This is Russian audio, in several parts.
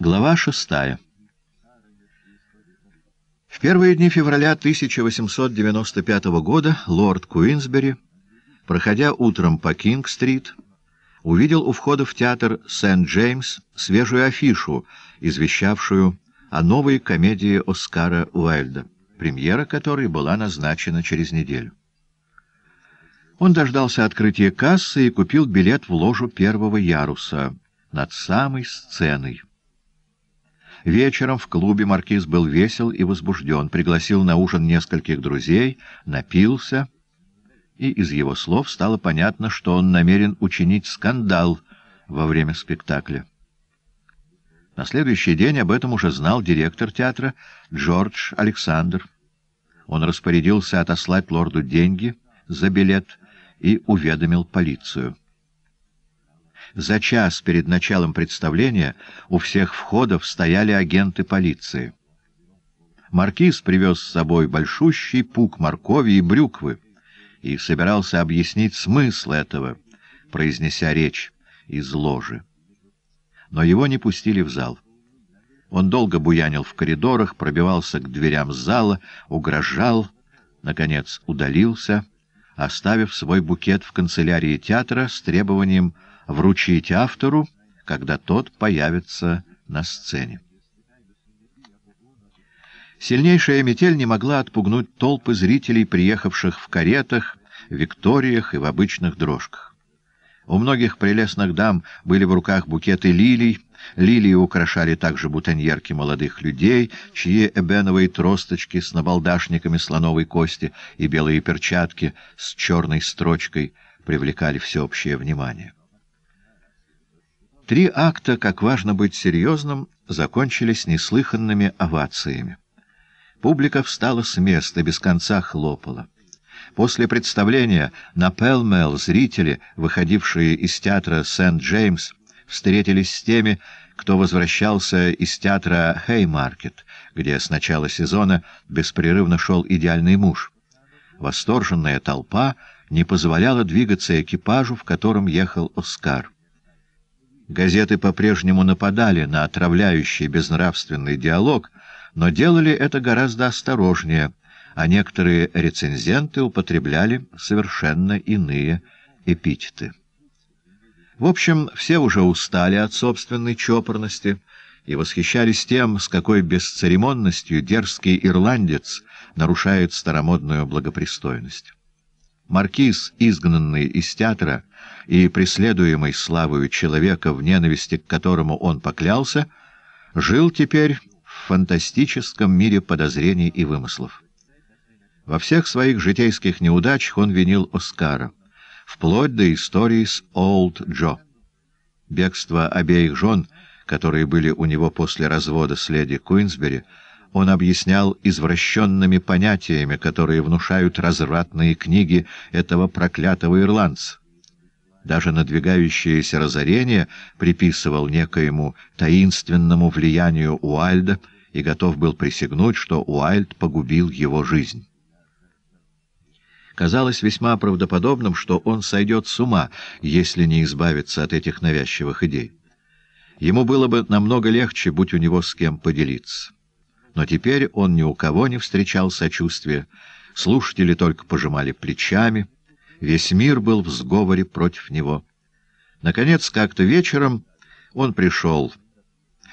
Глава 6. В первые дни февраля 1895 года лорд Куинсбери, проходя утром по Кинг-стрит, увидел у входа в театр Сент-Джеймс свежую афишу, извещавшую о новой комедии Оскара Уайльда, премьера которой была назначена через неделю. Он дождался открытия кассы и купил билет в ложу первого яруса над самой сценой. Вечером в клубе маркиз был весел и возбужден, пригласил на ужин нескольких друзей, напился, и из его слов стало понятно, что он намерен учинить скандал во время спектакля. На следующий день об этом уже знал директор театра Джордж Александр. Он распорядился отослать лорду деньги за билет и уведомил полицию за час перед началом представления у всех входов стояли агенты полиции. Маркиз привез с собой большущий пук моркови и брюквы и собирался объяснить смысл этого, произнеся речь из ложи. Но его не пустили в зал. Он долго буянил в коридорах, пробивался к дверям зала, угрожал, наконец удалился, оставив свой букет в канцелярии театра с требованием вручить автору, когда тот появится на сцене. Сильнейшая метель не могла отпугнуть толпы зрителей, приехавших в каретах, викториях и в обычных дрожках. У многих прелестных дам были в руках букеты лилий, лилии украшали также бутоньерки молодых людей, чьи эбеновые тросточки с набалдашниками слоновой кости и белые перчатки с черной строчкой привлекали всеобщее внимание. Три акта «Как важно быть серьезным» закончились неслыханными овациями. Публика встала с места, без конца хлопала. После представления на Пелмел зрители, выходившие из театра Сент-Джеймс, встретились с теми, кто возвращался из театра «Хеймаркет», где с начала сезона беспрерывно шел «Идеальный муж». Восторженная толпа не позволяла двигаться экипажу, в котором ехал Оскар. Газеты по-прежнему нападали на отравляющий безнравственный диалог, но делали это гораздо осторожнее, а некоторые рецензенты употребляли совершенно иные эпитеты. В общем, все уже устали от собственной чопорности и восхищались тем, с какой бесцеремонностью дерзкий ирландец нарушает старомодную благопристойность. Маркиз, изгнанный из театра, и преследуемый славою человека, в ненависти к которому он поклялся, жил теперь в фантастическом мире подозрений и вымыслов. Во всех своих житейских неудачах он винил Оскара, вплоть до истории с Олд Джо. Бегство обеих жен, которые были у него после развода с леди Куинсбери, он объяснял извращенными понятиями, которые внушают развратные книги этого проклятого ирландца даже надвигающееся разорение приписывал некоему таинственному влиянию Уайльда и готов был присягнуть, что Уайльд погубил его жизнь. Казалось весьма правдоподобным, что он сойдет с ума, если не избавится от этих навязчивых идей. Ему было бы намного легче, будь у него с кем поделиться. Но теперь он ни у кого не встречал сочувствия, слушатели только пожимали плечами — Весь мир был в сговоре против него. Наконец, как-то вечером он пришел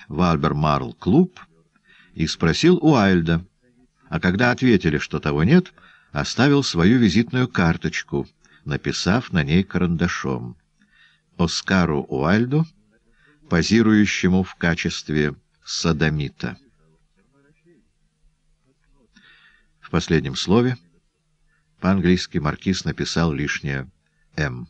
в Альбермарл-клуб и спросил у Айльда, а когда ответили, что того нет, оставил свою визитную карточку, написав на ней карандашом. Оскару Уальду, позирующему в качестве садомита. В последнем слове по-английски маркиз написал лишнее «М».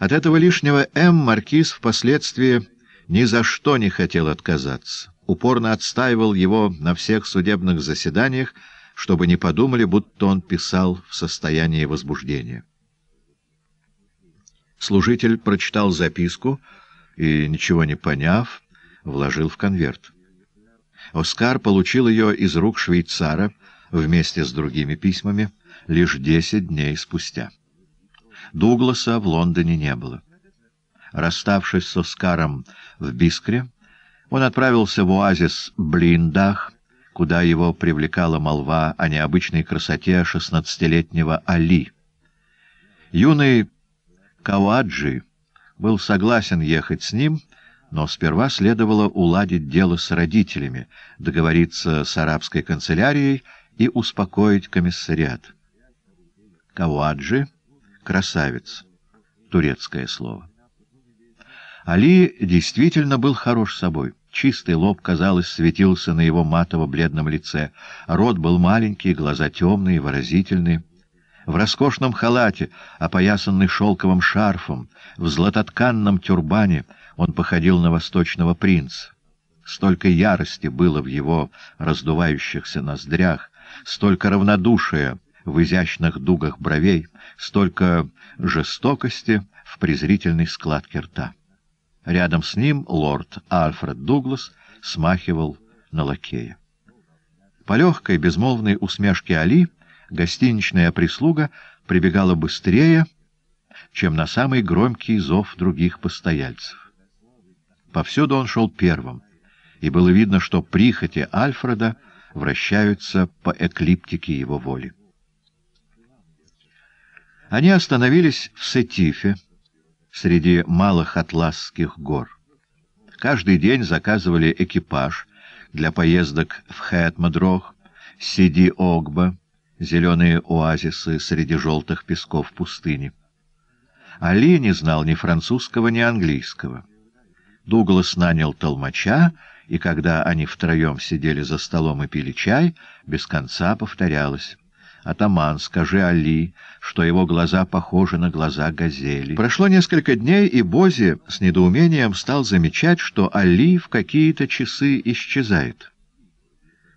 От этого лишнего «М» маркиз впоследствии ни за что не хотел отказаться. Упорно отстаивал его на всех судебных заседаниях, чтобы не подумали, будто он писал в состоянии возбуждения. Служитель прочитал записку и, ничего не поняв, вложил в конверт. Оскар получил ее из рук швейцара — вместе с другими письмами лишь десять дней спустя. Дугласа в Лондоне не было. Расставшись со Скаром в Бискре, он отправился в оазис Блиндах, куда его привлекала молва о необычной красоте шестнадцатилетнего Али. Юный Каваджи был согласен ехать с ним, но сперва следовало уладить дело с родителями, договориться с арабской канцелярией и успокоить комиссариат. Каваджи — красавец, турецкое слово. Али действительно был хорош собой. Чистый лоб, казалось, светился на его матово-бледном лице. Рот был маленький, глаза темные, выразительные. В роскошном халате, опоясанный шелковым шарфом, в златотканном тюрбане он походил на восточного принца. Столько ярости было в его раздувающихся ноздрях, столько равнодушия в изящных дугах бровей, столько жестокости в презрительной складке рта. Рядом с ним лорд Альфред Дуглас смахивал на лакея. По легкой безмолвной усмешке Али гостиничная прислуга прибегала быстрее, чем на самый громкий зов других постояльцев. Повсюду он шел первым, и было видно, что прихоти Альфреда вращаются по эклиптике его воли. Они остановились в Сетифе, среди малых атласских гор. Каждый день заказывали экипаж для поездок в Хэтмадрох, Сиди-Огба, зеленые оазисы среди желтых песков пустыни. Али не знал ни французского, ни английского. Дуглас нанял толмача и когда они втроем сидели за столом и пили чай, без конца повторялось. «Атаман, скажи Али, что его глаза похожи на глаза газели». Прошло несколько дней, и Бози с недоумением стал замечать, что Али в какие-то часы исчезает.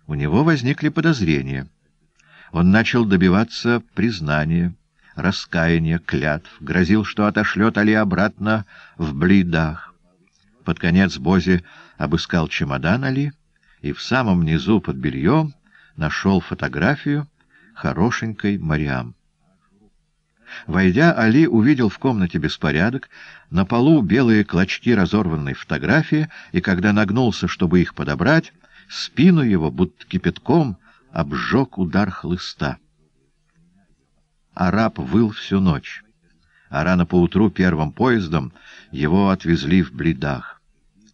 У него возникли подозрения. Он начал добиваться признания, раскаяния, клятв, грозил, что отошлет Али обратно в блидах. Под конец Бози обыскал чемодан Али и в самом низу под бельем нашел фотографию хорошенькой Мариам. Войдя, Али увидел в комнате беспорядок, на полу белые клочки разорванной фотографии, и когда нагнулся, чтобы их подобрать, спину его, будто кипятком, обжег удар хлыста. Араб выл всю ночь, а рано поутру первым поездом его отвезли в Блидах.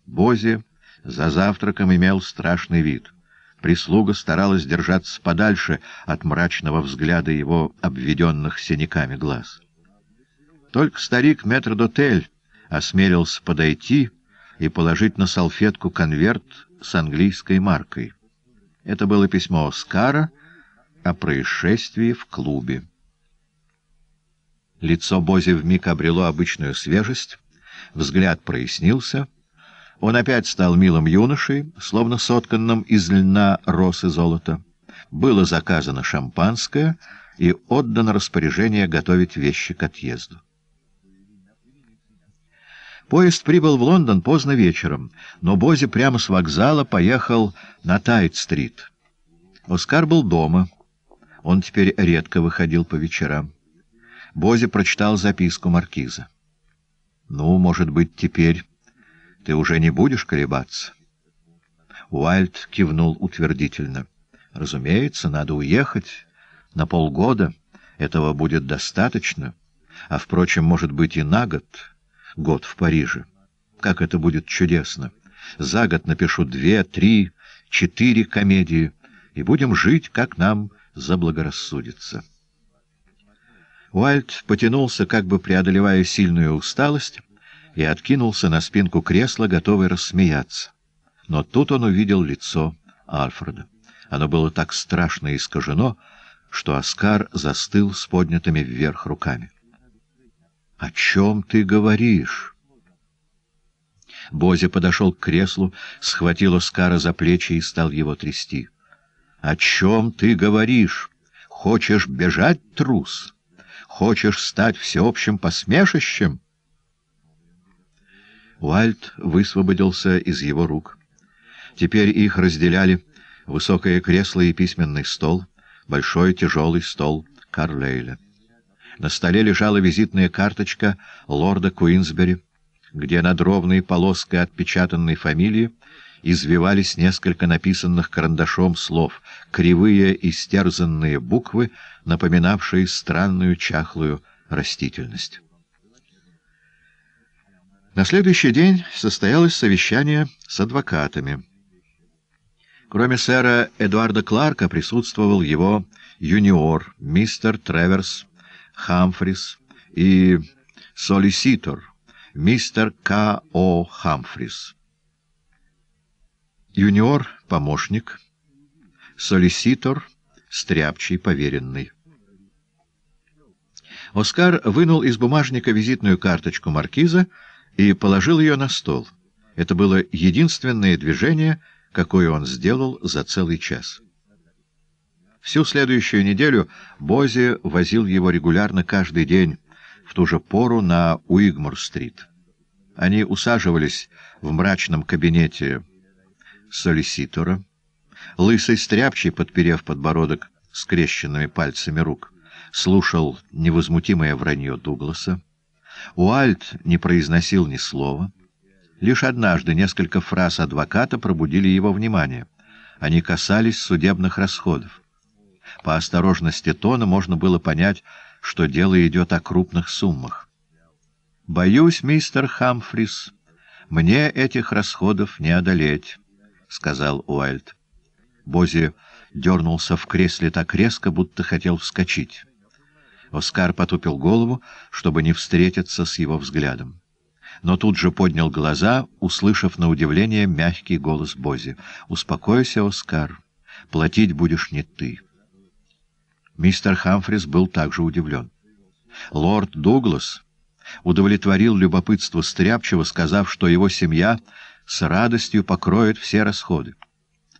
Бозе за завтраком имел страшный вид. Прислуга старалась держаться подальше от мрачного взгляда его обведенных синяками глаз. Только старик метрдотель осмелился подойти и положить на салфетку конверт с английской маркой. Это было письмо Оскара о происшествии в клубе. Лицо Бози вмиг обрело обычную свежесть, взгляд прояснился — он опять стал милым юношей, словно сотканным из льна роз и золота. Было заказано шампанское и отдано распоряжение готовить вещи к отъезду. Поезд прибыл в Лондон поздно вечером, но Бози прямо с вокзала поехал на Тайт-стрит. Оскар был дома. Он теперь редко выходил по вечерам. Бози прочитал записку маркиза. «Ну, может быть, теперь...» Ты уже не будешь колебаться?» Уайльд кивнул утвердительно. «Разумеется, надо уехать. На полгода. Этого будет достаточно. А, впрочем, может быть и на год. Год в Париже. Как это будет чудесно! За год напишу две, три, четыре комедии, и будем жить, как нам заблагорассудится». Уайльд потянулся, как бы преодолевая сильную усталость, и откинулся на спинку кресла, готовый рассмеяться. Но тут он увидел лицо Альфреда. Оно было так страшно искажено, что Оскар застыл с поднятыми вверх руками. «О чем ты говоришь?» Бози подошел к креслу, схватил Оскара за плечи и стал его трясти. «О чем ты говоришь? Хочешь бежать, трус? Хочешь стать всеобщим посмешищем?» Уальт высвободился из его рук. Теперь их разделяли высокое кресло и письменный стол, большой тяжелый стол Карлейля. На столе лежала визитная карточка лорда Куинсбери, где над ровной полоской отпечатанной фамилии извивались несколько написанных карандашом слов, кривые и стерзанные буквы, напоминавшие странную чахлую растительность. На следующий день состоялось совещание с адвокатами. Кроме сэра Эдуарда Кларка присутствовал его юниор, мистер Треверс, Хамфрис и солиситор, мистер К. О. Хамфрис. Юниор — помощник, солиситор — стряпчий поверенный. Оскар вынул из бумажника визитную карточку маркиза и положил ее на стол. Это было единственное движение, какое он сделал за целый час. Всю следующую неделю Бози возил его регулярно каждый день, в ту же пору на Уигмор-стрит. Они усаживались в мрачном кабинете солиситора, лысый стряпчий, подперев подбородок скрещенными пальцами рук, слушал невозмутимое вранье Дугласа, Уальт не произносил ни слова. Лишь однажды несколько фраз адвоката пробудили его внимание. Они касались судебных расходов. По осторожности тона можно было понять, что дело идет о крупных суммах. «Боюсь, мистер Хамфрис, мне этих расходов не одолеть», — сказал Уайльд. Бози дернулся в кресле так резко, будто хотел вскочить. Оскар потупил голову, чтобы не встретиться с его взглядом. Но тут же поднял глаза, услышав на удивление мягкий голос Бози. «Успокойся, Оскар. Платить будешь не ты». Мистер Хамфрис был также удивлен. Лорд Дуглас удовлетворил любопытство Стряпчего, сказав, что его семья с радостью покроет все расходы.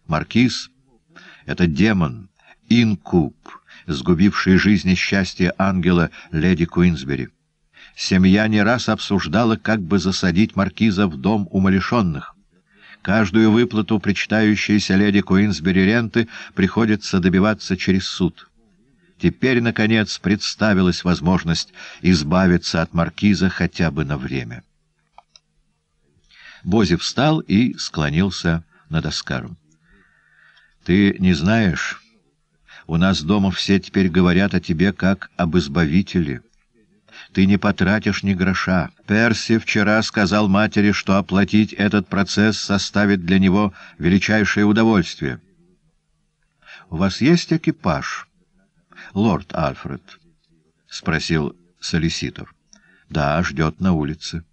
«Маркиз — это демон, инкуб» сгубившей жизни счастье ангела леди Куинсбери. Семья не раз обсуждала, как бы засадить маркиза в дом умалишенных. Каждую выплату причитающейся леди Куинсбери ренты приходится добиваться через суд. Теперь, наконец, представилась возможность избавиться от маркиза хотя бы на время. Бози встал и склонился над Оскаром. «Ты не знаешь...» У нас дома все теперь говорят о тебе как об избавителе. Ты не потратишь ни гроша. Перси вчера сказал матери, что оплатить этот процесс составит для него величайшее удовольствие. — У вас есть экипаж? — Лорд Альфред, — спросил Солиситов. — Да, ждет на улице.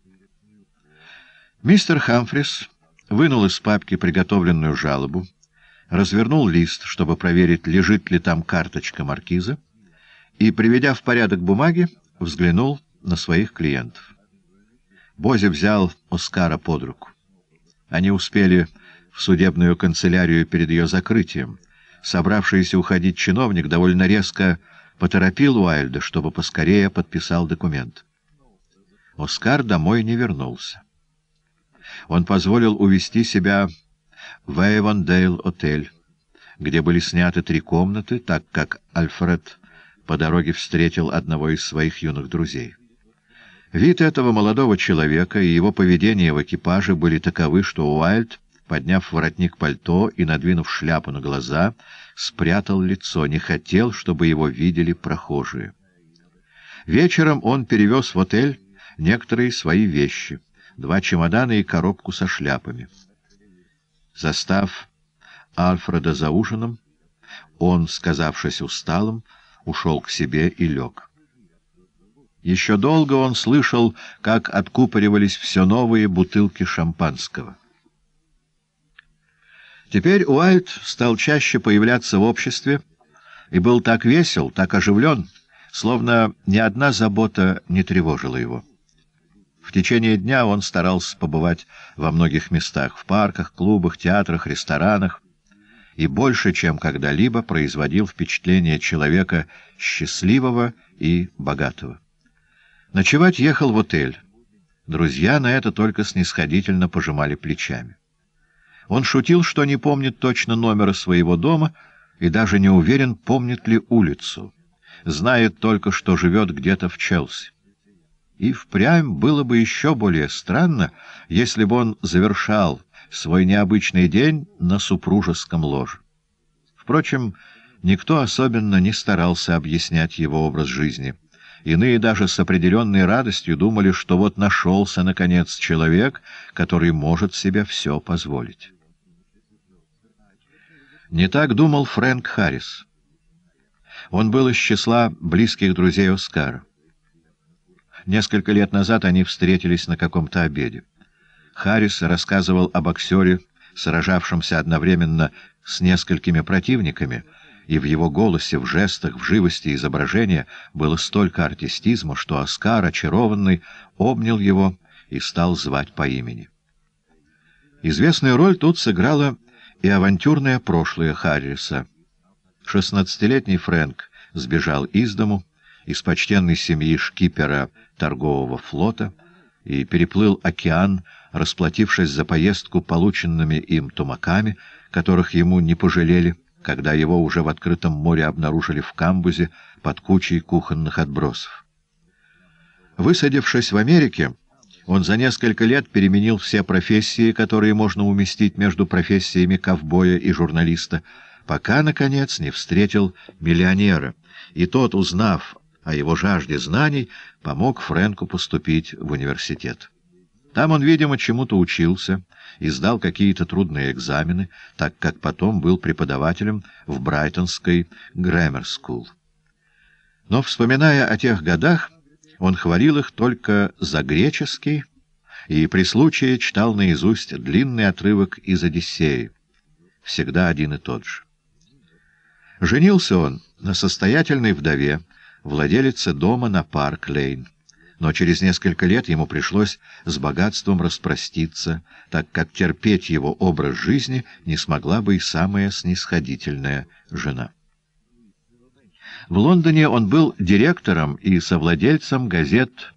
Мистер Хамфрис вынул из папки приготовленную жалобу развернул лист, чтобы проверить, лежит ли там карточка маркиза, и, приведя в порядок бумаги, взглянул на своих клиентов. Бози взял Оскара под руку. Они успели в судебную канцелярию перед ее закрытием. Собравшийся уходить чиновник довольно резко поторопил Уайльда, чтобы поскорее подписал документ. Оскар домой не вернулся. Он позволил увести себя Вэйвондейл-отель, где были сняты три комнаты, так как Альфред по дороге встретил одного из своих юных друзей. Вид этого молодого человека и его поведение в экипаже были таковы, что Уайльд, подняв воротник пальто и надвинув шляпу на глаза, спрятал лицо, не хотел, чтобы его видели прохожие. Вечером он перевез в отель некоторые свои вещи, два чемодана и коробку со шляпами. Застав Альфреда за ужином, он, сказавшись усталым, ушел к себе и лег. Еще долго он слышал, как откупоривались все новые бутылки шампанского. Теперь Уайт стал чаще появляться в обществе и был так весел, так оживлен, словно ни одна забота не тревожила его. В течение дня он старался побывать во многих местах — в парках, клубах, театрах, ресторанах — и больше, чем когда-либо, производил впечатление человека счастливого и богатого. Ночевать ехал в отель. Друзья на это только снисходительно пожимали плечами. Он шутил, что не помнит точно номера своего дома и даже не уверен, помнит ли улицу. Знает только, что живет где-то в Челси. И впрямь было бы еще более странно, если бы он завершал свой необычный день на супружеском ложе. Впрочем, никто особенно не старался объяснять его образ жизни. Иные даже с определенной радостью думали, что вот нашелся, наконец, человек, который может себе все позволить. Не так думал Фрэнк Харрис. Он был из числа близких друзей Оскара. Несколько лет назад они встретились на каком-то обеде. Харрис рассказывал о боксере, сражавшемся одновременно с несколькими противниками, и в его голосе, в жестах, в живости изображения было столько артистизма, что Оскар, очарованный, обнял его и стал звать по имени. Известную роль тут сыграла и авантюрное прошлое Харриса. Шестнадцатилетний Фрэнк сбежал из дому, из почтенной семьи шкипера торгового флота и переплыл океан, расплатившись за поездку полученными им тумаками, которых ему не пожалели, когда его уже в открытом море обнаружили в камбузе под кучей кухонных отбросов. Высадившись в Америке, он за несколько лет переменил все профессии, которые можно уместить между профессиями ковбоя и журналиста, пока, наконец, не встретил миллионера. И тот, узнав о его жажде знаний помог Френку поступить в университет. Там он, видимо, чему-то учился и сдал какие-то трудные экзамены, так как потом был преподавателем в Брайтонской Grammar School. Но, вспоминая о тех годах, он хвалил их только за греческий и при случае читал наизусть длинный отрывок из «Одиссеи», всегда один и тот же. Женился он на состоятельной вдове, владелица дома на Парк-Лейн. Но через несколько лет ему пришлось с богатством распроститься, так как терпеть его образ жизни не смогла бы и самая снисходительная жена. В Лондоне он был директором и совладельцем газет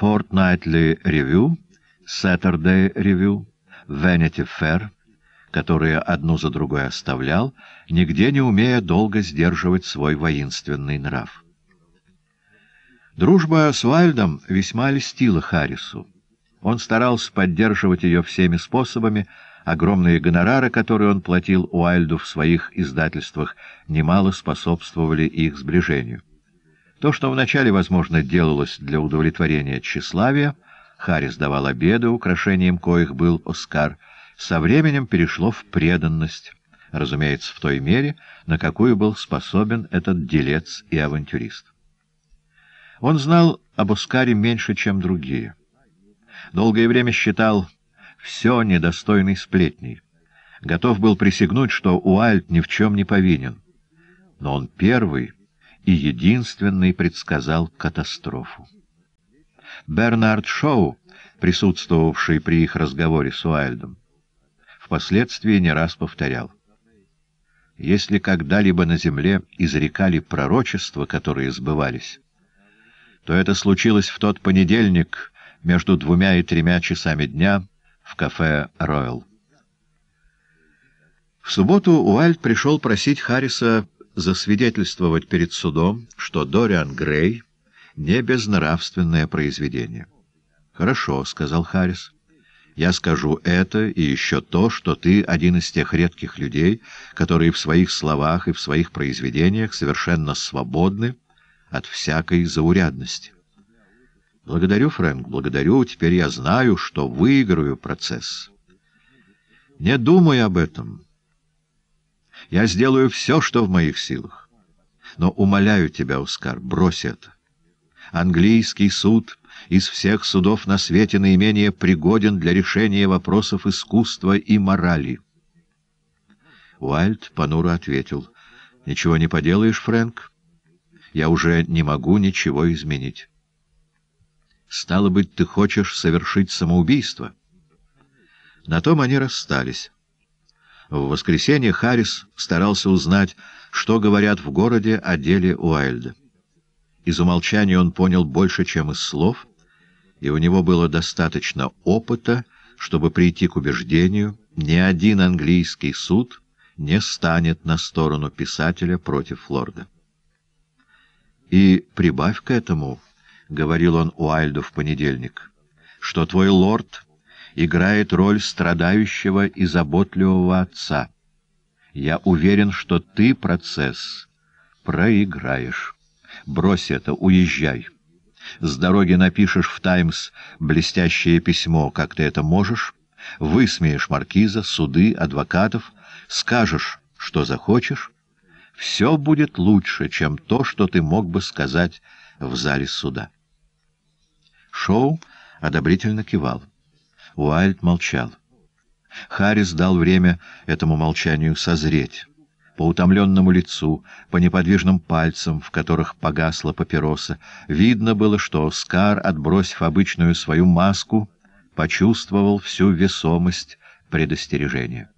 Fortnightly Review, Saturday Review, Vanity Fair, которые одну за другой оставлял, нигде не умея долго сдерживать свой воинственный нрав. Дружба с Уайльдом весьма льстила Харрису. Он старался поддерживать ее всеми способами, огромные гонорары, которые он платил Уайльду в своих издательствах, немало способствовали их сближению. То, что вначале, возможно, делалось для удовлетворения тщеславия, Харрис давал обеды, украшением коих был Оскар, со временем перешло в преданность, разумеется, в той мере, на какую был способен этот делец и авантюрист. Он знал об Оскаре меньше, чем другие. Долгое время считал все недостойной сплетней. Готов был присягнуть, что Уальт ни в чем не повинен. Но он первый и единственный предсказал катастрофу. Бернард Шоу, присутствовавший при их разговоре с Уайльдом, впоследствии не раз повторял. Если когда-либо на земле изрекали пророчества, которые сбывались, то это случилось в тот понедельник между двумя и тремя часами дня в кафе «Ройл». В субботу Уайльд пришел просить Харриса засвидетельствовать перед судом, что Дориан Грей — не безнравственное произведение. «Хорошо», — сказал Харрис. «Я скажу это и еще то, что ты один из тех редких людей, которые в своих словах и в своих произведениях совершенно свободны, от всякой заурядности. Благодарю, Фрэнк, благодарю. Теперь я знаю, что выиграю процесс. Не думай об этом. Я сделаю все, что в моих силах. Но умоляю тебя, Оскар, брось это. Английский суд из всех судов на свете наименее пригоден для решения вопросов искусства и морали. Уайльд понуро ответил. «Ничего не поделаешь, Фрэнк я уже не могу ничего изменить. Стало быть, ты хочешь совершить самоубийство? На том они расстались. В воскресенье Харрис старался узнать, что говорят в городе о деле Уайльда. Из умолчания он понял больше, чем из слов, и у него было достаточно опыта, чтобы прийти к убеждению, ни один английский суд не станет на сторону писателя против Флорда. И прибавь к этому, — говорил он Уайльду в понедельник, — что твой лорд играет роль страдающего и заботливого отца. Я уверен, что ты процесс проиграешь. Брось это, уезжай. С дороги напишешь в «Таймс» блестящее письмо, как ты это можешь, высмеешь маркиза, суды, адвокатов, скажешь, что захочешь, все будет лучше, чем то, что ты мог бы сказать в зале суда. Шоу одобрительно кивал. Уайльд молчал. Харрис дал время этому молчанию созреть. По утомленному лицу, по неподвижным пальцам, в которых погасла папироса, видно было, что Скар, отбросив обычную свою маску, почувствовал всю весомость предостережения.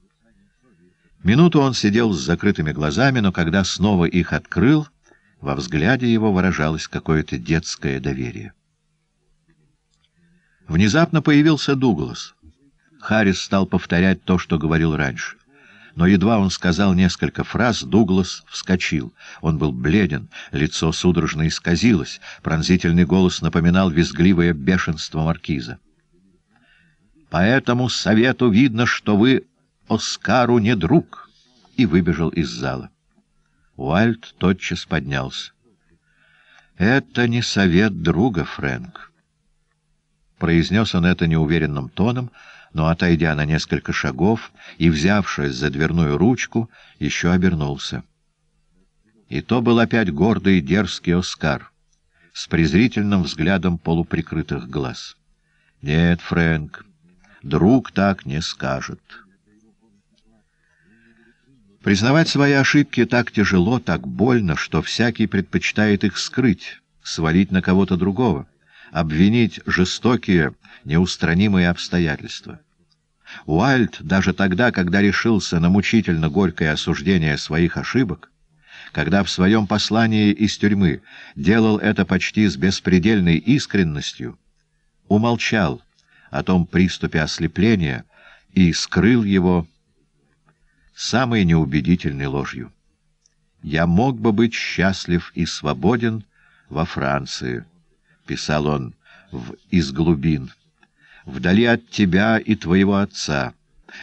Минуту он сидел с закрытыми глазами, но когда снова их открыл, во взгляде его выражалось какое-то детское доверие. Внезапно появился Дуглас. Харрис стал повторять то, что говорил раньше. Но едва он сказал несколько фраз, Дуглас вскочил. Он был бледен, лицо судорожно исказилось, пронзительный голос напоминал визгливое бешенство маркиза. «По этому совету видно, что вы Оскару не друг!» и выбежал из зала. Уальд тотчас поднялся. «Это не совет друга, Фрэнк». Произнес он это неуверенным тоном, но, отойдя на несколько шагов и взявшись за дверную ручку, еще обернулся. И то был опять гордый и дерзкий Оскар, с презрительным взглядом полуприкрытых глаз. «Нет, Фрэнк, друг так не скажет». Признавать свои ошибки так тяжело, так больно, что всякий предпочитает их скрыть, свалить на кого-то другого, обвинить жестокие, неустранимые обстоятельства. Уайльд даже тогда, когда решился на мучительно горькое осуждение своих ошибок, когда в своем послании из тюрьмы делал это почти с беспредельной искренностью, умолчал о том приступе ослепления и скрыл его самой неубедительной ложью. «Я мог бы быть счастлив и свободен во Франции», — писал он в «Из глубин», — «вдали от тебя и твоего отца,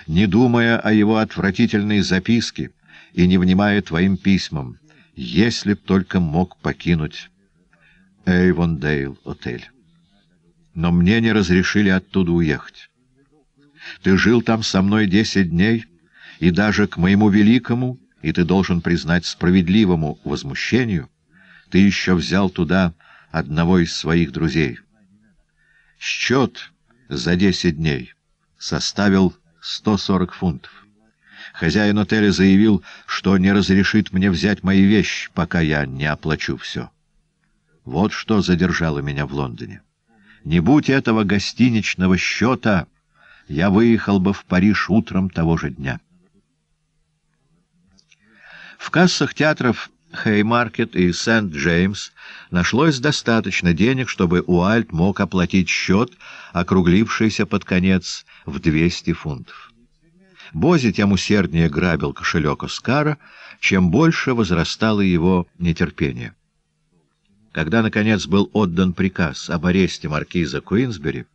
не думая о его отвратительной записке и не внимая твоим письмам, если б только мог покинуть Эйвондейл-отель. Но мне не разрешили оттуда уехать. Ты жил там со мной десять дней» и даже к моему великому, и ты должен признать справедливому возмущению, ты еще взял туда одного из своих друзей. Счет за десять дней составил 140 фунтов. Хозяин отеля заявил, что не разрешит мне взять мои вещи, пока я не оплачу все. Вот что задержало меня в Лондоне. Не будь этого гостиничного счета, я выехал бы в Париж утром того же дня». В кассах театров «Хеймаркет» и «Сент-Джеймс» нашлось достаточно денег, чтобы Уальт мог оплатить счет, округлившийся под конец в 200 фунтов. Бози тем усерднее грабил кошелек Оскара, чем больше возрастало его нетерпение. Когда, наконец, был отдан приказ об аресте маркиза Куинсбери,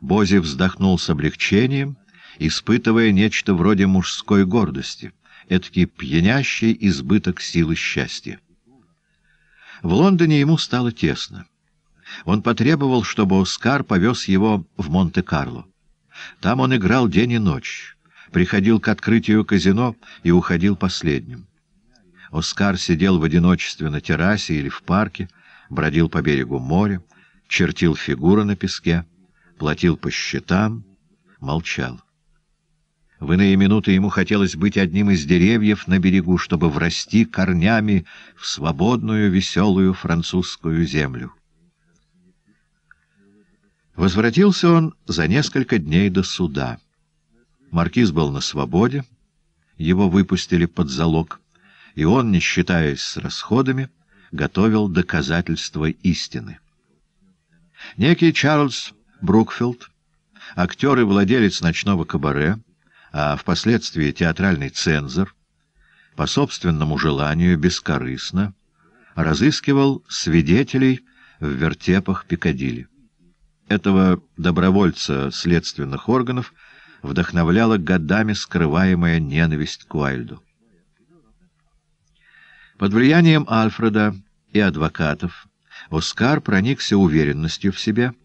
Бози вздохнул с облегчением, испытывая нечто вроде мужской гордости — этакий пьянящий избыток силы счастья. В Лондоне ему стало тесно. Он потребовал, чтобы Оскар повез его в Монте-Карло. Там он играл день и ночь, приходил к открытию казино и уходил последним. Оскар сидел в одиночестве на террасе или в парке, бродил по берегу моря, чертил фигуры на песке, платил по счетам, молчал. В иные минуты ему хотелось быть одним из деревьев на берегу, чтобы врасти корнями в свободную веселую французскую землю. Возвратился он за несколько дней до суда. Маркиз был на свободе, его выпустили под залог, и он, не считаясь с расходами, готовил доказательства истины. Некий Чарльз Брукфилд, актер и владелец ночного кабаре, а впоследствии театральный цензор, по собственному желанию бескорыстно разыскивал свидетелей в вертепах Пикадилли. Этого добровольца следственных органов вдохновляла годами скрываемая ненависть к Уайльду. Под влиянием Альфреда и адвокатов Оскар проникся уверенностью в себе —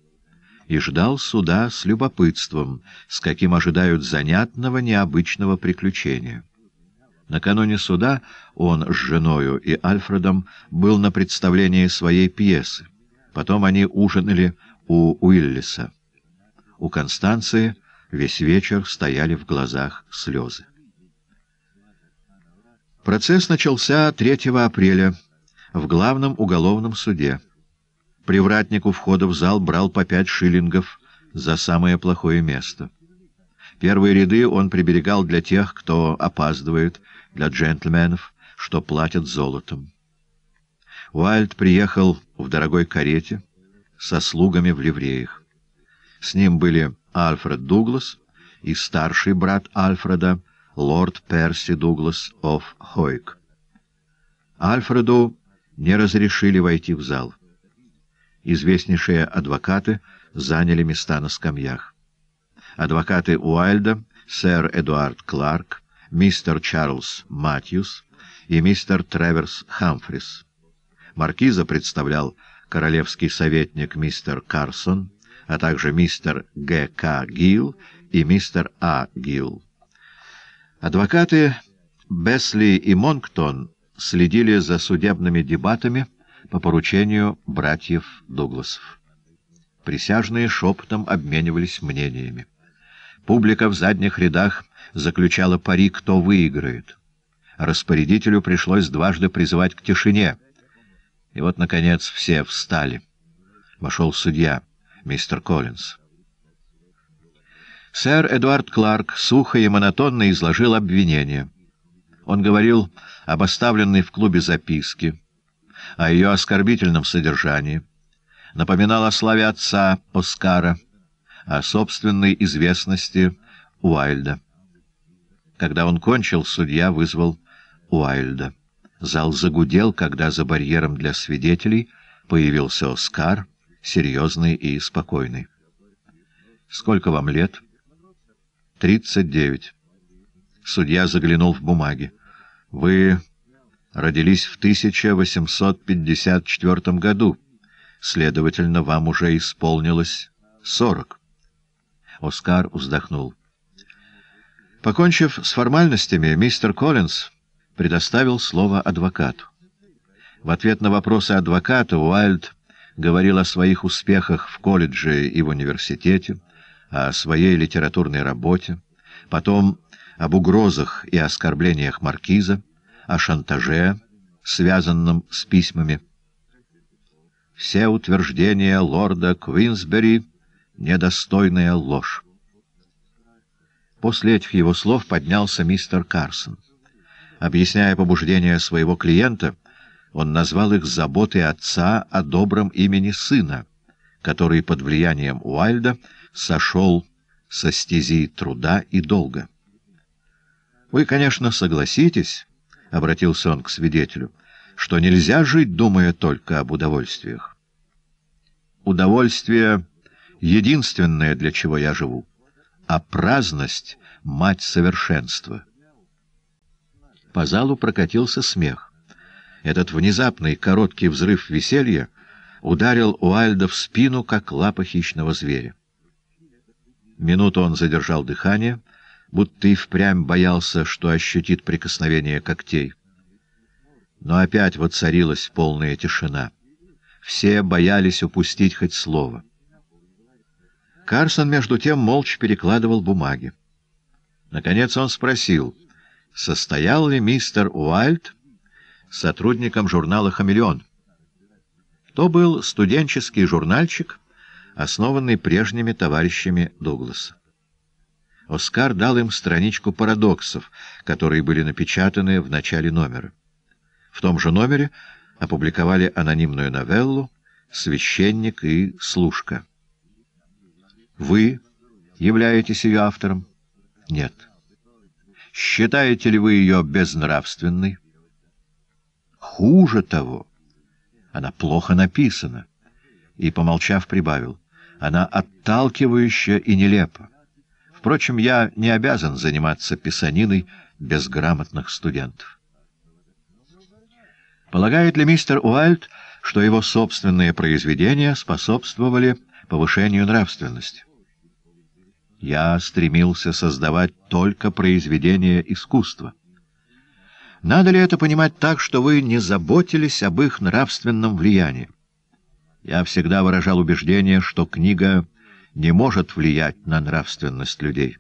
и ждал суда с любопытством, с каким ожидают занятного необычного приключения. Накануне суда он с женою и Альфредом был на представлении своей пьесы. Потом они ужинали у Уиллиса. У Констанции весь вечер стояли в глазах слезы. Процесс начался 3 апреля в главном уголовном суде. Привратник у входа в зал брал по пять шиллингов за самое плохое место. Первые ряды он приберегал для тех, кто опаздывает, для джентльменов, что платят золотом. Уайльд приехал в дорогой карете со слугами в ливреях. С ним были Альфред Дуглас и старший брат Альфреда, лорд Перси Дуглас оф Хойк. Альфреду не разрешили войти в зал известнейшие адвокаты заняли места на скамьях. Адвокаты Уайльда, сэр Эдуард Кларк, мистер Чарльз Матьюс и мистер Треверс Хамфрис. Маркиза представлял королевский советник мистер Карсон, а также мистер Г. К. Гилл и мистер А. Гилл. Адвокаты Бесли и Монктон следили за судебными дебатами, по поручению братьев Дугласов. Присяжные шепотом обменивались мнениями. Публика в задних рядах заключала пари, кто выиграет. Распорядителю пришлось дважды призывать к тишине. И вот, наконец, все встали. Вошел судья, мистер Коллинз. Сэр Эдуард Кларк сухо и монотонно изложил обвинение. Он говорил об оставленной в клубе записке, о ее оскорбительном содержании, напоминал о славе отца Оскара, о собственной известности Уайльда. Когда он кончил, судья вызвал Уайльда. Зал загудел, когда за барьером для свидетелей появился Оскар, серьезный и спокойный. «Сколько вам лет?» «Тридцать девять». Судья заглянул в бумаги. «Вы родились в 1854 году, следовательно, вам уже исполнилось 40. Оскар вздохнул. Покончив с формальностями, мистер Коллинз предоставил слово адвокату. В ответ на вопросы адвоката Уайльд говорил о своих успехах в колледже и в университете, о своей литературной работе, потом об угрозах и оскорблениях маркиза, о шантаже, связанном с письмами. Все утверждения лорда Квинсбери — недостойная ложь. После этих его слов поднялся мистер Карсон. Объясняя побуждение своего клиента, он назвал их заботой отца о добром имени сына, который под влиянием Уайльда сошел со стези труда и долга. Вы, конечно, согласитесь, — обратился он к свидетелю, — что нельзя жить, думая только об удовольствиях. Удовольствие — единственное, для чего я живу, а праздность — мать совершенства. По залу прокатился смех. Этот внезапный короткий взрыв веселья ударил Уальда в спину, как лапа хищного зверя. Минуту он задержал дыхание — будто и впрямь боялся, что ощутит прикосновение когтей. Но опять воцарилась полная тишина. Все боялись упустить хоть слово. Карсон, между тем, молча перекладывал бумаги. Наконец он спросил, состоял ли мистер Уальд сотрудником журнала «Хамелеон». То был студенческий журнальчик, основанный прежними товарищами Дугласа. Оскар дал им страничку парадоксов, которые были напечатаны в начале номера. В том же номере опубликовали анонимную новеллу «Священник и служка». Вы являетесь ее автором? Нет. Считаете ли вы ее безнравственной? Хуже того, она плохо написана. И, помолчав, прибавил, она отталкивающая и нелепа. Впрочем, я не обязан заниматься писаниной безграмотных студентов. Полагает ли мистер Уайльд, что его собственные произведения способствовали повышению нравственности? Я стремился создавать только произведения искусства. Надо ли это понимать так, что вы не заботились об их нравственном влиянии? Я всегда выражал убеждение, что книга не может влиять на нравственность людей.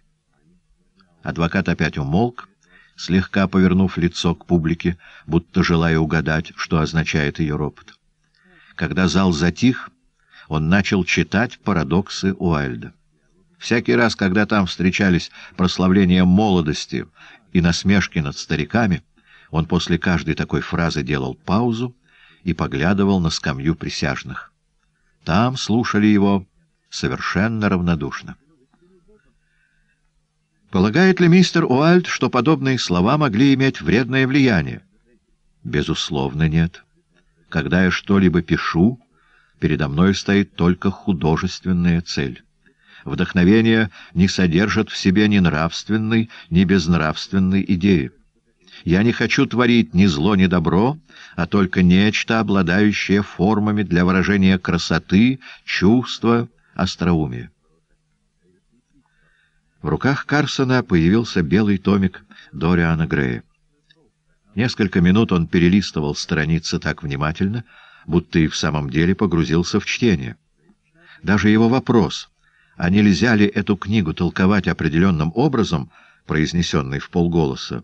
Адвокат опять умолк, слегка повернув лицо к публике, будто желая угадать, что означает ее ропот. Когда зал затих, он начал читать парадоксы Уайльда. Всякий раз, когда там встречались прославления молодости и насмешки над стариками, он после каждой такой фразы делал паузу и поглядывал на скамью присяжных. Там слушали его совершенно равнодушно. Полагает ли мистер Уальд, что подобные слова могли иметь вредное влияние? Безусловно, нет. Когда я что-либо пишу, передо мной стоит только художественная цель. Вдохновение не содержит в себе ни нравственной, ни безнравственной идеи. Я не хочу творить ни зло, ни добро, а только нечто, обладающее формами для выражения красоты, чувства, остроумие. В руках Карсона появился белый томик Дориана Грея. Несколько минут он перелистывал страницы так внимательно, будто и в самом деле погрузился в чтение. Даже его вопрос, а нельзя ли эту книгу толковать определенным образом, произнесенный в полголоса,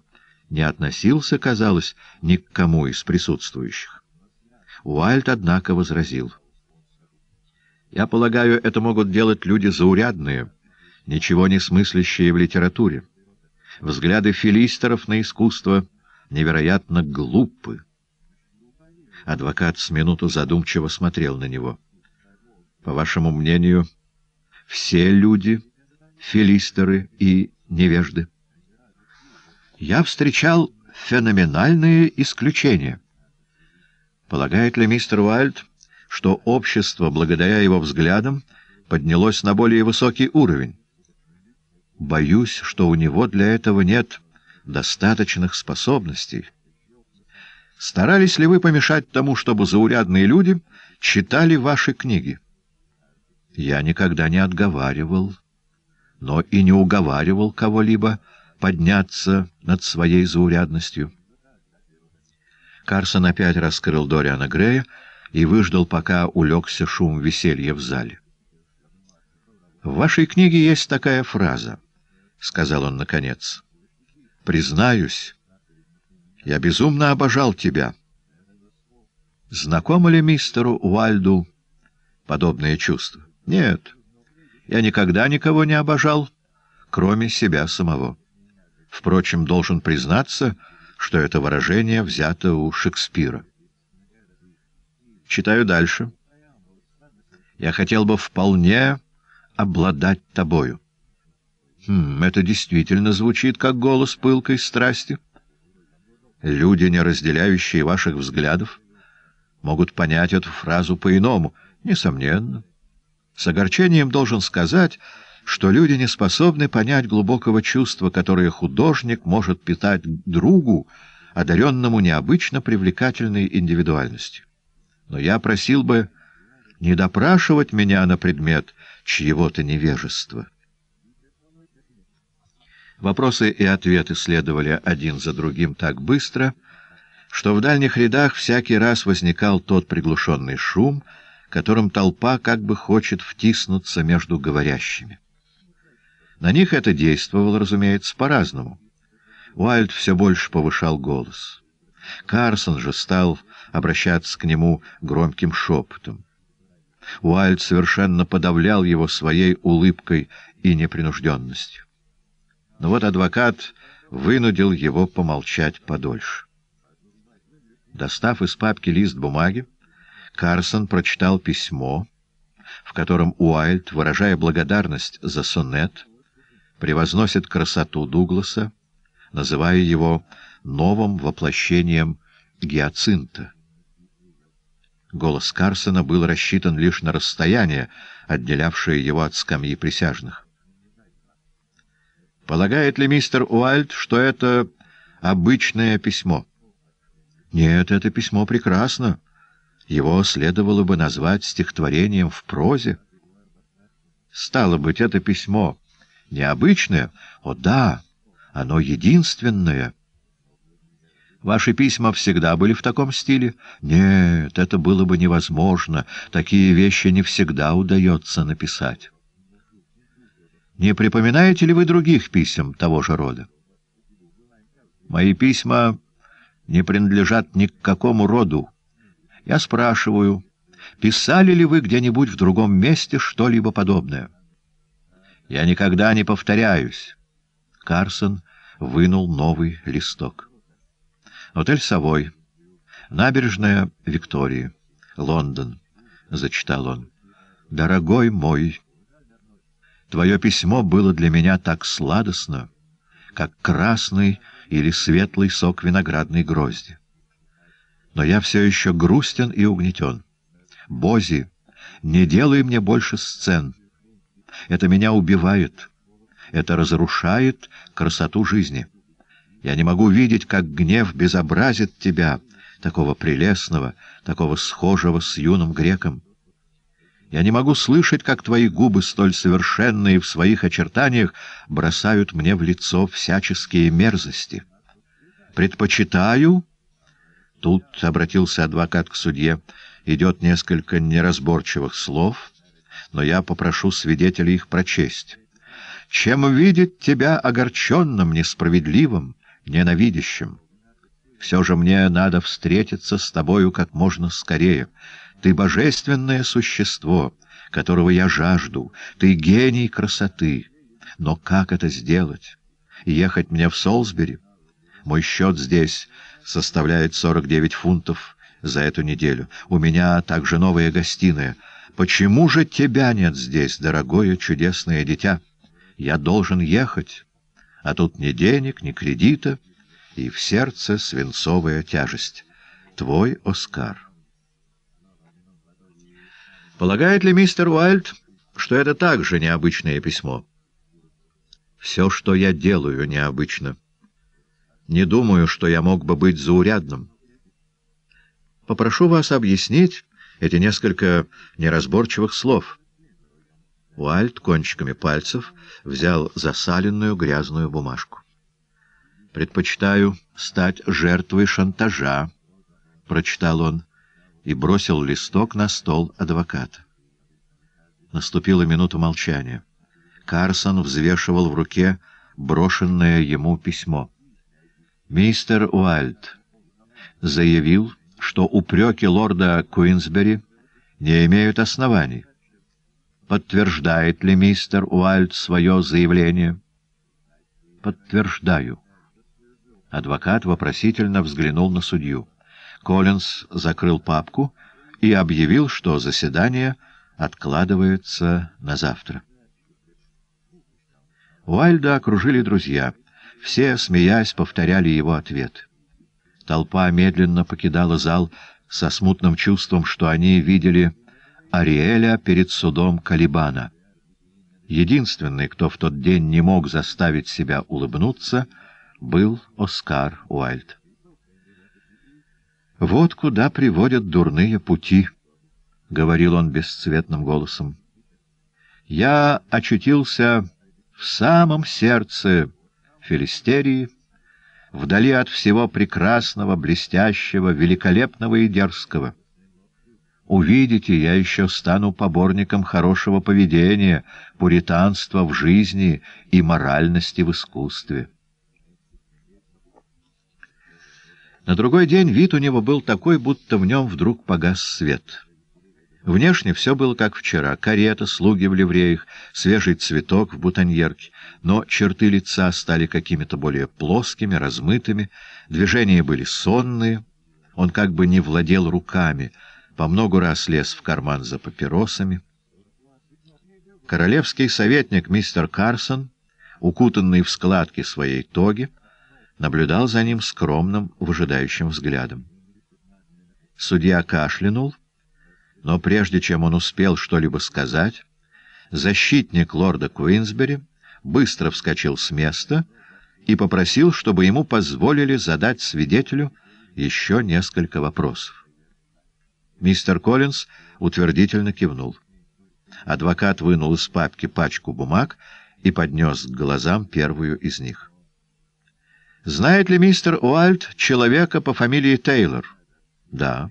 не относился, казалось, ни к кому из присутствующих. Уайльд, однако, возразил — я полагаю, это могут делать люди заурядные, ничего не смыслящие в литературе. Взгляды филистеров на искусство невероятно глупы. Адвокат с минуту задумчиво смотрел на него. По вашему мнению, все люди — филистеры и невежды? Я встречал феноменальные исключения. Полагает ли мистер Уайльд, что общество, благодаря его взглядам, поднялось на более высокий уровень. Боюсь, что у него для этого нет достаточных способностей. Старались ли вы помешать тому, чтобы заурядные люди читали ваши книги? Я никогда не отговаривал, но и не уговаривал кого-либо подняться над своей заурядностью. Карсон опять раскрыл Дориана Грея, и выждал, пока улегся шум веселья в зале. «В вашей книге есть такая фраза», — сказал он наконец. «Признаюсь, я безумно обожал тебя». Знакомо ли мистеру Уальду подобные чувства? Нет. Я никогда никого не обожал, кроме себя самого. Впрочем, должен признаться, что это выражение взято у Шекспира. Читаю дальше. Я хотел бы вполне обладать тобою. Хм, это действительно звучит, как голос пылкой страсти. Люди, не разделяющие ваших взглядов, могут понять эту фразу по-иному, несомненно. С огорчением должен сказать, что люди не способны понять глубокого чувства, которое художник может питать другу, одаренному необычно привлекательной индивидуальностью но я просил бы не допрашивать меня на предмет чьего-то невежества. Вопросы и ответы следовали один за другим так быстро, что в дальних рядах всякий раз возникал тот приглушенный шум, которым толпа как бы хочет втиснуться между говорящими. На них это действовало, разумеется, по-разному. Уайльд все больше повышал голос. Карсон же стал обращаться к нему громким шепотом. Уайльд совершенно подавлял его своей улыбкой и непринужденностью. Но вот адвокат вынудил его помолчать подольше. Достав из папки лист бумаги, Карсон прочитал письмо, в котором Уайльд, выражая благодарность за сонет, превозносит красоту Дугласа, называя его новым воплощением гиацинта. Голос Карсона был рассчитан лишь на расстояние, отделявшее его от скамьи присяжных. «Полагает ли мистер Уайльд, что это обычное письмо?» «Нет, это письмо прекрасно. Его следовало бы назвать стихотворением в прозе». «Стало быть, это письмо необычное? О, да, оно единственное». Ваши письма всегда были в таком стиле? Нет, это было бы невозможно. Такие вещи не всегда удается написать. Не припоминаете ли вы других писем того же рода? Мои письма не принадлежат ни к какому роду. Я спрашиваю, писали ли вы где-нибудь в другом месте что-либо подобное? Я никогда не повторяюсь. Карсон вынул новый листок. Отель «Совой». Набережная Виктории. Лондон. Зачитал он. «Дорогой мой, твое письмо было для меня так сладостно, как красный или светлый сок виноградной грозди. Но я все еще грустен и угнетен. Бози, не делай мне больше сцен. Это меня убивает. Это разрушает красоту жизни». Я не могу видеть, как гнев безобразит тебя, такого прелестного, такого схожего с юным греком. Я не могу слышать, как твои губы, столь совершенные в своих очертаниях, бросают мне в лицо всяческие мерзости. Предпочитаю... Тут обратился адвокат к судье. Идет несколько неразборчивых слов, но я попрошу свидетелей их прочесть. «Чем видеть тебя огорченным, несправедливым?» ненавидящим. Все же мне надо встретиться с тобою как можно скорее. Ты божественное существо, которого я жажду. Ты гений красоты. Но как это сделать? Ехать мне в Солсбери? Мой счет здесь составляет 49 фунтов за эту неделю. У меня также новая гостиная. Почему же тебя нет здесь, дорогое чудесное дитя? Я должен ехать». А тут ни денег, ни кредита, и в сердце свинцовая тяжесть. Твой Оскар. Полагает ли мистер Уайльд, что это также необычное письмо? Все, что я делаю, необычно. Не думаю, что я мог бы быть заурядным. Попрошу вас объяснить эти несколько неразборчивых слов — Уальт кончиками пальцев взял засаленную грязную бумажку. «Предпочитаю стать жертвой шантажа», — прочитал он и бросил листок на стол адвоката. Наступила минута молчания. Карсон взвешивал в руке брошенное ему письмо. «Мистер Уальт заявил, что упреки лорда Куинсбери не имеют оснований» подтверждает ли мистер Уайльд свое заявление? Подтверждаю. Адвокат вопросительно взглянул на судью. Коллинз закрыл папку и объявил, что заседание откладывается на завтра. Уайльда окружили друзья. Все, смеясь, повторяли его ответ. Толпа медленно покидала зал со смутным чувством, что они видели Ариэля перед судом Калибана. Единственный, кто в тот день не мог заставить себя улыбнуться, был Оскар Уайльд. «Вот куда приводят дурные пути», — говорил он бесцветным голосом. «Я очутился в самом сердце Филистерии, вдали от всего прекрасного, блестящего, великолепного и дерзкого». Увидите, я еще стану поборником хорошего поведения, пуританства в жизни и моральности в искусстве. На другой день вид у него был такой, будто в нем вдруг погас свет. Внешне все было как вчера. Карета, слуги в ливреях, свежий цветок в бутоньерке. Но черты лица стали какими-то более плоскими, размытыми, движения были сонные. Он как бы не владел руками — по много раз лез в карман за папиросами. Королевский советник мистер Карсон, укутанный в складки своей тоги, наблюдал за ним скромным, выжидающим взглядом. Судья кашлянул, но прежде чем он успел что-либо сказать, защитник лорда Куинсбери быстро вскочил с места и попросил, чтобы ему позволили задать свидетелю еще несколько вопросов. Мистер Коллинз утвердительно кивнул. Адвокат вынул из папки пачку бумаг и поднес к глазам первую из них. «Знает ли мистер Уальд человека по фамилии Тейлор?» «Да».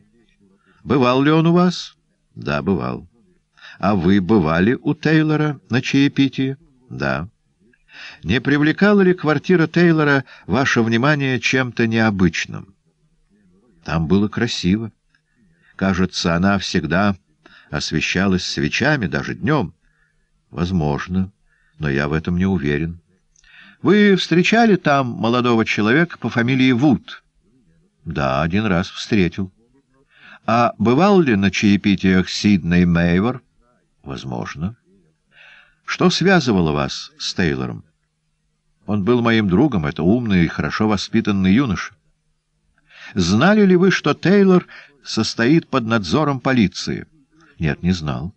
«Бывал ли он у вас?» «Да, бывал». «А вы бывали у Тейлора на чаепитии?» «Да». «Не привлекала ли квартира Тейлора ваше внимание чем-то необычным?» «Там было красиво». Кажется, она всегда освещалась свечами, даже днем. Возможно, но я в этом не уверен. Вы встречали там молодого человека по фамилии Вуд? Да, один раз встретил. А бывал ли на чаепитиях Сидней Мейвор? Возможно. Что связывало вас с Тейлором? Он был моим другом, это умный и хорошо воспитанный юноша. Знали ли вы, что Тейлор состоит под надзором полиции. Нет, не знал.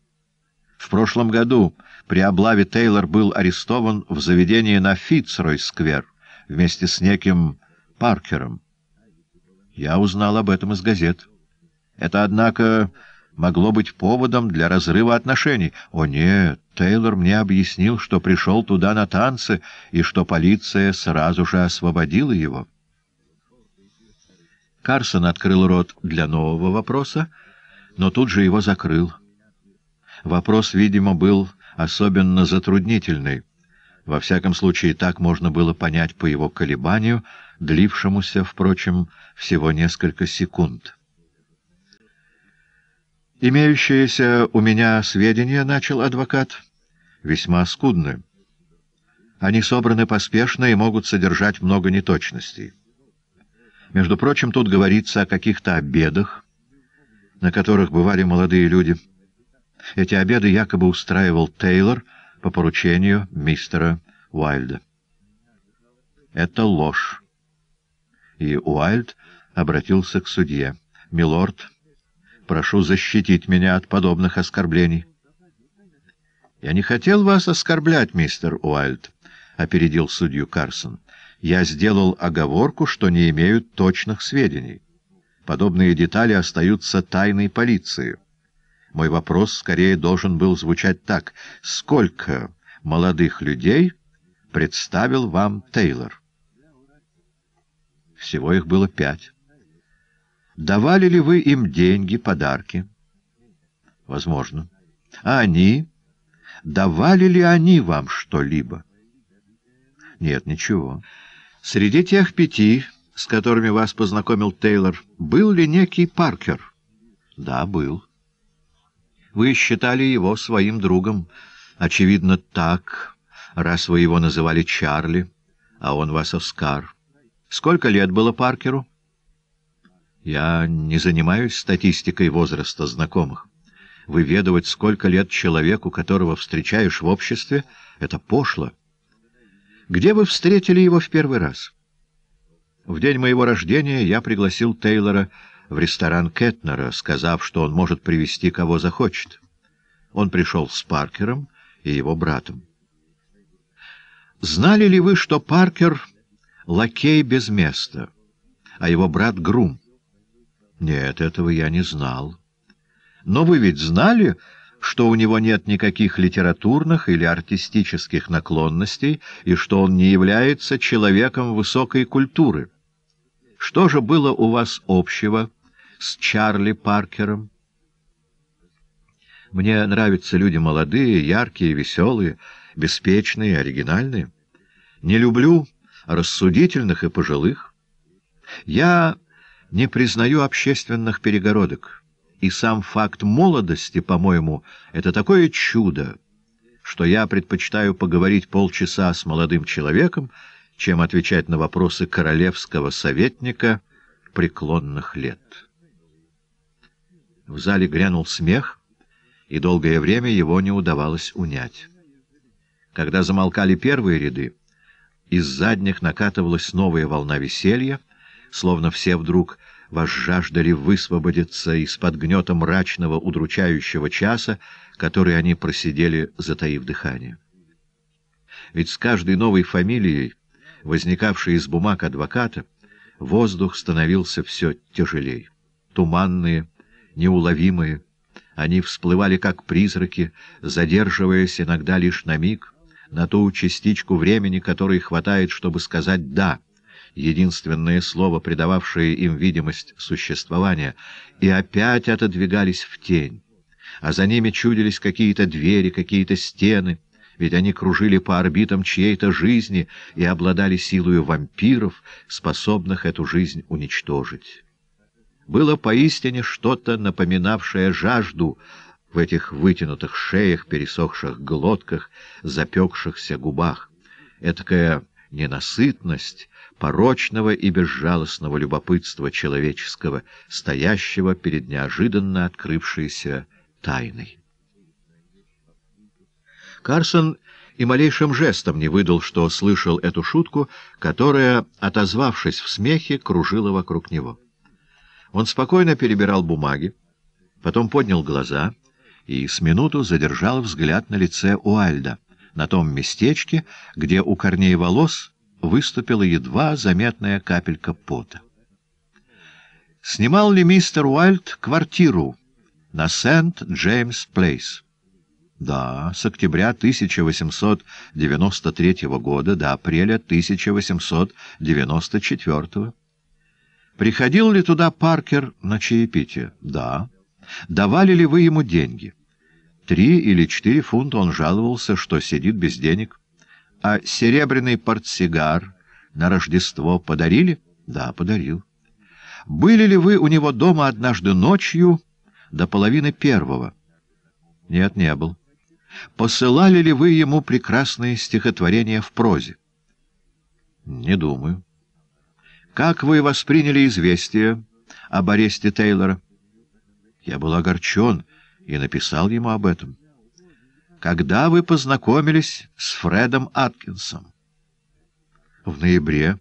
В прошлом году при облаве Тейлор был арестован в заведении на Фитцрой-сквер вместе с неким Паркером. Я узнал об этом из газет. Это, однако, могло быть поводом для разрыва отношений. О нет, Тейлор мне объяснил, что пришел туда на танцы и что полиция сразу же освободила его». Карсон открыл рот для нового вопроса, но тут же его закрыл. Вопрос, видимо, был особенно затруднительный. Во всяком случае, так можно было понять по его колебанию, длившемуся, впрочем, всего несколько секунд. «Имеющиеся у меня сведения, — начал адвокат, — весьма скудны. Они собраны поспешно и могут содержать много неточностей». Между прочим, тут говорится о каких-то обедах, на которых бывали молодые люди. Эти обеды якобы устраивал Тейлор по поручению мистера Уайльда. Это ложь. И Уайльд обратился к судье. «Милорд, прошу защитить меня от подобных оскорблений». «Я не хотел вас оскорблять, мистер Уайльд», — опередил судью Карсон я сделал оговорку, что не имеют точных сведений. Подобные детали остаются тайной полиции. Мой вопрос скорее должен был звучать так. Сколько молодых людей представил вам Тейлор? Всего их было пять. Давали ли вы им деньги, подарки? Возможно. А они? Давали ли они вам что-либо? Нет, ничего. Среди тех пяти, с которыми вас познакомил Тейлор, был ли некий Паркер? Да, был. Вы считали его своим другом. Очевидно, так, раз вы его называли Чарли, а он вас Оскар. Сколько лет было Паркеру? Я не занимаюсь статистикой возраста знакомых. Выведывать, сколько лет человеку, которого встречаешь в обществе, — это пошло. Где вы встретили его в первый раз? В день моего рождения я пригласил Тейлора в ресторан Кэтнера, сказав, что он может привести кого захочет. Он пришел с Паркером и его братом. Знали ли вы, что Паркер — лакей без места, а его брат — грум? Нет, этого я не знал. Но вы ведь знали, что у него нет никаких литературных или артистических наклонностей и что он не является человеком высокой культуры. Что же было у вас общего с Чарли Паркером? Мне нравятся люди молодые, яркие, веселые, беспечные, оригинальные. Не люблю рассудительных и пожилых. Я не признаю общественных перегородок и сам факт молодости, по-моему, это такое чудо, что я предпочитаю поговорить полчаса с молодым человеком, чем отвечать на вопросы королевского советника преклонных лет. В зале грянул смех, и долгое время его не удавалось унять. Когда замолкали первые ряды, из задних накатывалась новая волна веселья, словно все вдруг возжаждали высвободиться из-под гнета мрачного удручающего часа, который они просидели, затаив дыхание. Ведь с каждой новой фамилией, возникавшей из бумаг адвоката, воздух становился все тяжелее, Туманные, неуловимые, они всплывали как призраки, задерживаясь иногда лишь на миг, на ту частичку времени, которой хватает, чтобы сказать «да», единственное слово, придававшее им видимость существования, и опять отодвигались в тень, а за ними чудились какие-то двери, какие-то стены, ведь они кружили по орбитам чьей-то жизни и обладали силою вампиров, способных эту жизнь уничтожить. Было поистине что-то, напоминавшее жажду в этих вытянутых шеях, пересохших глотках, запекшихся губах. Этакая ненасытность порочного и безжалостного любопытства человеческого, стоящего перед неожиданно открывшейся тайной. Карсон и малейшим жестом не выдал, что слышал эту шутку, которая, отозвавшись в смехе, кружила вокруг него. Он спокойно перебирал бумаги, потом поднял глаза и с минуту задержал взгляд на лице Уальда на том местечке, где у корней волос выступила едва заметная капелька пота. Снимал ли мистер Уайльд квартиру на Сент-Джеймс-Плейс? Да, с октября 1893 года до апреля 1894. Приходил ли туда Паркер на чаепитие? Да. Давали ли вы ему деньги? Три или четыре фунта он жаловался, что сидит без денег. А серебряный портсигар на Рождество подарили? Да, подарил. Были ли вы у него дома однажды ночью до половины первого? Нет, не был. Посылали ли вы ему прекрасные стихотворения в прозе? Не думаю. Как вы восприняли известие об аресте Тейлора? Я был огорчен, и написал ему об этом. «Когда вы познакомились с Фредом Аткинсом?» «В ноябре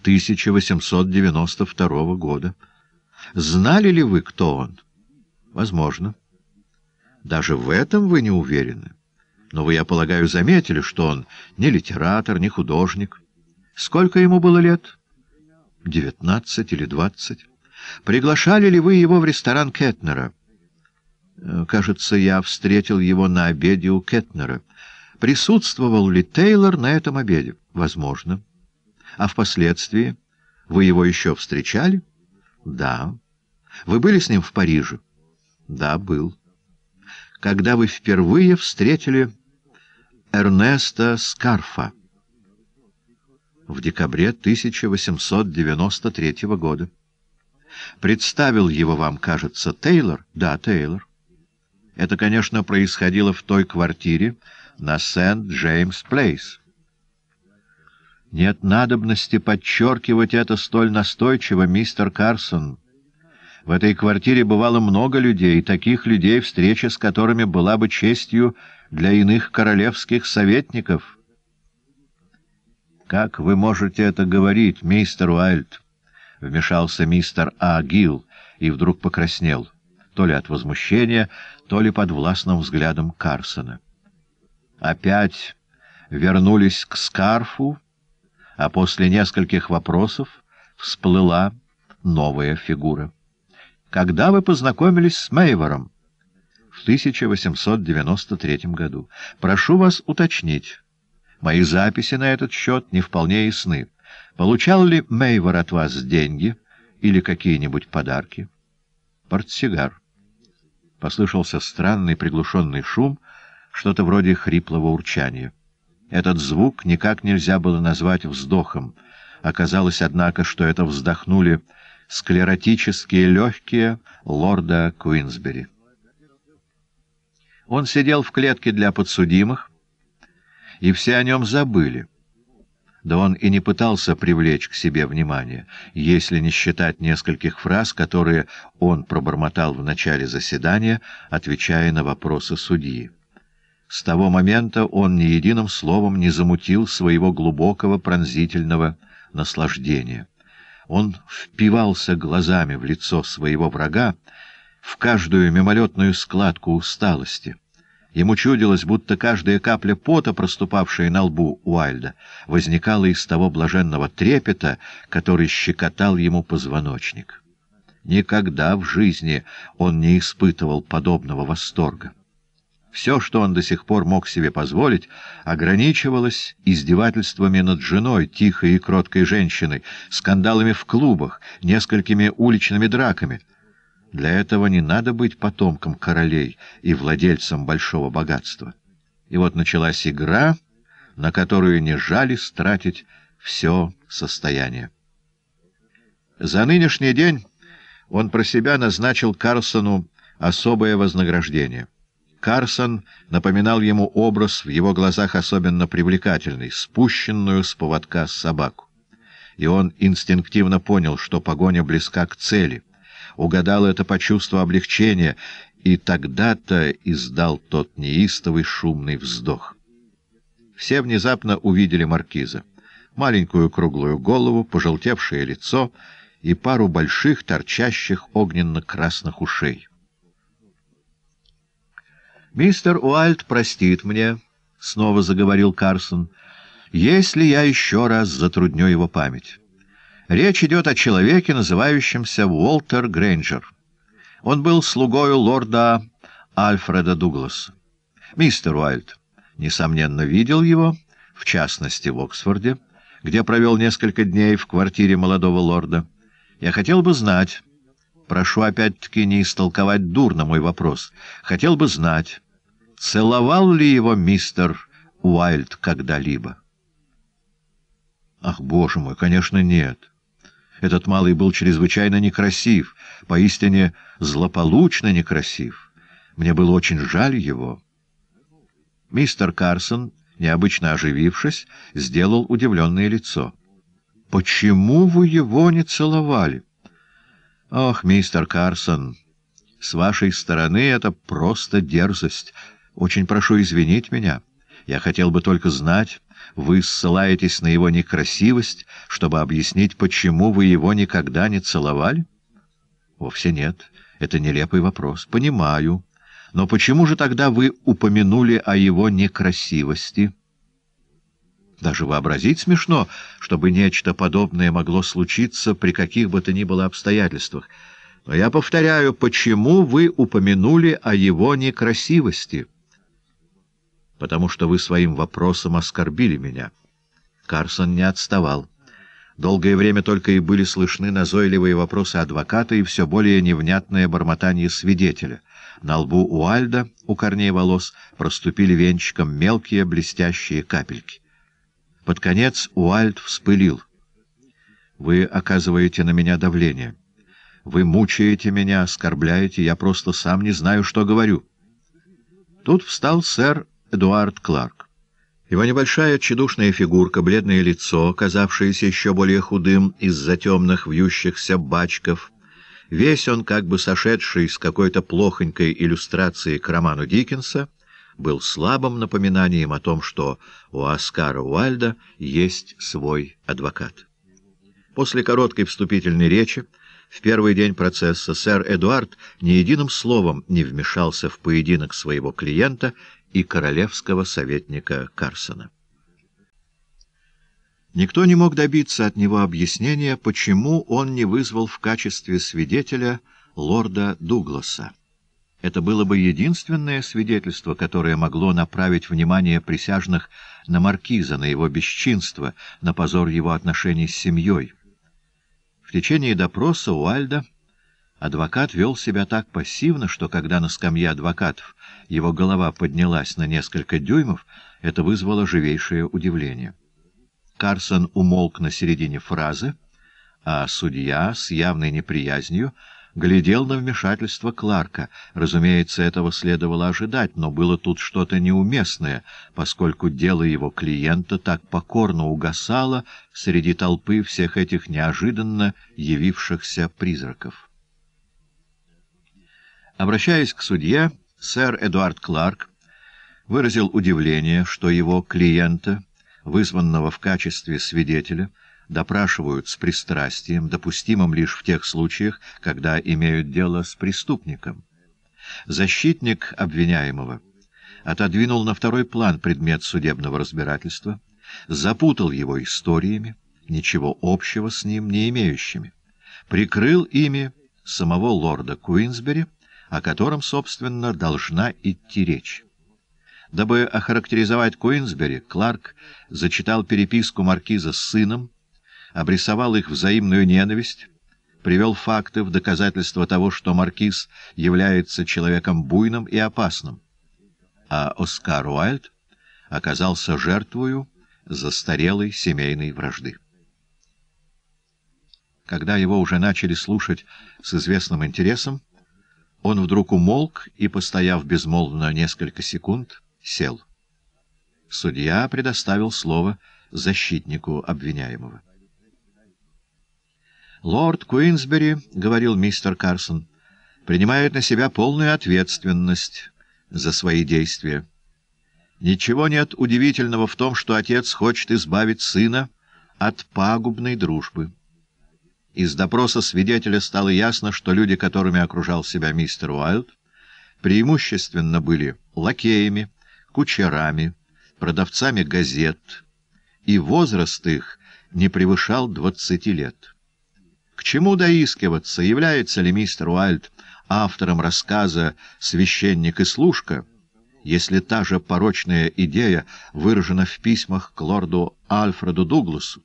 1892 года. Знали ли вы, кто он?» «Возможно. Даже в этом вы не уверены. Но вы, я полагаю, заметили, что он не литератор, не художник. Сколько ему было лет?» 19 или 20? Приглашали ли вы его в ресторан Кетнера? Э, кажется, я встретил его на обеде у Кетнера. Присутствовал ли Тейлор на этом обеде? Возможно. А впоследствии вы его еще встречали? Да. Вы были с ним в Париже? Да, был. Когда вы впервые встретили Эрнеста Скарфа? В декабре 1893 года. Представил его вам, кажется, Тейлор? Да, Тейлор. Это, конечно, происходило в той квартире на Сент-Джеймс-Плейс. Нет надобности подчеркивать это столь настойчиво, мистер Карсон. В этой квартире бывало много людей, таких людей, встреча с которыми была бы честью для иных королевских советников. «Как вы можете это говорить, мистер Уайльд?» — вмешался мистер А. Гилл и вдруг покраснел, то ли от возмущения, то ли под властным взглядом Карсона. Опять вернулись к Скарфу, а после нескольких вопросов всплыла новая фигура. «Когда вы познакомились с Мейвором?» «В 1893 году. Прошу вас уточнить. Мои записи на этот счет не вполне ясны. Получал ли Мейвор от вас деньги или какие-нибудь подарки?» «Портсигар». Послышался странный приглушенный шум, что-то вроде хриплого урчания. Этот звук никак нельзя было назвать вздохом. Оказалось, однако, что это вздохнули склеротические легкие лорда Куинсбери. Он сидел в клетке для подсудимых, и все о нем забыли. Да он и не пытался привлечь к себе внимание, если не считать нескольких фраз, которые он пробормотал в начале заседания, отвечая на вопросы судьи. С того момента он ни единым словом не замутил своего глубокого пронзительного наслаждения. Он впивался глазами в лицо своего врага, в каждую мимолетную складку усталости — Ему чудилось, будто каждая капля пота, проступавшая на лбу Уайльда, возникала из того блаженного трепета, который щекотал ему позвоночник. Никогда в жизни он не испытывал подобного восторга. Все, что он до сих пор мог себе позволить, ограничивалось издевательствами над женой, тихой и кроткой женщиной, скандалами в клубах, несколькими уличными драками — для этого не надо быть потомком королей и владельцем большого богатства. И вот началась игра, на которую не жали стратить все состояние. За нынешний день он про себя назначил Карсону особое вознаграждение. Карсон напоминал ему образ, в его глазах особенно привлекательный, спущенную с поводка собаку. И он инстинктивно понял, что погоня близка к цели — угадал это по чувству облегчения, и тогда-то издал тот неистовый шумный вздох. Все внезапно увидели маркиза. Маленькую круглую голову, пожелтевшее лицо и пару больших торчащих огненно-красных ушей. «Мистер Уальд простит мне», — снова заговорил Карсон, — «если я еще раз затрудню его память». Речь идет о человеке, называющемся Уолтер Грейнджер. Он был слугою лорда Альфреда Дугласа. Мистер Уайльд, несомненно, видел его, в частности, в Оксфорде, где провел несколько дней в квартире молодого лорда. Я хотел бы знать... Прошу опять-таки не истолковать дурно мой вопрос. Хотел бы знать, целовал ли его мистер Уайльд когда-либо? Ах, боже мой, конечно, нет. — этот малый был чрезвычайно некрасив, поистине злополучно некрасив. Мне было очень жаль его. Мистер Карсон, необычно оживившись, сделал удивленное лицо. «Почему вы его не целовали?» «Ох, мистер Карсон, с вашей стороны это просто дерзость. Очень прошу извинить меня. Я хотел бы только знать, вы ссылаетесь на его некрасивость чтобы объяснить, почему вы его никогда не целовали? Вовсе нет. Это нелепый вопрос. Понимаю. Но почему же тогда вы упомянули о его некрасивости? Даже вообразить смешно, чтобы нечто подобное могло случиться при каких бы то ни было обстоятельствах. Но я повторяю, почему вы упомянули о его некрасивости? Потому что вы своим вопросом оскорбили меня. Карсон не отставал. Долгое время только и были слышны назойливые вопросы адвоката и все более невнятное бормотание свидетеля. На лбу у Альда, у корней волос, проступили венчиком мелкие блестящие капельки. Под конец Уальд вспылил. «Вы оказываете на меня давление. Вы мучаете меня, оскорбляете, я просто сам не знаю, что говорю». Тут встал сэр Эдуард Кларк. Его небольшая чедушная фигурка, бледное лицо, казавшееся еще более худым из-за темных вьющихся бачков, весь он, как бы сошедший с какой-то плохонькой иллюстрации к роману Диккенса, был слабым напоминанием о том, что у Оскара Уальда есть свой адвокат. После короткой вступительной речи в первый день процесса сэр Эдуард ни единым словом не вмешался в поединок своего клиента и королевского советника Карсона. Никто не мог добиться от него объяснения, почему он не вызвал в качестве свидетеля лорда Дугласа. Это было бы единственное свидетельство, которое могло направить внимание присяжных на маркиза, на его бесчинство, на позор его отношений с семьей. В течение допроса Уальда адвокат вел себя так пассивно, что когда на скамье адвокатов его голова поднялась на несколько дюймов, это вызвало живейшее удивление. Карсон умолк на середине фразы, а судья с явной неприязнью глядел на вмешательство Кларка. Разумеется, этого следовало ожидать, но было тут что-то неуместное, поскольку дело его клиента так покорно угасало среди толпы всех этих неожиданно явившихся призраков. Обращаясь к судье, Сэр Эдуард Кларк выразил удивление, что его клиента, вызванного в качестве свидетеля, допрашивают с пристрастием, допустимым лишь в тех случаях, когда имеют дело с преступником. Защитник обвиняемого отодвинул на второй план предмет судебного разбирательства, запутал его историями, ничего общего с ним не имеющими, прикрыл ими самого лорда Куинсбери, о котором, собственно, должна идти речь. Дабы охарактеризовать Куинсбери, Кларк зачитал переписку маркиза с сыном, обрисовал их взаимную ненависть, привел факты в доказательство того, что маркиз является человеком буйным и опасным, а Оскар Уайльд оказался жертвою застарелой семейной вражды. Когда его уже начали слушать с известным интересом, он вдруг умолк и, постояв безмолвно несколько секунд, сел. Судья предоставил слово защитнику обвиняемого. «Лорд Куинсбери, — говорил мистер Карсон, — принимает на себя полную ответственность за свои действия. Ничего нет удивительного в том, что отец хочет избавить сына от пагубной дружбы». Из допроса свидетеля стало ясно, что люди, которыми окружал себя мистер Уайлд, преимущественно были лакеями, кучерами, продавцами газет, и возраст их не превышал 20 лет. К чему доискиваться, является ли мистер Уайлд автором рассказа «Священник и служка», если та же порочная идея выражена в письмах к лорду Альфреду Дугласу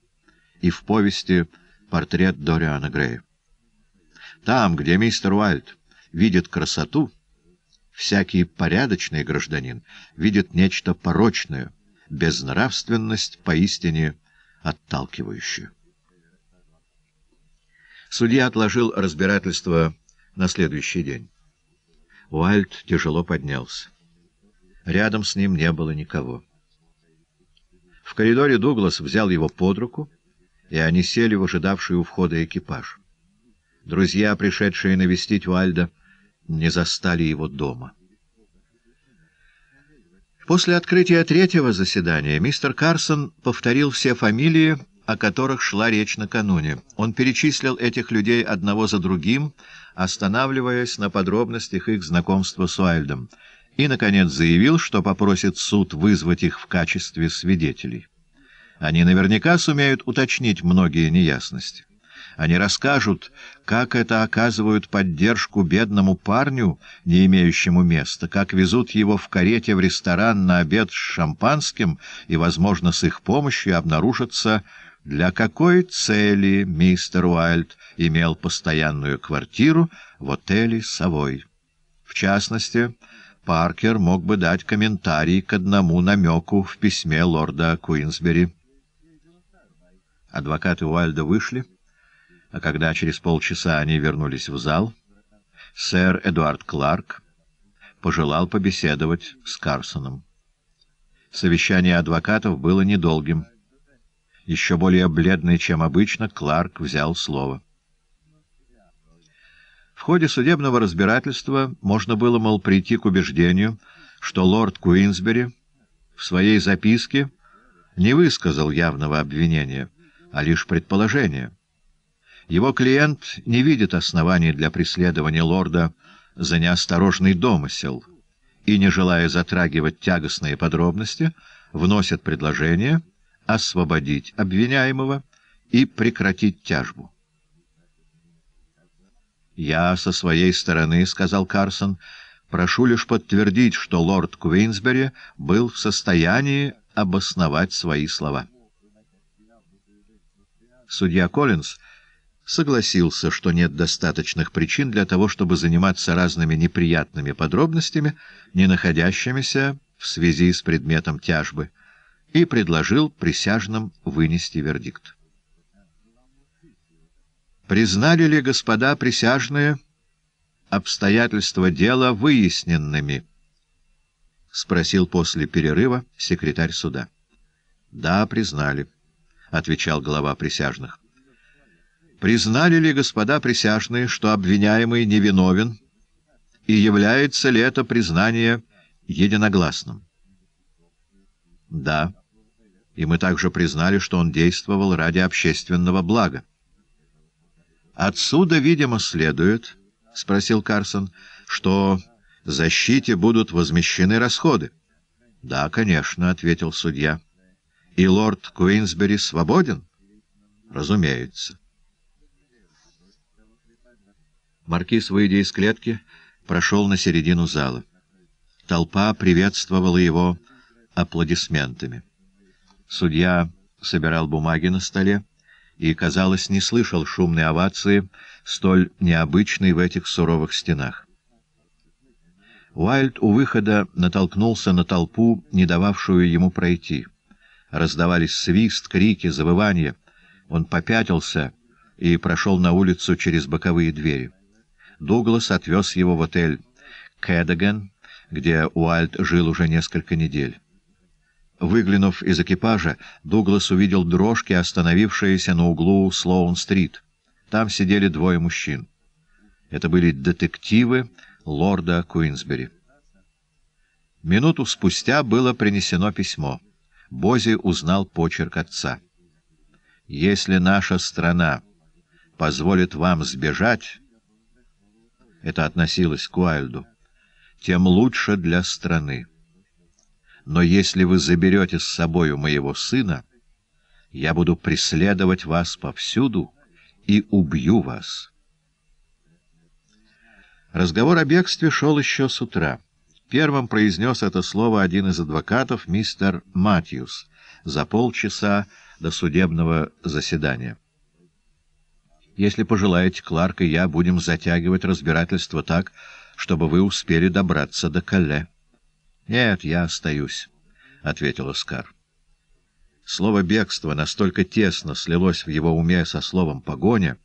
и в повести «Священник портрет Дориана Грея. Там, где мистер Уайльд видит красоту, всякий порядочный гражданин видит нечто порочное, безнравственность поистине отталкивающую. Судья отложил разбирательство на следующий день. Уайльд тяжело поднялся. Рядом с ним не было никого. В коридоре Дуглас взял его под руку и они сели в ожидавший у входа экипаж. Друзья, пришедшие навестить Уальда, не застали его дома. После открытия третьего заседания мистер Карсон повторил все фамилии, о которых шла речь накануне. Он перечислил этих людей одного за другим, останавливаясь на подробностях их знакомства с Уайльдом, и, наконец, заявил, что попросит суд вызвать их в качестве свидетелей. Они наверняка сумеют уточнить многие неясности. Они расскажут, как это оказывают поддержку бедному парню, не имеющему места, как везут его в карете в ресторан на обед с шампанским, и, возможно, с их помощью обнаружится, для какой цели мистер Уайльд имел постоянную квартиру в отеле «Совой». В частности, Паркер мог бы дать комментарий к одному намеку в письме лорда Куинсбери. Адвокаты Уайльда вышли, а когда через полчаса они вернулись в зал, сэр Эдуард Кларк пожелал побеседовать с Карсоном. Совещание адвокатов было недолгим. Еще более бледный, чем обычно, Кларк взял слово. В ходе судебного разбирательства можно было, мол, прийти к убеждению, что лорд Куинсбери в своей записке не высказал явного обвинения — а лишь предположение. Его клиент не видит оснований для преследования лорда за неосторожный домысел и, не желая затрагивать тягостные подробности, вносит предложение освободить обвиняемого и прекратить тяжбу. «Я со своей стороны, — сказал Карсон, — прошу лишь подтвердить, что лорд Квинсбери был в состоянии обосновать свои слова». Судья Коллинз согласился, что нет достаточных причин для того, чтобы заниматься разными неприятными подробностями, не находящимися в связи с предметом тяжбы, и предложил присяжным вынести вердикт. Признали ли, господа присяжные, обстоятельства дела выясненными? — спросил после перерыва секретарь суда. — Да, признали. —— отвечал глава присяжных. «Признали ли, господа присяжные, что обвиняемый невиновен, и является ли это признание единогласным?» «Да, и мы также признали, что он действовал ради общественного блага». «Отсюда, видимо, следует, — спросил Карсон, — что защите будут возмещены расходы». «Да, конечно», — ответил судья и лорд Куинсбери свободен? Разумеется. Маркиз, выйдя из клетки, прошел на середину зала. Толпа приветствовала его аплодисментами. Судья собирал бумаги на столе и, казалось, не слышал шумной овации, столь необычной в этих суровых стенах. Уайльд у выхода натолкнулся на толпу, не дававшую ему пройти — Раздавались свист, крики, завывания. Он попятился и прошел на улицу через боковые двери. Дуглас отвез его в отель «Кэдаган», где Уальд жил уже несколько недель. Выглянув из экипажа, Дуглас увидел дрожки, остановившиеся на углу Слоун-стрит. Там сидели двое мужчин. Это были детективы лорда Куинсбери. Минуту спустя было принесено письмо. Бози узнал почерк отца. «Если наша страна позволит вам сбежать...» Это относилось к Уайльду. «Тем лучше для страны. Но если вы заберете с собою моего сына, я буду преследовать вас повсюду и убью вас». Разговор о бегстве шел еще с утра. Первым произнес это слово один из адвокатов, мистер Матьюс, за полчаса до судебного заседания. «Если пожелаете, Кларк и я будем затягивать разбирательство так, чтобы вы успели добраться до Кале». «Нет, я остаюсь», — ответил Оскар. Слово «бегство» настолько тесно слилось в его уме со словом «погоня»,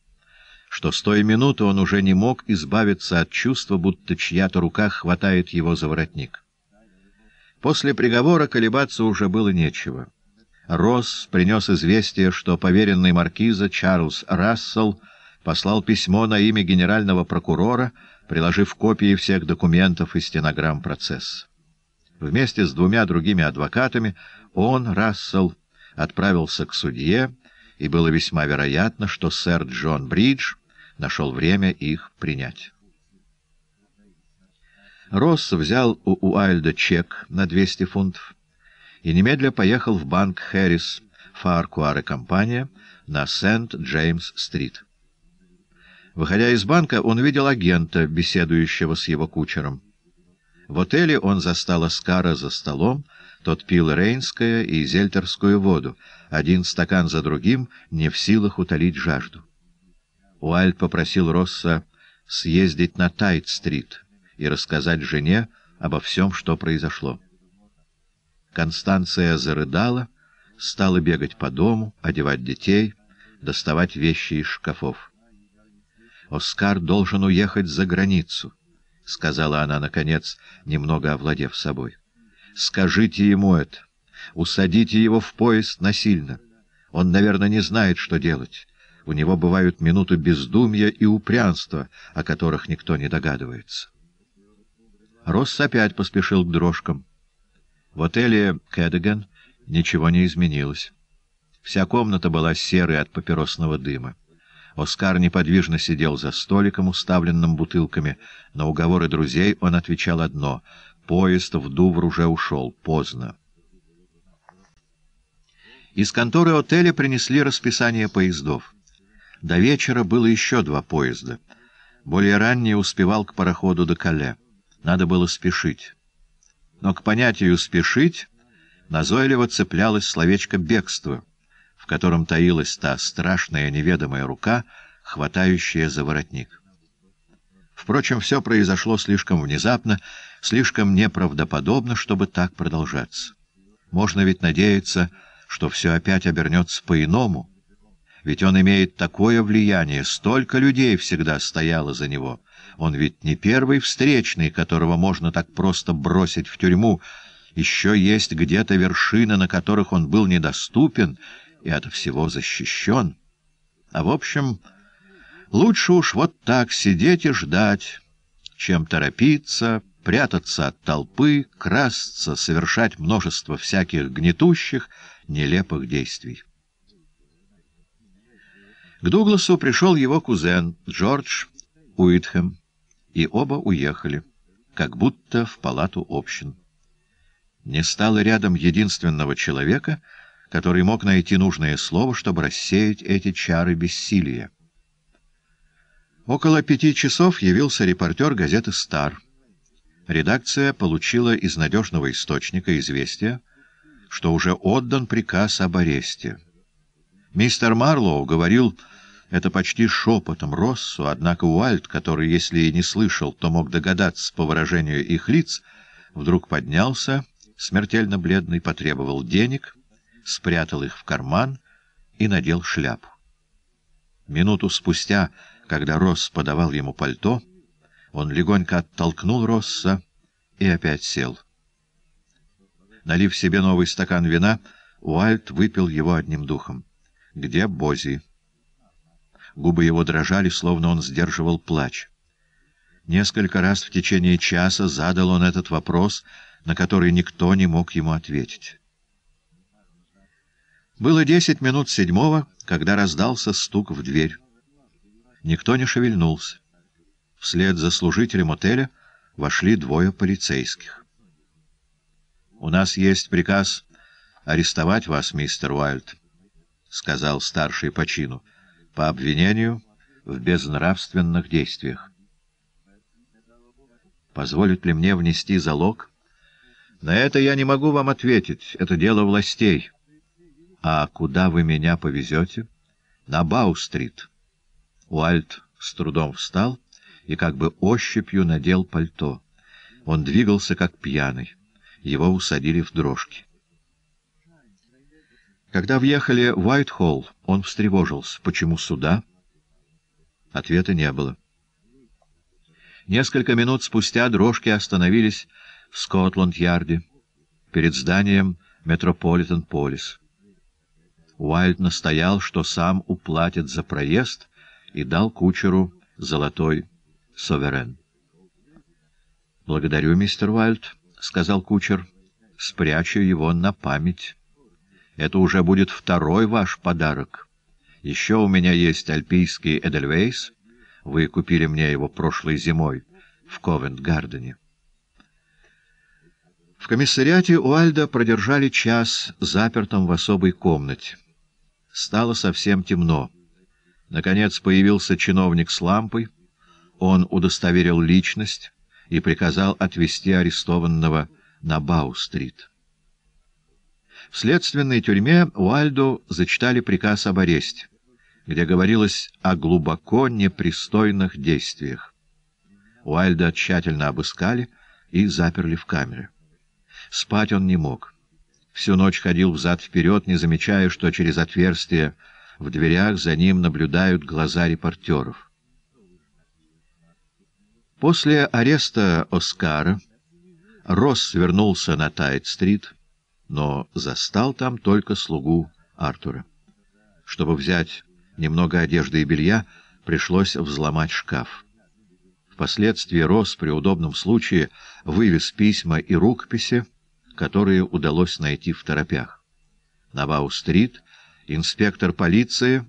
что с той минуты он уже не мог избавиться от чувства, будто чья-то рука хватает его за воротник. После приговора колебаться уже было нечего. Росс принес известие, что поверенный маркиза Чарльз Рассел послал письмо на имя генерального прокурора, приложив копии всех документов и стенограмм процесса. Вместе с двумя другими адвокатами он, Рассел, отправился к судье, и было весьма вероятно, что сэр Джон Бридж — нашел время их принять. Росс взял у Уайльда чек на 200 фунтов и немедля поехал в банк Хэрис «Фаркуар и компания» на Сент-Джеймс-стрит. Выходя из банка, он видел агента, беседующего с его кучером. В отеле он застал Аскара за столом, тот пил рейнское и зельтерскую воду, один стакан за другим, не в силах утолить жажду. Уальд попросил Росса съездить на Тайт-стрит и рассказать жене обо всем, что произошло. Констанция зарыдала, стала бегать по дому, одевать детей, доставать вещи из шкафов. «Оскар должен уехать за границу», — сказала она, наконец, немного овладев собой. «Скажите ему это. Усадите его в поезд насильно. Он, наверное, не знает, что делать. У него бывают минуты бездумья и упрянства, о которых никто не догадывается. Росс опять поспешил к дрожкам. В отеле «Кэддеган» ничего не изменилось. Вся комната была серой от папиросного дыма. Оскар неподвижно сидел за столиком, уставленным бутылками. На уговоры друзей он отвечал одно — «Поезд в Дувр уже ушел. Поздно». Из конторы отеля принесли расписание поездов. До вечера было еще два поезда. Более ранний успевал к пароходу до Кале. Надо было спешить. Но к понятию «спешить» назойливо цеплялось словечко «бегство», в котором таилась та страшная неведомая рука, хватающая за воротник. Впрочем, все произошло слишком внезапно, слишком неправдоподобно, чтобы так продолжаться. Можно ведь надеяться, что все опять обернется по-иному — ведь он имеет такое влияние, столько людей всегда стояло за него. Он ведь не первый встречный, которого можно так просто бросить в тюрьму. Еще есть где-то вершины, на которых он был недоступен и от всего защищен. А в общем, лучше уж вот так сидеть и ждать, чем торопиться, прятаться от толпы, красться, совершать множество всяких гнетущих, нелепых действий. К Дугласу пришел его кузен Джордж Уитхэм, и оба уехали, как будто в палату общин. Не стало рядом единственного человека, который мог найти нужное слово, чтобы рассеять эти чары бессилия. Около пяти часов явился репортер газеты «Стар». Редакция получила из надежного источника известие, что уже отдан приказ об аресте. Мистер Марлоу говорил это почти шепотом Россу, однако Уальд, который, если и не слышал, то мог догадаться по выражению их лиц, вдруг поднялся, смертельно бледный, потребовал денег, спрятал их в карман и надел шляпу. Минуту спустя, когда Росс подавал ему пальто, он легонько оттолкнул Росса и опять сел. Налив себе новый стакан вина, Уальд выпил его одним духом. «Где Бози?» губы его дрожали, словно он сдерживал плач. Несколько раз в течение часа задал он этот вопрос, на который никто не мог ему ответить. Было десять минут седьмого, когда раздался стук в дверь. Никто не шевельнулся. Вслед за служителем отеля вошли двое полицейских. «У нас есть приказ арестовать вас, мистер Уайльд», — сказал старший по чину по обвинению в безнравственных действиях. Позволит ли мне внести залог? На это я не могу вам ответить, это дело властей. А куда вы меня повезете? На Бау-стрит. Уальт с трудом встал и как бы ощупью надел пальто. Он двигался как пьяный. Его усадили в дрожки. Когда въехали в Уайтхолл, он встревожился. Почему сюда? Ответа не было. Несколько минут спустя дрожки остановились в Скотланд-Ярде, перед зданием Метрополитен-Полис. Уайльд настоял, что сам уплатит за проезд, и дал кучеру золотой соверен. «Благодарю, мистер Уайльд», — сказал кучер, — «спрячу его на память». Это уже будет второй ваш подарок. Еще у меня есть альпийский Эдельвейс. Вы купили мне его прошлой зимой в Ковент-Гардене. В комиссариате Уальда продержали час запертом в особой комнате. Стало совсем темно. Наконец появился чиновник с лампой. Он удостоверил личность и приказал отвезти арестованного на Бау-стрит. В следственной тюрьме Уальду зачитали приказ об аресте, где говорилось о глубоко непристойных действиях. Уальда тщательно обыскали и заперли в камере. Спать он не мог. Всю ночь ходил взад-вперед, не замечая, что через отверстие в дверях за ним наблюдают глаза репортеров. После ареста Оскара Росс вернулся на Тайт-стрит, но застал там только слугу Артура. Чтобы взять немного одежды и белья, пришлось взломать шкаф. Впоследствии Рос при удобном случае вывез письма и рукописи, которые удалось найти в торопях. На Вау-стрит инспектор полиции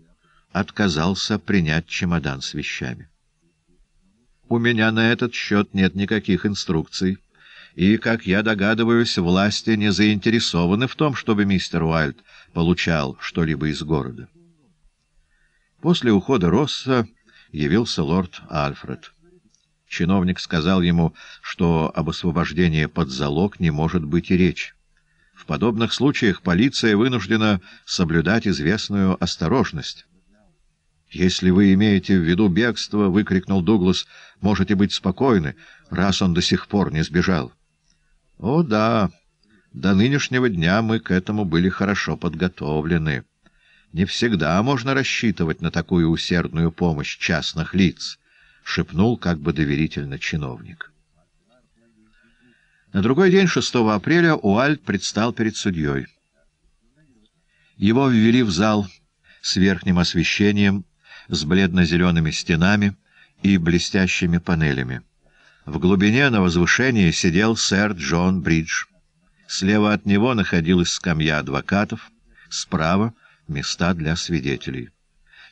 отказался принять чемодан с вещами. «У меня на этот счет нет никаких инструкций», и, как я догадываюсь, власти не заинтересованы в том, чтобы мистер Уайльд получал что-либо из города. После ухода Росса явился лорд Альфред. Чиновник сказал ему, что об освобождении под залог не может быть и речи. В подобных случаях полиция вынуждена соблюдать известную осторожность. «Если вы имеете в виду бегство», — выкрикнул Дуглас, — «можете быть спокойны, раз он до сих пор не сбежал». О да, до нынешнего дня мы к этому были хорошо подготовлены. Не всегда можно рассчитывать на такую усердную помощь частных лиц, шепнул как бы доверительно чиновник. На другой день, 6 апреля, Уальд предстал перед судьей. Его ввели в зал с верхним освещением, с бледно-зелеными стенами и блестящими панелями. В глубине на возвышении сидел сэр Джон Бридж. Слева от него находилась скамья адвокатов, справа — места для свидетелей.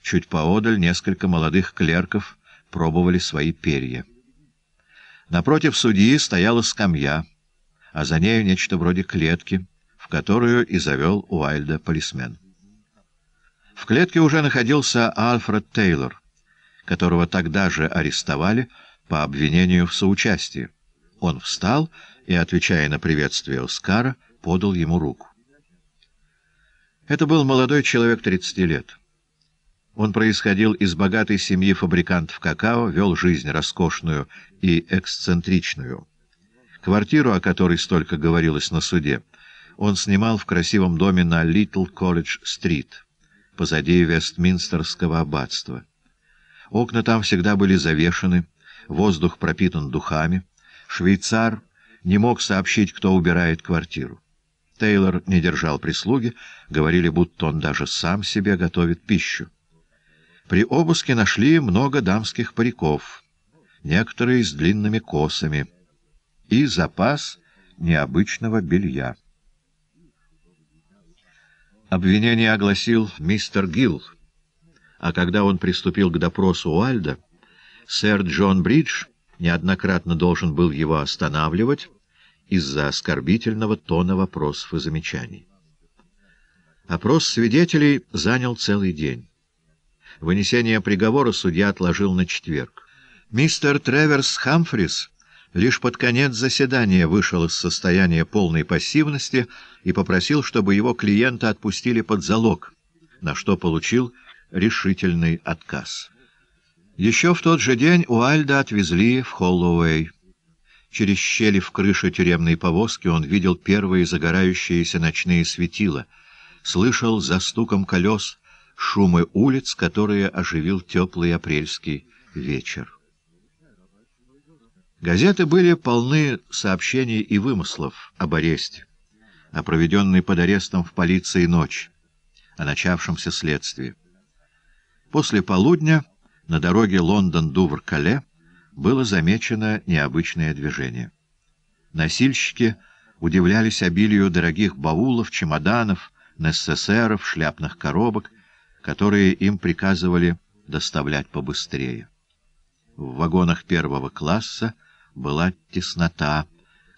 Чуть поодаль несколько молодых клерков пробовали свои перья. Напротив судьи стояла скамья, а за нею нечто вроде клетки, в которую и завел Уайльда полисмен. В клетке уже находился Альфред Тейлор, которого тогда же арестовали, по обвинению в соучастии. Он встал и, отвечая на приветствие Оскара, подал ему руку. Это был молодой человек 30 лет. Он происходил из богатой семьи фабрикантов какао, вел жизнь роскошную и эксцентричную. Квартиру, о которой столько говорилось на суде, он снимал в красивом доме на Литл Колледж-стрит, позади Вестминстерского аббатства. Окна там всегда были завешены, воздух пропитан духами. Швейцар не мог сообщить, кто убирает квартиру. Тейлор не держал прислуги, говорили, будто он даже сам себе готовит пищу. При обыске нашли много дамских париков, некоторые с длинными косами, и запас необычного белья. Обвинение огласил мистер Гилл, а когда он приступил к допросу Уальда, Сэр Джон Бридж неоднократно должен был его останавливать из-за оскорбительного тона вопросов и замечаний. Опрос свидетелей занял целый день. Вынесение приговора судья отложил на четверг. Мистер Треверс Хамфрис лишь под конец заседания вышел из состояния полной пассивности и попросил, чтобы его клиента отпустили под залог, на что получил решительный отказ. Еще в тот же день Уальда отвезли в Холлоуэй. Через щели в крыше тюремной повозки он видел первые загорающиеся ночные светила, слышал за стуком колес шумы улиц, которые оживил теплый апрельский вечер. Газеты были полны сообщений и вымыслов об аресте, о проведенной под арестом в полиции ночь, о начавшемся следствии. После полудня на дороге Лондон-Дувр-Кале было замечено необычное движение. Носильщики удивлялись обилию дорогих баулов, чемоданов, нессесеров, шляпных коробок, которые им приказывали доставлять побыстрее. В вагонах первого класса была теснота,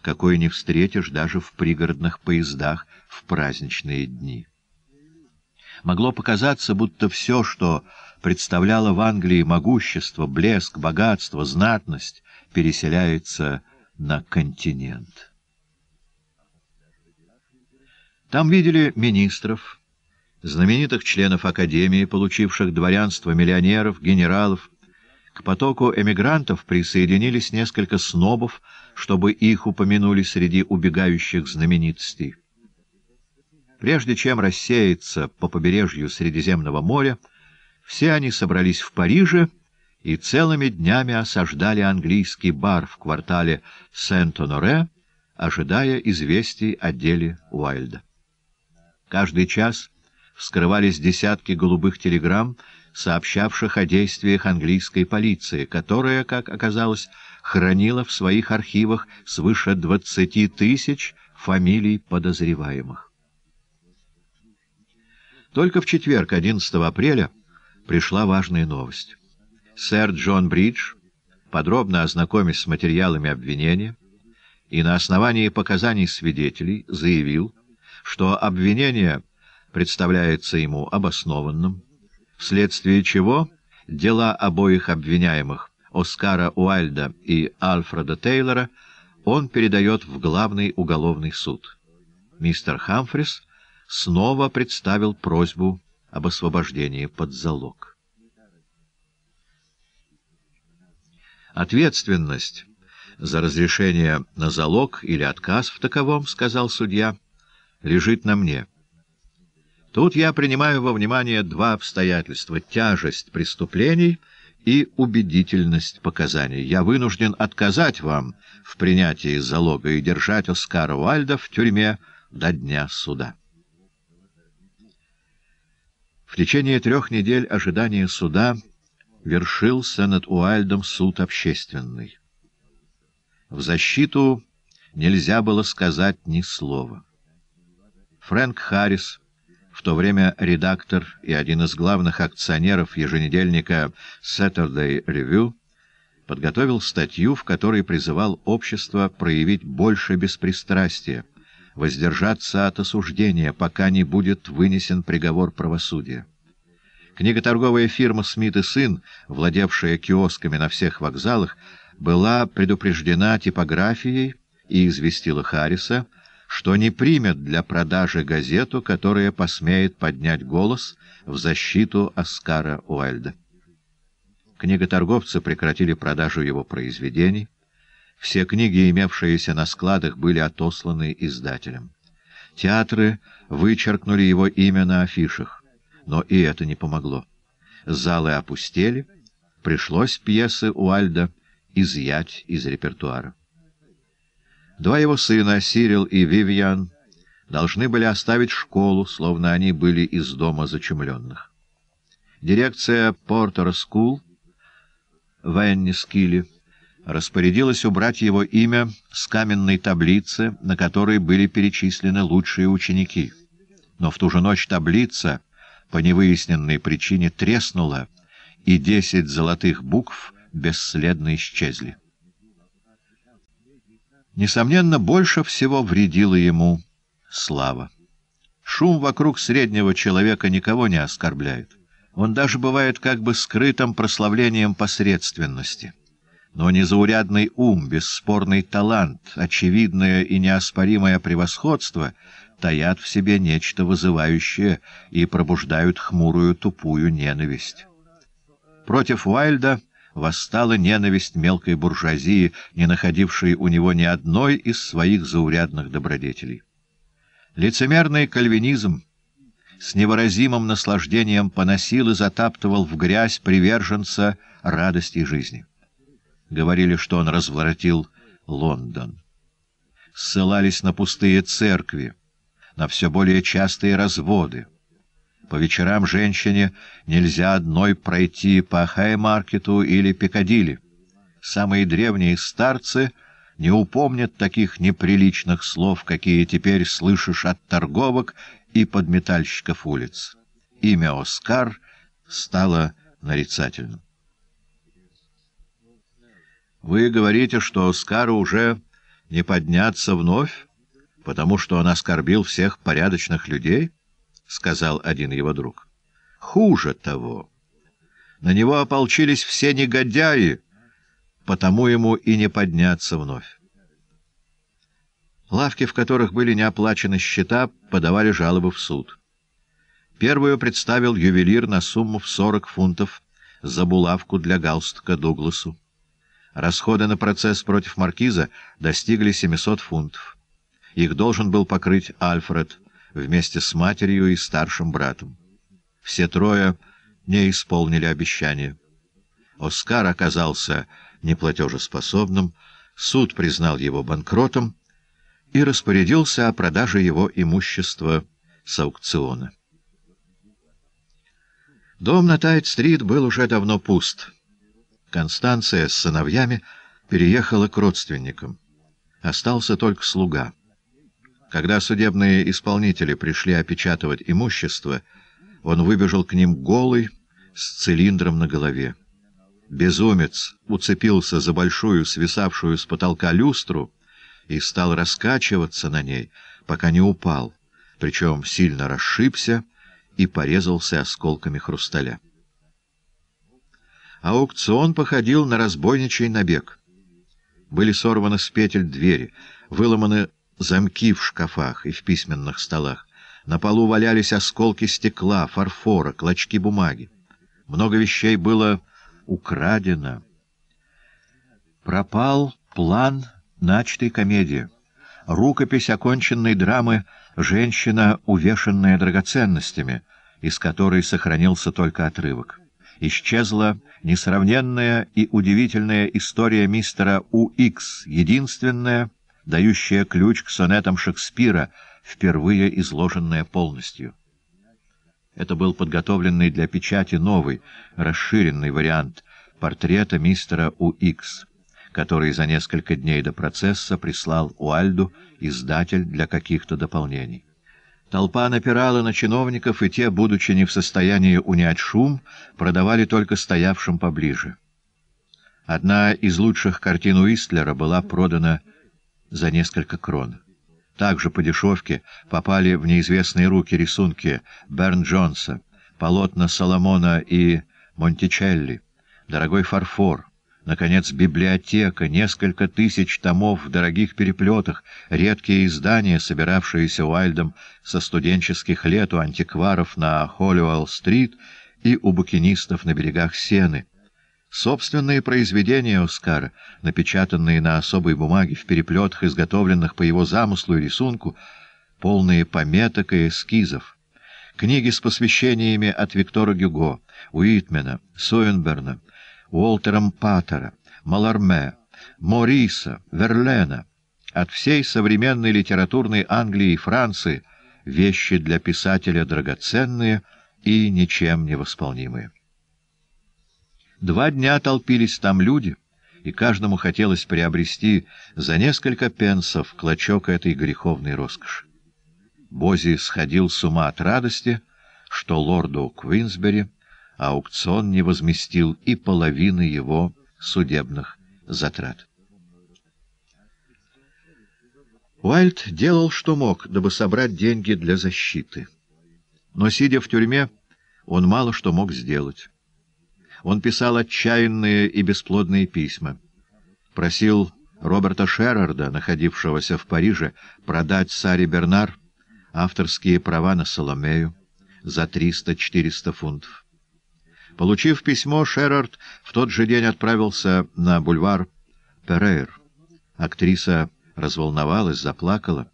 какой не встретишь даже в пригородных поездах в праздничные дни. Могло показаться, будто все, что представляла в Англии могущество, блеск, богатство, знатность, переселяется на континент. Там видели министров, знаменитых членов Академии, получивших дворянство, миллионеров, генералов. К потоку эмигрантов присоединились несколько снобов, чтобы их упомянули среди убегающих знаменитостей. Прежде чем рассеяться по побережью Средиземного моря, все они собрались в Париже и целыми днями осаждали английский бар в квартале Сент-Оноре, ожидая известий о деле Уайльда. Каждый час вскрывались десятки голубых телеграмм, сообщавших о действиях английской полиции, которая, как оказалось, хранила в своих архивах свыше 20 тысяч фамилий подозреваемых. Только в четверг, 11 апреля, пришла важная новость. Сэр Джон Бридж, подробно ознакомясь с материалами обвинения, и на основании показаний свидетелей заявил, что обвинение представляется ему обоснованным, вследствие чего дела обоих обвиняемых Оскара Уайльда и Альфреда Тейлора он передает в главный уголовный суд. Мистер Хамфрис снова представил просьбу об освобождении под залог. Ответственность за разрешение на залог или отказ в таковом, сказал судья, лежит на мне. Тут я принимаю во внимание два обстоятельства — тяжесть преступлений и убедительность показаний. Я вынужден отказать вам в принятии залога и держать Оскара Уальда в тюрьме до дня суда. В течение трех недель ожидания суда вершился над Уальдом суд общественный. В защиту нельзя было сказать ни слова. Фрэнк Харрис, в то время редактор и один из главных акционеров еженедельника Saturday Review, подготовил статью, в которой призывал общество проявить больше беспристрастия, воздержаться от осуждения, пока не будет вынесен приговор правосудия. Книготорговая фирма «Смит и сын», владевшая киосками на всех вокзалах, была предупреждена типографией и известила Харриса, что не примет для продажи газету, которая посмеет поднять голос в защиту Оскара Уайльда. Книготорговцы прекратили продажу его произведений, все книги, имевшиеся на складах, были отосланы издателем. Театры вычеркнули его имя на афишах, но и это не помогло. Залы опустели, пришлось пьесы Уальда изъять из репертуара. Два его сына, Сирил и Вивиан, должны были оставить школу, словно они были из дома зачумленных. Дирекция Портер Скул в Энни распорядилась убрать его имя с каменной таблицы, на которой были перечислены лучшие ученики. Но в ту же ночь таблица, по невыясненной причине, треснула, и десять золотых букв бесследно исчезли. Несомненно, больше всего вредила ему слава. Шум вокруг среднего человека никого не оскорбляет. Он даже бывает как бы скрытым прославлением посредственности но незаурядный ум, бесспорный талант, очевидное и неоспоримое превосходство таят в себе нечто вызывающее и пробуждают хмурую тупую ненависть. Против Уайльда восстала ненависть мелкой буржуазии, не находившей у него ни одной из своих заурядных добродетелей. Лицемерный кальвинизм с невыразимым наслаждением поносил и затаптывал в грязь приверженца радости жизни. Говорили, что он разворотил Лондон. Ссылались на пустые церкви, на все более частые разводы. По вечерам женщине нельзя одной пройти по Хай-маркету или Пикадилли. Самые древние старцы не упомнят таких неприличных слов, какие теперь слышишь от торговок и подметальщиков улиц. Имя Оскар стало нарицательным. Вы говорите, что Оскару уже не подняться вновь, потому что он оскорбил всех порядочных людей? — сказал один его друг. — Хуже того. На него ополчились все негодяи, потому ему и не подняться вновь. Лавки, в которых были неоплачены счета, подавали жалобы в суд. Первую представил ювелир на сумму в 40 фунтов за булавку для галстука Дугласу. Расходы на процесс против маркиза достигли 700 фунтов. Их должен был покрыть Альфред вместе с матерью и старшим братом. Все трое не исполнили обещания. Оскар оказался неплатежеспособным, суд признал его банкротом и распорядился о продаже его имущества с аукциона. Дом на Тайт-стрит был уже давно пуст — Констанция с сыновьями переехала к родственникам. Остался только слуга. Когда судебные исполнители пришли опечатывать имущество, он выбежал к ним голый, с цилиндром на голове. Безумец уцепился за большую, свисавшую с потолка люстру и стал раскачиваться на ней, пока не упал, причем сильно расшибся и порезался осколками хрусталя. Аукцион походил на разбойничий набег. Были сорваны с петель двери, выломаны замки в шкафах и в письменных столах. На полу валялись осколки стекла, фарфора, клочки бумаги. Много вещей было украдено. Пропал план начатой комедии. Рукопись оконченной драмы «Женщина, увешанная драгоценностями», из которой сохранился только отрывок исчезла несравненная и удивительная история мистера У.Х., единственная, дающая ключ к сонетам Шекспира, впервые изложенная полностью. Это был подготовленный для печати новый, расширенный вариант портрета мистера У.Х., который за несколько дней до процесса прислал Уальду издатель для каких-то дополнений. Толпа напирала на чиновников, и те, будучи не в состоянии унять шум, продавали только стоявшим поближе. Одна из лучших картин Уистлера была продана за несколько крон. Также по дешевке попали в неизвестные руки рисунки Берн Джонса, полотна Соломона и Монтичелли, дорогой фарфор — Наконец, библиотека, несколько тысяч томов в дорогих переплетах, редкие издания, собиравшиеся Уайльдом со студенческих лет у антикваров на Холлиуэлл-стрит и у букинистов на берегах Сены. Собственные произведения Оскара, напечатанные на особой бумаге в переплетах, изготовленных по его замыслу и рисунку, полные пометок и эскизов. Книги с посвящениями от Виктора Гюго, Уитмена, Суинберна, Уолтером Паттера, Маларме, Мориса, Верлена, от всей современной литературной Англии и Франции вещи для писателя драгоценные и ничем не восполнимые. Два дня толпились там люди, и каждому хотелось приобрести за несколько пенсов клочок этой греховной роскоши. Бози сходил с ума от радости, что лорду Квинсбери — аукцион не возместил и половины его судебных затрат. Уайльд делал, что мог, дабы собрать деньги для защиты. Но, сидя в тюрьме, он мало что мог сделать. Он писал отчаянные и бесплодные письма. Просил Роберта Шерарда, находившегося в Париже, продать Саре Бернар авторские права на Соломею за 300-400 фунтов. Получив письмо, Шерард в тот же день отправился на бульвар Перейр. Актриса разволновалась, заплакала.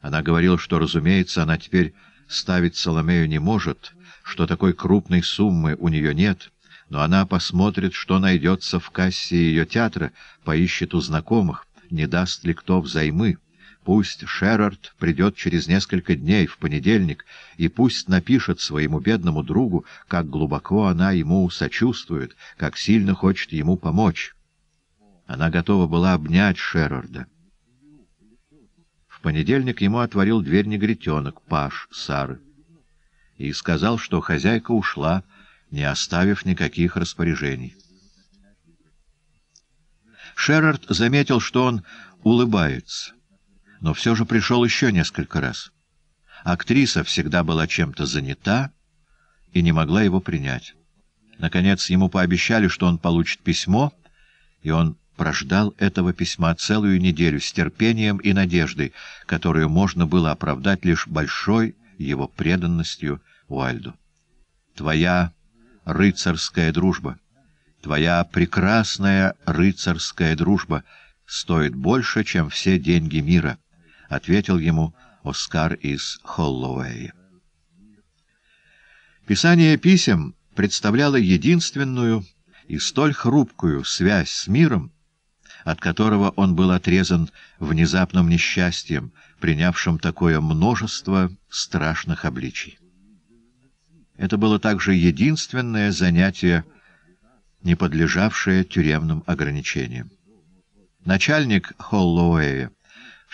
Она говорила, что, разумеется, она теперь ставить Соломею не может, что такой крупной суммы у нее нет, но она посмотрит, что найдется в кассе ее театра, поищет у знакомых, не даст ли кто взаймы. Пусть Шерард придет через несколько дней, в понедельник, и пусть напишет своему бедному другу, как глубоко она ему сочувствует, как сильно хочет ему помочь. Она готова была обнять Шерарда. В понедельник ему отворил дверь негритенок, паш Сары, и сказал, что хозяйка ушла, не оставив никаких распоряжений. Шерард заметил, что он улыбается но все же пришел еще несколько раз. Актриса всегда была чем-то занята и не могла его принять. Наконец ему пообещали, что он получит письмо, и он прождал этого письма целую неделю с терпением и надеждой, которую можно было оправдать лишь большой его преданностью Уальду. «Твоя рыцарская дружба, твоя прекрасная рыцарская дружба стоит больше, чем все деньги мира» ответил ему Оскар из Холлоуэя. Писание писем представляло единственную и столь хрупкую связь с миром, от которого он был отрезан внезапным несчастьем, принявшим такое множество страшных обличий. Это было также единственное занятие, не подлежавшее тюремным ограничениям. Начальник Холлоуэя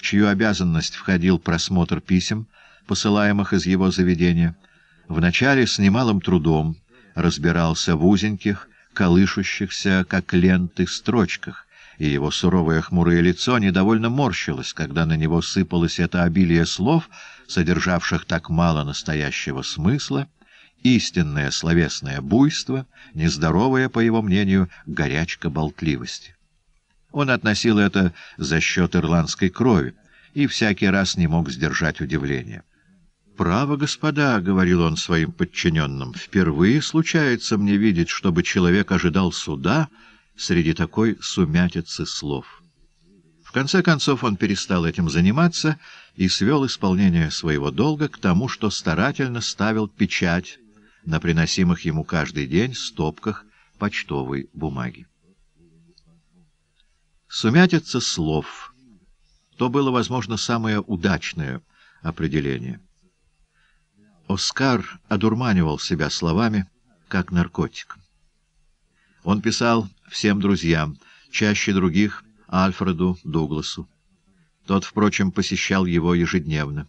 в чью обязанность входил просмотр писем, посылаемых из его заведения, вначале с немалым трудом разбирался в узеньких, колышущихся, как ленты, строчках, и его суровое хмурое лицо недовольно морщилось, когда на него сыпалось это обилие слов, содержавших так мало настоящего смысла, истинное словесное буйство, нездоровое, по его мнению, горячка болтливости. Он относил это за счет ирландской крови и всякий раз не мог сдержать удивления. «Право, господа», — говорил он своим подчиненным, — «впервые случается мне видеть, чтобы человек ожидал суда среди такой сумятицы слов». В конце концов он перестал этим заниматься и свел исполнение своего долга к тому, что старательно ставил печать на приносимых ему каждый день стопках почтовой бумаги. Сумятица слов. То было, возможно, самое удачное определение. Оскар одурманивал себя словами, как наркотик. Он писал всем друзьям, чаще других Альфреду Дугласу. Тот, впрочем, посещал его ежедневно.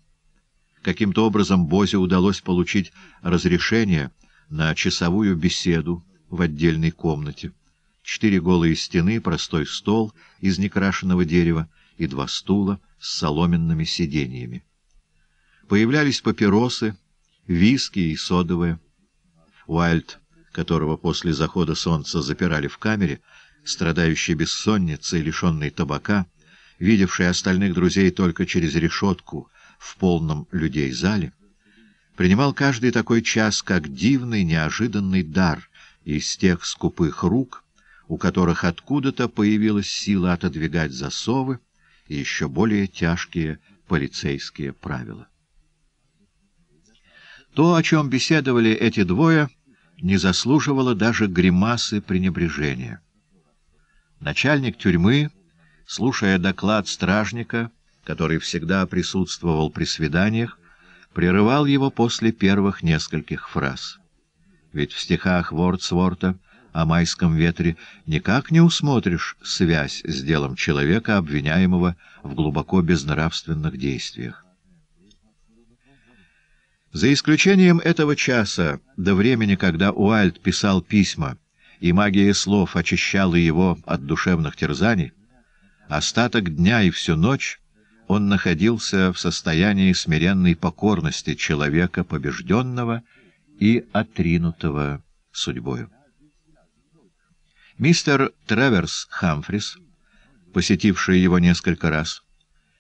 Каким-то образом Бозе удалось получить разрешение на часовую беседу в отдельной комнате четыре голые стены, простой стол из некрашенного дерева и два стула с соломенными сиденьями. Появлялись папиросы, виски и содовые. Уайльд, которого после захода солнца запирали в камере, страдающий бессонницей, лишенный табака, видевший остальных друзей только через решетку в полном людей зале, принимал каждый такой час как дивный, неожиданный дар из тех скупых рук, у которых откуда-то появилась сила отодвигать засовы и еще более тяжкие полицейские правила. То, о чем беседовали эти двое, не заслуживало даже гримасы пренебрежения. Начальник тюрьмы, слушая доклад стражника, который всегда присутствовал при свиданиях, прерывал его после первых нескольких фраз. Ведь в стихах Вордсворта о майском ветре, никак не усмотришь связь с делом человека, обвиняемого в глубоко безнравственных действиях. За исключением этого часа, до времени, когда Уальд писал письма, и магия слов очищала его от душевных терзаний, остаток дня и всю ночь он находился в состоянии смиренной покорности человека, побежденного и отринутого судьбою. Мистер Треверс Хамфрис, посетивший его несколько раз,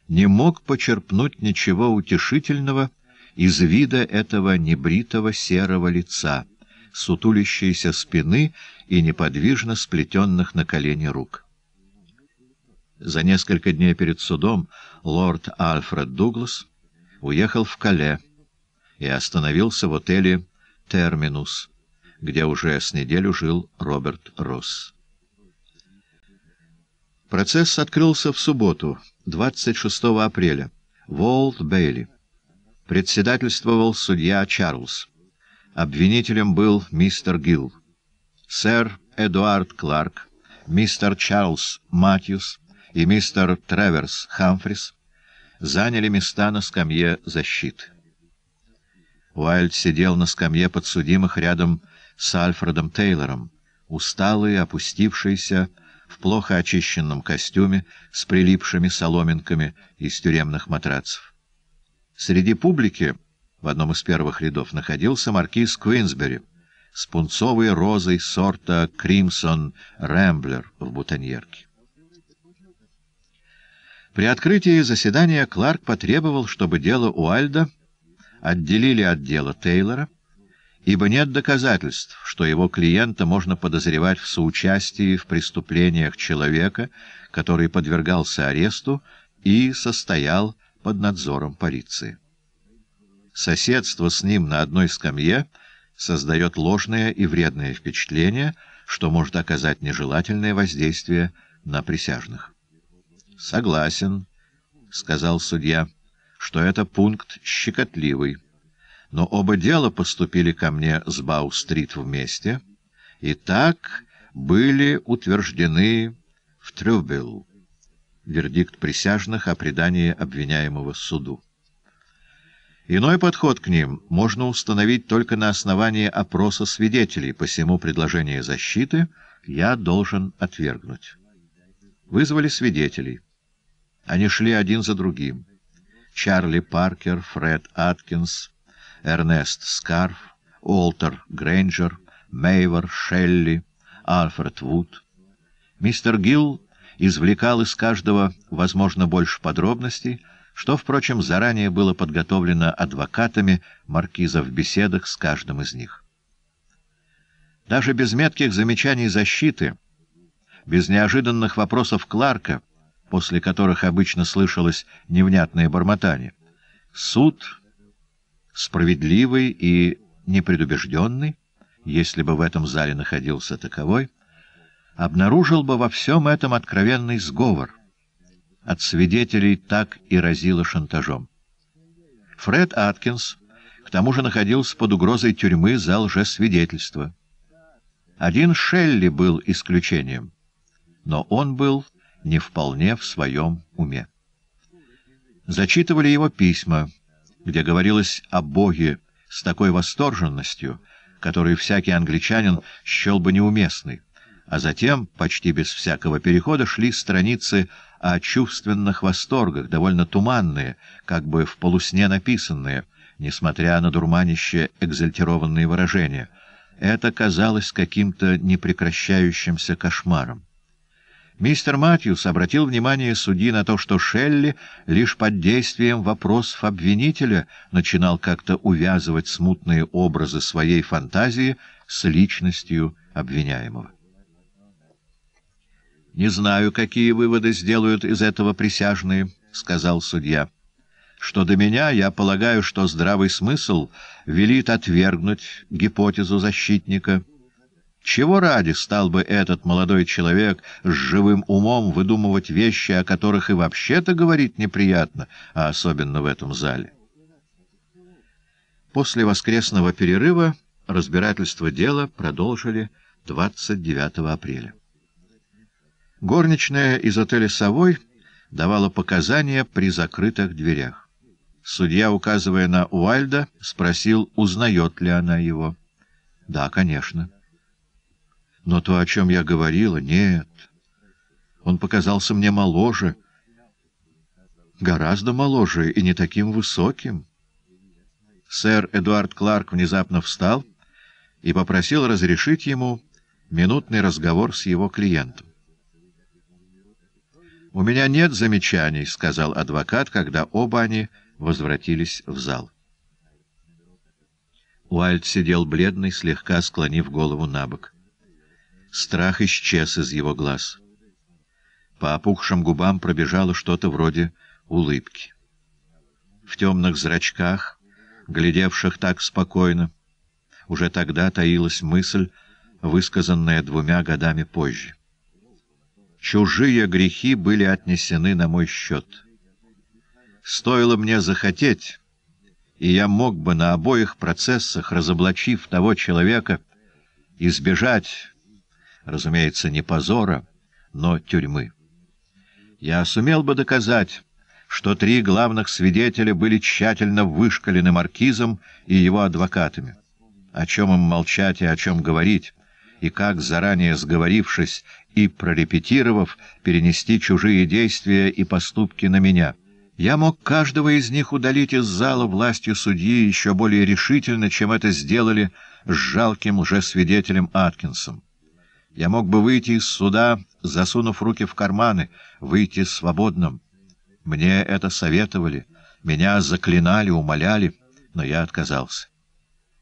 не мог почерпнуть ничего утешительного из вида этого небритого серого лица, сутулящейся спины и неподвижно сплетенных на колени рук. За несколько дней перед судом лорд Альфред Дуглас уехал в Кале и остановился в отеле «Терминус» где уже с неделю жил Роберт Росс. Процесс открылся в субботу, 26 апреля, в Олд-Бейли. Председательствовал судья Чарльз. Обвинителем был мистер Гилл. Сэр Эдуард Кларк, мистер Чарльз Матьюс и мистер Треверс Хамфрис заняли места на скамье защиты. Уайльд сидел на скамье подсудимых рядом с Альфредом Тейлором, усталый, опустившийся, в плохо очищенном костюме с прилипшими соломинками из тюремных матрацев. Среди публики в одном из первых рядов находился маркиз Квинсбери с пунцовой розой сорта «Кримсон Рэмблер» в бутоньерке. При открытии заседания Кларк потребовал, чтобы дело Уальда отделили от дела Тейлора — ибо нет доказательств, что его клиента можно подозревать в соучастии в преступлениях человека, который подвергался аресту и состоял под надзором полиции. Соседство с ним на одной скамье создает ложное и вредное впечатление, что может оказать нежелательное воздействие на присяжных. «Согласен», — сказал судья, — «что это пункт щекотливый» но оба дела поступили ко мне с Бау-стрит вместе и так были утверждены в Трюбелл. Вердикт присяжных о предании обвиняемого суду. Иной подход к ним можно установить только на основании опроса свидетелей, посему предложение защиты я должен отвергнуть. Вызвали свидетелей. Они шли один за другим. Чарли Паркер, Фред Аткинс, Эрнест Скарф, Уолтер Грейнджер, Мейвор Шелли, Альфред Вуд. Мистер Гилл извлекал из каждого, возможно, больше подробностей, что, впрочем, заранее было подготовлено адвокатами маркиза в беседах с каждым из них. Даже без метких замечаний защиты, без неожиданных вопросов Кларка, после которых обычно слышалось невнятное бормотание, суд справедливый и непредубежденный, если бы в этом зале находился таковой, обнаружил бы во всем этом откровенный сговор. От свидетелей так и разило шантажом. Фред Аткинс к тому же находился под угрозой тюрьмы за лжесвидетельство. Один Шелли был исключением, но он был не вполне в своем уме. Зачитывали его письма — где говорилось о Боге с такой восторженностью, которую всякий англичанин счел бы неуместной, а затем, почти без всякого перехода, шли страницы о чувственных восторгах, довольно туманные, как бы в полусне написанные, несмотря на дурманище экзальтированные выражения. Это казалось каким-то непрекращающимся кошмаром. Мистер Матьюс обратил внимание судьи на то, что Шелли лишь под действием вопросов обвинителя начинал как-то увязывать смутные образы своей фантазии с личностью обвиняемого. «Не знаю, какие выводы сделают из этого присяжные», — сказал судья. «Что до меня, я полагаю, что здравый смысл велит отвергнуть гипотезу защитника» Чего ради стал бы этот молодой человек с живым умом выдумывать вещи, о которых и вообще-то говорить неприятно, а особенно в этом зале? После воскресного перерыва разбирательство дела продолжили 29 апреля. Горничная из отеля «Совой» давала показания при закрытых дверях. Судья, указывая на Уальда, спросил, узнает ли она его. «Да, конечно». Но то, о чем я говорила, нет. Он показался мне моложе, гораздо моложе и не таким высоким. Сэр Эдуард Кларк внезапно встал и попросил разрешить ему минутный разговор с его клиентом. «У меня нет замечаний», — сказал адвокат, когда оба они возвратились в зал. Уальд сидел бледный, слегка склонив голову на бок. Страх исчез из его глаз. По опухшим губам пробежало что-то вроде улыбки. В темных зрачках, глядевших так спокойно, уже тогда таилась мысль, высказанная двумя годами позже. «Чужие грехи были отнесены на мой счет. Стоило мне захотеть...» и я мог бы на обоих процессах, разоблачив того человека, избежать разумеется, не позора, но тюрьмы. Я сумел бы доказать, что три главных свидетеля были тщательно вышкалены маркизом и его адвокатами. О чем им молчать и о чем говорить, и как, заранее сговорившись и прорепетировав, перенести чужие действия и поступки на меня. Я мог каждого из них удалить из зала властью судьи еще более решительно, чем это сделали с жалким лжесвидетелем Аткинсом. Я мог бы выйти из суда, засунув руки в карманы, выйти свободным. Мне это советовали, меня заклинали, умоляли, но я отказался.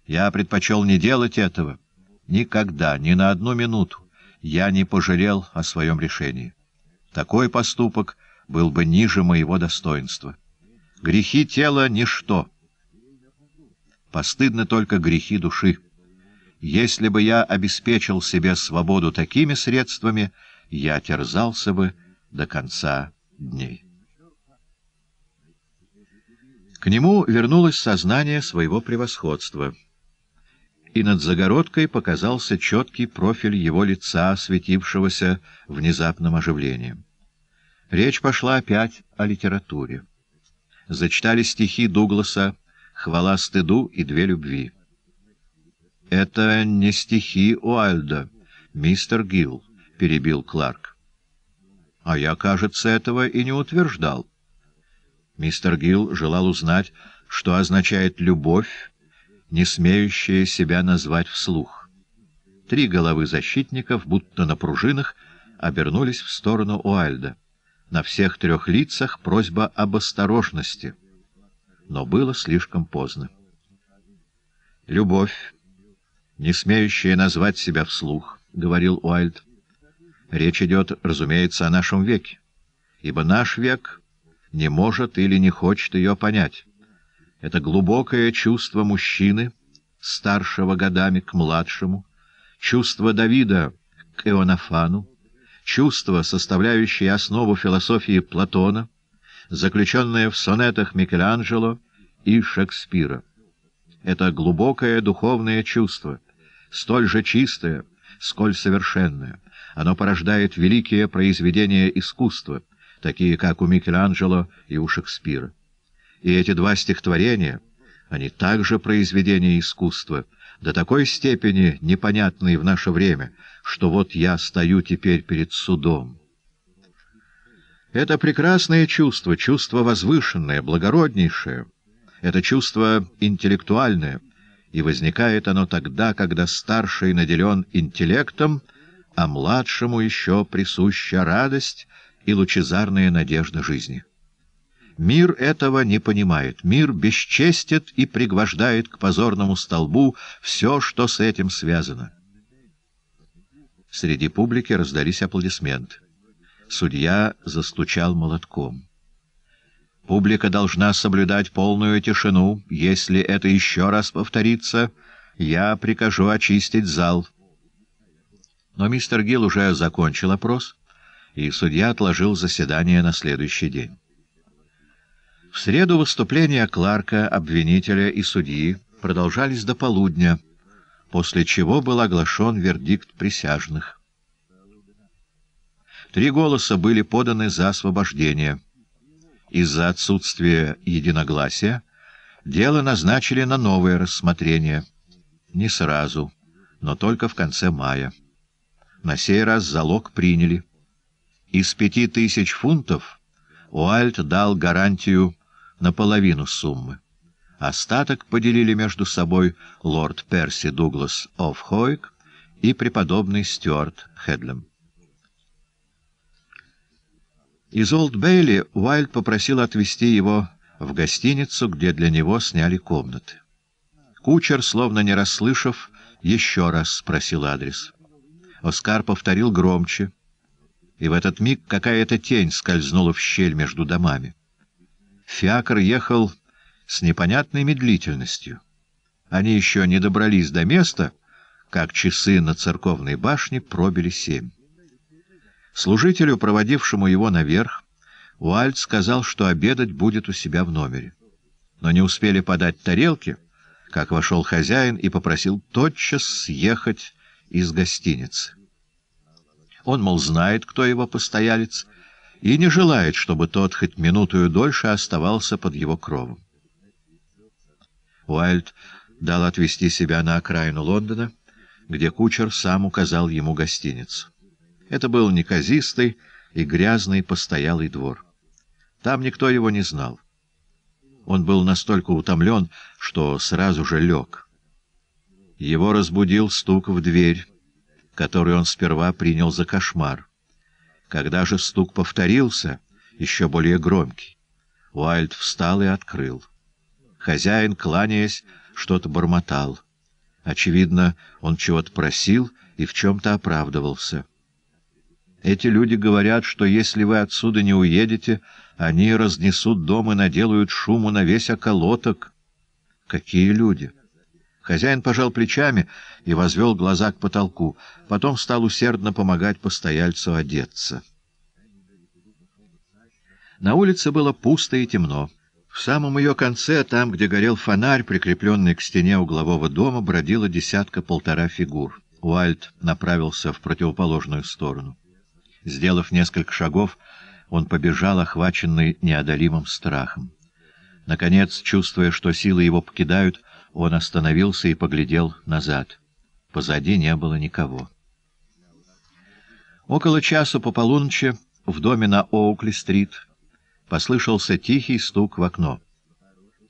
Я предпочел не делать этого. Никогда, ни на одну минуту я не пожалел о своем решении. Такой поступок был бы ниже моего достоинства. Грехи тела — ничто. Постыдно только грехи души. Если бы я обеспечил себе свободу такими средствами, я терзался бы до конца дней. К нему вернулось сознание своего превосходства. И над загородкой показался четкий профиль его лица, светившегося внезапным оживлением. Речь пошла опять о литературе. Зачитали стихи Дугласа «Хвала стыду» и «Две любви». «Это не стихи Уайльда, мистер Гилл», — перебил Кларк. «А я, кажется, этого и не утверждал». Мистер Гилл желал узнать, что означает «любовь», не смеющая себя назвать вслух. Три головы защитников, будто на пружинах, обернулись в сторону Уайльда. На всех трех лицах просьба об осторожности. Но было слишком поздно. «Любовь» не смеющая назвать себя вслух, — говорил Уайльд. Речь идет, разумеется, о нашем веке, ибо наш век не может или не хочет ее понять. Это глубокое чувство мужчины, старшего годами к младшему, чувство Давида к Ионафану, чувство, составляющее основу философии Платона, заключенное в сонетах Микеланджело и Шекспира. Это глубокое духовное чувство — столь же чистое, сколь совершенное. Оно порождает великие произведения искусства, такие как у Микеланджело и у Шекспира. И эти два стихотворения, они также произведения искусства, до такой степени непонятные в наше время, что вот я стою теперь перед судом. Это прекрасное чувство, чувство возвышенное, благороднейшее. Это чувство интеллектуальное — и возникает оно тогда, когда старший наделен интеллектом, а младшему еще присуща радость и лучезарная надежда жизни. Мир этого не понимает, мир бесчестит и пригвождает к позорному столбу все, что с этим связано. Среди публики раздались аплодисменты. Судья застучал молотком. Публика должна соблюдать полную тишину. Если это еще раз повторится, я прикажу очистить зал». Но мистер Гилл уже закончил опрос, и судья отложил заседание на следующий день. В среду выступления Кларка, обвинителя и судьи продолжались до полудня, после чего был оглашен вердикт присяжных. Три голоса были поданы за освобождение — из-за отсутствия единогласия, дело назначили на новое рассмотрение. Не сразу, но только в конце мая. На сей раз залог приняли. Из пяти тысяч фунтов Уальт дал гарантию на половину суммы. Остаток поделили между собой лорд Перси Дуглас Офхойк и преподобный Стюарт Хедлем. Из Олд-Бейли Уайльд попросил отвезти его в гостиницу, где для него сняли комнаты. Кучер, словно не расслышав, еще раз спросил адрес. Оскар повторил громче, и в этот миг какая-то тень скользнула в щель между домами. Фиакр ехал с непонятной медлительностью. Они еще не добрались до места, как часы на церковной башне пробили семь. Служителю, проводившему его наверх, Уальд сказал, что обедать будет у себя в номере. Но не успели подать тарелки, как вошел хозяин и попросил тотчас съехать из гостиницы. Он, мол, знает, кто его постоялец, и не желает, чтобы тот хоть минутую дольше оставался под его кровом. Уайльд дал отвезти себя на окраину Лондона, где кучер сам указал ему гостиницу. Это был неказистый и грязный постоялый двор. Там никто его не знал. Он был настолько утомлен, что сразу же лег. Его разбудил стук в дверь, который он сперва принял за кошмар. Когда же стук повторился, еще более громкий, Уайльд встал и открыл. Хозяин, кланяясь, что-то бормотал. Очевидно, он чего-то просил и в чем-то оправдывался. Эти люди говорят, что если вы отсюда не уедете, они разнесут дом и наделают шуму на весь околоток. Какие люди! Хозяин пожал плечами и возвел глаза к потолку, потом стал усердно помогать постояльцу одеться. На улице было пусто и темно. В самом ее конце, там, где горел фонарь, прикрепленный к стене углового дома, бродила десятка-полтора фигур. Уальд направился в противоположную сторону. Сделав несколько шагов, он побежал, охваченный неодолимым страхом. Наконец, чувствуя, что силы его покидают, он остановился и поглядел назад. Позади не было никого. Около часа по полуночи в доме на Оукли-стрит послышался тихий стук в окно.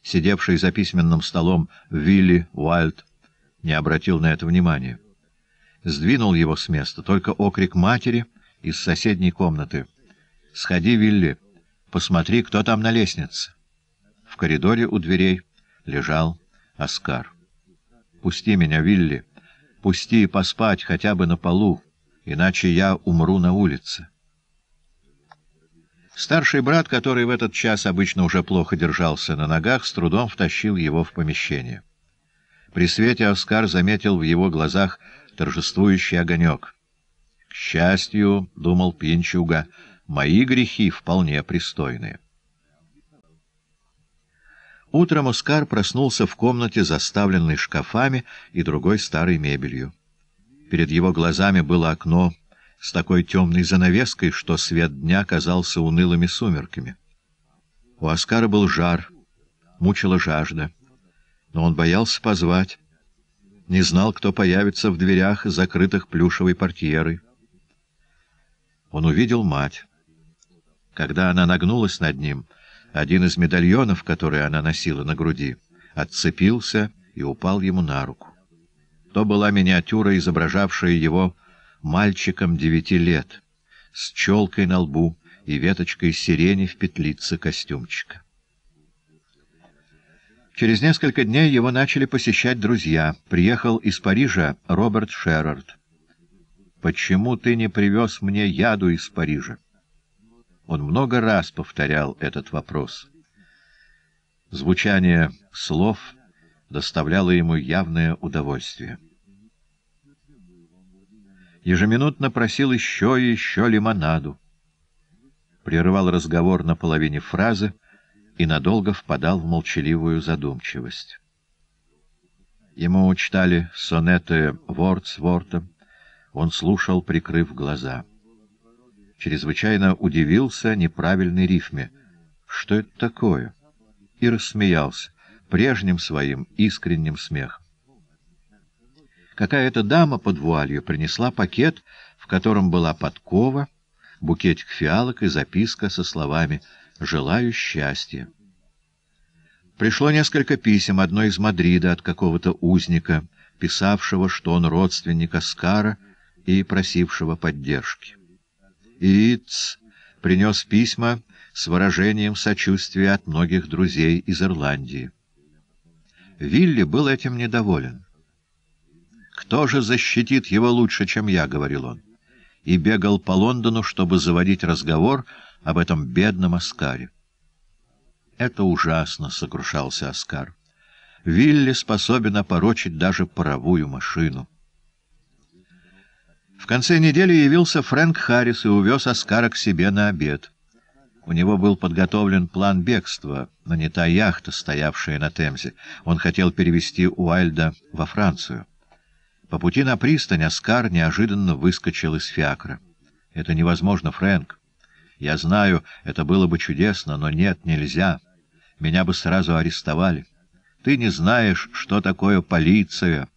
Сидевший за письменным столом Вилли Уайлд не обратил на это внимания. Сдвинул его с места только окрик матери — из соседней комнаты. «Сходи, Вилли, посмотри, кто там на лестнице». В коридоре у дверей лежал Оскар. «Пусти меня, Вилли, пусти поспать хотя бы на полу, иначе я умру на улице». Старший брат, который в этот час обычно уже плохо держался на ногах, с трудом втащил его в помещение. При свете Оскар заметил в его глазах торжествующий огонек — к счастью, — думал Пинчуга, — мои грехи вполне пристойные. Утром Оскар проснулся в комнате, заставленной шкафами и другой старой мебелью. Перед его глазами было окно с такой темной занавеской, что свет дня казался унылыми сумерками. У Оскара был жар, мучила жажда, но он боялся позвать, не знал, кто появится в дверях, закрытых плюшевой портьерой он увидел мать. Когда она нагнулась над ним, один из медальонов, который она носила на груди, отцепился и упал ему на руку. То была миниатюра, изображавшая его мальчиком девяти лет, с челкой на лбу и веточкой сирени в петлице костюмчика. Через несколько дней его начали посещать друзья. Приехал из Парижа Роберт Шерард почему ты не привез мне яду из Парижа? Он много раз повторял этот вопрос. Звучание слов доставляло ему явное удовольствие. Ежеминутно просил еще и еще лимонаду. Прерывал разговор на половине фразы и надолго впадал в молчаливую задумчивость. Ему читали сонеты Вордсворта, он слушал, прикрыв глаза. Чрезвычайно удивился неправильной рифме. «Что это такое?» И рассмеялся, прежним своим искренним смехом. Какая-то дама под вуалью принесла пакет, в котором была подкова, букетик фиалок и записка со словами «Желаю счастья». Пришло несколько писем, одно из Мадрида от какого-то узника, писавшего, что он родственник Аскара и просившего поддержки. Иц принес письма с выражением сочувствия от многих друзей из Ирландии. Вилли был этим недоволен. «Кто же защитит его лучше, чем я?» — говорил он. И бегал по Лондону, чтобы заводить разговор об этом бедном Оскаре. «Это ужасно!» — сокрушался Оскар. «Вилли способен опорочить даже паровую машину». В конце недели явился Фрэнк Харрис и увез Оскара к себе на обед. У него был подготовлен план бегства, но не та яхта, стоявшая на Темзе. Он хотел перевести Уайльда во Францию. По пути на пристань Оскар неожиданно выскочил из фиакра. «Это невозможно, Фрэнк. Я знаю, это было бы чудесно, но нет, нельзя. Меня бы сразу арестовали. Ты не знаешь, что такое полиция».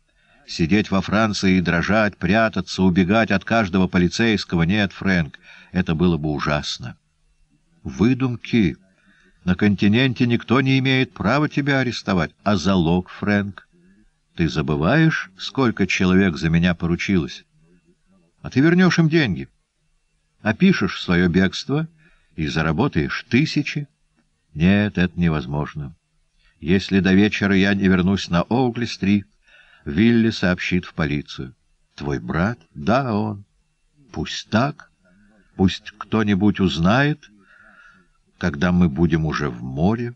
Сидеть во Франции и дрожать, прятаться, убегать от каждого полицейского — нет, Фрэнк, это было бы ужасно. Выдумки. На континенте никто не имеет права тебя арестовать. А залог, Фрэнк? Ты забываешь, сколько человек за меня поручилось? А ты вернешь им деньги. Опишешь свое бегство и заработаешь тысячи. Нет, это невозможно. Если до вечера я не вернусь на оукли Вилли сообщит в полицию. Твой брат? Да, он. Пусть так. Пусть кто-нибудь узнает, когда мы будем уже в море.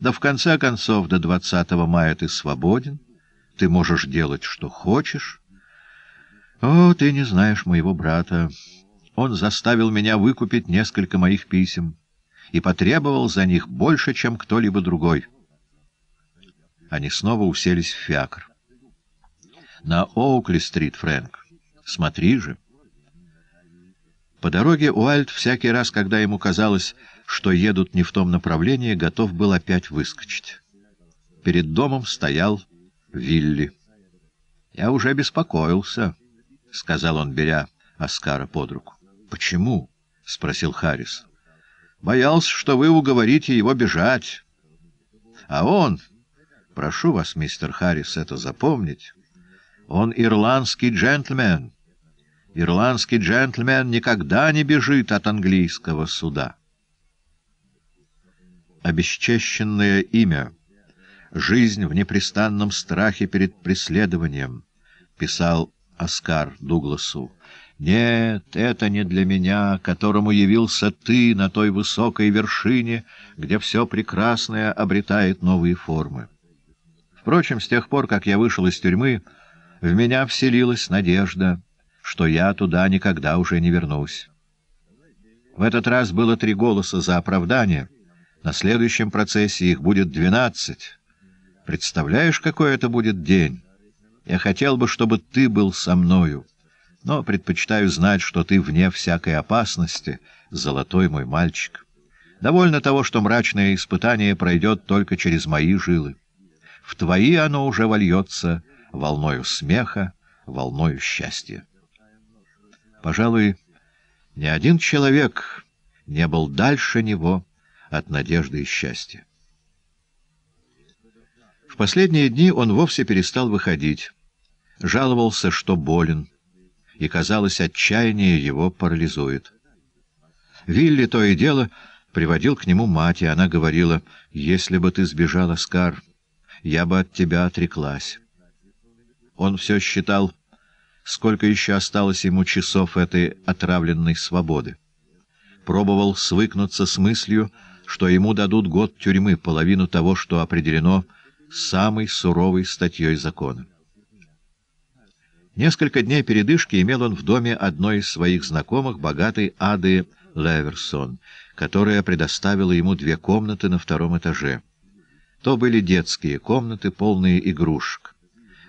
Да в конце концов, до 20 мая ты свободен. Ты можешь делать, что хочешь. О, ты не знаешь моего брата. Он заставил меня выкупить несколько моих писем и потребовал за них больше, чем кто-либо другой. Они снова уселись в фиакр на Оукли-стрит, Фрэнк. Смотри же. По дороге Уальд всякий раз, когда ему казалось, что едут не в том направлении, готов был опять выскочить. Перед домом стоял Вилли. «Я уже беспокоился», — сказал он, беря Оскара под руку. «Почему?» — спросил Харрис. «Боялся, что вы уговорите его бежать». «А он...» «Прошу вас, мистер Харрис, это запомнить...» Он ирландский джентльмен. Ирландский джентльмен никогда не бежит от английского суда. Обесчещенное имя. Жизнь в непрестанном страхе перед преследованием, писал Оскар Дугласу. «Нет, это не для меня, которому явился ты на той высокой вершине, где все прекрасное обретает новые формы. Впрочем, с тех пор, как я вышел из тюрьмы, в меня вселилась надежда, что я туда никогда уже не вернусь. В этот раз было три голоса за оправдание. На следующем процессе их будет двенадцать. Представляешь, какой это будет день? Я хотел бы, чтобы ты был со мною, но предпочитаю знать, что ты вне всякой опасности, золотой мой мальчик. Довольно того, что мрачное испытание пройдет только через мои жилы. В твои оно уже вольется — волною смеха, волною счастья. Пожалуй, ни один человек не был дальше него от надежды и счастья. В последние дни он вовсе перестал выходить, жаловался, что болен, и, казалось, отчаяние его парализует. Вилли то и дело приводил к нему мать, и она говорила, «Если бы ты сбежал, Оскар, я бы от тебя отреклась». Он все считал, сколько еще осталось ему часов этой отравленной свободы. Пробовал свыкнуться с мыслью, что ему дадут год тюрьмы, половину того, что определено самой суровой статьей закона. Несколько дней передышки имел он в доме одной из своих знакомых, богатой Ады Леверсон, которая предоставила ему две комнаты на втором этаже. То были детские комнаты, полные игрушек.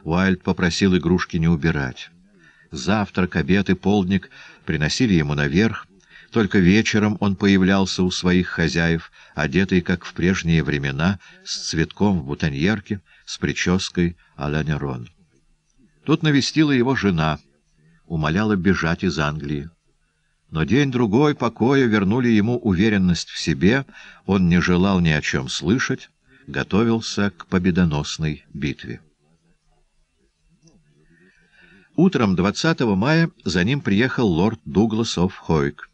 Уайльд попросил игрушки не убирать. Завтрак, обед и полдник приносили ему наверх, только вечером он появлялся у своих хозяев, одетый, как в прежние времена, с цветком в бутоньерке, с прической Аланерон. Тут навестила его жена, умоляла бежать из Англии. Но день-другой покоя вернули ему уверенность в себе, он не желал ни о чем слышать, готовился к победоносной битве. Утром 20 мая за ним приехал лорд Дуглас оф Хойк.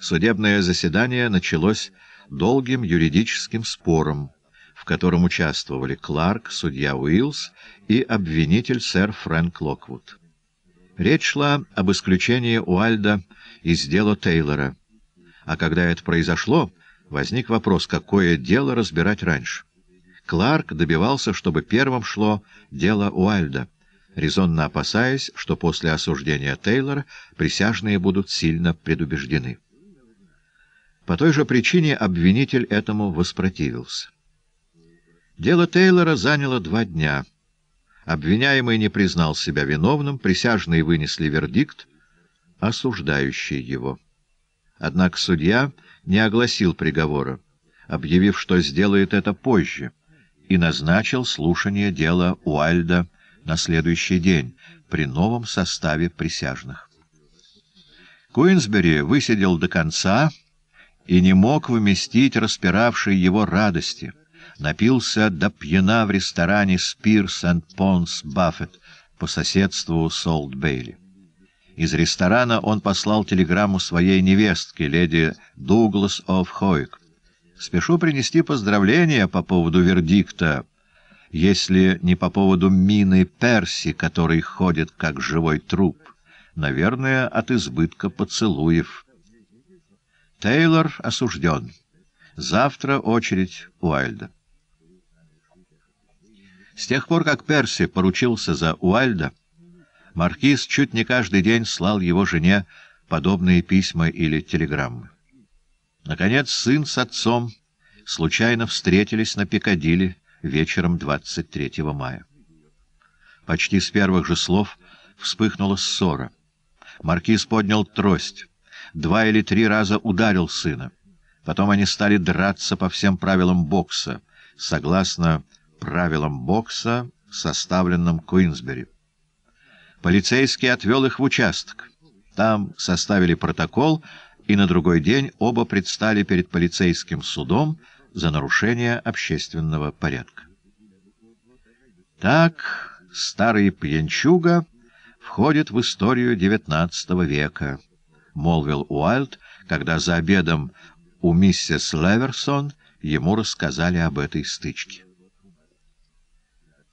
Судебное заседание началось долгим юридическим спором, в котором участвовали Кларк, судья Уиллс и обвинитель сэр Фрэнк Локвуд. Речь шла об исключении Уальда из дела Тейлора. А когда это произошло, возник вопрос, какое дело разбирать раньше. Кларк добивался, чтобы первым шло дело Уальда резонно опасаясь, что после осуждения Тейлора присяжные будут сильно предубеждены. По той же причине обвинитель этому воспротивился. Дело Тейлора заняло два дня. Обвиняемый не признал себя виновным, присяжные вынесли вердикт, осуждающий его. Однако судья не огласил приговора, объявив, что сделает это позже, и назначил слушание дела Уальда на следующий день при новом составе присяжных. Куинсбери высидел до конца и не мог выместить распиравшей его радости. Напился до пьяна в ресторане «Спирс энд Понс Баффет» по соседству Солт Бейли. Из ресторана он послал телеграмму своей невестке, леди Дуглас оф Хойк. «Спешу принести поздравления по поводу вердикта если не по поводу мины Перси, который ходит как живой труп, наверное, от избытка поцелуев. Тейлор осужден. Завтра очередь Уайльда. С тех пор, как Перси поручился за Уайльда, маркиз чуть не каждый день слал его жене подобные письма или телеграммы. Наконец, сын с отцом случайно встретились на Пикадилли, вечером 23 мая. Почти с первых же слов вспыхнула ссора. Маркиз поднял трость, два или три раза ударил сына. Потом они стали драться по всем правилам бокса, согласно правилам бокса, составленным Куинсбери. Полицейский отвел их в участок. Там составили протокол, и на другой день оба предстали перед полицейским судом за нарушение общественного порядка. Так старый пьянчуга входит в историю XIX века, молвил Уайлд, когда за обедом у миссис Леверсон ему рассказали об этой стычке.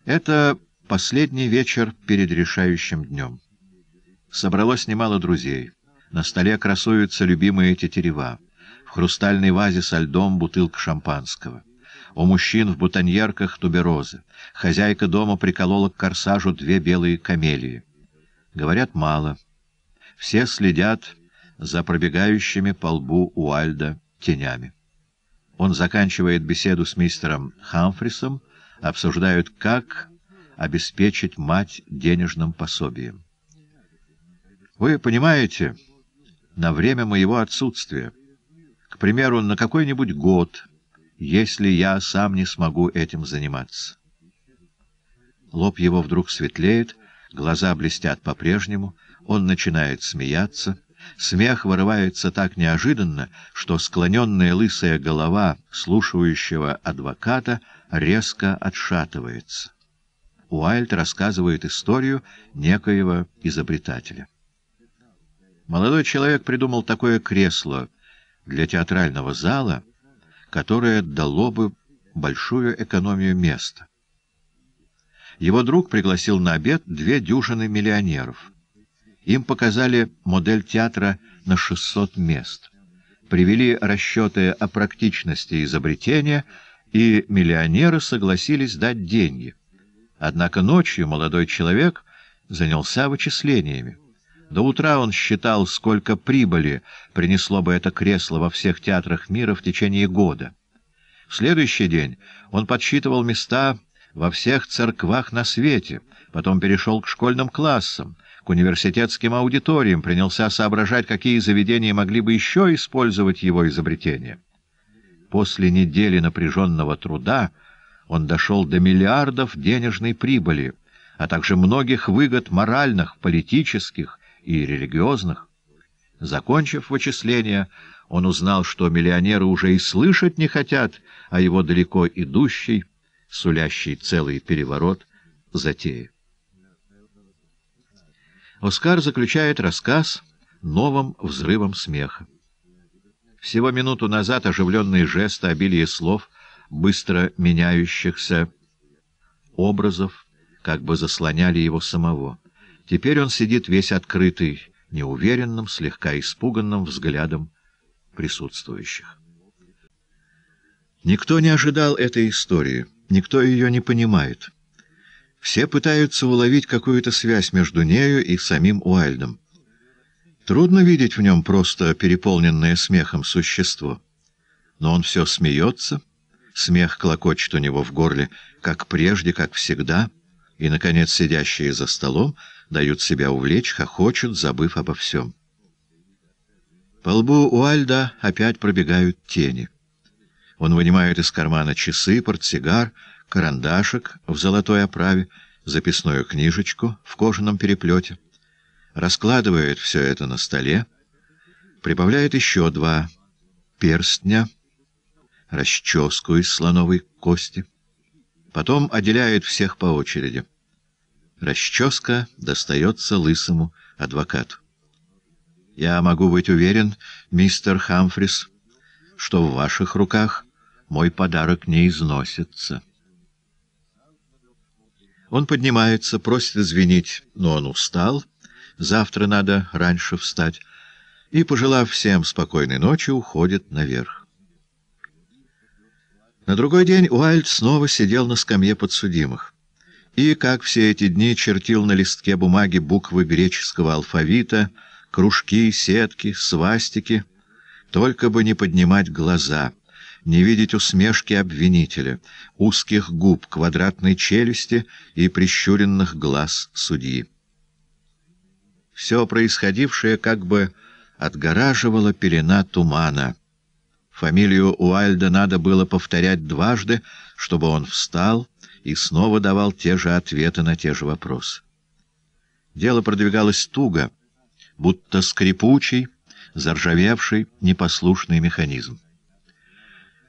Это последний вечер перед решающим днем. Собралось немало друзей. На столе красуются любимые тетерева — хрустальной вазе со льдом бутылка шампанского. У мужчин в бутоньерках туберозы. Хозяйка дома приколола к корсажу две белые камелии. Говорят мало. Все следят за пробегающими по лбу Уальда тенями. Он заканчивает беседу с мистером Хамфрисом, обсуждают, как обеспечить мать денежным пособием. «Вы понимаете, на время моего отсутствия примеру, на какой-нибудь год, если я сам не смогу этим заниматься. Лоб его вдруг светлеет, глаза блестят по-прежнему, он начинает смеяться. Смех вырывается так неожиданно, что склоненная лысая голова слушающего адвоката резко отшатывается. Уайльд рассказывает историю некоего изобретателя. Молодой человек придумал такое кресло — для театрального зала, которое дало бы большую экономию места. Его друг пригласил на обед две дюжины миллионеров. Им показали модель театра на 600 мест. Привели расчеты о практичности изобретения, и миллионеры согласились дать деньги. Однако ночью молодой человек занялся вычислениями. До утра он считал, сколько прибыли принесло бы это кресло во всех театрах мира в течение года. В следующий день он подсчитывал места во всех церквах на свете, потом перешел к школьным классам, к университетским аудиториям, принялся соображать, какие заведения могли бы еще использовать его изобретение. После недели напряженного труда он дошел до миллиардов денежной прибыли, а также многих выгод моральных, политических, и религиозных. Закончив вычисления, он узнал, что миллионеры уже и слышать не хотят о его далеко идущей, сулящей целый переворот, затее. Оскар заключает рассказ новым взрывом смеха. Всего минуту назад оживленные жесты, обилие слов, быстро меняющихся образов, как бы заслоняли его самого. Теперь он сидит весь открытый, неуверенным, слегка испуганным взглядом присутствующих. Никто не ожидал этой истории, никто ее не понимает. Все пытаются уловить какую-то связь между нею и самим Уайльдом. Трудно видеть в нем просто переполненное смехом существо. Но он все смеется, смех клокочет у него в горле, как прежде, как всегда, и, наконец, сидящие за столом — дают себя увлечь, хохочут, забыв обо всем. По лбу Уальда опять пробегают тени. Он вынимает из кармана часы, портсигар, карандашик в золотой оправе, записную книжечку в кожаном переплете, раскладывает все это на столе, прибавляет еще два перстня, расческу из слоновой кости, потом отделяет всех по очереди. Расческа достается лысому адвокату. «Я могу быть уверен, мистер Хамфрис, что в ваших руках мой подарок не износится». Он поднимается, просит извинить, но он устал. Завтра надо раньше встать. И, пожелав всем спокойной ночи, уходит наверх. На другой день Уайльд снова сидел на скамье подсудимых и, как все эти дни, чертил на листке бумаги буквы греческого алфавита, кружки, сетки, свастики. Только бы не поднимать глаза, не видеть усмешки обвинителя, узких губ, квадратной челюсти и прищуренных глаз судьи. Все происходившее как бы отгораживало пелена тумана. Фамилию Уайльда надо было повторять дважды, чтобы он встал, и снова давал те же ответы на те же вопросы. Дело продвигалось туго, будто скрипучий, заржавевший, непослушный механизм.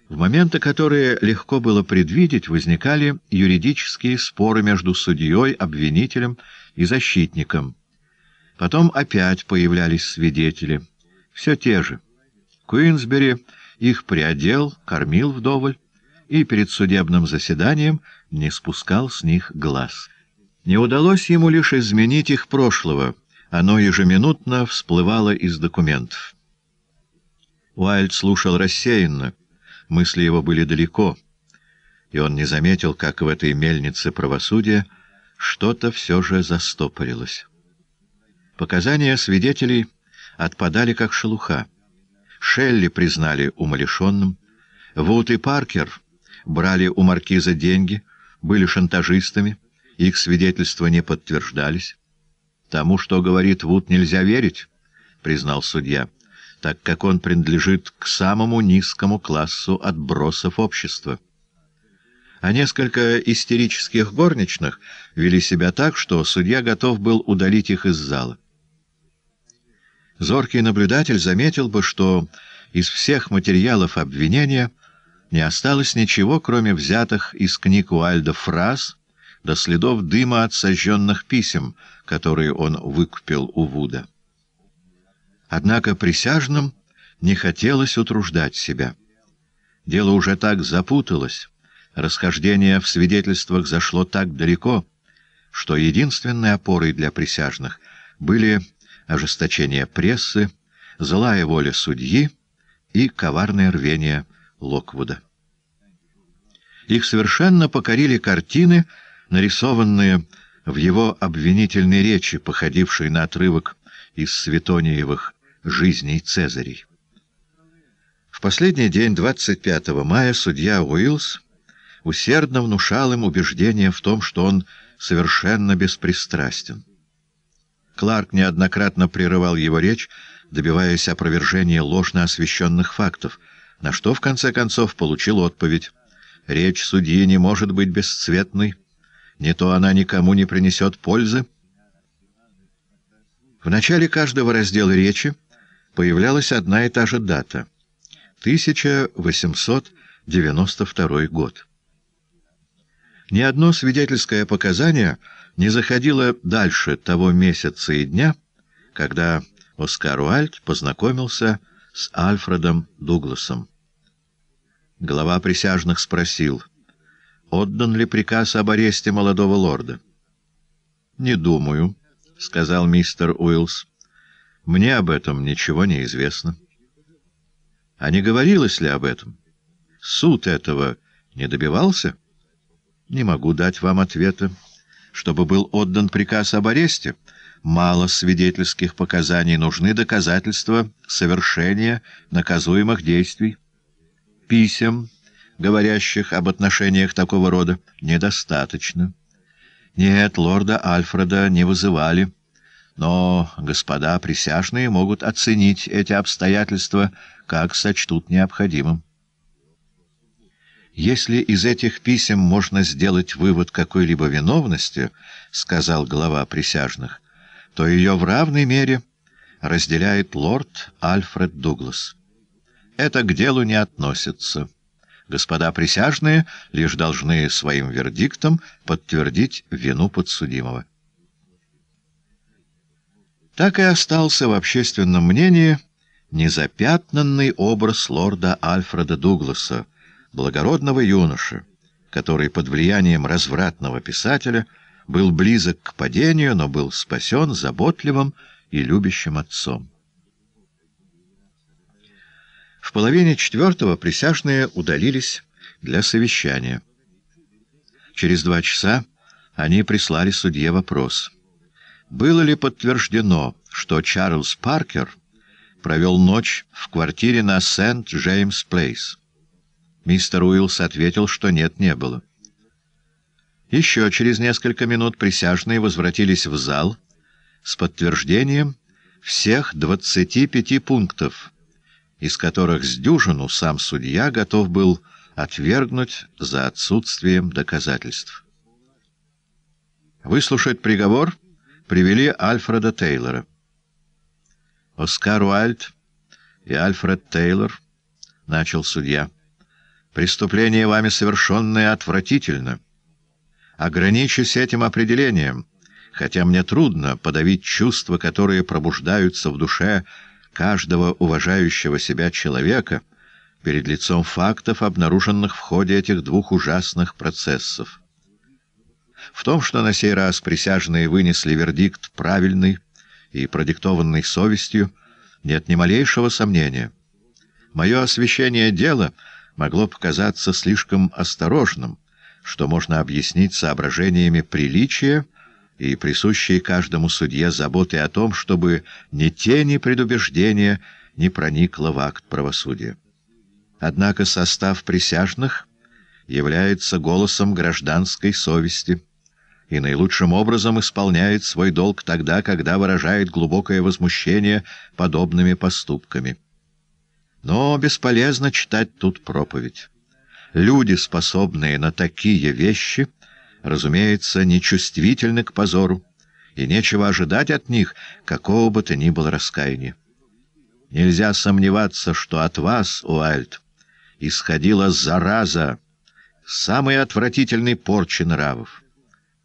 В моменты, которые легко было предвидеть, возникали юридические споры между судьей, обвинителем и защитником. Потом опять появлялись свидетели. Все те же. Куинсбери их приодел, кормил вдоволь и перед судебным заседанием не спускал с них глаз. Не удалось ему лишь изменить их прошлого, оно ежеминутно всплывало из документов. Уайльд слушал рассеянно, мысли его были далеко, и он не заметил, как в этой мельнице правосудия что-то все же застопорилось. Показания свидетелей отпадали как шелуха. Шелли признали умалишенным, Вуд и Паркер брали у маркиза деньги, были шантажистами, их свидетельства не подтверждались. «Тому, что говорит Вуд, нельзя верить», — признал судья, «так как он принадлежит к самому низкому классу отбросов общества». А несколько истерических горничных вели себя так, что судья готов был удалить их из зала. Зоркий наблюдатель заметил бы, что из всех материалов обвинения не осталось ничего, кроме взятых из книг Уальда фраз до следов дыма от сожженных писем, которые он выкупил у Вуда. Однако присяжным не хотелось утруждать себя. Дело уже так запуталось, расхождение в свидетельствах зашло так далеко, что единственной опорой для присяжных были ожесточение прессы, злая воля судьи и коварное рвение Локвуда. Их совершенно покорили картины, нарисованные в его обвинительной речи, походившей на отрывок из Светониевых «Жизней Цезарей». В последний день 25 мая судья Уилс усердно внушал им убеждение в том, что он совершенно беспристрастен. Кларк неоднократно прерывал его речь, добиваясь опровержения ложно освещенных фактов, на что, в конце концов, получил отповедь. Речь судьи не может быть бесцветной, не то она никому не принесет пользы. В начале каждого раздела речи появлялась одна и та же дата — 1892 год. Ни одно свидетельское показание не заходило дальше того месяца и дня, когда Оскар Уальт познакомился с Альфредом Дугласом. Глава присяжных спросил, отдан ли приказ об аресте молодого лорда. «Не думаю», — сказал мистер Уиллс. «Мне об этом ничего не известно». «А не говорилось ли об этом? Суд этого не добивался?» «Не могу дать вам ответа, чтобы был отдан приказ об аресте» мало свидетельских показаний, нужны доказательства совершения наказуемых действий. Писем, говорящих об отношениях такого рода, недостаточно. Нет, лорда Альфреда не вызывали, но господа присяжные могут оценить эти обстоятельства, как сочтут необходимым. «Если из этих писем можно сделать вывод какой-либо виновности, — сказал глава присяжных, — то ее в равной мере разделяет лорд Альфред Дуглас. Это к делу не относится. Господа присяжные лишь должны своим вердиктом подтвердить вину подсудимого. Так и остался в общественном мнении незапятнанный образ лорда Альфреда Дугласа, благородного юноши, который под влиянием развратного писателя был близок к падению, но был спасен заботливым и любящим отцом. В половине четвертого присяжные удалились для совещания. Через два часа они прислали судье вопрос. Было ли подтверждено, что Чарльз Паркер провел ночь в квартире на Сент-Джеймс-Плейс? Мистер Уиллс ответил, что нет, не было. Еще через несколько минут присяжные возвратились в зал с подтверждением всех 25 пунктов, из которых с дюжину сам судья готов был отвергнуть за отсутствием доказательств. Выслушать приговор привели Альфреда Тейлора. «Оскар Уальд и Альфред Тейлор», — начал судья, — «преступление вами совершенное отвратительно» ограничусь этим определением, хотя мне трудно подавить чувства, которые пробуждаются в душе каждого уважающего себя человека перед лицом фактов, обнаруженных в ходе этих двух ужасных процессов. В том, что на сей раз присяжные вынесли вердикт правильный и продиктованный совестью, нет ни малейшего сомнения. Мое освещение дела могло показаться слишком осторожным, что можно объяснить соображениями приличия и присущие каждому судье заботы о том, чтобы ни тени предубеждения не проникло в акт правосудия. Однако состав присяжных является голосом гражданской совести и наилучшим образом исполняет свой долг тогда, когда выражает глубокое возмущение подобными поступками. Но бесполезно читать тут проповедь. Люди, способные на такие вещи, разумеется, нечувствительны к позору, и нечего ожидать от них какого бы то ни было раскаяния. Нельзя сомневаться, что от вас, Уальд, исходила зараза, самый отвратительный порчи нравов.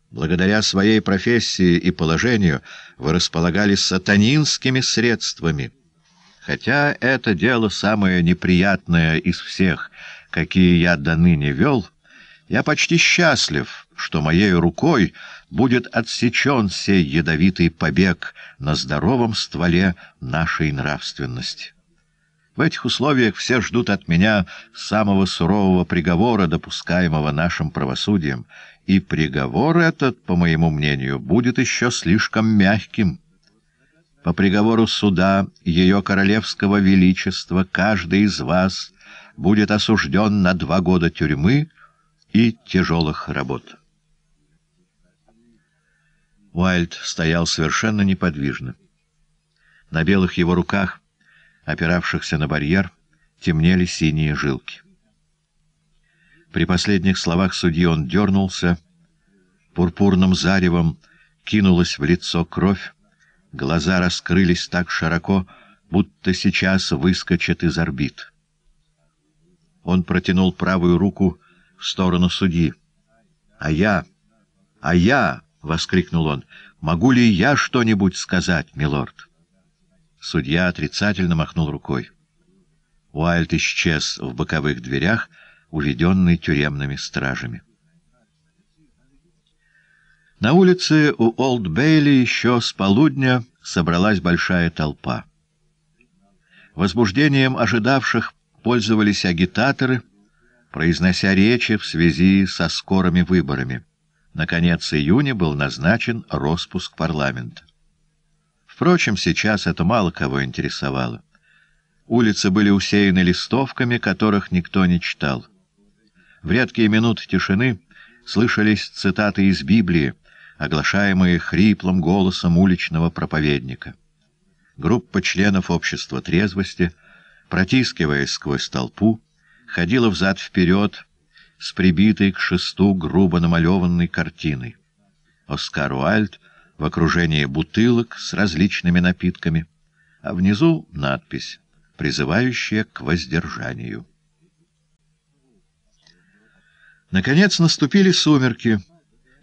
Благодаря своей профессии и положению вы располагали сатанинскими средствами. Хотя это дело самое неприятное из всех — какие я доныне вел, я почти счастлив, что моей рукой будет отсечен сей ядовитый побег на здоровом стволе нашей нравственности. В этих условиях все ждут от меня самого сурового приговора, допускаемого нашим правосудием, и приговор этот, по моему мнению, будет еще слишком мягким. По приговору суда Ее Королевского Величества каждый из вас будет осужден на два года тюрьмы и тяжелых работ. Уайльд стоял совершенно неподвижно. На белых его руках, опиравшихся на барьер, темнели синие жилки. При последних словах судьи он дернулся, пурпурным заревом кинулась в лицо кровь, глаза раскрылись так широко, будто сейчас выскочат из орбит. Он протянул правую руку в сторону судьи. «А я... А я...» — воскликнул он. «Могу ли я что-нибудь сказать, милорд?» Судья отрицательно махнул рукой. Уайльд исчез в боковых дверях, уведенный тюремными стражами. На улице у Олд-Бейли еще с полудня собралась большая толпа. Возбуждением ожидавших пользовались агитаторы, произнося речи в связи со скорыми выборами. Наконец июня был назначен распуск парламента. Впрочем, сейчас это мало кого интересовало. Улицы были усеяны листовками, которых никто не читал. В редкие минуты тишины слышались цитаты из Библии, оглашаемые хриплым голосом уличного проповедника. Группа членов общества трезвости — протискиваясь сквозь толпу, ходила взад-вперед с прибитой к шесту грубо намалеванной картиной. Оскар Уальд в окружении бутылок с различными напитками, а внизу надпись, призывающая к воздержанию. Наконец наступили сумерки.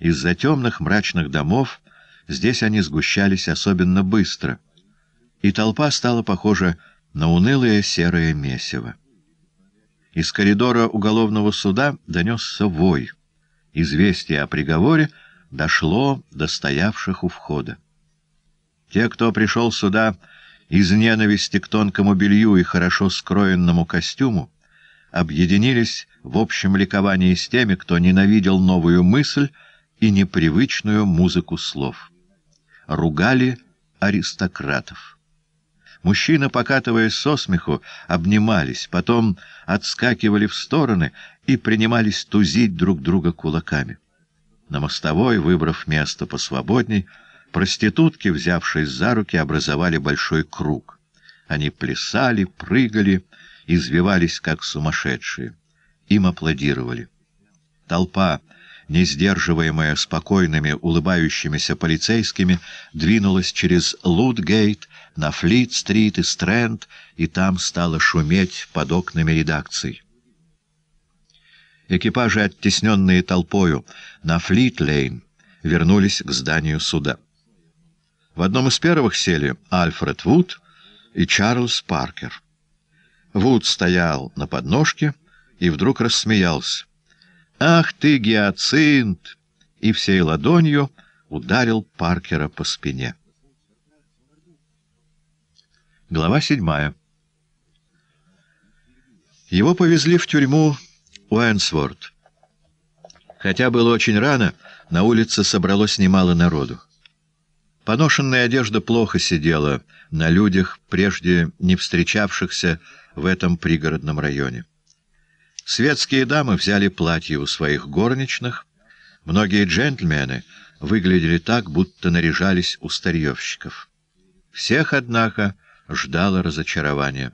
Из-за темных мрачных домов здесь они сгущались особенно быстро, и толпа стала похожа на унылое серое месиво. Из коридора уголовного суда донесся вой. Известие о приговоре дошло до стоявших у входа. Те, кто пришел сюда из ненависти к тонкому белью и хорошо скроенному костюму, объединились в общем ликовании с теми, кто ненавидел новую мысль и непривычную музыку слов. Ругали аристократов. Мужчины, покатываясь со смеху, обнимались, потом отскакивали в стороны и принимались тузить друг друга кулаками. На мостовой, выбрав место посвободней, проститутки, взявшись за руки, образовали большой круг. Они плясали, прыгали, извивались, как сумасшедшие. Им аплодировали. Толпа, не сдерживаемая спокойными, улыбающимися полицейскими, двинулась через Лудгейт на Флит-стрит и Стрэнд, и там стало шуметь под окнами редакций. Экипажи, оттесненные толпою на Флит-лейн, вернулись к зданию суда. В одном из первых сели Альфред Вуд и Чарльз Паркер. Вуд стоял на подножке и вдруг рассмеялся. «Ах ты, гиацинт!» и всей ладонью ударил Паркера по спине. Глава 7. Его повезли в тюрьму Уэнсворт. Хотя было очень рано, на улице собралось немало народу. Поношенная одежда плохо сидела на людях, прежде не встречавшихся в этом пригородном районе. Светские дамы взяли платья у своих горничных, многие джентльмены выглядели так, будто наряжались у старьевщиков. Всех, однако, ждало разочарование.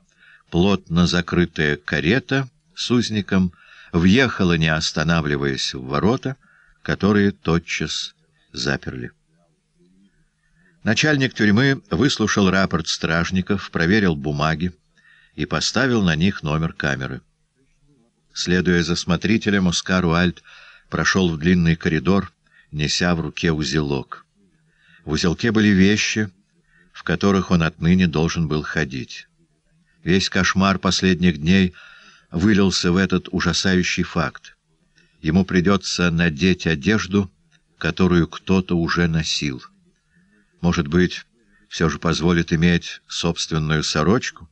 Плотно закрытая карета с узником въехала, не останавливаясь в ворота, которые тотчас заперли. Начальник тюрьмы выслушал рапорт стражников, проверил бумаги и поставил на них номер камеры. Следуя за смотрителем, Оскар Уальт прошел в длинный коридор, неся в руке узелок. В узелке были вещи, в которых он отныне должен был ходить. Весь кошмар последних дней вылился в этот ужасающий факт. Ему придется надеть одежду, которую кто-то уже носил. Может быть, все же позволит иметь собственную сорочку?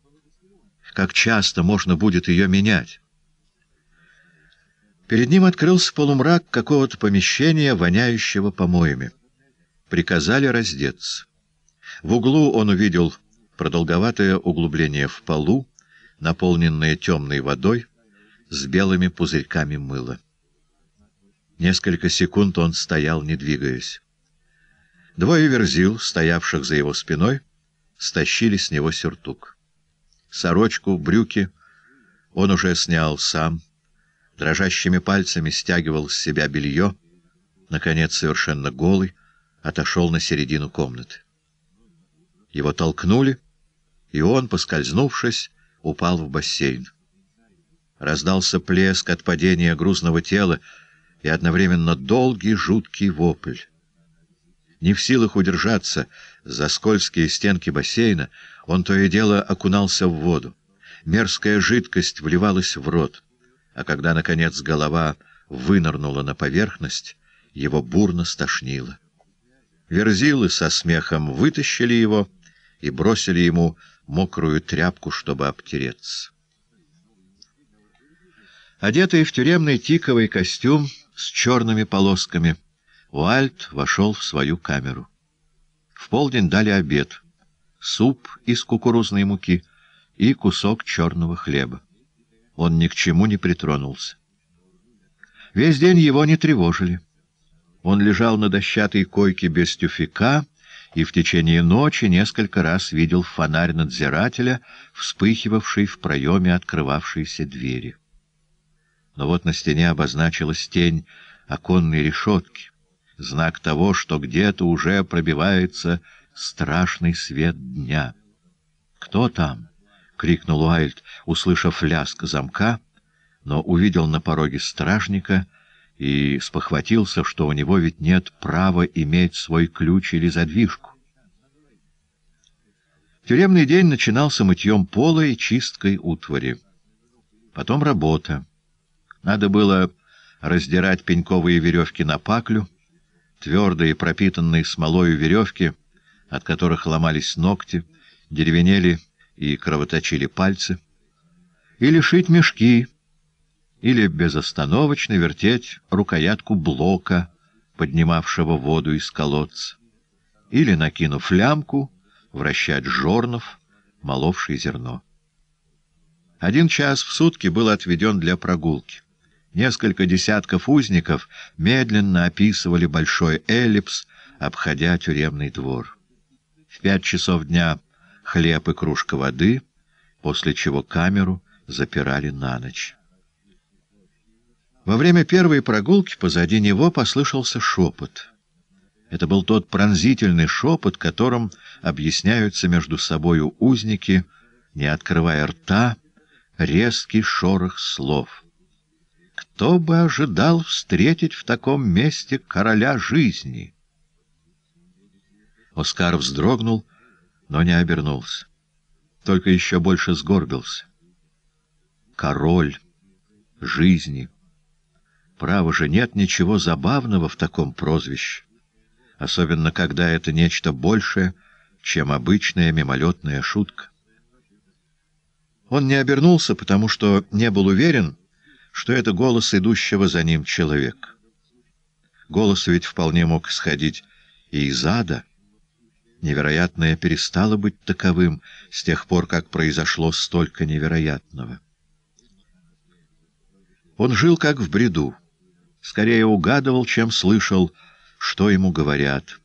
Как часто можно будет ее менять? Перед ним открылся полумрак какого-то помещения, воняющего помоями. Приказали раздеться. В углу он увидел продолговатое углубление в полу, наполненное темной водой с белыми пузырьками мыла. Несколько секунд он стоял, не двигаясь. Двое верзил, стоявших за его спиной, стащили с него сюртук. Сорочку, брюки он уже снял сам, дрожащими пальцами стягивал с себя белье, наконец, совершенно голый, отошел на середину комнаты. Его толкнули, и он, поскользнувшись, упал в бассейн. Раздался плеск от падения грузного тела и одновременно долгий жуткий вопль. Не в силах удержаться за скользкие стенки бассейна, он то и дело окунался в воду. Мерзкая жидкость вливалась в рот, а когда, наконец, голова вынырнула на поверхность, его бурно стошнило. Верзилы со смехом вытащили его — и бросили ему мокрую тряпку, чтобы обтереться. Одетый в тюремный тиковый костюм с черными полосками, Уальт вошел в свою камеру. В полдень дали обед. Суп из кукурузной муки и кусок черного хлеба. Он ни к чему не притронулся. Весь день его не тревожили. Он лежал на дощатой койке без тюфика, и в течение ночи несколько раз видел фонарь надзирателя, вспыхивавший в проеме открывавшейся двери. Но вот на стене обозначилась тень оконной решетки, знак того, что где-то уже пробивается страшный свет дня. «Кто там?» — крикнул Уайльд, услышав лязг замка, но увидел на пороге стражника и спохватился, что у него ведь нет права иметь свой ключ или задвижку. Тюремный день начинался мытьем пола и чисткой утвари. Потом работа. Надо было раздирать пеньковые веревки на паклю, твердые, пропитанные смолою веревки, от которых ломались ногти, деревенели и кровоточили пальцы, или шить мешки, или безостановочно вертеть рукоятку блока, поднимавшего воду из колодца, или, накинув лямку, вращать жорнов, моловший зерно. Один час в сутки был отведен для прогулки. Несколько десятков узников медленно описывали большой эллипс, обходя тюремный двор. В пять часов дня хлеб и кружка воды, после чего камеру запирали на ночь. Во время первой прогулки позади него послышался шепот. Это был тот пронзительный шепот, которым объясняются между собою узники, не открывая рта, резкий шорох слов. Кто бы ожидал встретить в таком месте короля жизни? Оскар вздрогнул, но не обернулся. Только еще больше сгорбился. Король жизни — Право же, нет ничего забавного в таком прозвище, особенно когда это нечто большее, чем обычная мимолетная шутка. Он не обернулся, потому что не был уверен, что это голос идущего за ним человека. Голос ведь вполне мог исходить и из ада. Невероятное перестало быть таковым с тех пор, как произошло столько невероятного. Он жил как в бреду скорее угадывал, чем слышал, что ему говорят.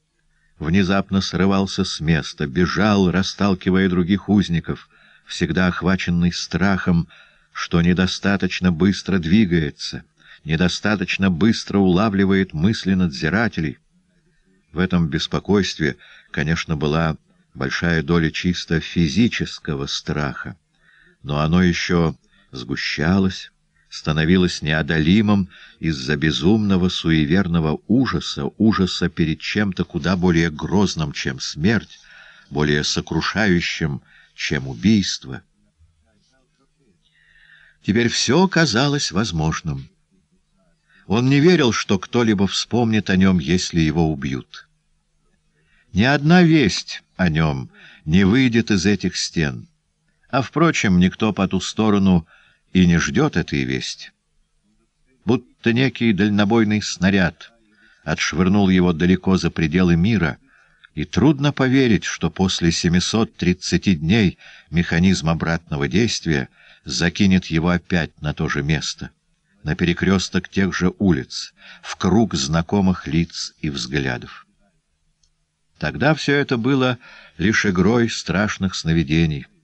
Внезапно срывался с места, бежал, расталкивая других узников, всегда охваченный страхом, что недостаточно быстро двигается, недостаточно быстро улавливает мысли надзирателей. В этом беспокойстве, конечно, была большая доля чисто физического страха, но оно еще сгущалось, становилось неодолимым из-за безумного суеверного ужаса, ужаса перед чем-то куда более грозным, чем смерть, более сокрушающим, чем убийство. Теперь все казалось возможным. Он не верил, что кто-либо вспомнит о нем, если его убьют. Ни одна весть о нем не выйдет из этих стен. А, впрочем, никто по ту сторону не и не ждет этой вести. Будто некий дальнобойный снаряд отшвырнул его далеко за пределы мира, и трудно поверить, что после 730 дней механизм обратного действия закинет его опять на то же место, на перекресток тех же улиц, в круг знакомых лиц и взглядов. Тогда все это было лишь игрой страшных сновидений —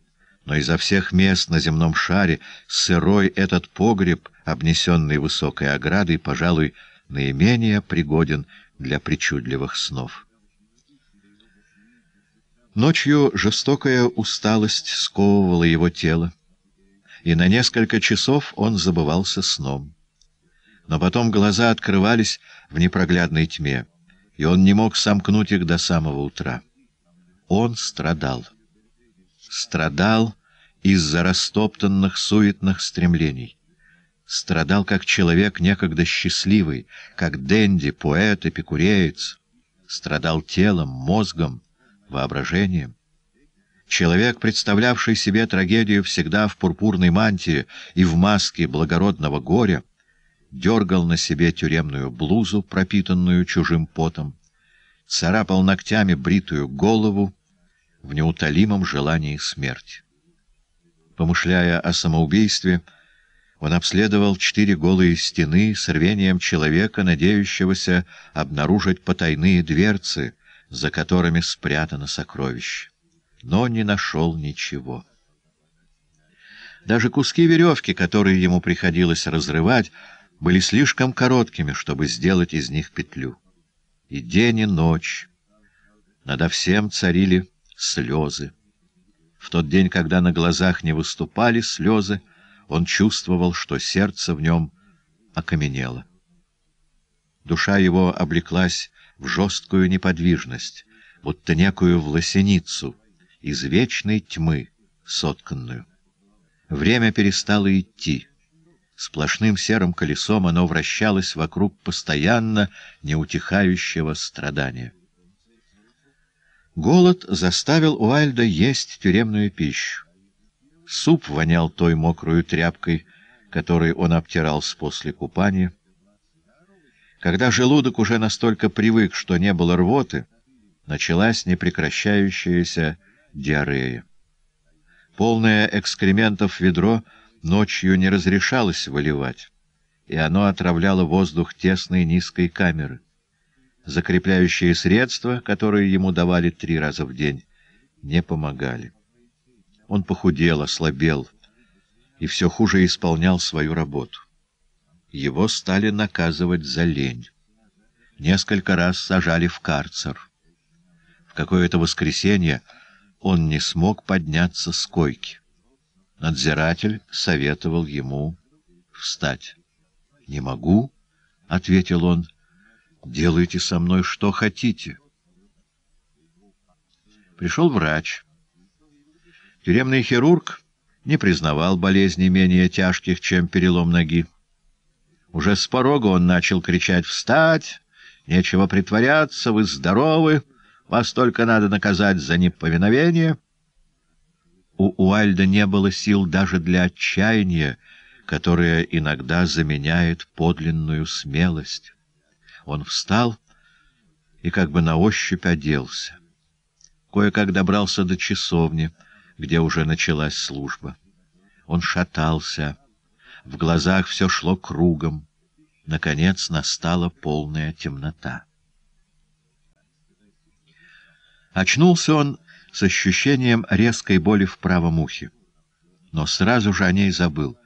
но изо всех мест на земном шаре сырой этот погреб, обнесенный высокой оградой, пожалуй, наименее пригоден для причудливых снов. Ночью жестокая усталость сковывала его тело, и на несколько часов он забывался сном. Но потом глаза открывались в непроглядной тьме, и он не мог сомкнуть их до самого утра. Он страдал страдал из-за растоптанных суетных стремлений. Страдал как человек некогда счастливый, как денди, поэт, эпикуреец. Страдал телом, мозгом, воображением. Человек, представлявший себе трагедию всегда в пурпурной мантии и в маске благородного горя, дергал на себе тюремную блузу, пропитанную чужим потом, царапал ногтями бритую голову, в неутолимом желании смерти. Помышляя о самоубийстве, он обследовал четыре голые стены с рвением человека, надеющегося обнаружить потайные дверцы, за которыми спрятано сокровище. Но не нашел ничего. Даже куски веревки, которые ему приходилось разрывать, были слишком короткими, чтобы сделать из них петлю. И день, и ночь. Надо всем царили слезы. В тот день, когда на глазах не выступали слезы, он чувствовал, что сердце в нем окаменело. Душа его облеклась в жесткую неподвижность, будто некую власеницу, из вечной тьмы сотканную. Время перестало идти. Сплошным серым колесом оно вращалось вокруг постоянно неутихающего страдания. Голод заставил Уайльда есть тюремную пищу. Суп вонял той мокрой тряпкой, которой он обтирался после купания. Когда желудок уже настолько привык, что не было рвоты, началась непрекращающаяся диарея. Полное экскрементов ведро ночью не разрешалось выливать, и оно отравляло воздух тесной низкой камеры. Закрепляющие средства, которые ему давали три раза в день, не помогали. Он похудел, ослабел и все хуже исполнял свою работу. Его стали наказывать за лень. Несколько раз сажали в карцер. В какое-то воскресенье он не смог подняться с койки. Надзиратель советовал ему встать. «Не могу», — ответил он, — Делайте со мной что хотите. Пришел врач. Тюремный хирург не признавал болезни менее тяжких, чем перелом ноги. Уже с порога он начал кричать «Встать! Нечего притворяться! Вы здоровы! Вас только надо наказать за неповиновение!» У Уальда не было сил даже для отчаяния, которое иногда заменяет подлинную смелость. Он встал и как бы на ощупь оделся. Кое-как добрался до часовни, где уже началась служба. Он шатался, в глазах все шло кругом. Наконец настала полная темнота. Очнулся он с ощущением резкой боли в правом ухе. Но сразу же о ней забыл.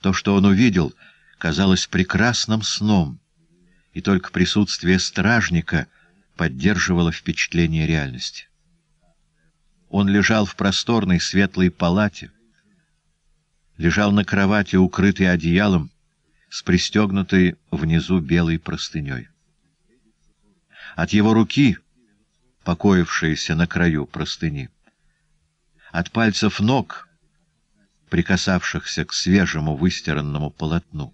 То, что он увидел, казалось прекрасным сном — и только присутствие стражника поддерживало впечатление реальности. Он лежал в просторной светлой палате, лежал на кровати, укрытый одеялом, с пристегнутой внизу белой простыней. От его руки, покоившейся на краю простыни, от пальцев ног, прикасавшихся к свежему выстиранному полотну,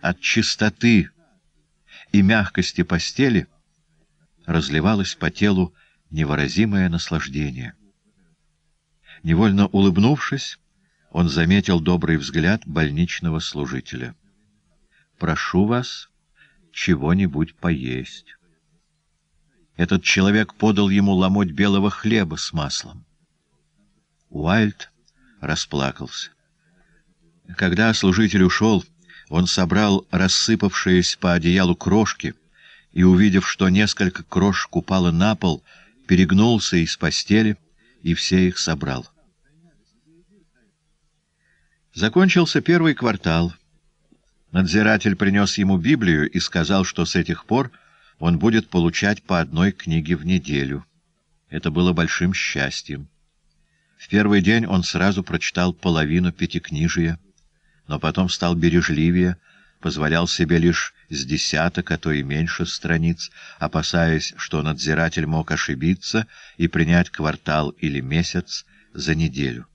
от чистоты, и мягкости постели разливалось по телу невыразимое наслаждение. Невольно улыбнувшись, он заметил добрый взгляд больничного служителя. «Прошу вас чего-нибудь поесть». Этот человек подал ему ломоть белого хлеба с маслом. Уайльд расплакался. Когда служитель ушел, он собрал рассыпавшиеся по одеялу крошки и, увидев, что несколько крошек упало на пол, перегнулся из постели и все их собрал. Закончился первый квартал. Надзиратель принес ему Библию и сказал, что с этих пор он будет получать по одной книге в неделю. Это было большим счастьем. В первый день он сразу прочитал половину пятикнижия — но потом стал бережливее, позволял себе лишь с десяток, а то и меньше страниц, опасаясь, что надзиратель мог ошибиться и принять квартал или месяц за неделю.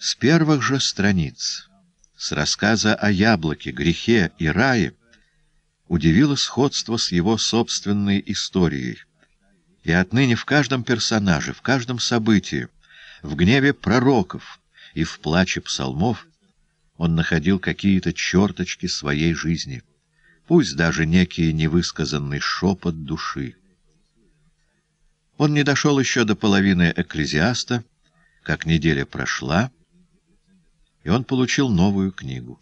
С первых же страниц, с рассказа о яблоке, грехе и рае, удивило сходство с его собственной историей. И отныне в каждом персонаже, в каждом событии, в гневе пророков и в плаче псалмов — он находил какие-то черточки своей жизни, пусть даже некий невысказанный шепот души. Он не дошел еще до половины экклезиаста, как неделя прошла, и он получил новую книгу.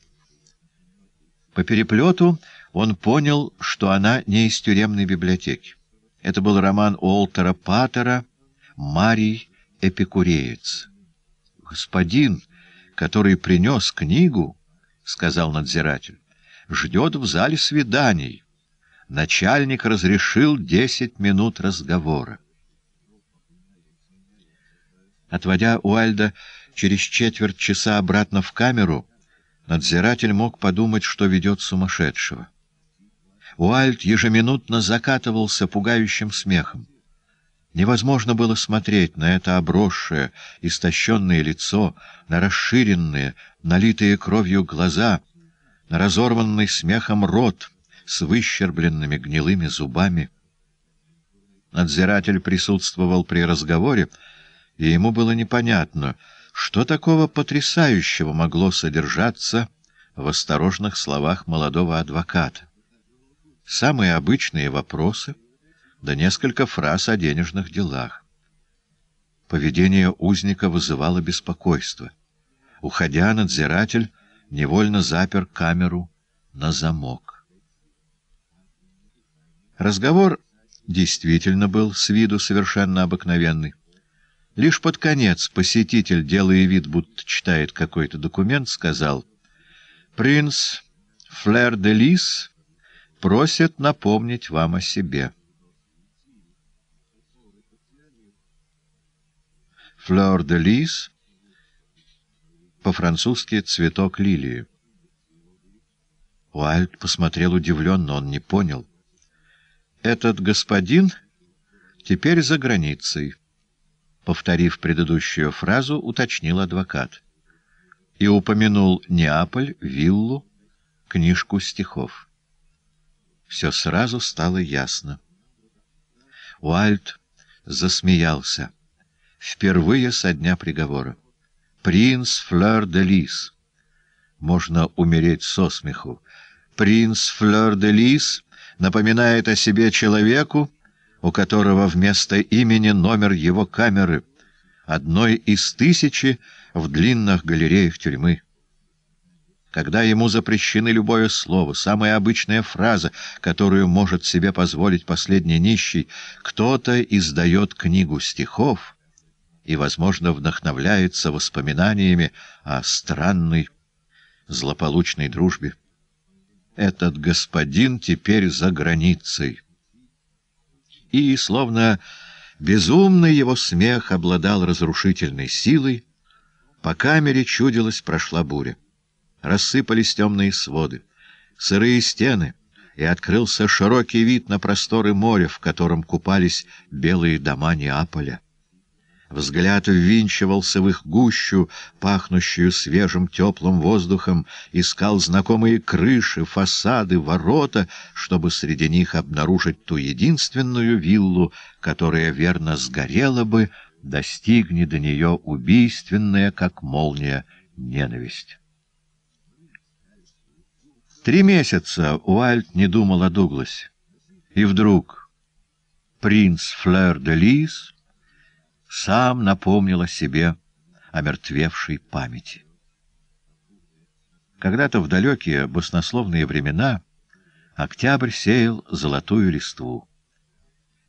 По переплету он понял, что она не из тюремной библиотеки. Это был роман Уолтера Паттера «Марий Эпикуреец». «Господин!» который принес книгу, — сказал надзиратель, — ждет в зале свиданий. Начальник разрешил десять минут разговора. Отводя Уальда через четверть часа обратно в камеру, надзиратель мог подумать, что ведет сумасшедшего. Уальд ежеминутно закатывался пугающим смехом. Невозможно было смотреть на это обросшее, истощенное лицо, на расширенные, налитые кровью глаза, на разорванный смехом рот с выщербленными гнилыми зубами. Надзиратель присутствовал при разговоре, и ему было непонятно, что такого потрясающего могло содержаться в осторожных словах молодого адвоката. Самые обычные вопросы да несколько фраз о денежных делах. Поведение узника вызывало беспокойство. Уходя, надзиратель невольно запер камеру на замок. Разговор действительно был с виду совершенно обыкновенный. Лишь под конец посетитель, делая вид, будто читает какой-то документ, сказал «Принц Флер де Лис просит напомнить вам о себе». «Fleur де lis» по-французски «цветок лилии». Уайльд посмотрел удивленно, он не понял. «Этот господин теперь за границей», — повторив предыдущую фразу, уточнил адвокат. И упомянул Неаполь, виллу, книжку стихов. Все сразу стало ясно. Уайльд засмеялся впервые со дня приговора. Принц Флёр де Лис. Можно умереть со смеху. Принц Флёр де Лис напоминает о себе человеку, у которого вместо имени номер его камеры, одной из тысячи в длинных галереях тюрьмы. Когда ему запрещены любое слово, самая обычная фраза, которую может себе позволить последний нищий, кто-то издает книгу стихов — и, возможно, вдохновляется воспоминаниями о странной, злополучной дружбе. Этот господин теперь за границей. И, словно безумный его смех обладал разрушительной силой, по камере чудилась прошла буря. Рассыпались темные своды, сырые стены, и открылся широкий вид на просторы моря, в котором купались белые дома Неаполя. Взгляд ввинчивался в их гущу, пахнущую свежим теплым воздухом, искал знакомые крыши, фасады, ворота, чтобы среди них обнаружить ту единственную виллу, которая верно сгорела бы, достигни до нее убийственная, как молния, ненависть. Три месяца Уальт не думал о Дугласе. И вдруг принц Флер де Лис сам напомнил о себе, о мертвевшей памяти. Когда-то в далекие баснословные времена октябрь сеял золотую листву.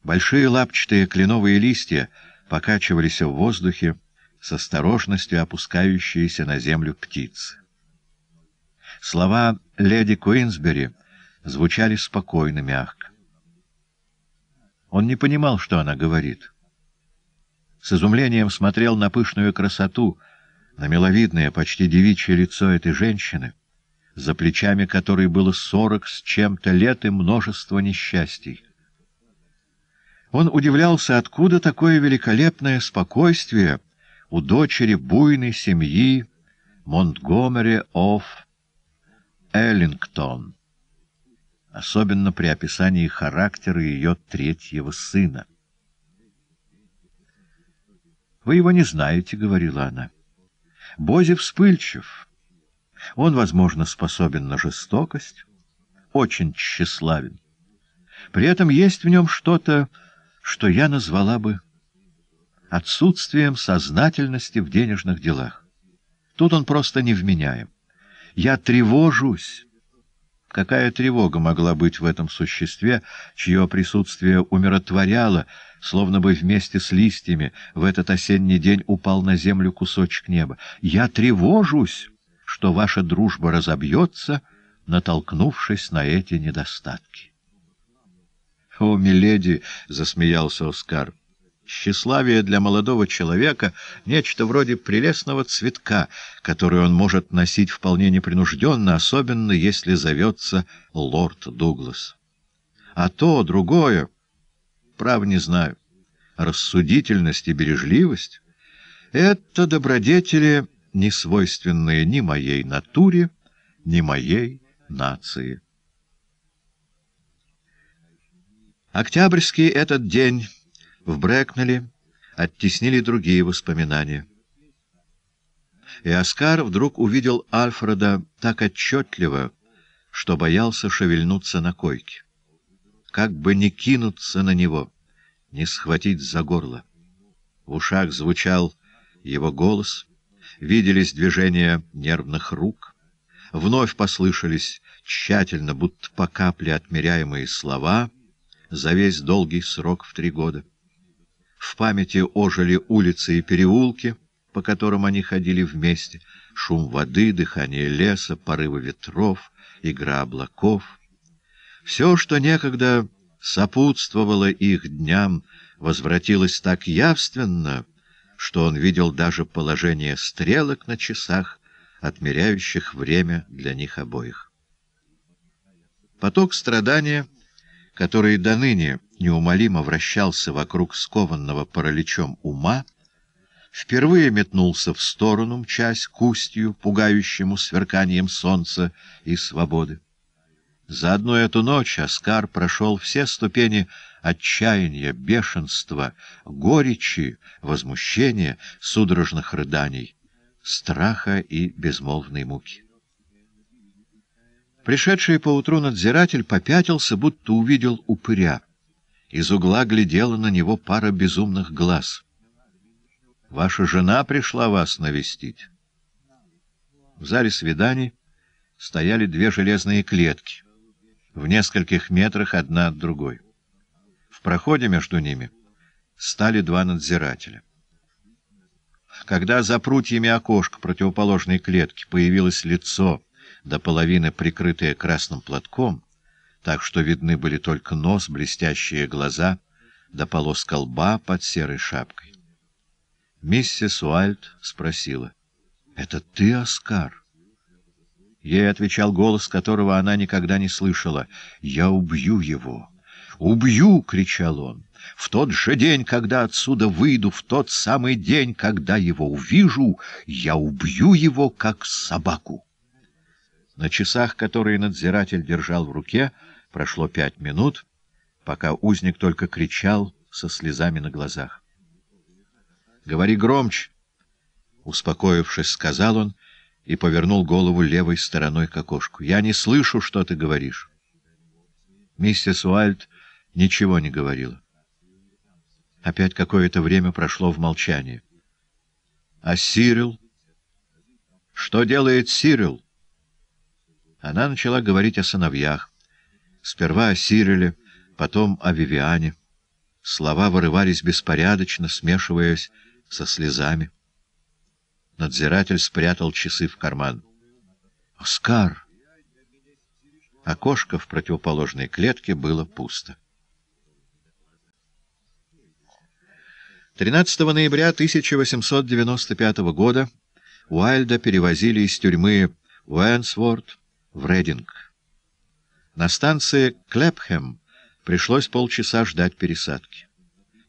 Большие лапчатые кленовые листья покачивались в воздухе с осторожностью опускающиеся на землю птицы. Слова леди Куинсбери звучали спокойно, мягко. Он не понимал, что она говорит с изумлением смотрел на пышную красоту, на миловидное, почти девичье лицо этой женщины, за плечами которой было сорок с чем-то лет и множество несчастий. Он удивлялся, откуда такое великолепное спокойствие у дочери буйной семьи Монтгомери оф Эллингтон, особенно при описании характера ее третьего сына. — Вы его не знаете, — говорила она. — Бози вспыльчив. Он, возможно, способен на жестокость, очень тщеславен. При этом есть в нем что-то, что я назвала бы отсутствием сознательности в денежных делах. Тут он просто невменяем. Я тревожусь. Какая тревога могла быть в этом существе, чье присутствие умиротворяло, словно бы вместе с листьями в этот осенний день упал на землю кусочек неба. Я тревожусь, что ваша дружба разобьется, натолкнувшись на эти недостатки. — О, миледи! — засмеялся Оскар. Тщеславие для молодого человека — нечто вроде прелестного цветка, который он может носить вполне непринужденно, особенно если зовется лорд Дуглас. А то, другое... Прав не знаю. Рассудительность и бережливость — это добродетели, не свойственные ни моей натуре, ни моей нации. Октябрьский этот день в Брэкнеле оттеснили другие воспоминания. И Оскар вдруг увидел Альфреда так отчетливо, что боялся шевельнуться на койке как бы не кинуться на него, не схватить за горло. В ушах звучал его голос, виделись движения нервных рук, вновь послышались тщательно, будто по капле отмеряемые слова за весь долгий срок в три года. В памяти ожили улицы и переулки, по которым они ходили вместе, шум воды, дыхание леса, порывы ветров, игра облаков — все, что некогда сопутствовало их дням, возвратилось так явственно, что он видел даже положение стрелок на часах, отмеряющих время для них обоих. Поток страдания, который до ныне неумолимо вращался вокруг скованного параличом ума, впервые метнулся в сторону, часть кустью, пугающему сверканием солнца и свободы. За одну эту ночь Оскар прошел все ступени отчаяния, бешенства, горечи, возмущения, судорожных рыданий, страха и безмолвной муки. Пришедший поутру надзиратель попятился, будто увидел упыря. Из угла глядела на него пара безумных глаз. «Ваша жена пришла вас навестить». В зале свиданий стояли две железные клетки — в нескольких метрах одна от другой. В проходе между ними стали два надзирателя. Когда за прутьями окошка противоположной клетки появилось лицо, до половины прикрытое красным платком, так что видны были только нос, блестящие глаза, до полос колба под серой шапкой. Миссис Уальт спросила, — Это ты, Оскар? Ей отвечал голос, которого она никогда не слышала. «Я убью его!» «Убью!» — кричал он. «В тот же день, когда отсюда выйду, в тот самый день, когда его увижу, я убью его, как собаку!» На часах, которые надзиратель держал в руке, прошло пять минут, пока узник только кричал со слезами на глазах. «Говори громче!» — успокоившись, сказал он — и повернул голову левой стороной к окошку. «Я не слышу, что ты говоришь». Миссис Уайльд ничего не говорила. Опять какое-то время прошло в молчании. «А Сирил?» «Что делает Сирил?» Она начала говорить о сыновьях. Сперва о Сириле, потом о Вивиане. Слова вырывались беспорядочно, смешиваясь со слезами. Надзиратель спрятал часы в карман. «Оскар!» Окошко в противоположной клетке было пусто. 13 ноября 1895 года Уайльда перевозили из тюрьмы Уэнсворт в Рединг. На станции Клепхэм пришлось полчаса ждать пересадки.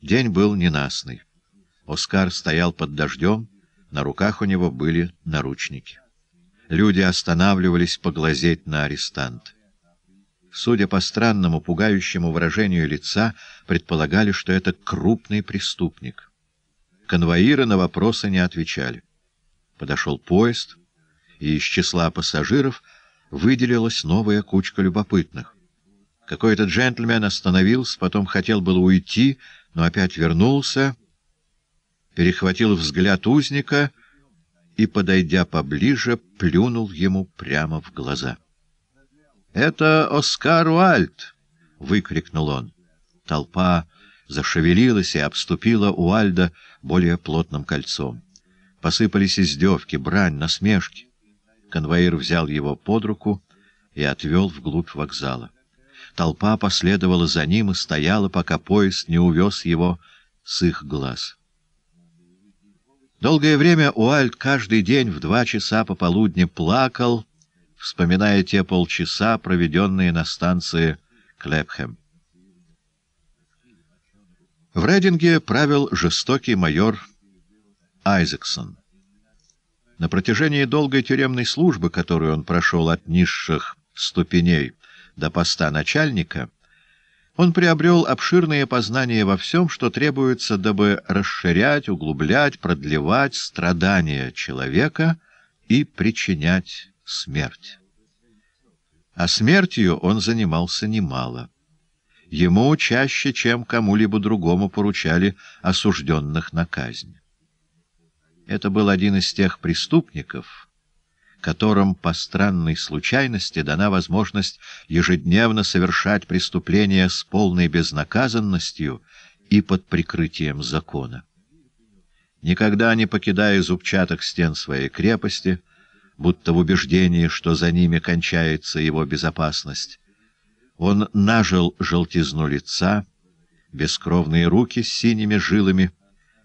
День был ненастный. Оскар стоял под дождем, на руках у него были наручники. Люди останавливались поглазеть на арестант. Судя по странному, пугающему выражению лица, предполагали, что это крупный преступник. Конвоиры на вопросы не отвечали. Подошел поезд, и из числа пассажиров выделилась новая кучка любопытных. Какой-то джентльмен остановился, потом хотел было уйти, но опять вернулся перехватил взгляд узника и, подойдя поближе, плюнул ему прямо в глаза. — Это Оскар Уальд! — выкрикнул он. Толпа зашевелилась и обступила Уальда более плотным кольцом. Посыпались издевки, брань, насмешки. Конвоир взял его под руку и отвел вглубь вокзала. Толпа последовала за ним и стояла, пока поезд не увез его с их глаз. Долгое время Уальд каждый день в два часа пополудни плакал, вспоминая те полчаса, проведенные на станции Клепхэм. В Рейдинге правил жестокий майор Айзексон. На протяжении долгой тюремной службы, которую он прошел от низших ступеней до поста начальника, он приобрел обширные познания во всем, что требуется, дабы расширять, углублять, продлевать страдания человека и причинять смерть. А смертью он занимался немало. Ему чаще, чем кому-либо другому поручали осужденных на казнь. Это был один из тех преступников, которым по странной случайности дана возможность ежедневно совершать преступления с полной безнаказанностью и под прикрытием закона. Никогда не покидая зубчатых стен своей крепости, будто в убеждении, что за ними кончается его безопасность, он нажил желтизну лица, бескровные руки с синими жилами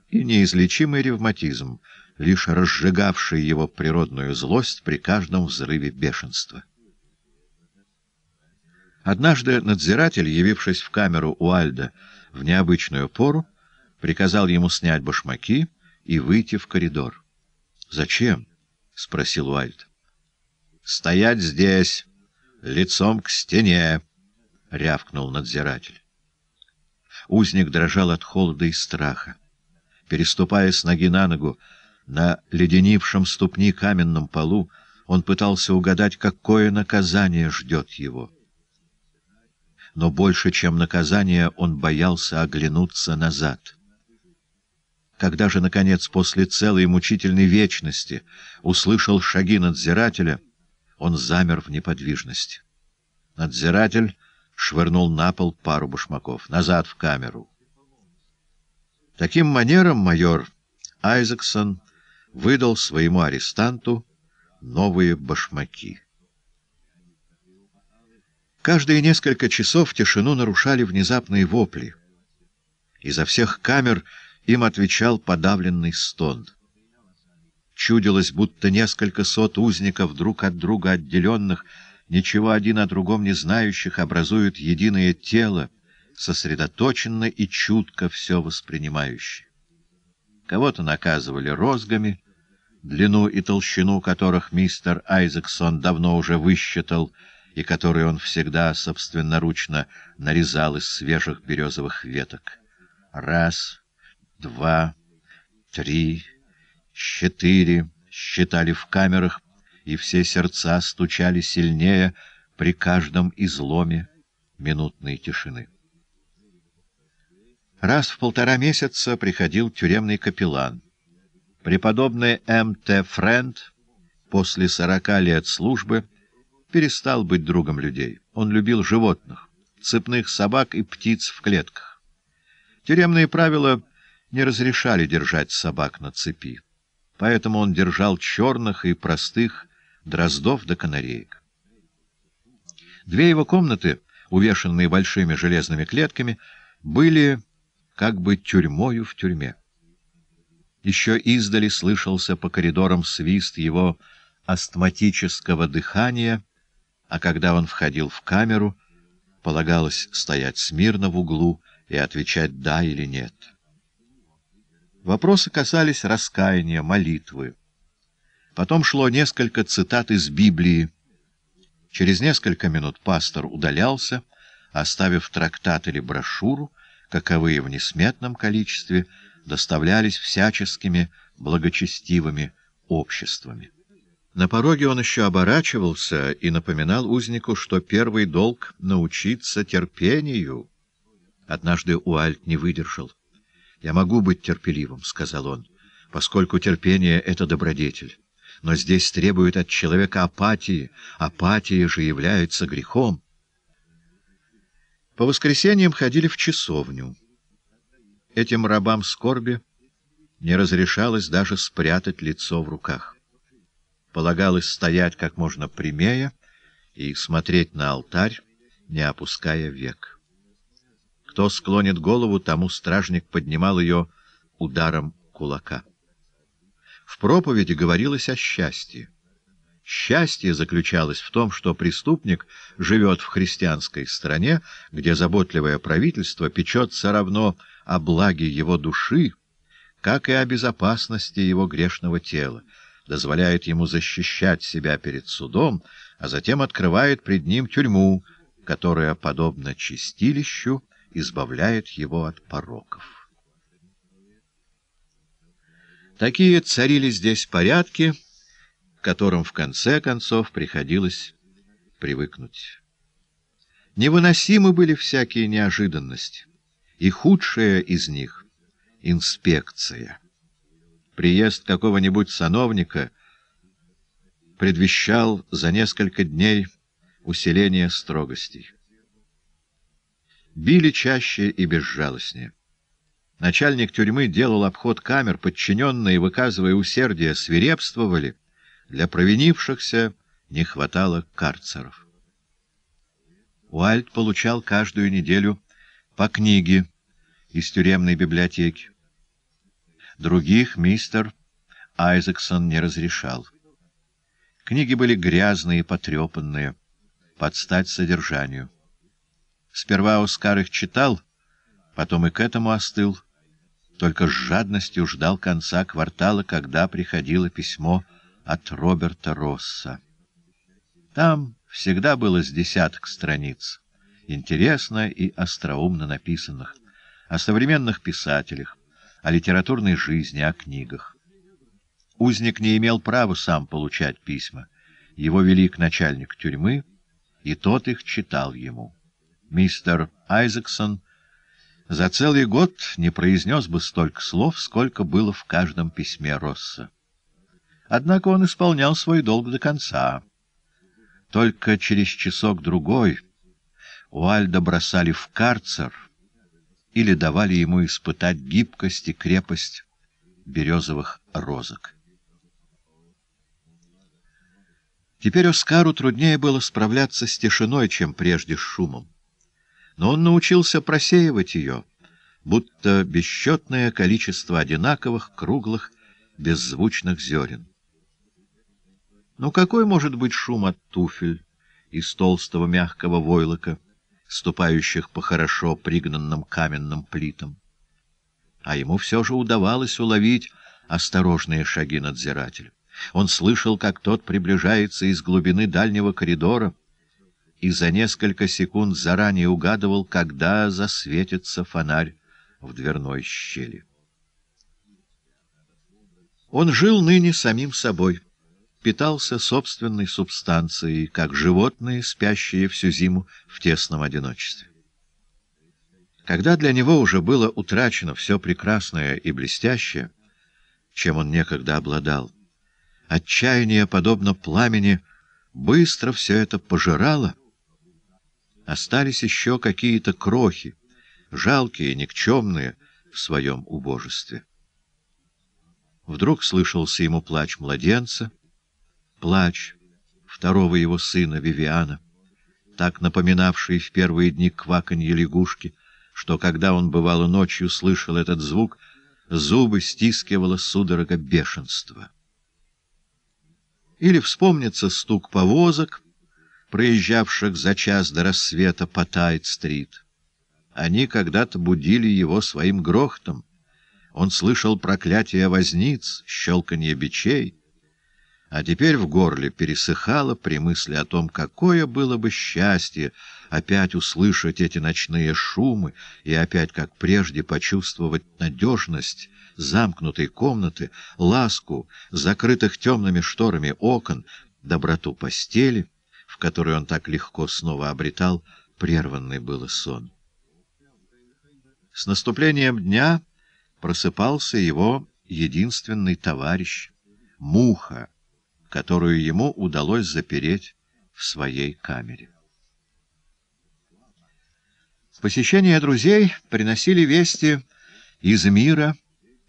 и неизлечимый ревматизм — лишь разжигавший его природную злость при каждом взрыве бешенства. Однажды надзиратель, явившись в камеру Уальда в необычную пору, приказал ему снять башмаки и выйти в коридор. «Зачем?» — спросил Уальд. «Стоять здесь, лицом к стене!» — рявкнул надзиратель. Узник дрожал от холода и страха. Переступая с ноги на ногу, на леденившем ступни каменном полу он пытался угадать, какое наказание ждет его. Но больше, чем наказание, он боялся оглянуться назад. Когда же, наконец, после целой мучительной вечности услышал шаги надзирателя, он замер в неподвижности. Надзиратель швырнул на пол пару башмаков. «Назад в камеру!» Таким манером майор Айзексон выдал своему арестанту новые башмаки. Каждые несколько часов тишину нарушали внезапные вопли. Изо всех камер им отвечал подавленный стон. Чудилось, будто несколько сот узников, друг от друга отделенных, ничего один о другом не знающих, образуют единое тело, сосредоточенно и чутко все воспринимающее. Кого-то наказывали розгами, длину и толщину которых мистер Айзексон давно уже высчитал и которые он всегда собственноручно нарезал из свежих березовых веток. Раз, два, три, четыре считали в камерах, и все сердца стучали сильнее при каждом изломе минутной тишины. Раз в полтора месяца приходил тюремный капеллан — Преподобный М.Т. Френд после сорока лет службы перестал быть другом людей. Он любил животных, цепных собак и птиц в клетках. Тюремные правила не разрешали держать собак на цепи, поэтому он держал черных и простых дроздов до канареек. Две его комнаты, увешанные большими железными клетками, были как бы тюрьмою в тюрьме. Еще издали слышался по коридорам свист его астматического дыхания, а когда он входил в камеру, полагалось стоять смирно в углу и отвечать «да» или «нет». Вопросы касались раскаяния, молитвы. Потом шло несколько цитат из Библии. Через несколько минут пастор удалялся, оставив трактат или брошюру, каковые в несметном количестве — доставлялись всяческими благочестивыми обществами. На пороге он еще оборачивался и напоминал узнику, что первый долг — научиться терпению. Однажды Уальт не выдержал. «Я могу быть терпеливым», — сказал он, — «поскольку терпение — это добродетель. Но здесь требует от человека апатии. Апатия же является грехом». По воскресеньям ходили в часовню. Этим рабам скорби не разрешалось даже спрятать лицо в руках. Полагалось стоять как можно прямее и смотреть на алтарь, не опуская век. Кто склонит голову, тому стражник поднимал ее ударом кулака. В проповеди говорилось о счастье. Счастье заключалось в том, что преступник живет в христианской стране, где заботливое правительство печется равно о благе его души, как и о безопасности его грешного тела, дозволяет ему защищать себя перед судом, а затем открывает пред ним тюрьму, которая, подобно чистилищу, избавляет его от пороков. Такие царили здесь порядки, к которым в конце концов приходилось привыкнуть. Невыносимы были всякие неожиданности. И худшая из них — инспекция. Приезд какого-нибудь сановника предвещал за несколько дней усиление строгостей. Били чаще и безжалостнее. Начальник тюрьмы делал обход камер, подчиненные, выказывая усердие, свирепствовали. Для провинившихся не хватало карцеров. Уальт получал каждую неделю по книге из тюремной библиотеки. Других мистер Айзексон не разрешал. Книги были грязные и потрепанные, под стать содержанию. Сперва Оскар их читал, потом и к этому остыл, только с жадностью ждал конца квартала, когда приходило письмо от Роберта Росса. Там всегда было с десяток страниц интересно и остроумно написанных, о современных писателях, о литературной жизни, о книгах. Узник не имел права сам получать письма. Его велик начальник тюрьмы, и тот их читал ему. Мистер Айзексон за целый год не произнес бы столько слов, сколько было в каждом письме Росса. Однако он исполнял свой долг до конца. Только через часок-другой Уальда бросали в карцер или давали ему испытать гибкость и крепость березовых розок. Теперь Оскару труднее было справляться с тишиной, чем прежде с шумом. Но он научился просеивать ее, будто бесчетное количество одинаковых, круглых, беззвучных зерен. Но ну, какой может быть шум от туфель из толстого мягкого войлока? ступающих по хорошо пригнанным каменным плитам. А ему все же удавалось уловить осторожные шаги надзирателя. Он слышал, как тот приближается из глубины дальнего коридора, и за несколько секунд заранее угадывал, когда засветится фонарь в дверной щели. Он жил ныне самим собой питался собственной субстанцией, как животные, спящие всю зиму в тесном одиночестве. Когда для него уже было утрачено все прекрасное и блестящее, чем он некогда обладал, отчаяние, подобно пламени, быстро все это пожирало. Остались еще какие-то крохи, жалкие, никчемные, в своем убожестве. Вдруг слышался ему плач младенца, плач второго его сына Вивиана, так напоминавший в первые дни кваканье лягушки, что, когда он, бывало, ночью слышал этот звук, зубы стискивало судорога бешенства. Или вспомнится стук повозок, проезжавших за час до рассвета по Тайт-стрит. Они когда-то будили его своим грохотом. Он слышал проклятие возниц, щелканье бичей — а теперь в горле пересыхало при мысли о том, какое было бы счастье опять услышать эти ночные шумы и опять, как прежде, почувствовать надежность замкнутой комнаты, ласку, закрытых темными шторами окон, доброту постели, в которой он так легко снова обретал прерванный был сон. С наступлением дня просыпался его единственный товарищ — муха которую ему удалось запереть в своей камере. Посещения друзей приносили вести из мира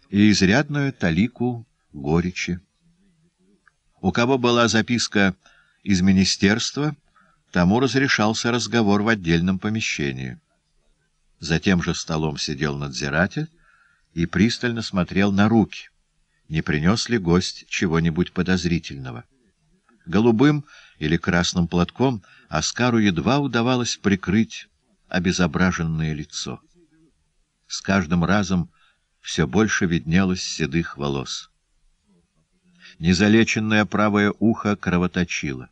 и изрядную талику горечи. У кого была записка из министерства, тому разрешался разговор в отдельном помещении. За тем же столом сидел надзиратель и пристально смотрел на руки — не принес ли гость чего-нибудь подозрительного. Голубым или красным платком Оскару едва удавалось прикрыть обезображенное лицо. С каждым разом все больше виднелось седых волос. Незалеченное правое ухо кровоточило.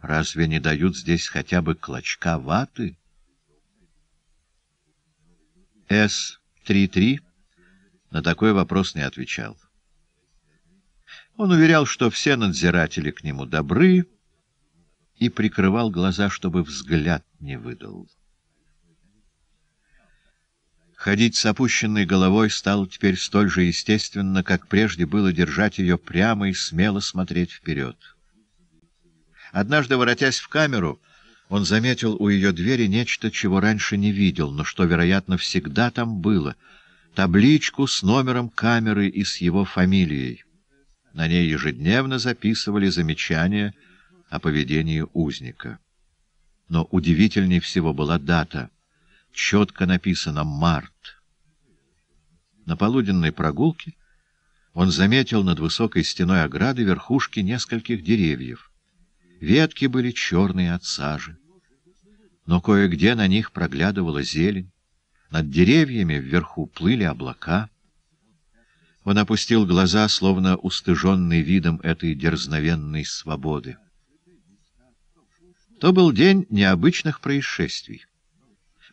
Разве не дают здесь хотя бы клочка ваты? С-33 на такой вопрос не отвечал. Он уверял, что все надзиратели к нему добры, и прикрывал глаза, чтобы взгляд не выдал. Ходить с опущенной головой стало теперь столь же естественно, как прежде было держать ее прямо и смело смотреть вперед. Однажды, воротясь в камеру, он заметил у ее двери нечто, чего раньше не видел, но что, вероятно, всегда там было — табличку с номером камеры и с его фамилией. На ней ежедневно записывали замечания о поведении узника. Но удивительней всего была дата. Четко написано «март». На полуденной прогулке он заметил над высокой стеной ограды верхушки нескольких деревьев. Ветки были черные от сажи. Но кое-где на них проглядывала зелень. Над деревьями вверху плыли облака — он опустил глаза, словно устыженный видом этой дерзновенной свободы. То был день необычных происшествий.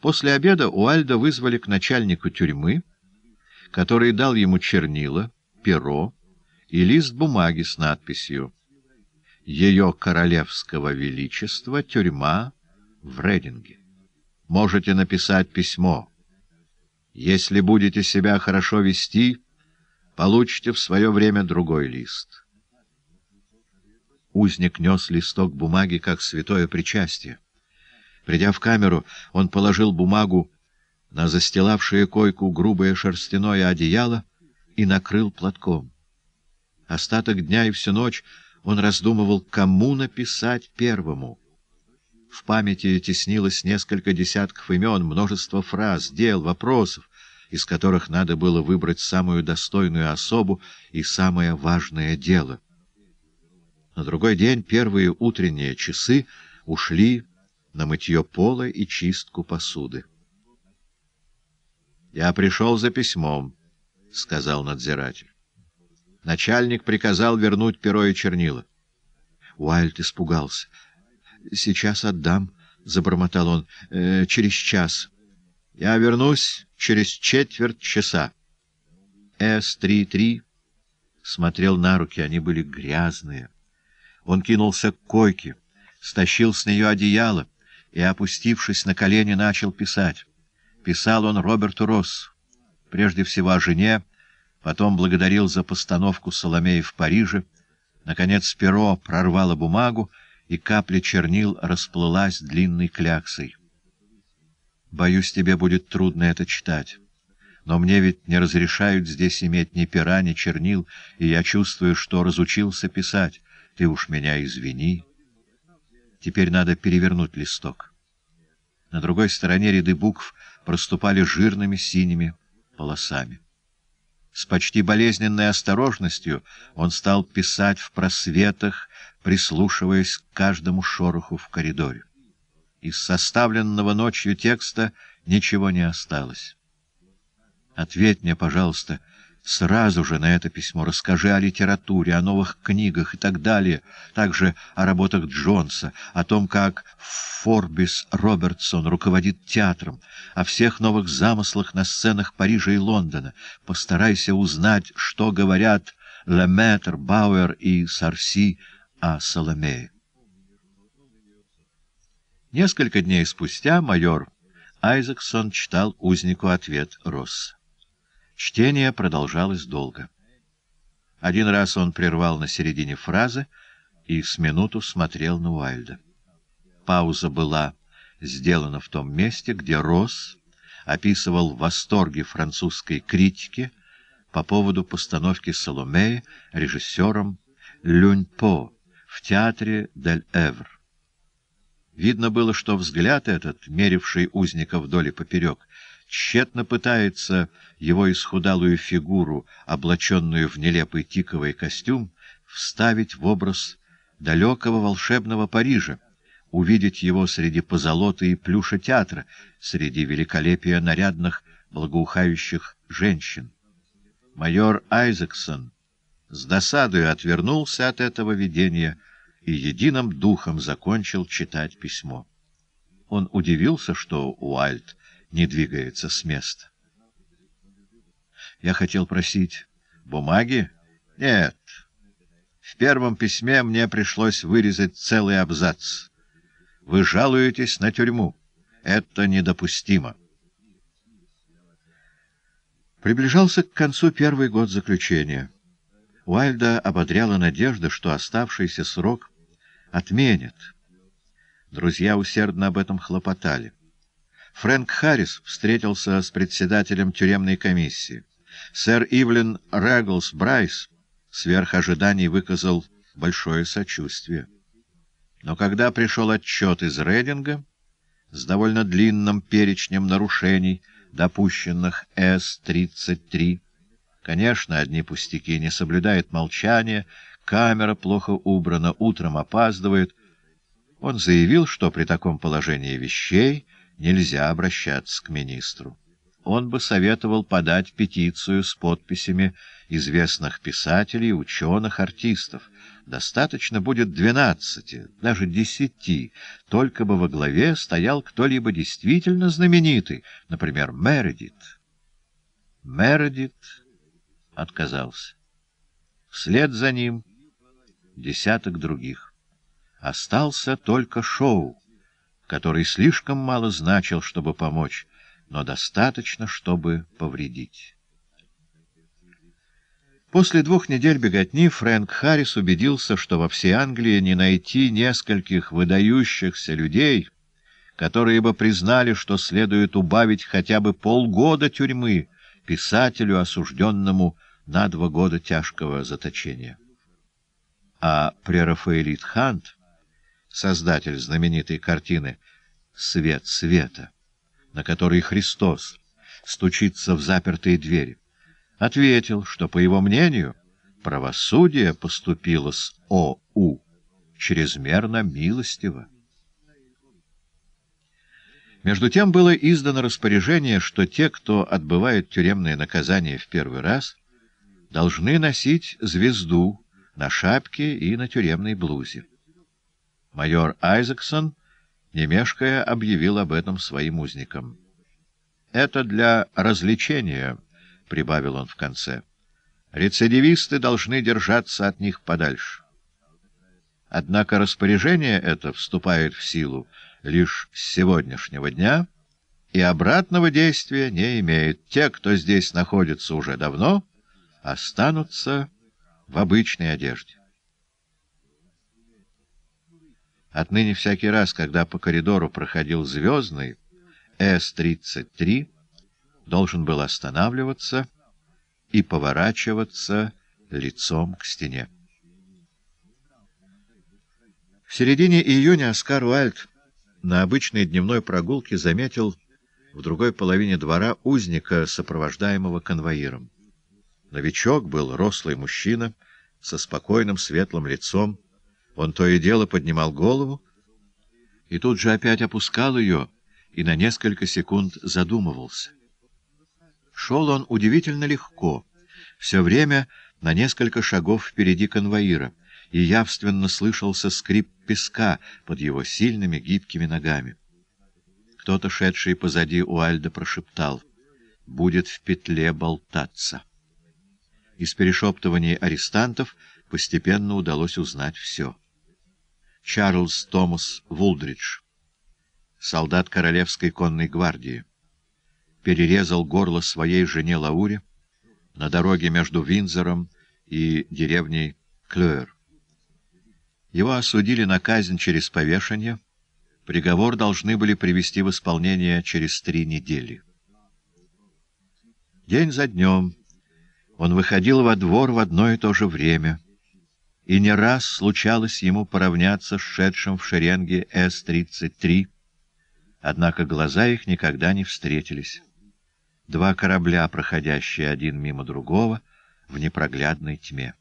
После обеда Уальда вызвали к начальнику тюрьмы, который дал ему чернила, перо и лист бумаги с надписью «Ее Королевского Величества тюрьма в Рединге. Можете написать письмо. Если будете себя хорошо вести...» Получите в свое время другой лист. Узник нес листок бумаги, как святое причастие. Придя в камеру, он положил бумагу на застилавшее койку грубое шерстяное одеяло и накрыл платком. Остаток дня и всю ночь он раздумывал, кому написать первому. В памяти теснилось несколько десятков имен, множество фраз, дел, вопросов из которых надо было выбрать самую достойную особу и самое важное дело. На другой день первые утренние часы ушли на мытье пола и чистку посуды. «Я пришел за письмом», — сказал надзиратель. Начальник приказал вернуть перо и чернила. Уайльд испугался. «Сейчас отдам», — забормотал он, э, — «через час». Я вернусь через четверть часа. С-3-3 смотрел на руки, они были грязные. Он кинулся к койке, стащил с нее одеяло и, опустившись на колени, начал писать. Писал он Роберту Росс. прежде всего о жене, потом благодарил за постановку Соломеи в Париже. Наконец перо прорвало бумагу, и капля чернил расплылась длинной кляксой. Боюсь, тебе будет трудно это читать. Но мне ведь не разрешают здесь иметь ни пера, ни чернил, и я чувствую, что разучился писать. Ты уж меня извини. Теперь надо перевернуть листок. На другой стороне ряды букв проступали жирными синими полосами. С почти болезненной осторожностью он стал писать в просветах, прислушиваясь к каждому шороху в коридоре. Из составленного ночью текста ничего не осталось. Ответь мне, пожалуйста, сразу же на это письмо. Расскажи о литературе, о новых книгах и так далее. Также о работах Джонса, о том, как Форбис Робертсон руководит театром, о всех новых замыслах на сценах Парижа и Лондона. Постарайся узнать, что говорят Леметр, Бауэр и Сарси о Соломее. Несколько дней спустя майор Айзексон читал узнику ответ Росс. Чтение продолжалось долго. Один раз он прервал на середине фразы и с минуту смотрел на Уайльда. Пауза была сделана в том месте, где Росс описывал восторги французской критики по поводу постановки «Соломея» режиссером Люньпо в театре Дель-Эвр. Видно было, что взгляд этот, меривший узника вдоль и поперек, тщетно пытается его исхудалую фигуру, облаченную в нелепый тиковый костюм, вставить в образ далекого волшебного Парижа, увидеть его среди позолоты и плюша театра, среди великолепия нарядных, благоухающих женщин. Майор Айзексон с досадой отвернулся от этого видения, — и единым духом закончил читать письмо. Он удивился, что Уайльд не двигается с места. Я хотел просить бумаги? Нет. В первом письме мне пришлось вырезать целый абзац. Вы жалуетесь на тюрьму. Это недопустимо. Приближался к концу первый год заключения. Уальда ободряла надежда, что оставшийся срок отменят. Друзья усердно об этом хлопотали. Фрэнк Харрис встретился с председателем тюремной комиссии. Сэр Ивлин Рэгглс Брайс сверх ожиданий выказал большое сочувствие. Но когда пришел отчет из Рейдинга с довольно длинным перечнем нарушений, допущенных С-33, конечно, одни пустяки не соблюдают молчания, камера плохо убрана, утром опаздывает. Он заявил, что при таком положении вещей нельзя обращаться к министру. Он бы советовал подать петицию с подписями известных писателей, ученых, артистов. Достаточно будет двенадцати, даже десяти, только бы во главе стоял кто-либо действительно знаменитый, например, Мередит. Мередит отказался. Вслед за ним десяток других. Остался только Шоу, который слишком мало значил, чтобы помочь, но достаточно, чтобы повредить. После двух недель беготни Фрэнк Харрис убедился, что во всей Англии не найти нескольких выдающихся людей, которые бы признали, что следует убавить хотя бы полгода тюрьмы писателю, осужденному на два года тяжкого заточения а прерафаэлит Хант, создатель знаменитой картины «Свет света», на которой Христос стучится в запертые двери, ответил, что, по его мнению, правосудие поступило с О.У. чрезмерно милостиво. Между тем было издано распоряжение, что те, кто отбывает тюремное наказание в первый раз, должны носить звезду, на шапке и на тюремной блузе. Майор Айзексон, не мешкая, объявил об этом своим узникам. «Это для развлечения», — прибавил он в конце. «Рецидивисты должны держаться от них подальше». Однако распоряжение это вступает в силу лишь с сегодняшнего дня и обратного действия не имеет. Те, кто здесь находится уже давно, останутся в обычной одежде. Отныне всякий раз, когда по коридору проходил звездный С-33, должен был останавливаться и поворачиваться лицом к стене. В середине июня Оскар Уальд на обычной дневной прогулке заметил в другой половине двора узника, сопровождаемого конвоиром. Новичок был рослый мужчина со спокойным светлым лицом. Он то и дело поднимал голову и тут же опять опускал ее и на несколько секунд задумывался. Шел он удивительно легко, все время на несколько шагов впереди конвоира, и явственно слышался скрип песка под его сильными гибкими ногами. Кто-то, шедший позади Уальда, прошептал «Будет в петле болтаться». Из перешептываний арестантов постепенно удалось узнать все. Чарльз Томас Вулдридж, солдат Королевской конной гвардии, перерезал горло своей жене Лауре на дороге между Винзором и деревней Клюэр. Его осудили на казнь через повешение, приговор должны были привести в исполнение через три недели. День за днем он выходил во двор в одно и то же время, и не раз случалось ему поравняться с шедшим в шеренге С-33, однако глаза их никогда не встретились. Два корабля, проходящие один мимо другого, в непроглядной тьме.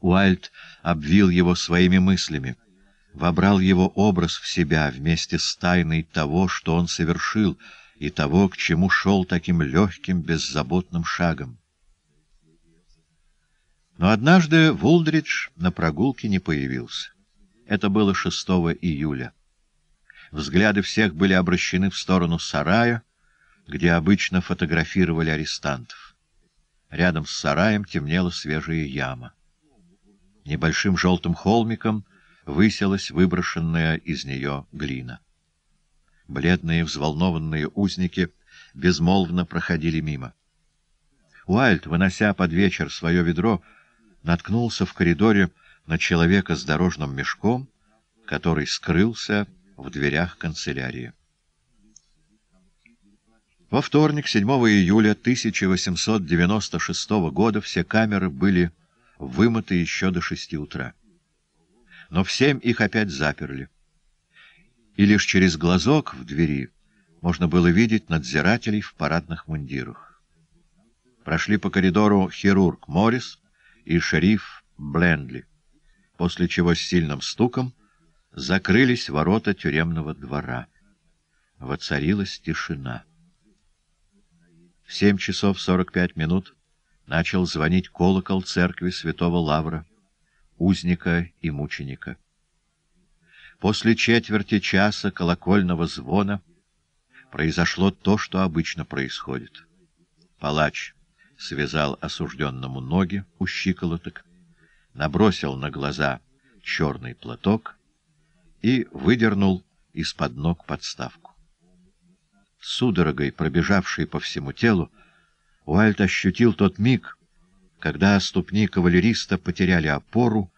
Уайльд обвил его своими мыслями, вобрал его образ в себя вместе с тайной того, что он совершил — и того, к чему шел таким легким, беззаботным шагом. Но однажды Вулдридж на прогулке не появился. Это было 6 июля. Взгляды всех были обращены в сторону сарая, где обычно фотографировали арестантов. Рядом с сараем темнела свежая яма. Небольшим желтым холмиком высилась выброшенная из нее глина. Бледные, взволнованные узники безмолвно проходили мимо. Уайльд, вынося под вечер свое ведро, наткнулся в коридоре на человека с дорожным мешком, который скрылся в дверях канцелярии. Во вторник, 7 июля 1896 года, все камеры были вымыты еще до шести утра. Но в семь их опять заперли и лишь через глазок в двери можно было видеть надзирателей в парадных мундирах. Прошли по коридору хирург Моррис и шериф Блендли, после чего с сильным стуком закрылись ворота тюремного двора. Воцарилась тишина. В семь часов сорок пять минут начал звонить колокол церкви святого Лавра, узника и мученика. После четверти часа колокольного звона произошло то, что обычно происходит. Палач связал осужденному ноги у щиколоток, набросил на глаза черный платок и выдернул из-под ног подставку. Судорогой, пробежавшей по всему телу, Уальт ощутил тот миг, когда ступни кавалериста потеряли опору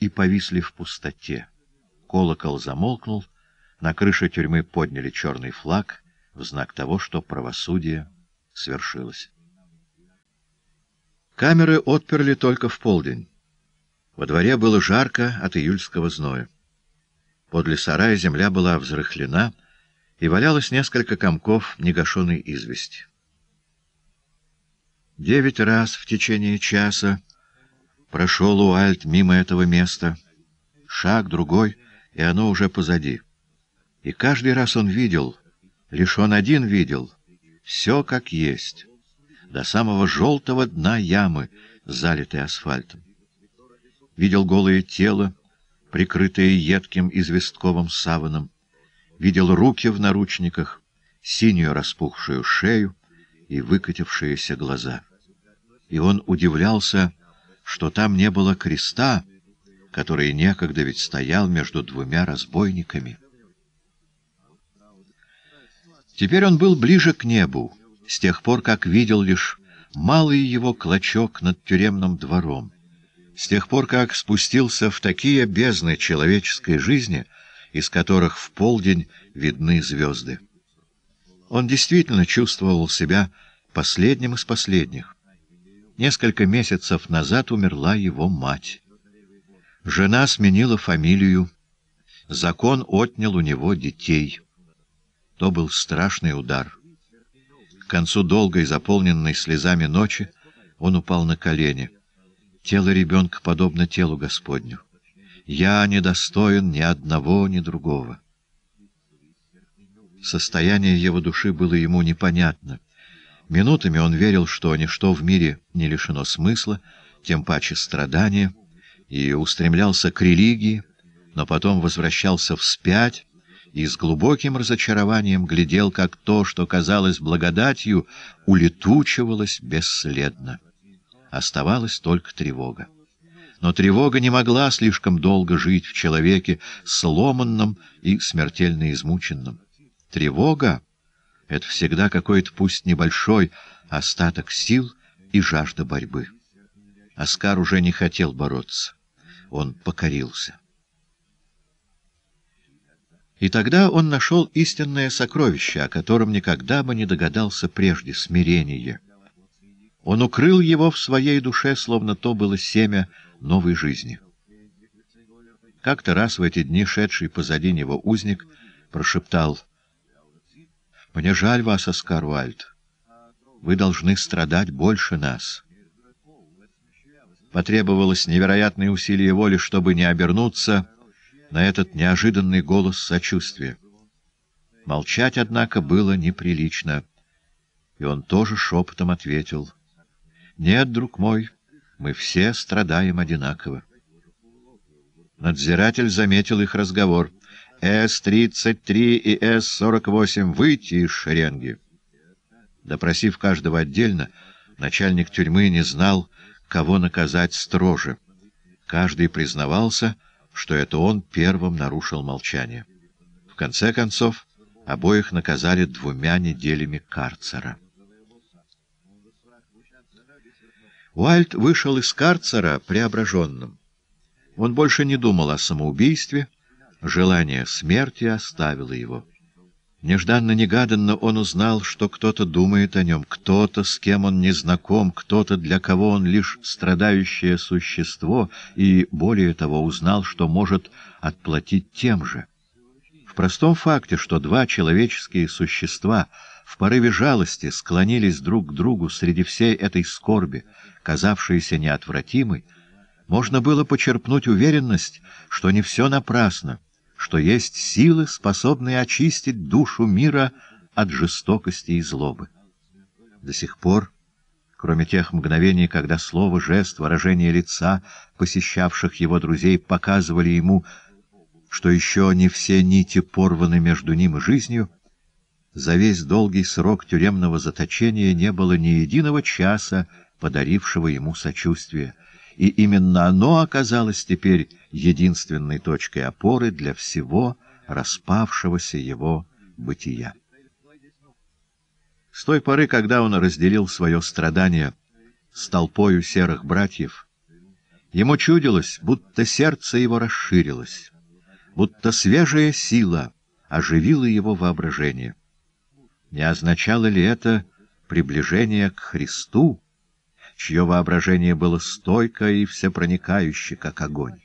и повисли в пустоте. Колокол замолкнул, на крыше тюрьмы подняли черный флаг в знак того, что правосудие свершилось. Камеры отперли только в полдень. Во дворе было жарко от июльского зноя. Подле сарая земля была взрыхлена, и валялось несколько комков негашенной извести. Девять раз в течение часа прошел Уальт мимо этого места. Шаг другой — и оно уже позади. И каждый раз он видел, лишь он один видел, все как есть, до самого желтого дна ямы, залитой асфальтом. Видел голое тело, прикрытое едким известковым саваном, видел руки в наручниках, синюю распухшую шею и выкатившиеся глаза. И он удивлялся, что там не было креста, который некогда ведь стоял между двумя разбойниками. Теперь он был ближе к небу, с тех пор, как видел лишь малый его клочок над тюремным двором, с тех пор, как спустился в такие бездны человеческой жизни, из которых в полдень видны звезды. Он действительно чувствовал себя последним из последних. Несколько месяцев назад умерла его мать. Жена сменила фамилию. Закон отнял у него детей. То был страшный удар. К концу долгой, заполненной слезами ночи, он упал на колени. Тело ребенка подобно телу Господню. Я не достоин ни одного, ни другого. Состояние его души было ему непонятно. Минутами он верил, что ничто в мире не лишено смысла, тем паче страдания — и устремлялся к религии, но потом возвращался вспять и с глубоким разочарованием глядел, как то, что казалось благодатью, улетучивалось бесследно. Оставалась только тревога. Но тревога не могла слишком долго жить в человеке, сломанном и смертельно измученном. Тревога — это всегда какой-то, пусть небольшой, остаток сил и жажда борьбы. Оскар уже не хотел бороться он покорился. И тогда он нашел истинное сокровище, о котором никогда бы не догадался прежде — смирение. Он укрыл его в своей душе, словно то было семя новой жизни. Как-то раз в эти дни шедший позади него узник прошептал «Мне жаль вас, Оскар Вальд. Вы должны страдать больше нас». Потребовалось невероятное усилие воли, чтобы не обернуться на этот неожиданный голос сочувствия. Молчать, однако, было неприлично. И он тоже шепотом ответил. «Нет, друг мой, мы все страдаем одинаково». Надзиратель заметил их разговор. «С-33 и С-48, выйти из шеренги!» Допросив каждого отдельно, начальник тюрьмы не знал, кого наказать строже. Каждый признавался, что это он первым нарушил молчание. В конце концов, обоих наказали двумя неделями карцера. Уайльд вышел из карцера преображенным. Он больше не думал о самоубийстве, желание смерти оставило его. Нежданно-негаданно он узнал, что кто-то думает о нем, кто-то, с кем он не знаком, кто-то, для кого он лишь страдающее существо, и, более того, узнал, что может отплатить тем же. В простом факте, что два человеческие существа в порыве жалости склонились друг к другу среди всей этой скорби, казавшейся неотвратимой, можно было почерпнуть уверенность, что не все напрасно, что есть силы, способные очистить душу мира от жестокости и злобы. До сих пор, кроме тех мгновений, когда слово, жест, выражение лица, посещавших его друзей, показывали ему, что еще не все нити порваны между ним и жизнью, за весь долгий срок тюремного заточения не было ни единого часа, подарившего ему сочувствие и именно оно оказалось теперь единственной точкой опоры для всего распавшегося его бытия. С той поры, когда он разделил свое страдание с толпою серых братьев, ему чудилось, будто сердце его расширилось, будто свежая сила оживила его воображение. Не означало ли это приближение к Христу, чье воображение было стойко и всепроникающе, как огонь.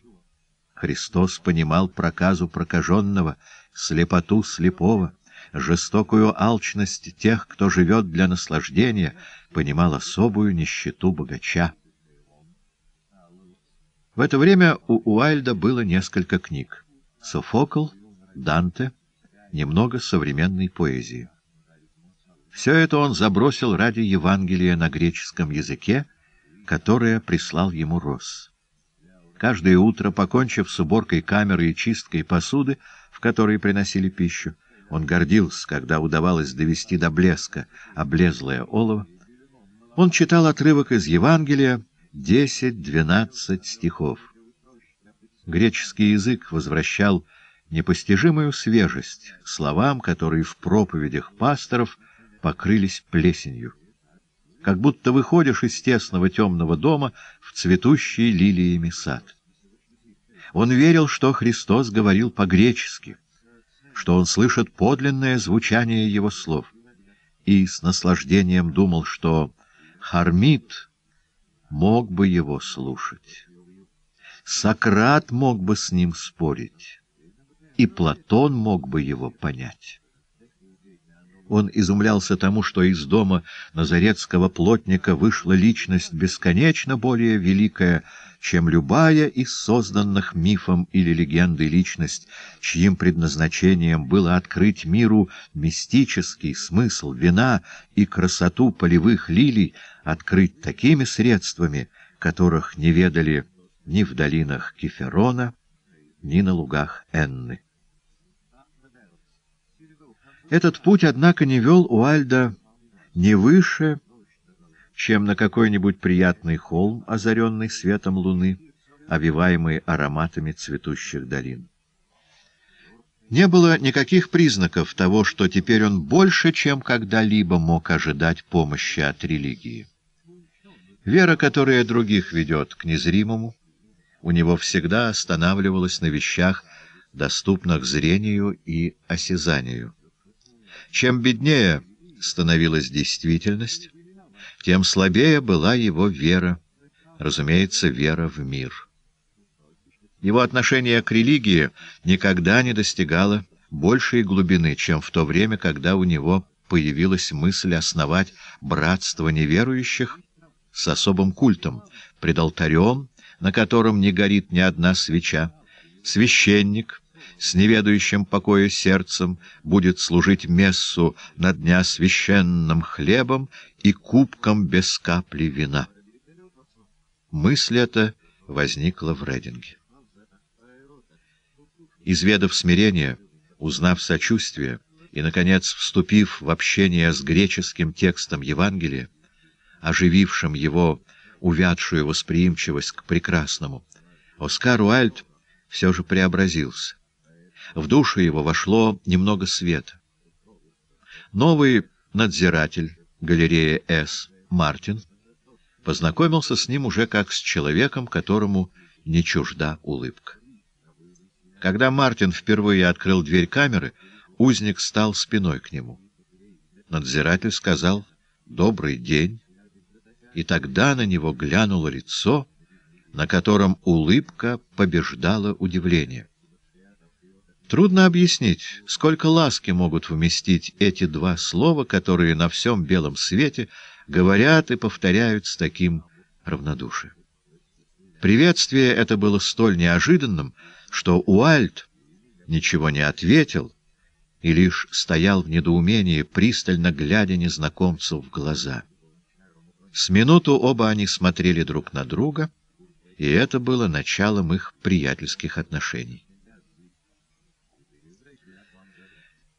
Христос понимал проказу прокаженного, слепоту слепого, жестокую алчность тех, кто живет для наслаждения, понимал особую нищету богача. В это время у Уайльда было несколько книг. Софокл, Данте, немного современной поэзии. Все это он забросил ради Евангелия на греческом языке, которое прислал ему Росс. Каждое утро, покончив с уборкой камеры и чисткой посуды, в которой приносили пищу, он гордился, когда удавалось довести до блеска облезлое олово. Он читал отрывок из Евангелия, десять-двенадцать стихов. Греческий язык возвращал непостижимую свежесть словам, которые в проповедях пасторов покрылись плесенью. Как будто выходишь из тесного темного дома в цветущий лилиями сад. Он верил, что Христос говорил по-гречески, что он слышит подлинное звучание его слов, и с наслаждением думал, что Хармит мог бы его слушать. Сократ мог бы с ним спорить, и Платон мог бы его понять. Он изумлялся тому, что из дома назарецкого плотника вышла личность бесконечно более великая, чем любая из созданных мифом или легендой личность, чьим предназначением было открыть миру мистический смысл вина и красоту полевых лилий, открыть такими средствами, которых не ведали ни в долинах Кеферона, ни на лугах Энны. Этот путь, однако, не вел Уальда не выше, чем на какой-нибудь приятный холм, озаренный светом луны, овиваемый ароматами цветущих долин. Не было никаких признаков того, что теперь он больше, чем когда-либо мог ожидать помощи от религии. Вера, которая других ведет к незримому, у него всегда останавливалась на вещах, доступных зрению и осязанию. Чем беднее становилась действительность, тем слабее была его вера, разумеется, вера в мир. Его отношение к религии никогда не достигало большей глубины, чем в то время, когда у него появилась мысль основать братство неверующих с особым культом, пред алтарем, на котором не горит ни одна свеча, священник — с неведающим покоя сердцем будет служить мессу на дня священным хлебом и кубком без капли вина. Мысль эта возникла в Рединге, Изведав смирение, узнав сочувствие и, наконец, вступив в общение с греческим текстом Евангелия, оживившим его увядшую восприимчивость к прекрасному, Оскар Уайльд все же преобразился. В душу его вошло немного света. Новый надзиратель галереи С. Мартин познакомился с ним уже как с человеком, которому не чужда улыбка. Когда Мартин впервые открыл дверь камеры, узник стал спиной к нему. Надзиратель сказал «Добрый день», и тогда на него глянуло лицо, на котором улыбка побеждала удивление. Трудно объяснить, сколько ласки могут вместить эти два слова, которые на всем белом свете говорят и повторяют с таким равнодушием. Приветствие это было столь неожиданным, что Уальт ничего не ответил и лишь стоял в недоумении, пристально глядя незнакомцу в глаза. С минуту оба они смотрели друг на друга, и это было началом их приятельских отношений.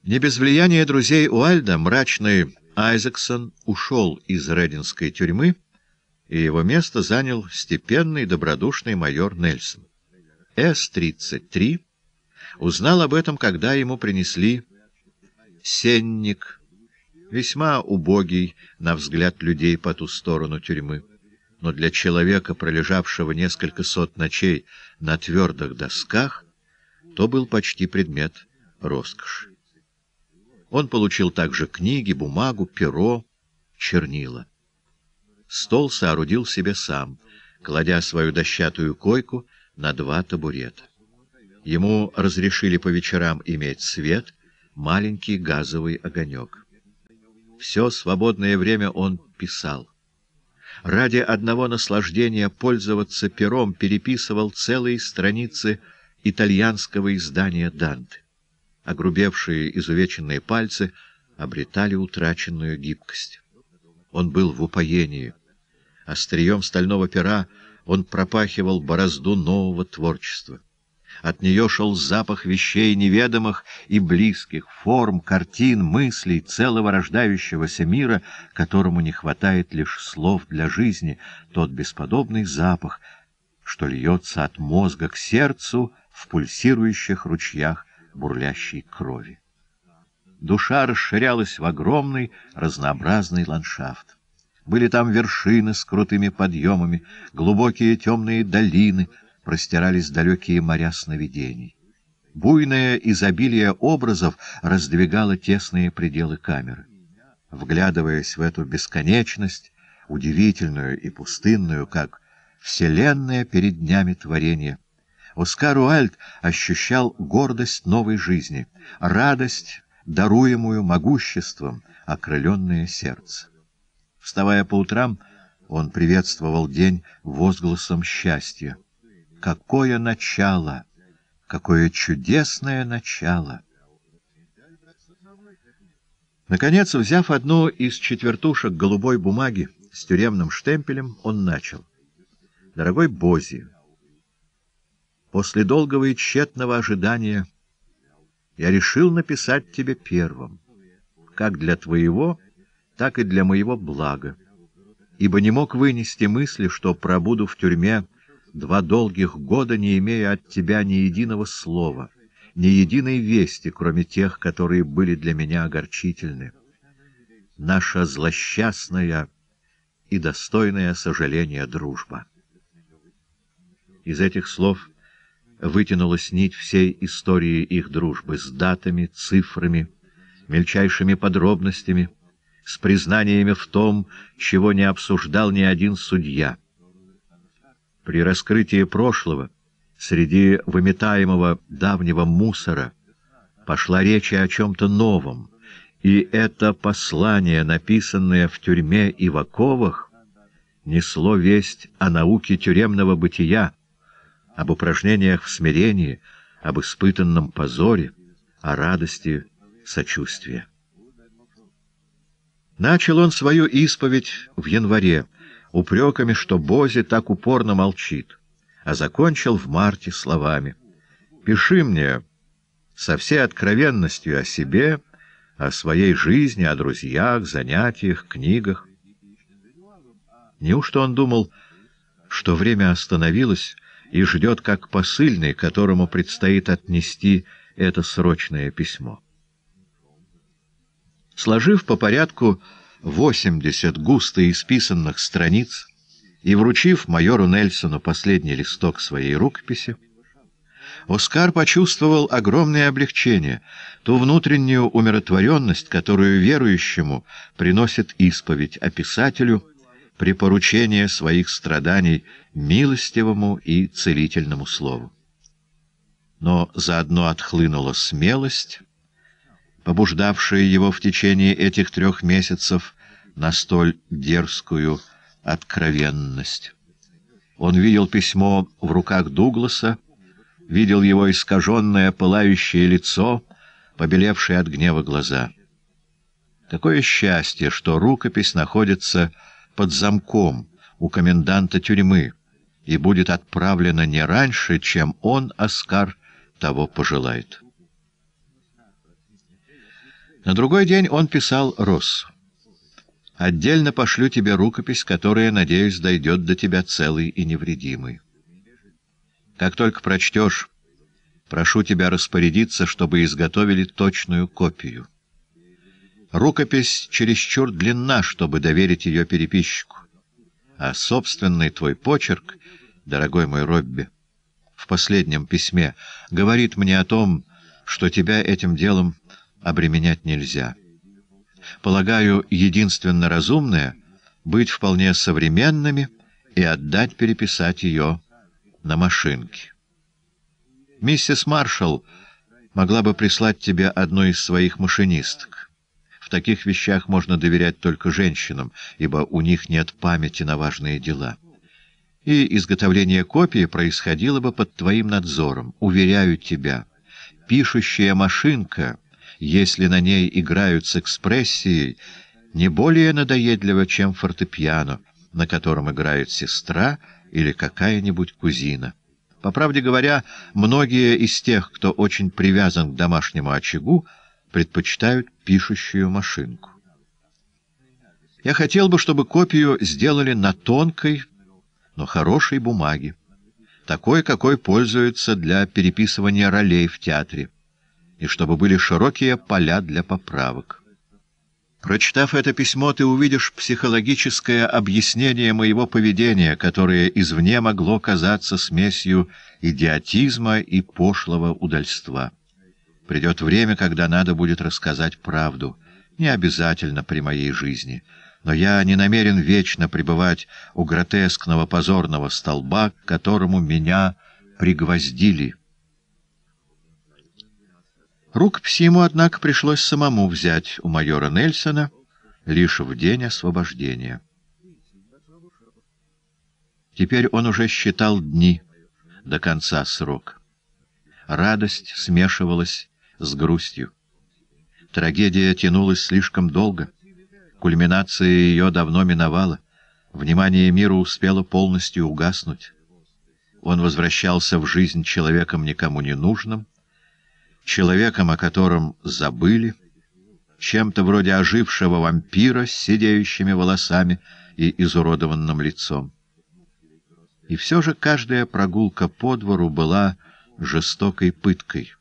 Не без влияния друзей Уальда мрачный Айзексон ушел из Рединской тюрьмы, и его место занял степенный добродушный майор Нельсон. С-33 узнал об этом, когда ему принесли сенник, весьма убогий на взгляд людей по ту сторону тюрьмы. Но для человека, пролежавшего несколько сот ночей на твердых досках, то был почти предмет роскоши. Он получил также книги, бумагу, перо, чернила. Стол соорудил себе сам, кладя свою дощатую койку на два табурета. Ему разрешили по вечерам иметь свет, маленький газовый огонек. Все свободное время он писал. Ради одного наслаждения пользоваться пером переписывал целые страницы итальянского издания «Данте». Огрубевшие изувеченные пальцы обретали утраченную гибкость. Он был в упоении. Острием стального пера он пропахивал борозду нового творчества. От нее шел запах вещей неведомых и близких, форм, картин, мыслей целого рождающегося мира, которому не хватает лишь слов для жизни, тот бесподобный запах, что льется от мозга к сердцу в пульсирующих ручьях бурлящей крови. Душа расширялась в огромный разнообразный ландшафт. Были там вершины с крутыми подъемами, глубокие темные долины, простирались далекие моря сновидений. Буйное изобилие образов раздвигало тесные пределы камеры. Вглядываясь в эту бесконечность, удивительную и пустынную, как вселенная перед днями творения, Оскар Уальд ощущал гордость новой жизни, радость, даруемую могуществом, окрыленное сердце. Вставая по утрам, он приветствовал день возгласом счастья. Какое начало! Какое чудесное начало! Наконец, взяв одну из четвертушек голубой бумаги с тюремным штемпелем, он начал. «Дорогой Бози, После долгого и тщетного ожидания я решил написать тебе первым, как для твоего, так и для моего блага, ибо не мог вынести мысли, что пробуду в тюрьме два долгих года, не имея от тебя ни единого слова, ни единой вести, кроме тех, которые были для меня огорчительны. Наша злосчастная и достойная сожаления дружба. Из этих слов вытянулась нить всей истории их дружбы с датами, цифрами, мельчайшими подробностями, с признаниями в том, чего не обсуждал ни один судья. При раскрытии прошлого, среди выметаемого давнего мусора, пошла речь о чем-то новом, и это послание, написанное в тюрьме и в оковах, несло весть о науке тюремного бытия, об упражнениях в смирении, об испытанном позоре, о радости сочувствия. Начал он свою исповедь в январе, упреками, что Бози так упорно молчит, а закончил в марте словами «Пиши мне со всей откровенностью о себе, о своей жизни, о друзьях, занятиях, книгах». Неужто он думал, что время остановилось, и ждет как посыльный, которому предстоит отнести это срочное письмо. Сложив по порядку 80 густо исписанных страниц и вручив майору Нельсону последний листок своей рукописи, Оскар почувствовал огромное облегчение, ту внутреннюю умиротворенность, которую верующему приносит исповедь, а писателю — припоручение своих страданий милостивому и целительному слову. Но заодно отхлынула смелость, побуждавшая его в течение этих трех месяцев на столь дерзкую откровенность. Он видел письмо в руках Дугласа, видел его искаженное пылающее лицо, побелевшие от гнева глаза. Такое счастье, что рукопись находится под замком у коменданта тюрьмы и будет отправлена не раньше, чем он, Оскар, того пожелает. На другой день он писал Россу. «Отдельно пошлю тебе рукопись, которая, надеюсь, дойдет до тебя целой и невредимой. Как только прочтешь, прошу тебя распорядиться, чтобы изготовили точную копию». Рукопись чересчур длинна, чтобы доверить ее переписчику. А собственный твой почерк, дорогой мой Робби, в последнем письме говорит мне о том, что тебя этим делом обременять нельзя. Полагаю, единственно разумное — быть вполне современными и отдать переписать ее на машинке. Миссис Маршалл могла бы прислать тебе одну из своих машинисток. В таких вещах можно доверять только женщинам, ибо у них нет памяти на важные дела. И изготовление копии происходило бы под твоим надзором, уверяю тебя. Пишущая машинка, если на ней играют с экспрессией, не более надоедлива, чем фортепиано, на котором играет сестра или какая-нибудь кузина. По правде говоря, многие из тех, кто очень привязан к домашнему очагу, предпочитают пишущую машинку. Я хотел бы, чтобы копию сделали на тонкой, но хорошей бумаге, такой, какой пользуется для переписывания ролей в театре, и чтобы были широкие поля для поправок. Прочитав это письмо, ты увидишь психологическое объяснение моего поведения, которое извне могло казаться смесью идиотизма и пошлого удальства. Придет время, когда надо будет рассказать правду. Не обязательно при моей жизни. Но я не намерен вечно пребывать у гротескного позорного столба, к которому меня пригвоздили. Рукопись ему, однако, пришлось самому взять у майора Нельсона лишь в день освобождения. Теперь он уже считал дни до конца срока. Радость смешивалась с грустью. Трагедия тянулась слишком долго. Кульминация ее давно миновала. Внимание мира успело полностью угаснуть. Он возвращался в жизнь человеком никому не нужным, человеком, о котором забыли, чем-то вроде ожившего вампира с сидеющими волосами и изуродованным лицом. И все же каждая прогулка по двору была жестокой пыткой.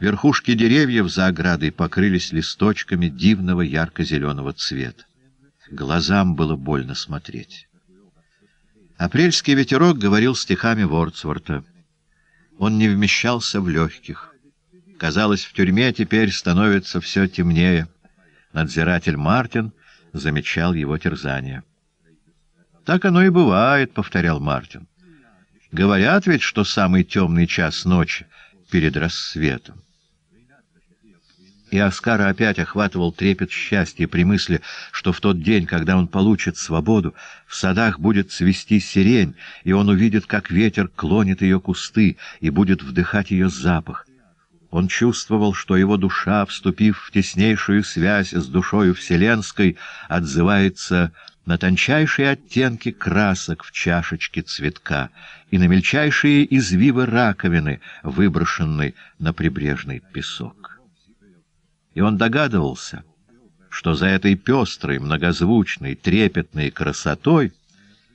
Верхушки деревьев за оградой покрылись листочками дивного ярко-зеленого цвета. Глазам было больно смотреть. Апрельский ветерок говорил стихами Вордсворта. Он не вмещался в легких. Казалось, в тюрьме теперь становится все темнее. Надзиратель Мартин замечал его терзание. «Так оно и бывает», — повторял Мартин. «Говорят ведь, что самый темный час ночи перед рассветом. И Оскара опять охватывал трепет счастья при мысли, что в тот день, когда он получит свободу, в садах будет цвести сирень, и он увидит, как ветер клонит ее кусты и будет вдыхать ее запах. Он чувствовал, что его душа, вступив в теснейшую связь с душою вселенской, отзывается на тончайшие оттенки красок в чашечке цветка и на мельчайшие извивы раковины, выброшенной на прибрежный песок. И он догадывался, что за этой пестрой, многозвучной, трепетной красотой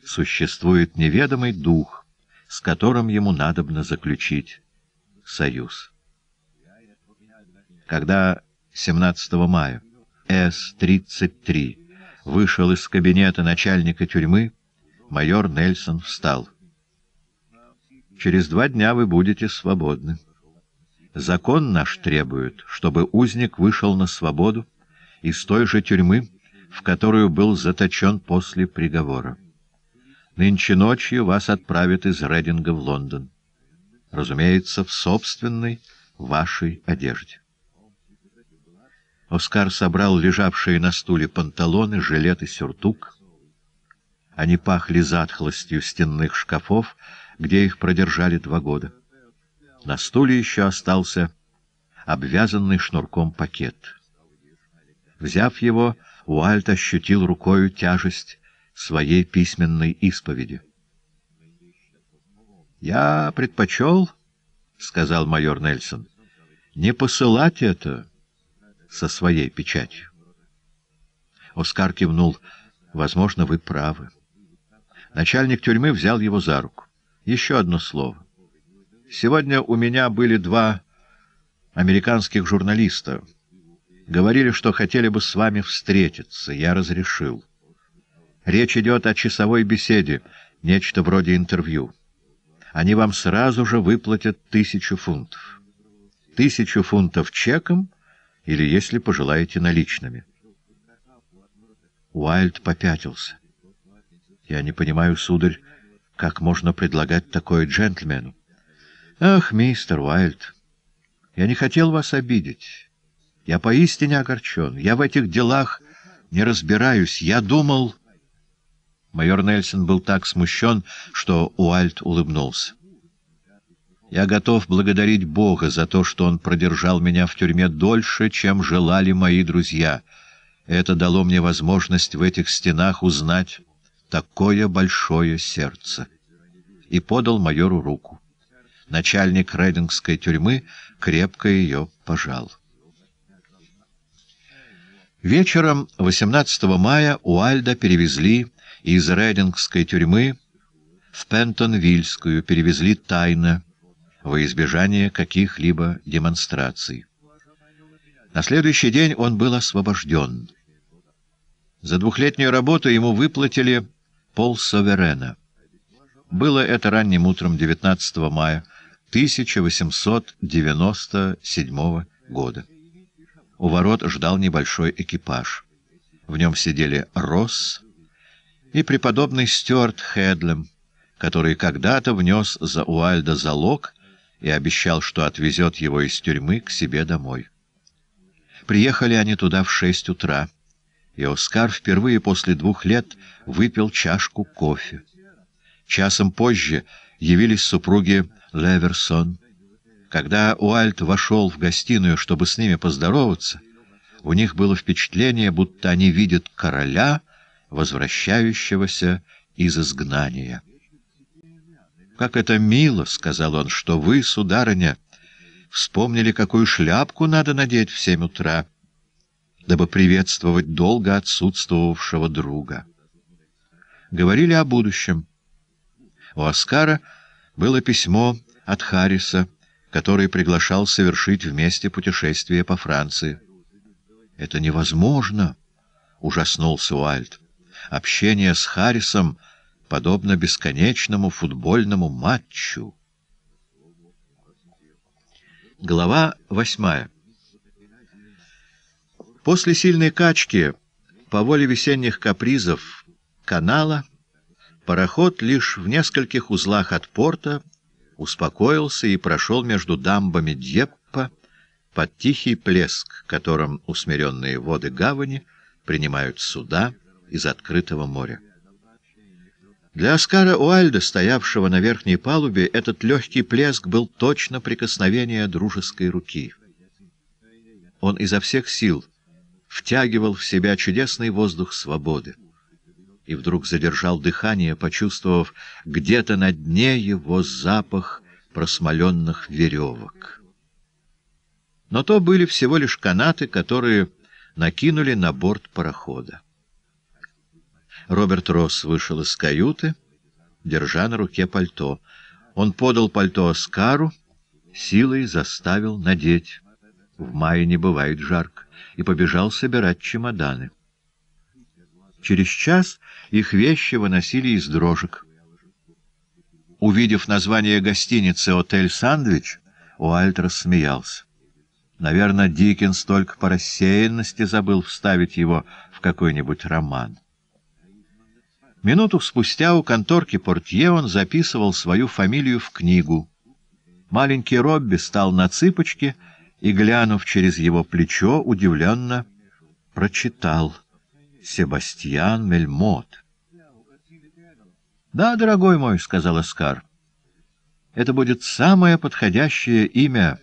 существует неведомый дух, с которым ему надобно заключить союз. Когда 17 мая С-33 вышел из кабинета начальника тюрьмы, майор Нельсон встал. «Через два дня вы будете свободны. Закон наш требует, чтобы узник вышел на свободу из той же тюрьмы, в которую был заточен после приговора. Нынче ночью вас отправят из Рединга в Лондон. Разумеется, в собственной вашей одежде». Оскар собрал лежавшие на стуле панталоны, жилет и сюртук. Они пахли затхлостью стенных шкафов, где их продержали два года. На стуле еще остался обвязанный шнурком пакет. Взяв его, Уальт ощутил рукою тяжесть своей письменной исповеди. «Я предпочел, — сказал майор Нельсон, — не посылать это» со своей печатью. Оскар кивнул. «Возможно, вы правы». Начальник тюрьмы взял его за руку. «Еще одно слово. Сегодня у меня были два американских журналиста. Говорили, что хотели бы с вами встретиться. Я разрешил. Речь идет о часовой беседе, нечто вроде интервью. Они вам сразу же выплатят тысячу фунтов. Тысячу фунтов чеком — или, если пожелаете, наличными. Уайльд попятился. Я не понимаю, сударь, как можно предлагать такое джентльмену. Ах, мистер Уайльд, я не хотел вас обидеть. Я поистине огорчен. Я в этих делах не разбираюсь. Я думал... Майор Нельсон был так смущен, что Уальт улыбнулся. Я готов благодарить Бога за то, что Он продержал меня в тюрьме дольше, чем желали мои друзья. Это дало мне возможность в этих стенах узнать такое большое сердце. И подал майору руку. Начальник Рейдингской тюрьмы крепко ее пожал. Вечером 18 мая Уальда перевезли из Рейдингской тюрьмы в Пентонвильскую, перевезли тайно, во избежание каких-либо демонстраций. На следующий день он был освобожден. За двухлетнюю работу ему выплатили пол суверена. Было это ранним утром 19 мая 1897 года. У ворот ждал небольшой экипаж. В нем сидели Росс и преподобный Стюарт Хедлем, который когда-то внес за Уальда залог и обещал, что отвезет его из тюрьмы к себе домой. Приехали они туда в шесть утра, и Оскар впервые после двух лет выпил чашку кофе. Часом позже явились супруги Леверсон. Когда Уальт вошел в гостиную, чтобы с ними поздороваться, у них было впечатление, будто они видят короля, возвращающегося из изгнания. «Как это мило!» — сказал он, — «что вы, сударыня, вспомнили, какую шляпку надо надеть в семь утра, дабы приветствовать долго отсутствовавшего друга». Говорили о будущем. У Оскара было письмо от Харриса, который приглашал совершить вместе путешествие по Франции. «Это невозможно!» — ужаснулся Уальд. «Общение с Харрисом — подобно бесконечному футбольному матчу. Глава восьмая. После сильной качки, по воле весенних капризов канала, пароход лишь в нескольких узлах от порта успокоился и прошел между дамбами Дьеппа под тихий плеск, которым усмиренные воды гавани принимают суда из открытого моря. Для Оскара Уальда, стоявшего на верхней палубе, этот легкий плеск был точно прикосновение дружеской руки. Он изо всех сил втягивал в себя чудесный воздух свободы и вдруг задержал дыхание, почувствовав где-то на дне его запах просмоленных веревок. Но то были всего лишь канаты, которые накинули на борт парохода. Роберт Росс вышел из каюты, держа на руке пальто. Он подал пальто Оскару, силой заставил надеть. В мае не бывает жарко, и побежал собирать чемоданы. Через час их вещи выносили из дрожек. Увидев название гостиницы «Отель Сандвич», Уальтер смеялся. Наверное, Диккенс только по рассеянности забыл вставить его в какой-нибудь роман. Минуту спустя у конторки портье он записывал свою фамилию в книгу. Маленький Робби стал на цыпочки и, глянув через его плечо, удивленно прочитал «Себастьян Мельмот». «Да, дорогой мой», — сказал Эскар, — «это будет самое подходящее имя.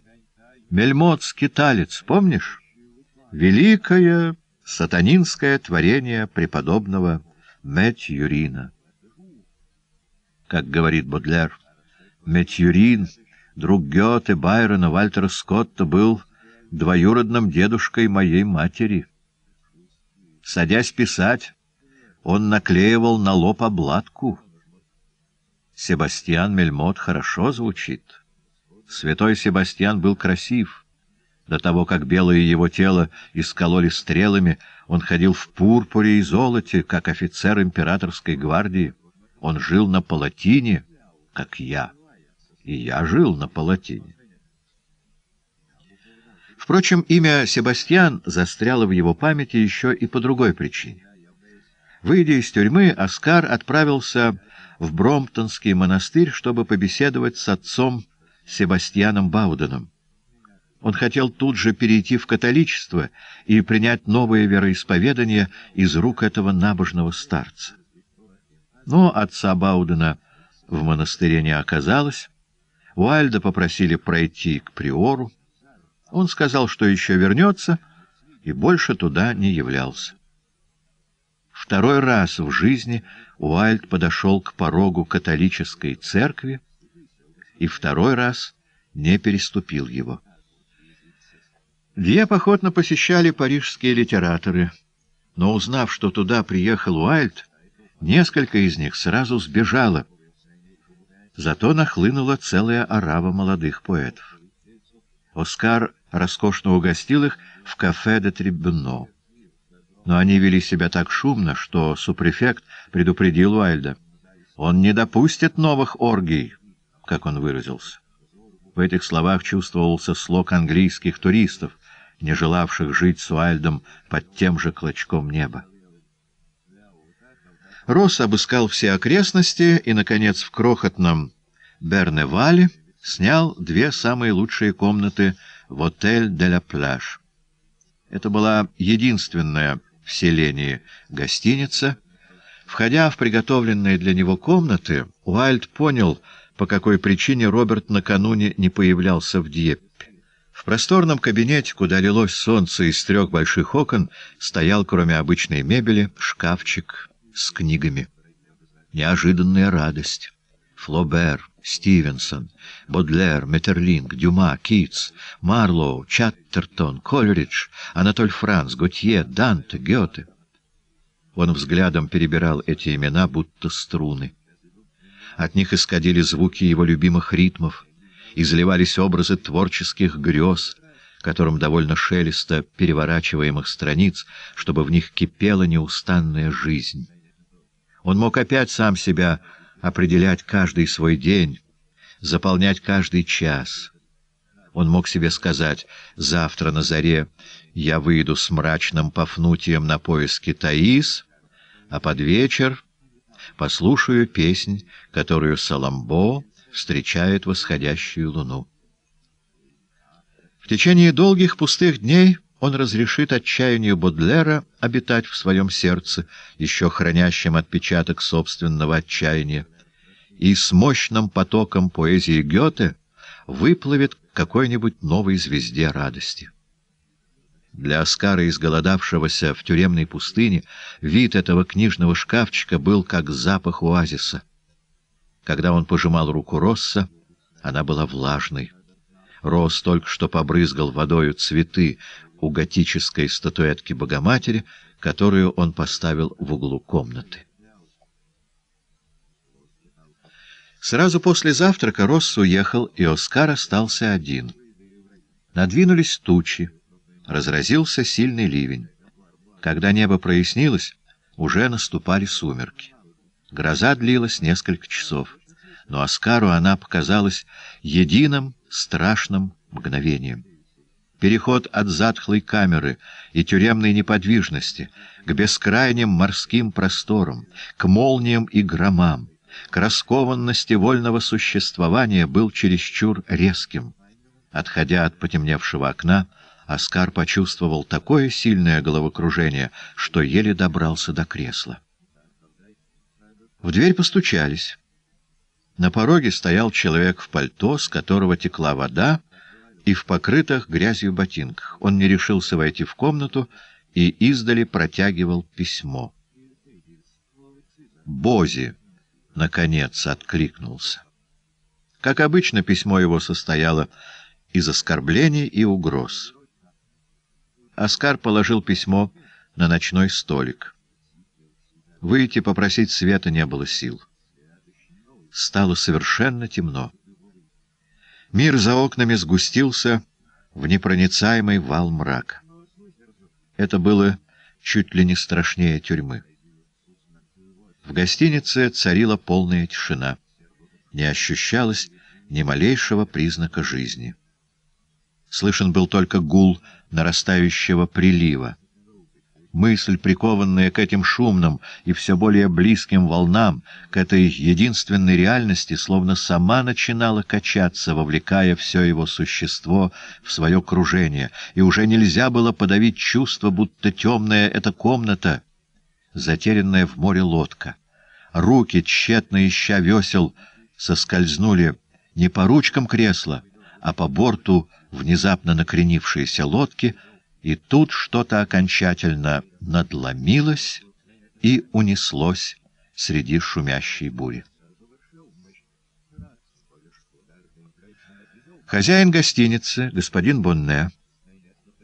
Мельмот-скиталец, помнишь? Великое сатанинское творение преподобного Метьюрина. Как говорит Бодлер, Метьюрин, друг Гёте, Байрона, Вальтера Скотта, был двоюродным дедушкой моей матери. Садясь писать, он наклеивал на лоб обладку. Себастьян Мельмот хорошо звучит. Святой Себастьян был красив. До того, как белое его тело искололи стрелами, он ходил в пурпуре и золоте, как офицер императорской гвардии. Он жил на палатине, как я. И я жил на палатине. Впрочем, имя Себастьян застряло в его памяти еще и по другой причине. Выйдя из тюрьмы, Оскар отправился в Бромптонский монастырь, чтобы побеседовать с отцом Себастьяном Бауденом. Он хотел тут же перейти в католичество и принять новое вероисповедание из рук этого набожного старца. Но отца Баудена в монастыре не оказалось. Уальда попросили пройти к приору. Он сказал, что еще вернется, и больше туда не являлся. Второй раз в жизни Уальд подошел к порогу католической церкви и второй раз не переступил его. Дьеп походно посещали парижские литераторы, но, узнав, что туда приехал Уайльд, несколько из них сразу сбежало. Зато нахлынула целая орава молодых поэтов. Оскар роскошно угостил их в кафе де Трибюно. Но они вели себя так шумно, что супрефект предупредил Уайльда. «Он не допустит новых оргий», как он выразился. В этих словах чувствовался слог английских туристов — не желавших жить с Уайльдом под тем же клочком неба. Росс обыскал все окрестности и, наконец, в крохотном Берневале снял две самые лучшие комнаты в отель «Де ла Пляж». Это была единственная в селении гостиница. Входя в приготовленные для него комнаты, Уайльд понял, по какой причине Роберт накануне не появлялся в Дьеппе. В просторном кабинете, куда лилось солнце из трех больших окон, стоял, кроме обычной мебели, шкафчик с книгами. Неожиданная радость. Флобер, Стивенсон, Бодлер, Метерлинг, Дюма, Китс, Марлоу, Чаттертон, Кольридж, Анатоль Франц, Готье, Данте, Гёте. Он взглядом перебирал эти имена, будто струны. От них исходили звуки его любимых ритмов, изливались образы творческих грез, которым довольно шелесто переворачиваемых страниц, чтобы в них кипела неустанная жизнь. Он мог опять сам себя определять каждый свой день, заполнять каждый час. Он мог себе сказать «завтра на заре я выйду с мрачным пафнутием на поиски Таис», а под вечер послушаю песнь, которую Саламбо встречают восходящую луну. В течение долгих пустых дней он разрешит отчаянию Бодлера обитать в своем сердце, еще хранящем отпечаток собственного отчаяния, и с мощным потоком поэзии Гёте выплывет к какой-нибудь новой звезде радости. Для Оскара, изголодавшегося в тюремной пустыне, вид этого книжного шкафчика был как запах оазиса — когда он пожимал руку Росса, она была влажной. Росс только что побрызгал водою цветы у готической статуэтки Богоматери, которую он поставил в углу комнаты. Сразу после завтрака Росс уехал, и Оскар остался один. Надвинулись тучи. Разразился сильный ливень. Когда небо прояснилось, уже наступали сумерки. Гроза длилась несколько часов, но Оскару она показалась единым страшным мгновением. Переход от затхлой камеры и тюремной неподвижности к бескрайним морским просторам, к молниям и громам, к раскованности вольного существования был чересчур резким. Отходя от потемневшего окна, Оскар почувствовал такое сильное головокружение, что еле добрался до кресла. В дверь постучались. На пороге стоял человек в пальто, с которого текла вода, и в покрытых грязью ботинках. Он не решился войти в комнату и издали протягивал письмо. Бози, наконец, откликнулся. Как обычно, письмо его состояло из оскорблений и угроз. Оскар положил письмо на ночной столик. Выйти попросить света не было сил. Стало совершенно темно. Мир за окнами сгустился в непроницаемый вал мрак. Это было чуть ли не страшнее тюрьмы. В гостинице царила полная тишина. Не ощущалось ни малейшего признака жизни. Слышен был только гул нарастающего прилива мысль, прикованная к этим шумным и все более близким волнам, к этой единственной реальности, словно сама начинала качаться, вовлекая все его существо в свое кружение, и уже нельзя было подавить чувство, будто темная эта комната, затерянная в море лодка. Руки, тщетно ища весел, соскользнули не по ручкам кресла, а по борту внезапно накренившейся лодки — и тут что-то окончательно надломилось и унеслось среди шумящей бури. Хозяин гостиницы, господин Бонне,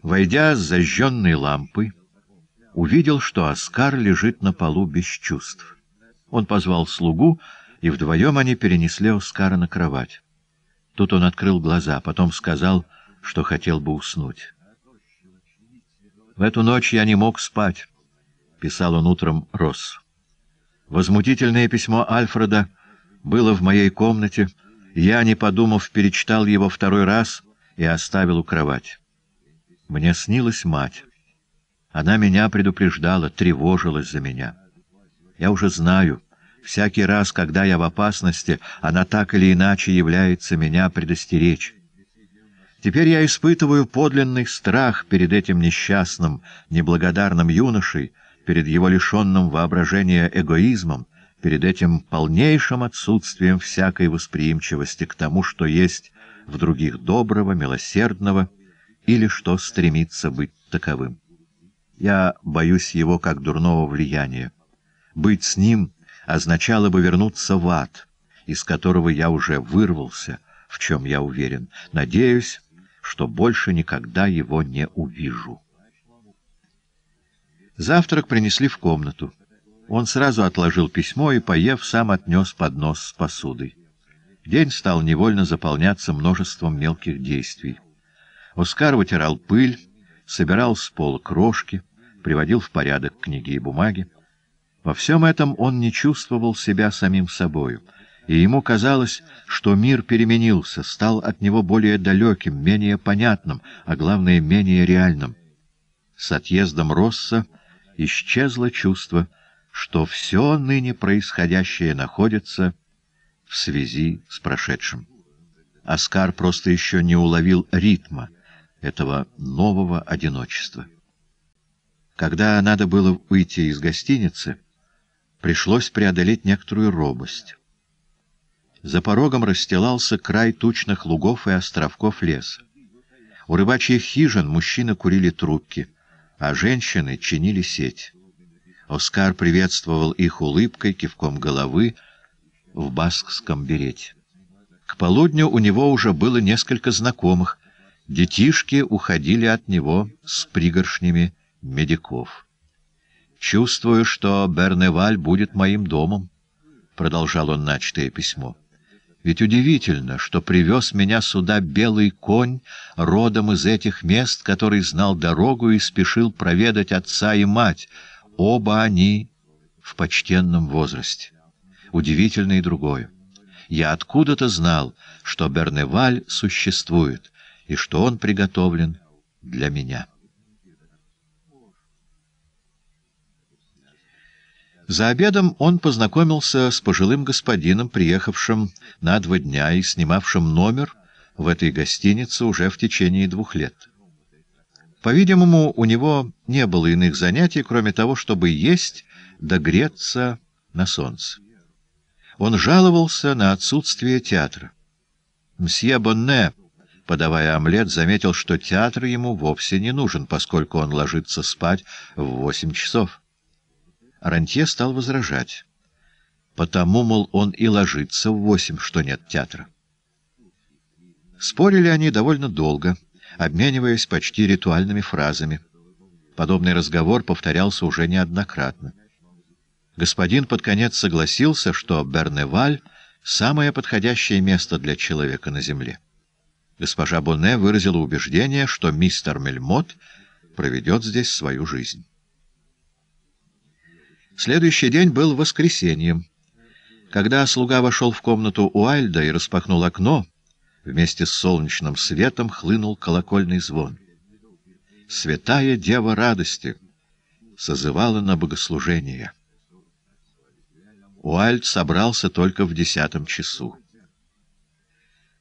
войдя с зажженной лампой, увидел, что Оскар лежит на полу без чувств. Он позвал слугу, и вдвоем они перенесли Оскара на кровать. Тут он открыл глаза, потом сказал, что хотел бы уснуть. В эту ночь я не мог спать, — писал он утром Росс. Возмутительное письмо Альфреда было в моей комнате. Я, не подумав, перечитал его второй раз и оставил у кровати. Мне снилась мать. Она меня предупреждала, тревожилась за меня. Я уже знаю, всякий раз, когда я в опасности, она так или иначе является меня предостеречь. Теперь я испытываю подлинный страх перед этим несчастным, неблагодарным юношей, перед его лишенным воображения эгоизмом, перед этим полнейшим отсутствием всякой восприимчивости к тому, что есть в других доброго, милосердного или что стремится быть таковым. Я боюсь его как дурного влияния. Быть с ним означало бы вернуться в ад, из которого я уже вырвался, в чем я уверен. Надеюсь, что больше никогда его не увижу. Завтрак принесли в комнату. Он сразу отложил письмо и, поев, сам отнес поднос с посудой. День стал невольно заполняться множеством мелких действий. Оскар вытирал пыль, собирал с пола крошки, приводил в порядок книги и бумаги. Во всем этом он не чувствовал себя самим собою, и ему казалось, что мир переменился, стал от него более далеким, менее понятным, а главное, менее реальным. С отъездом Росса исчезло чувство, что все ныне происходящее находится в связи с прошедшим. Оскар просто еще не уловил ритма этого нового одиночества. Когда надо было выйти из гостиницы, пришлось преодолеть некоторую робость. За порогом расстилался край тучных лугов и островков леса. У рыбачьих хижин мужчины курили трубки, а женщины чинили сеть. Оскар приветствовал их улыбкой, кивком головы в баскском берете. К полудню у него уже было несколько знакомых. Детишки уходили от него с пригоршнями медиков. «Чувствую, что Берневаль будет моим домом», — продолжал он начатое письмо. Ведь удивительно, что привез меня сюда белый конь, родом из этих мест, который знал дорогу и спешил проведать отца и мать. Оба они в почтенном возрасте. Удивительно и другое. Я откуда-то знал, что Берневаль существует и что он приготовлен для меня». За обедом он познакомился с пожилым господином, приехавшим на два дня и снимавшим номер в этой гостинице уже в течение двух лет. По-видимому, у него не было иных занятий, кроме того, чтобы есть да греться на солнце. Он жаловался на отсутствие театра. Мсье Бонне, подавая омлет, заметил, что театр ему вовсе не нужен, поскольку он ложится спать в восемь часов. Рантье стал возражать. Потому, мол, он и ложится в восемь, что нет театра. Спорили они довольно долго, обмениваясь почти ритуальными фразами. Подобный разговор повторялся уже неоднократно. Господин под конец согласился, что Берневаль — самое подходящее место для человека на земле. Госпожа Бонне выразила убеждение, что мистер Мельмот проведет здесь свою жизнь. Следующий день был воскресеньем. Когда слуга вошел в комнату Уайльда и распахнул окно, вместе с солнечным светом хлынул колокольный звон. «Святая Дева Радости!» созывала на богослужение. Уальд собрался только в десятом часу.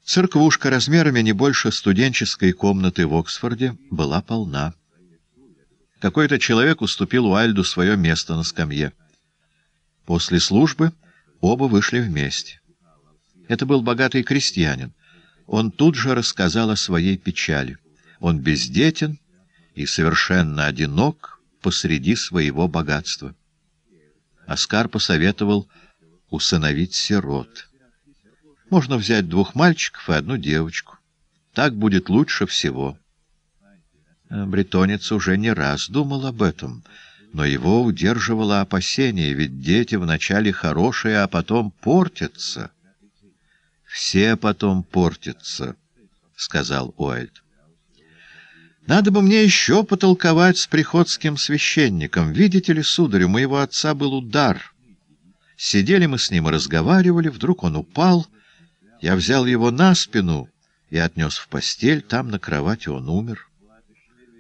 Церквушка размерами не больше студенческой комнаты в Оксфорде была полна. Какой-то человек уступил Уальду свое место на скамье. После службы оба вышли вместе. Это был богатый крестьянин. Он тут же рассказал о своей печали. Он бездетен и совершенно одинок посреди своего богатства. Оскар посоветовал усыновить сирот. Можно взять двух мальчиков и одну девочку. Так будет лучше всего. Бретонец уже не раз думал об этом, но его удерживало опасение, ведь дети вначале хорошие, а потом портятся. «Все потом портятся», — сказал Уайльд. «Надо бы мне еще потолковать с приходским священником. Видите ли, сударь, у моего отца был удар. Сидели мы с ним и разговаривали, вдруг он упал. Я взял его на спину и отнес в постель, там на кровати он умер».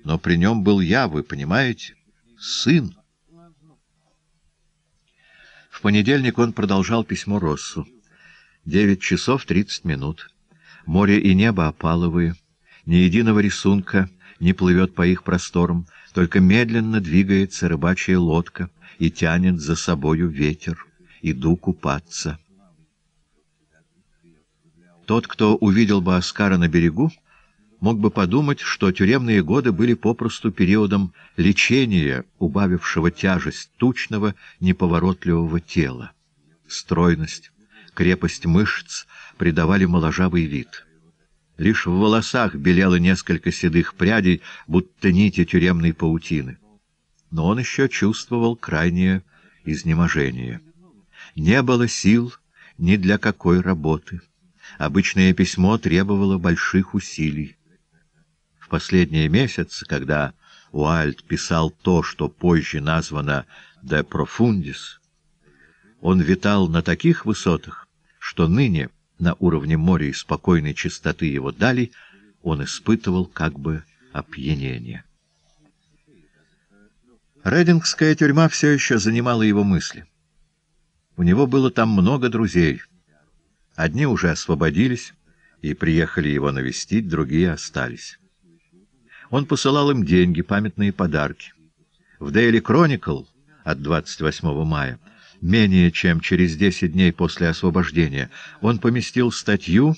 Но при нем был я, вы понимаете, сын. В понедельник он продолжал письмо Россу. Девять часов тридцать минут. Море и небо опаловые. Ни единого рисунка не плывет по их просторам, только медленно двигается рыбачья лодка и тянет за собою ветер. Иду купаться. Тот, кто увидел бы Оскара на берегу, мог бы подумать, что тюремные годы были попросту периодом лечения, убавившего тяжесть тучного, неповоротливого тела. Стройность, крепость мышц придавали моложавый вид. Лишь в волосах белело несколько седых прядей, будто нити тюремной паутины. Но он еще чувствовал крайнее изнеможение. Не было сил ни для какой работы. Обычное письмо требовало больших усилий последние месяцы, когда Уайльд писал то, что позже названо «Де Профундис», он витал на таких высотах, что ныне на уровне моря и спокойной чистоты его дали он испытывал как бы опьянение. Редингская тюрьма все еще занимала его мысли. У него было там много друзей. Одни уже освободились и приехали его навестить, другие остались. Он посылал им деньги, памятные подарки. В Daily Chronicle от 28 мая, менее чем через 10 дней после освобождения, он поместил статью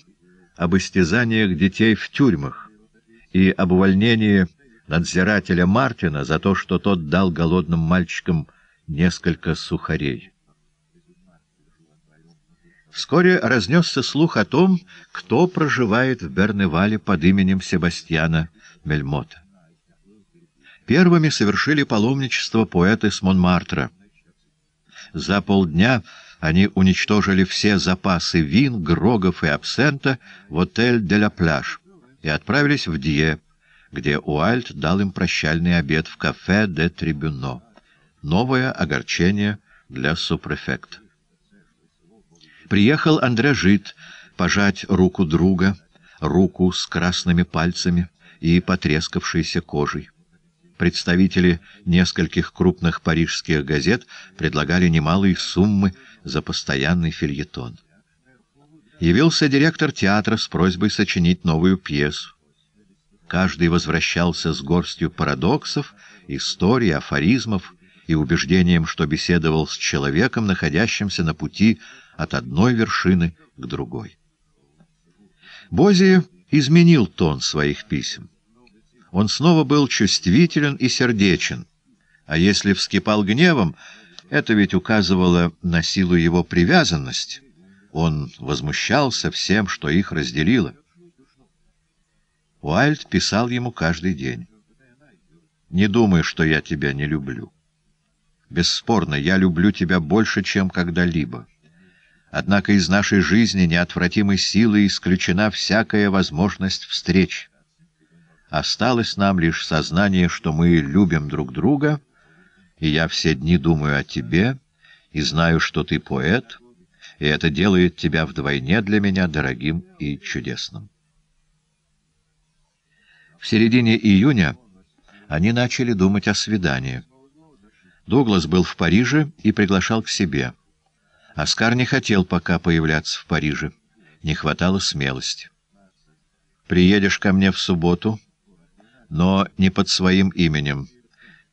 об истязаниях детей в тюрьмах и об увольнении надзирателя Мартина за то, что тот дал голодным мальчикам несколько сухарей. Вскоре разнесся слух о том, кто проживает в Берневале под именем Себастьяна Мельмота. Первыми совершили паломничество поэты с Монмартра. За полдня они уничтожили все запасы вин, грогов и абсента в отель «Де ла Пляж» и отправились в Дие, где Уальт дал им прощальный обед в кафе «Де Трибюно». Новое огорчение для супрефекта. Приехал Андре Жит пожать руку друга, руку с красными пальцами и потрескавшейся кожей. Представители нескольких крупных парижских газет предлагали немалые суммы за постоянный фильетон. Явился директор театра с просьбой сочинить новую пьесу. Каждый возвращался с горстью парадоксов, историй, афоризмов и убеждением, что беседовал с человеком, находящимся на пути от одной вершины к другой. Бози изменил тон своих писем он снова был чувствителен и сердечен. А если вскипал гневом, это ведь указывало на силу его привязанности. Он возмущался всем, что их разделило. Уайльд писал ему каждый день. «Не думай, что я тебя не люблю. Бесспорно, я люблю тебя больше, чем когда-либо». Однако из нашей жизни неотвратимой силой исключена всякая возможность встреч. Осталось нам лишь сознание, что мы любим друг друга, и я все дни думаю о тебе, и знаю, что ты поэт, и это делает тебя вдвойне для меня дорогим и чудесным. В середине июня они начали думать о свидании. Дуглас был в Париже и приглашал к себе. Оскар не хотел пока появляться в Париже. Не хватало смелости. «Приедешь ко мне в субботу?» но не под своим именем.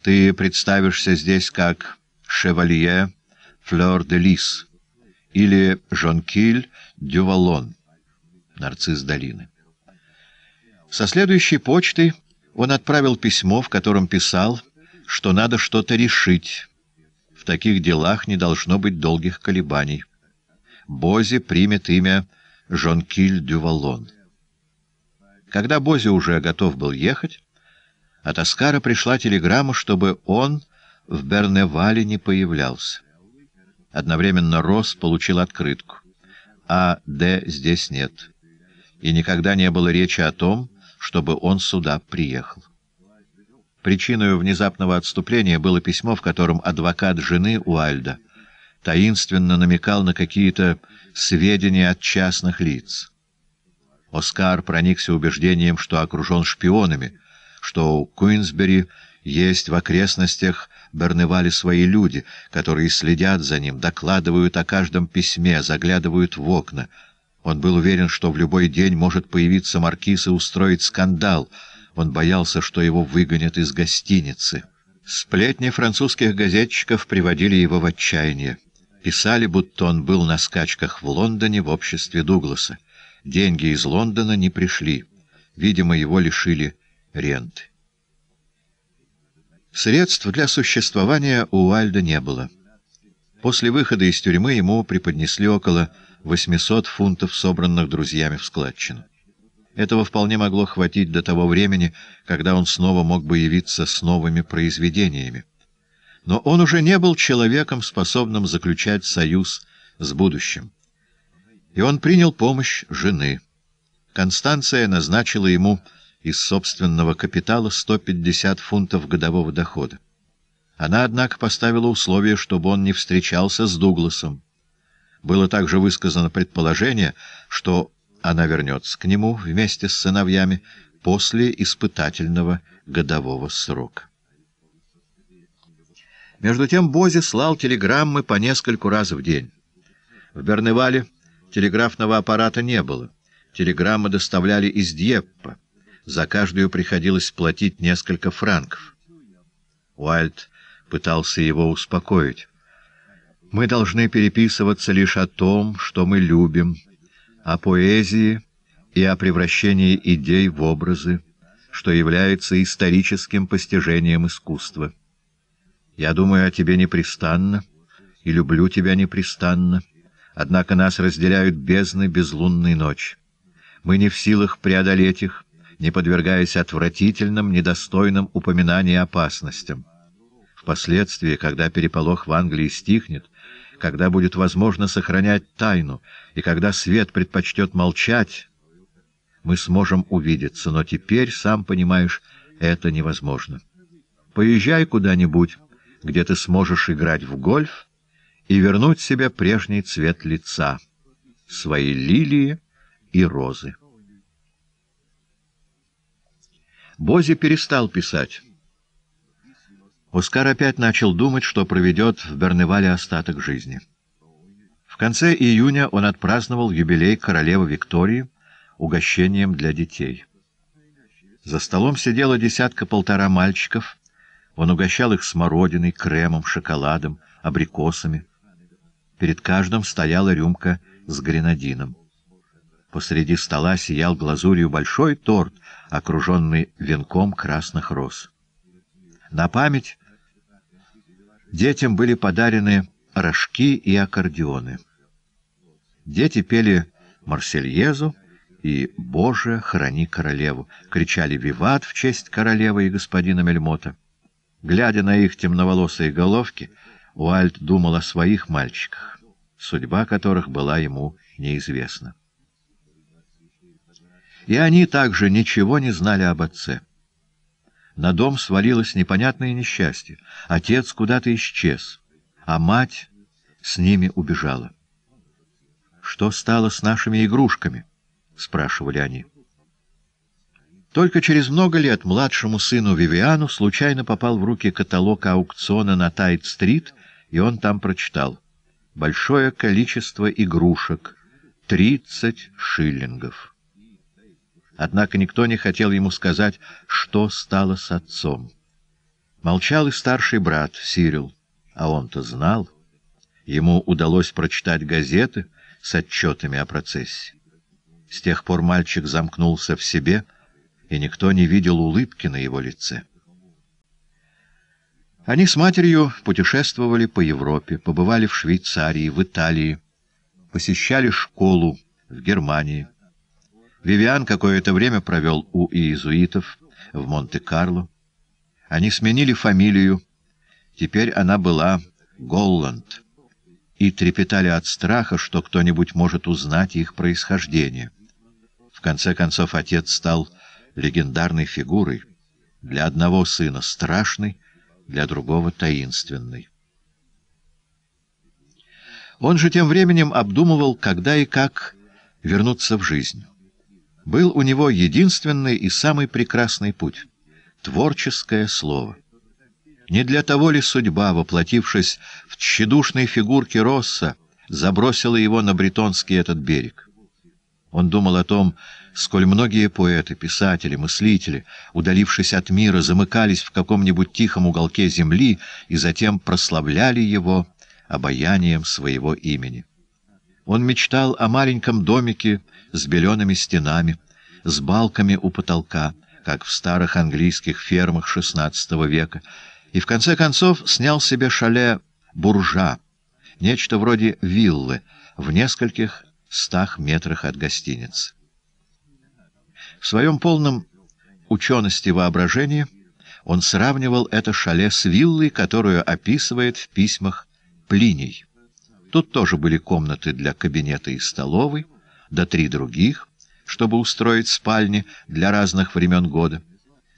Ты представишься здесь как «Шевалье Флёр де Лис» или «Жонкиль Дювалон» — нарцисс долины. Со следующей почты он отправил письмо, в котором писал, что надо что-то решить. В таких делах не должно быть долгих колебаний. Бози примет имя Жонкиль Дювалон. Когда Бози уже готов был ехать, от Оскара пришла телеграмма, чтобы он в Берневале не появлялся. Одновременно Рос получил открытку. А. Д. здесь нет. И никогда не было речи о том, чтобы он сюда приехал. Причиной внезапного отступления было письмо, в котором адвокат жены Уальда таинственно намекал на какие-то сведения от частных лиц. Оскар проникся убеждением, что окружен шпионами — что у Куинсбери есть в окрестностях Берневали свои люди, которые следят за ним, докладывают о каждом письме, заглядывают в окна. Он был уверен, что в любой день может появиться маркиз и устроить скандал. Он боялся, что его выгонят из гостиницы. Сплетни французских газетчиков приводили его в отчаяние. Писали, будто он был на скачках в Лондоне в обществе Дугласа. Деньги из Лондона не пришли. Видимо, его лишили ренты. Средств для существования у Уальда не было. После выхода из тюрьмы ему преподнесли около 800 фунтов, собранных друзьями в складчину. Этого вполне могло хватить до того времени, когда он снова мог бы явиться с новыми произведениями. Но он уже не был человеком, способным заключать союз с будущим. И он принял помощь жены. Констанция назначила ему из собственного капитала 150 фунтов годового дохода. Она, однако, поставила условие, чтобы он не встречался с Дугласом. Было также высказано предположение, что она вернется к нему вместе с сыновьями после испытательного годового срока. Между тем Бози слал телеграммы по нескольку раз в день. В Берневале телеграфного аппарата не было. Телеграммы доставляли из Дьеппа за каждую приходилось платить несколько франков. Уайльд пытался его успокоить. «Мы должны переписываться лишь о том, что мы любим, о поэзии и о превращении идей в образы, что является историческим постижением искусства. Я думаю о тебе непрестанно и люблю тебя непрестанно, однако нас разделяют бездны безлунной ночи. Мы не в силах преодолеть их, не подвергаясь отвратительным, недостойным упоминания опасностям. Впоследствии, когда переполох в Англии стихнет, когда будет возможно сохранять тайну, и когда свет предпочтет молчать, мы сможем увидеться, но теперь, сам понимаешь, это невозможно. Поезжай куда-нибудь, где ты сможешь играть в гольф и вернуть себе прежний цвет лица, свои лилии и розы. Бози перестал писать. Оскар опять начал думать, что проведет в Берневале остаток жизни. В конце июня он отпраздновал юбилей королевы Виктории угощением для детей. За столом сидело десятка-полтора мальчиков. Он угощал их смородиной, кремом, шоколадом, абрикосами. Перед каждым стояла рюмка с гренадином. Посреди стола сиял глазурью большой торт — окруженный венком красных роз. На память детям были подарены рожки и аккордеоны. Дети пели «Марсельезу» и «Боже, храни королеву», кричали «Виват» в честь королевы и господина Мельмота. Глядя на их темноволосые головки, Уальт думал о своих мальчиках, судьба которых была ему неизвестна. И они также ничего не знали об отце. На дом свалилось непонятное несчастье. Отец куда-то исчез, а мать с ними убежала. «Что стало с нашими игрушками?» — спрашивали они. Только через много лет младшему сыну Вивиану случайно попал в руки каталог аукциона на Тайт-стрит, и он там прочитал «Большое количество игрушек. 30 шиллингов». Однако никто не хотел ему сказать, что стало с отцом. Молчал и старший брат, Сирил, а он-то знал. Ему удалось прочитать газеты с отчетами о процессе. С тех пор мальчик замкнулся в себе, и никто не видел улыбки на его лице. Они с матерью путешествовали по Европе, побывали в Швейцарии, в Италии, посещали школу в Германии. Вивиан какое-то время провел у иезуитов в Монте-Карло. Они сменили фамилию. Теперь она была Голланд. И трепетали от страха, что кто-нибудь может узнать их происхождение. В конце концов, отец стал легендарной фигурой. Для одного сына страшной, для другого таинственной. Он же тем временем обдумывал, когда и как вернуться в жизнь был у него единственный и самый прекрасный путь — творческое слово. Не для того ли судьба, воплотившись в тщедушной фигурке Росса, забросила его на бретонский этот берег? Он думал о том, сколь многие поэты, писатели, мыслители, удалившись от мира, замыкались в каком-нибудь тихом уголке земли и затем прославляли его обаянием своего имени. Он мечтал о маленьком домике с белеными стенами, с балками у потолка, как в старых английских фермах XVI века, и в конце концов снял себе шале «Буржа», нечто вроде виллы в нескольких стах метрах от гостиницы. В своем полном учености воображении он сравнивал это шале с виллой, которую описывает в письмах Плиний. Тут тоже были комнаты для кабинета и столовой, до три других, чтобы устроить спальни для разных времен года.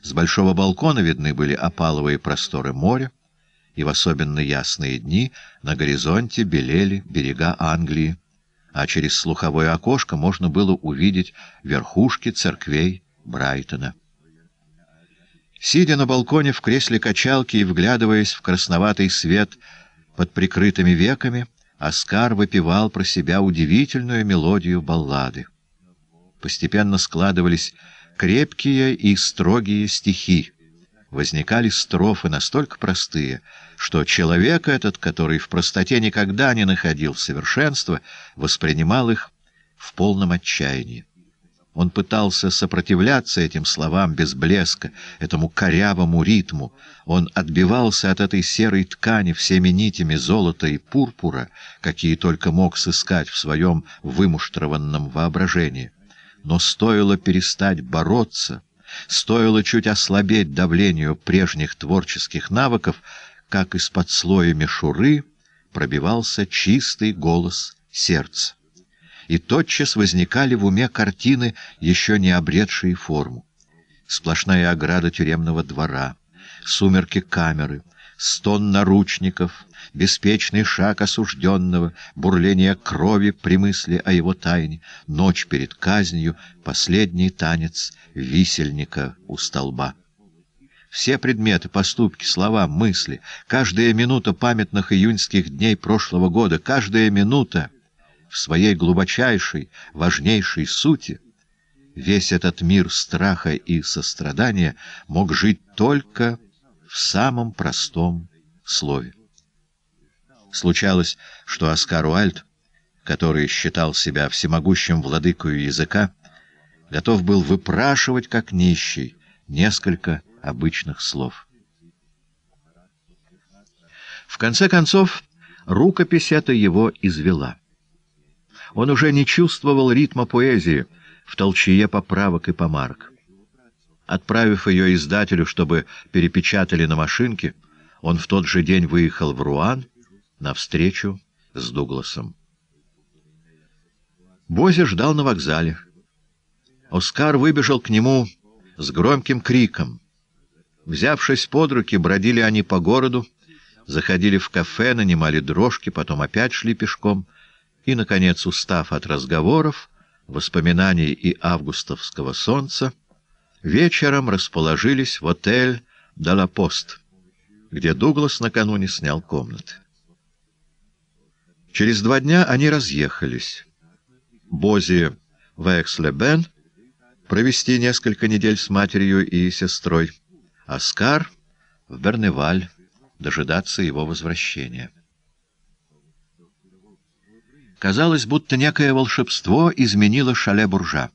С большого балкона видны были опаловые просторы моря, и в особенно ясные дни на горизонте белели берега Англии, а через слуховое окошко можно было увидеть верхушки церквей Брайтона. Сидя на балконе в кресле качалки и вглядываясь в красноватый свет под прикрытыми веками, Оскар выпивал про себя удивительную мелодию баллады. Постепенно складывались крепкие и строгие стихи. Возникали строфы настолько простые, что человек этот, который в простоте никогда не находил совершенства, воспринимал их в полном отчаянии. Он пытался сопротивляться этим словам без блеска, этому корявому ритму. Он отбивался от этой серой ткани всеми нитями золота и пурпура, какие только мог сыскать в своем вымуштрованном воображении. Но стоило перестать бороться, стоило чуть ослабеть давлению прежних творческих навыков, как из-под слоя мишуры пробивался чистый голос сердца и тотчас возникали в уме картины, еще не обретшие форму. Сплошная ограда тюремного двора, сумерки камеры, стон наручников, беспечный шаг осужденного, бурление крови при мысли о его тайне, ночь перед казнью, последний танец висельника у столба. Все предметы, поступки, слова, мысли, каждая минута памятных июньских дней прошлого года, каждая минута в своей глубочайшей, важнейшей сути, весь этот мир страха и сострадания мог жить только в самом простом слове. Случалось, что Оскар Уальд, который считал себя всемогущим владыкою языка, готов был выпрашивать, как нищий, несколько обычных слов. В конце концов, рукопись эта его извела. Он уже не чувствовал ритма поэзии в толчье поправок и помарок. Отправив ее издателю, чтобы перепечатали на машинке, он в тот же день выехал в Руан на встречу с Дугласом. Бозе ждал на вокзале. Оскар выбежал к нему с громким криком. Взявшись под руки, бродили они по городу, заходили в кафе, нанимали дрожки, потом опять шли пешком — и, наконец, устав от разговоров, воспоминаний и августовского солнца, вечером расположились в отель «Далапост», где Дуглас накануне снял комнаты. Через два дня они разъехались. Бози в Экслебен провести несколько недель с матерью и сестрой, Оскар в Берневаль дожидаться его возвращения. Казалось, будто некое волшебство изменило шале буржа.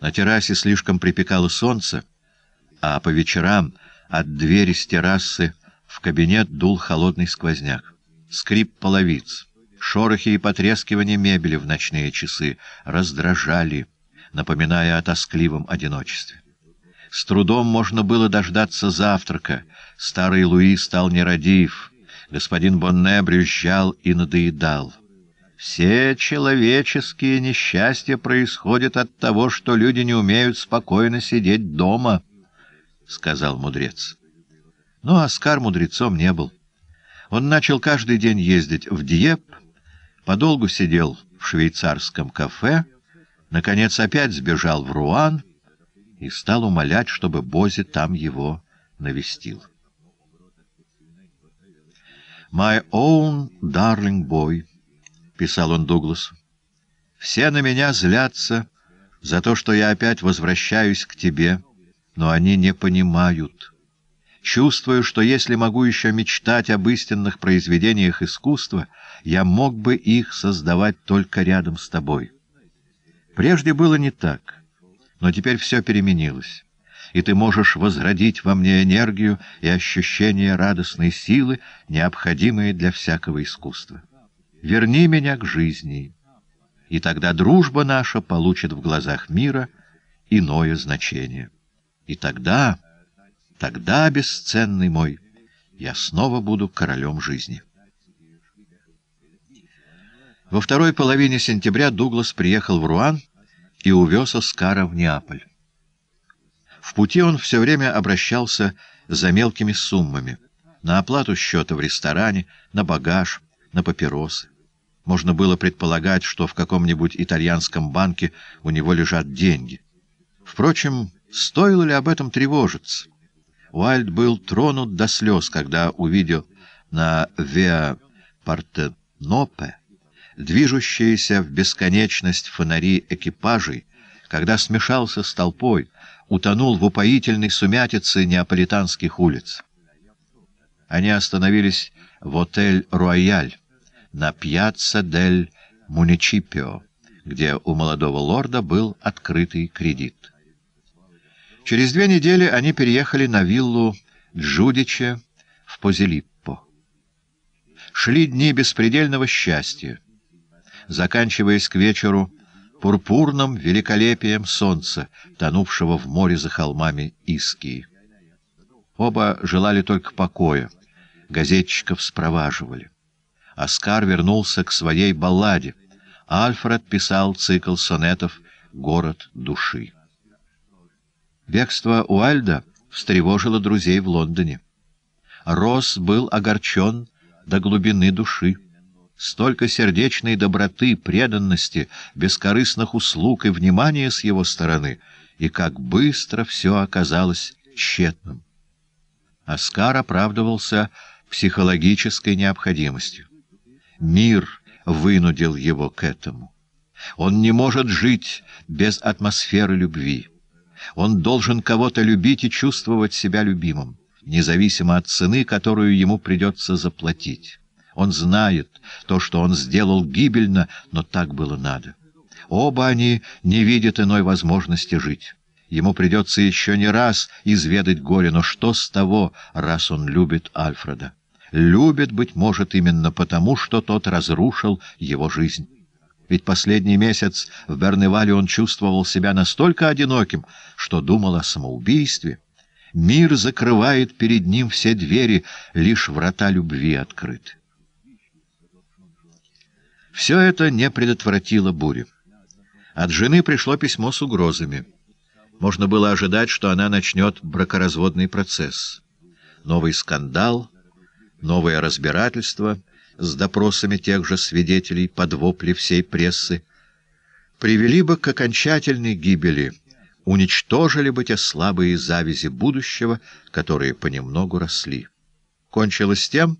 На террасе слишком припекало солнце, а по вечерам от двери с террасы в кабинет дул холодный сквозняк. Скрип половиц, шорохи и потрескивание мебели в ночные часы раздражали, напоминая о тоскливом одиночестве. С трудом можно было дождаться завтрака. Старый Луи стал нерадив. Господин Бонне брюзжал и надоедал. Все человеческие несчастья происходят от того, что люди не умеют спокойно сидеть дома, — сказал мудрец. Но Оскар мудрецом не был. Он начал каждый день ездить в Диеп, подолгу сидел в швейцарском кафе, наконец опять сбежал в Руан и стал умолять, чтобы Бози там его навестил. «My own darling boy», писал он Дугласу. «Все на меня злятся за то, что я опять возвращаюсь к тебе, но они не понимают. Чувствую, что если могу еще мечтать об истинных произведениях искусства, я мог бы их создавать только рядом с тобой. Прежде было не так, но теперь все переменилось» и ты можешь возродить во мне энергию и ощущение радостной силы, необходимые для всякого искусства верни меня к жизни, и тогда дружба наша получит в глазах мира иное значение. И тогда, тогда, бесценный мой, я снова буду королем жизни». Во второй половине сентября Дуглас приехал в Руан и увез Оскара в Неаполь. В пути он все время обращался за мелкими суммами, на оплату счета в ресторане, на багаж, на папиросы. Можно было предполагать, что в каком-нибудь итальянском банке у него лежат деньги. Впрочем, стоило ли об этом тревожиться? Уайльд был тронут до слез, когда увидел на Веа Партенопе движущиеся в бесконечность фонари экипажей, когда смешался с толпой, утонул в упоительной сумятице неаполитанских улиц. Они остановились в отель «Рояль» на пьяцца дель Муничипио, где у молодого лорда был открытый кредит. Через две недели они переехали на виллу Джудиче в Позелиппо. Шли дни беспредельного счастья, заканчиваясь к вечеру пурпурным великолепием солнца, тонувшего в море за холмами Иски. Оба желали только покоя, газетчиков спроваживали. Оскар вернулся к своей балладе. Альфред писал цикл сонетов «Город души». Бегство Уальда встревожило друзей в Лондоне. Росс был огорчен до глубины души. Столько сердечной доброты, преданности, бескорыстных услуг и внимания с его стороны, и как быстро все оказалось тщетным. Оскар оправдывался психологической необходимостью. Мир вынудил его к этому. Он не может жить без атмосферы любви. Он должен кого-то любить и чувствовать себя любимым, независимо от цены, которую ему придется заплатить. Он знает, то, что он сделал, гибельно, но так было надо. Оба они не видят иной возможности жить. Ему придется еще не раз изведать горе, но что с того, раз он любит Альфреда? любит, быть может, именно потому, что тот разрушил его жизнь. Ведь последний месяц в Берневале он чувствовал себя настолько одиноким, что думал о самоубийстве. Мир закрывает перед ним все двери, лишь врата любви открыты. Все это не предотвратило бури. От жены пришло письмо с угрозами. Можно было ожидать, что она начнет бракоразводный процесс. Новый скандал — новое разбирательство с допросами тех же свидетелей под вопли всей прессы, привели бы к окончательной гибели, уничтожили бы те слабые завязи будущего, которые понемногу росли. Кончилось тем,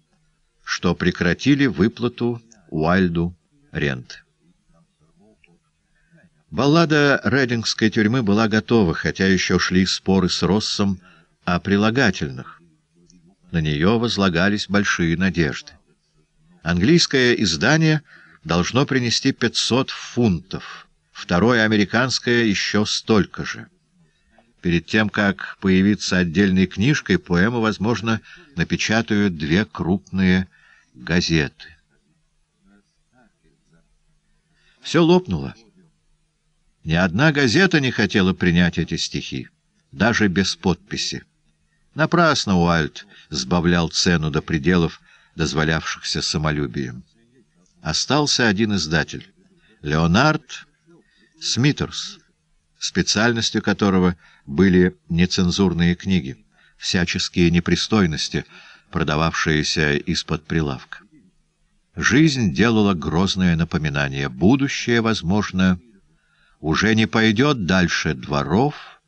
что прекратили выплату Уайльду рент. Баллада Рейдингской тюрьмы была готова, хотя еще шли споры с Россом о прилагательных на нее возлагались большие надежды. Английское издание должно принести 500 фунтов, второе американское еще столько же. Перед тем, как появиться отдельной книжкой, поэму, возможно, напечатают две крупные газеты. Все лопнуло. Ни одна газета не хотела принять эти стихи, даже без подписи. Напрасно Уальд сбавлял цену до пределов, дозволявшихся самолюбием. Остался один издатель — Леонард Смитерс, специальностью которого были нецензурные книги, всяческие непристойности, продававшиеся из-под прилавка. Жизнь делала грозное напоминание. Будущее, возможно, уже не пойдет дальше дворов,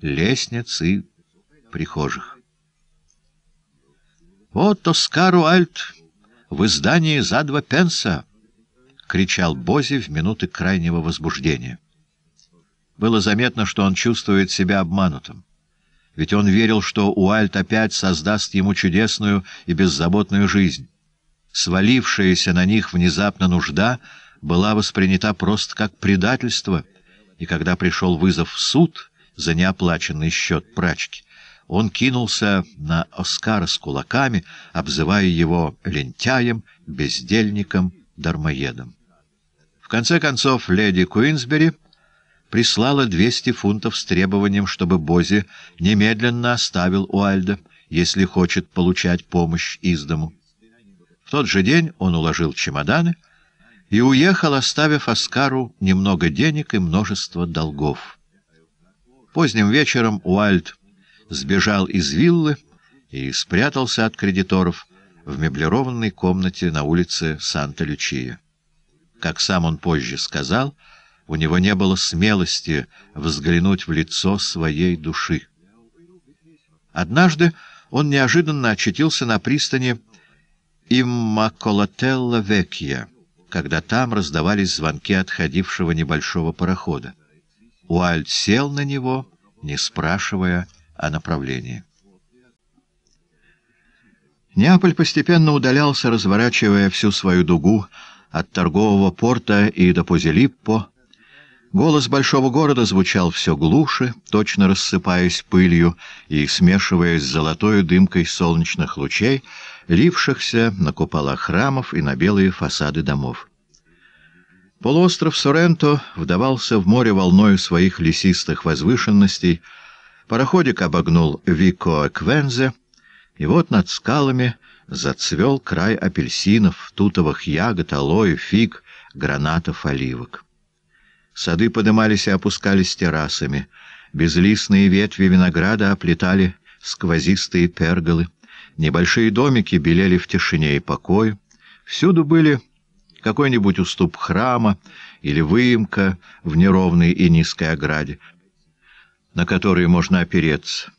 лестниц и прихожих. «Вот Оскару Альт в издании за два пенса!» — кричал Бози в минуты крайнего возбуждения. Было заметно, что он чувствует себя обманутым. Ведь он верил, что Уальт опять создаст ему чудесную и беззаботную жизнь. Свалившаяся на них внезапно нужда была воспринята просто как предательство, и когда пришел вызов в суд за неоплаченный счет прачки, он кинулся на Оскара с кулаками, обзывая его лентяем, бездельником, дармоедом. В конце концов, леди Куинсбери прислала 200 фунтов с требованием, чтобы Бози немедленно оставил Уальда, если хочет получать помощь из дому. В тот же день он уложил чемоданы и уехал, оставив Оскару немного денег и множество долгов. Поздним вечером Уальд сбежал из виллы и спрятался от кредиторов в меблированной комнате на улице Санта-Лючия. Как сам он позже сказал, у него не было смелости взглянуть в лицо своей души. Однажды он неожиданно очутился на пристани Иммаколотелла Векья, когда там раздавались звонки отходившего небольшого парохода. Уальд сел на него, не спрашивая о направлении. Неаполь постепенно удалялся, разворачивая всю свою дугу от торгового порта и до Позилиппо. Голос большого города звучал все глуше, точно рассыпаясь пылью и смешиваясь с золотой дымкой солнечных лучей, лившихся на купола храмов и на белые фасады домов. Полуостров Соренто вдавался в море волною своих лесистых возвышенностей, Пароходик обогнул Викоа-Квензе, и вот над скалами зацвел край апельсинов, тутовых ягод, алоэ, фиг, гранатов, оливок. Сады подымались и опускались террасами. Безлистные ветви винограда оплетали сквозистые перголы. Небольшие домики белели в тишине и покое. Всюду были какой-нибудь уступ храма или выемка в неровной и низкой ограде, на которые можно опереться,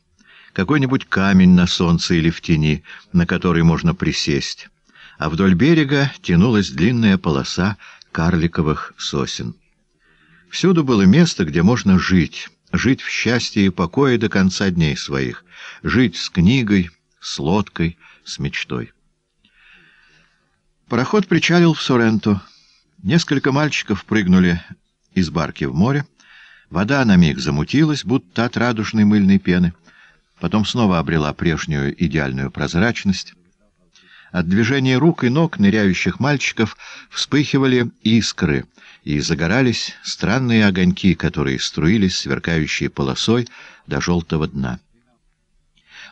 какой-нибудь камень на солнце или в тени, на который можно присесть. А вдоль берега тянулась длинная полоса карликовых сосен. Всюду было место, где можно жить, жить в счастье и покое до конца дней своих, жить с книгой, с лодкой, с мечтой. Пароход причалил в Соренто. Несколько мальчиков прыгнули из барки в море, Вода на миг замутилась, будто от радужной мыльной пены, потом снова обрела прежнюю идеальную прозрачность. От движения рук и ног ныряющих мальчиков вспыхивали искры, и загорались странные огоньки, которые струились, сверкающие полосой до желтого дна.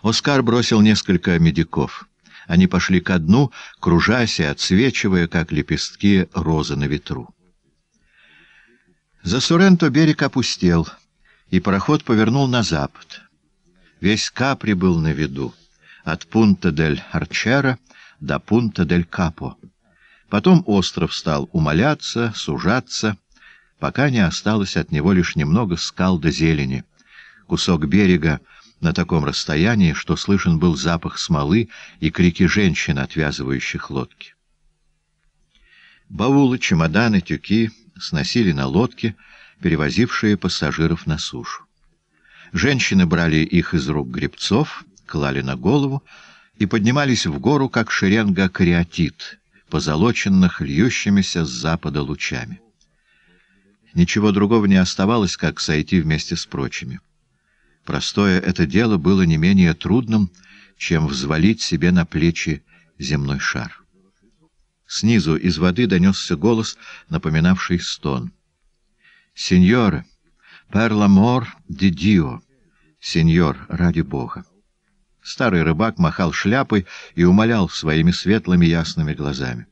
Оскар бросил несколько медиков. Они пошли ко дну, кружась и отсвечивая, как лепестки розы на ветру. За Суренто берег опустел, и пароход повернул на запад. Весь Капри был на виду, от Пунта-дель-Арчера до Пунта-дель-Капо. Потом остров стал умоляться, сужаться, пока не осталось от него лишь немного скал до зелени. Кусок берега на таком расстоянии, что слышен был запах смолы и крики женщин, отвязывающих лодки. Баулы, чемоданы, тюки сносили на лодке, перевозившие пассажиров на сушу. Женщины брали их из рук гребцов, клали на голову и поднимались в гору, как шеренга кариатит, позолоченных льющимися с запада лучами. Ничего другого не оставалось, как сойти вместе с прочими. Простое это дело было не менее трудным, чем взвалить себе на плечи земной шар. Снизу из воды донесся голос, напоминавший стон. «Сеньор, перламор ди дио!» «Сеньор, ради бога!» Старый рыбак махал шляпой и умолял своими светлыми ясными глазами.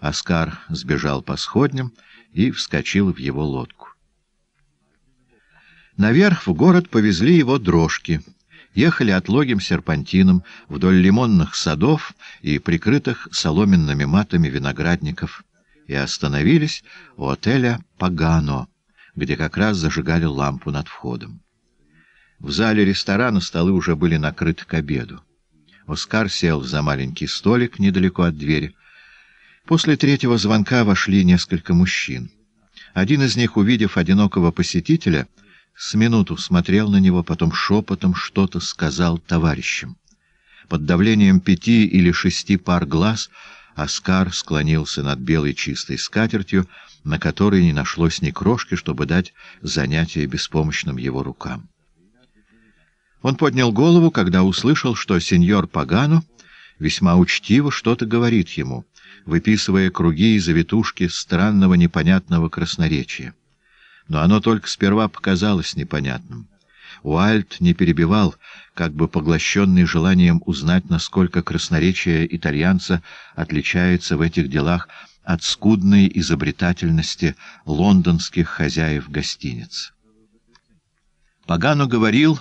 Оскар сбежал по сходням и вскочил в его лодку. Наверх в город повезли его дрожки — ехали отлогим серпантином вдоль лимонных садов и прикрытых соломенными матами виноградников и остановились у отеля «Пагано», где как раз зажигали лампу над входом. В зале ресторана столы уже были накрыты к обеду. Оскар сел за маленький столик недалеко от двери. После третьего звонка вошли несколько мужчин. Один из них, увидев одинокого посетителя, — с минуту смотрел на него, потом шепотом что-то сказал товарищам. Под давлением пяти или шести пар глаз Оскар склонился над белой чистой скатертью, на которой не нашлось ни крошки, чтобы дать занятие беспомощным его рукам. Он поднял голову, когда услышал, что сеньор Пагану весьма учтиво что-то говорит ему, выписывая круги и завитушки странного непонятного красноречия но оно только сперва показалось непонятным. Уальд не перебивал, как бы поглощенный желанием узнать, насколько красноречие итальянца отличается в этих делах от скудной изобретательности лондонских хозяев гостиниц. Пагано говорил,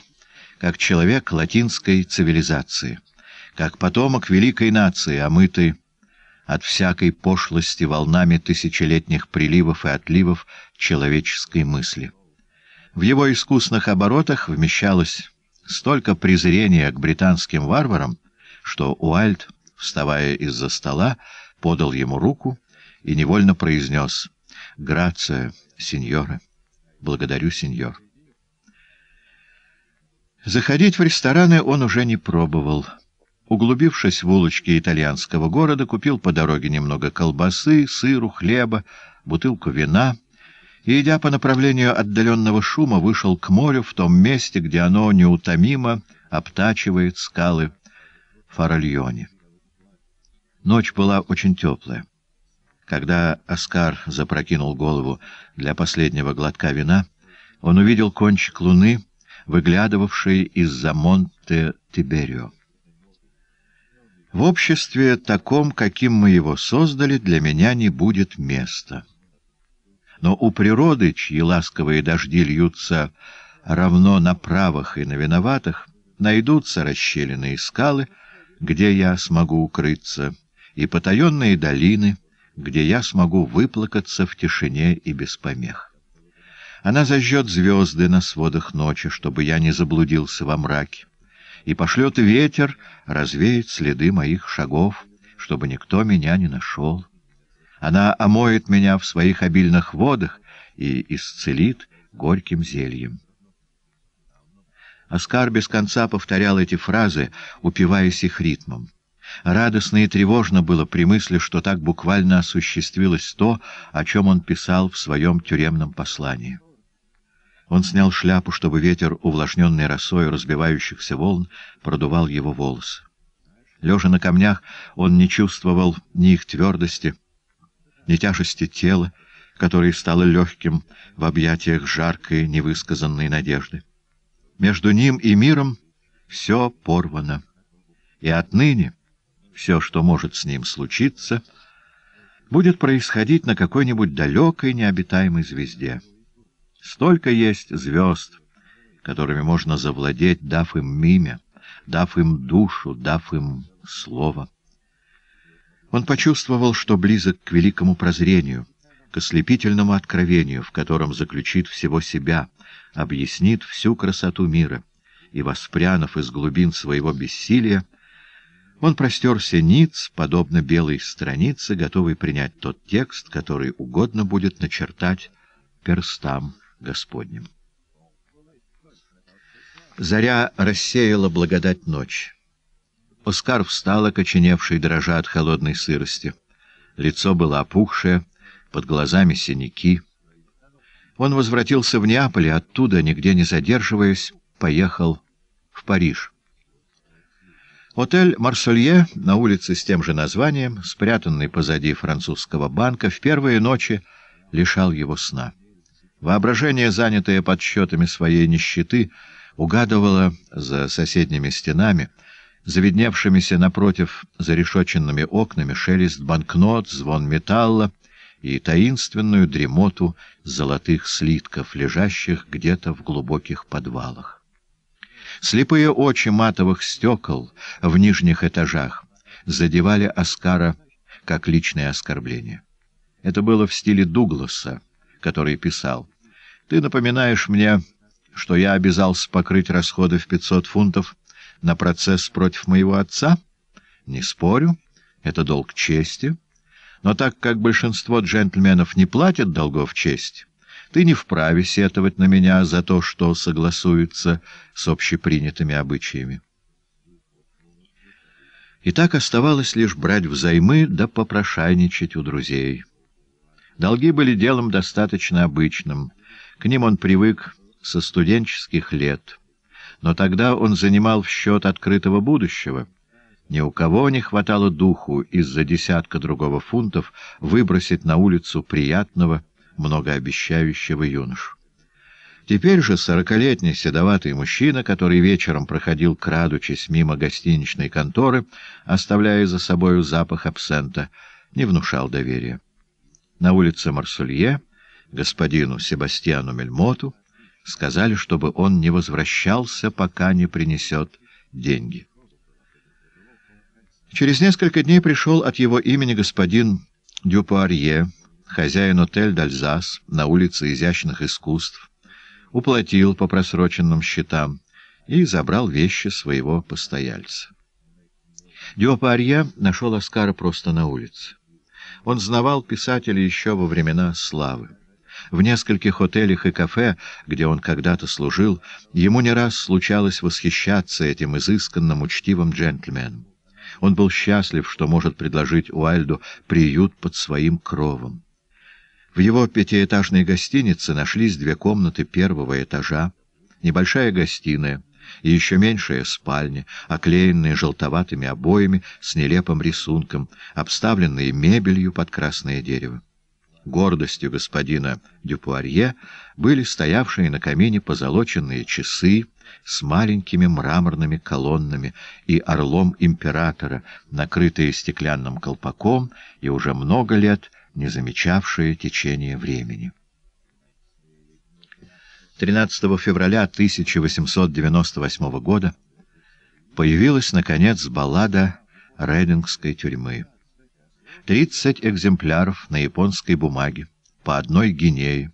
как человек латинской цивилизации, как потомок великой нации, омытой от всякой пошлости волнами тысячелетних приливов и отливов человеческой мысли. В его искусных оборотах вмещалось столько презрения к британским варварам, что Уайльд, вставая из-за стола, подал ему руку и невольно произнес «Грация, сеньора! Благодарю, сеньор!» Заходить в рестораны он уже не пробовал. Углубившись в улочки итальянского города, купил по дороге немного колбасы, сыру, хлеба, бутылку вина — и, идя по направлению отдаленного шума, вышел к морю в том месте, где оно неутомимо обтачивает скалы Фаральоне. Ночь была очень теплая. Когда Оскар запрокинул голову для последнего глотка вина, он увидел кончик луны, выглядывавший из-за Монте Тиберио. В обществе таком, каким мы его создали, для меня не будет места. Но у природы, чьи ласковые дожди льются равно на правых и на виноватых, найдутся расщелины скалы, где я смогу укрыться, и потаенные долины, где я смогу выплакаться в тишине и без помех. Она зажжет звезды на сводах ночи, чтобы я не заблудился во мраке, и пошлет ветер развеять следы моих шагов, чтобы никто меня не нашел. Она омоет меня в своих обильных водах и исцелит горьким зельем. Оскар без конца повторял эти фразы, упиваясь их ритмом. Радостно и тревожно было при мысли, что так буквально осуществилось то, о чем он писал в своем тюремном послании. Он снял шляпу, чтобы ветер, увлажненный росой разбивающихся волн, продувал его волосы. Лежа на камнях, он не чувствовал ни их твердости, ни тяжести тела, которое стало легким в объятиях жаркой невысказанной надежды. Между ним и миром все порвано, и отныне все, что может с ним случиться, будет происходить на какой-нибудь далекой необитаемой звезде. Столько есть звезд, которыми можно завладеть, дав им мимя, дав им душу, дав им слово. Он почувствовал, что близок к великому прозрению, к ослепительному откровению, в котором заключит всего себя, объяснит всю красоту мира, и, воспрянув из глубин своего бессилия, он простерся ниц, подобно белой странице, готовый принять тот текст, который угодно будет начертать перстам Господним. Заря рассеяла благодать ночь. Оскар встал, окоченевший, дрожа от холодной сырости. Лицо было опухшее, под глазами синяки. Он возвратился в Неаполь, оттуда, нигде не задерживаясь, поехал в Париж. Отель Марсолье на улице с тем же названием, спрятанный позади французского банка, в первые ночи лишал его сна. Воображение, занятое подсчетами своей нищеты, угадывало за соседними стенами — заведневшимися напротив зарешоченными окнами шелест банкнот, звон металла и таинственную дремоту золотых слитков, лежащих где-то в глубоких подвалах. Слепые очи матовых стекол в нижних этажах задевали Оскара как личное оскорбление. Это было в стиле Дугласа, который писал «Ты напоминаешь мне, что я обязался покрыть расходы в 500 фунтов, на процесс против моего отца? Не спорю, это долг чести. Но так как большинство джентльменов не платят долгов чести, ты не вправе сетовать на меня за то, что согласуется с общепринятыми обычаями. И так оставалось лишь брать взаймы да попрошайничать у друзей. Долги были делом достаточно обычным. К ним он привык со студенческих лет — но тогда он занимал в счет открытого будущего. Ни у кого не хватало духу из-за десятка другого фунтов выбросить на улицу приятного, многообещающего юношу. Теперь же сорокалетний седоватый мужчина, который вечером проходил, крадучись мимо гостиничной конторы, оставляя за собою запах абсента, не внушал доверия. На улице Марсулье господину Себастьяну Мельмоту сказали, чтобы он не возвращался, пока не принесет деньги. Через несколько дней пришел от его имени господин Дюпуарье, хозяин отель «Дальзас» на улице изящных искусств, уплатил по просроченным счетам и забрал вещи своего постояльца. Дюпуарье нашел Оскара просто на улице. Он знавал писателя еще во времена славы. В нескольких отелях и кафе, где он когда-то служил, ему не раз случалось восхищаться этим изысканным, учтивым джентльменом. Он был счастлив, что может предложить Уайльду приют под своим кровом. В его пятиэтажной гостинице нашлись две комнаты первого этажа, небольшая гостиная и еще меньшая спальня, оклеенные желтоватыми обоями с нелепым рисунком, обставленные мебелью под красное дерево гордостью господина Дюпуарье были стоявшие на камине позолоченные часы с маленькими мраморными колоннами и орлом императора, накрытые стеклянным колпаком и уже много лет не замечавшие течение времени. 13 февраля 1898 года появилась, наконец, баллада «Рейдингской тюрьмы» тридцать экземпляров на японской бумаге по одной гинее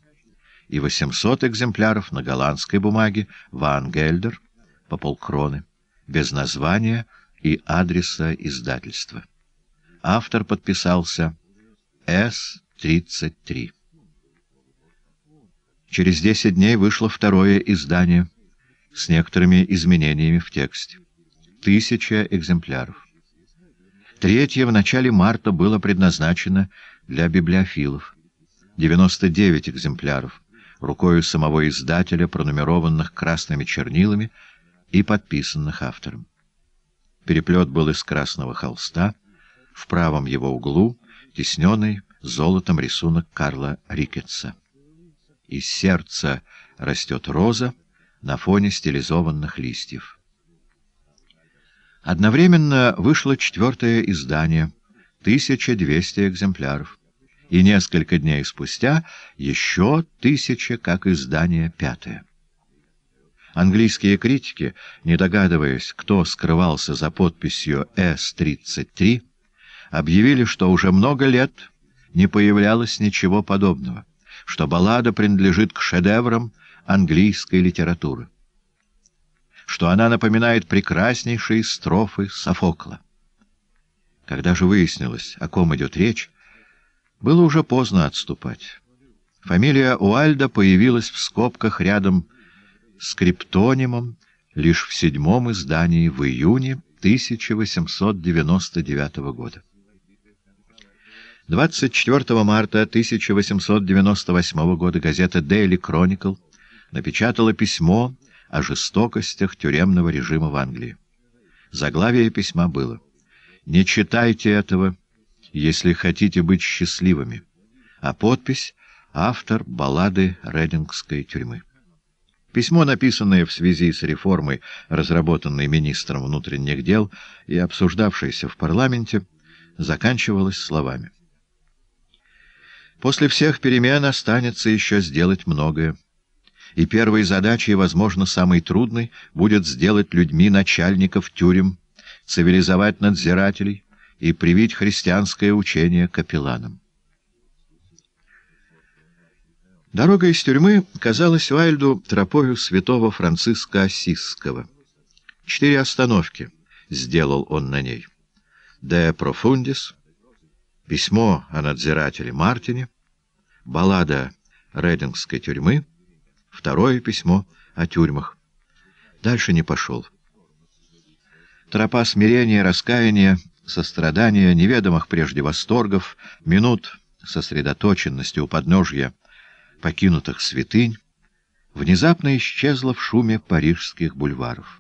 и восемьсот экземпляров на голландской бумаге «Ван Гельдер» по полкроны, без названия и адреса издательства. Автор подписался «С-33». Через десять дней вышло второе издание с некоторыми изменениями в тексте. Тысяча экземпляров. Третье в начале марта было предназначено для библиофилов. 99 экземпляров, рукою самого издателя, пронумерованных красными чернилами и подписанных автором. Переплет был из красного холста, в правом его углу тесненный золотом рисунок Карла Рикетса. Из сердца растет роза на фоне стилизованных листьев. Одновременно вышло четвертое издание, 1200 экземпляров, и несколько дней спустя еще тысяча как издание пятое. Английские критики, не догадываясь, кто скрывался за подписью «С-33», объявили, что уже много лет не появлялось ничего подобного, что баллада принадлежит к шедеврам английской литературы что она напоминает прекраснейшие строфы Софокла. Когда же выяснилось, о ком идет речь, было уже поздно отступать. Фамилия Уальда появилась в скобках рядом с криптонимом лишь в седьмом издании в июне 1899 года. 24 марта 1898 года газета Daily Chronicle напечатала письмо о жестокостях тюремного режима в Англии. Заглавие письма было «Не читайте этого, если хотите быть счастливыми», а подпись «Автор баллады Редингской тюрьмы». Письмо, написанное в связи с реформой, разработанной министром внутренних дел и обсуждавшееся в парламенте, заканчивалось словами. «После всех перемен останется еще сделать многое и первой задачей, возможно, самой трудной, будет сделать людьми начальников тюрем, цивилизовать надзирателей и привить христианское учение капелланам. Дорога из тюрьмы казалась Уайльду тропою святого Франциска Осисского. Четыре остановки сделал он на ней. «Де профундис», письмо о надзирателе Мартине, баллада Рейдингской тюрьмы — Второе письмо о тюрьмах. Дальше не пошел. Тропа смирения, раскаяния, сострадания, неведомых прежде восторгов, минут сосредоточенности у подножья покинутых святынь, внезапно исчезла в шуме парижских бульваров.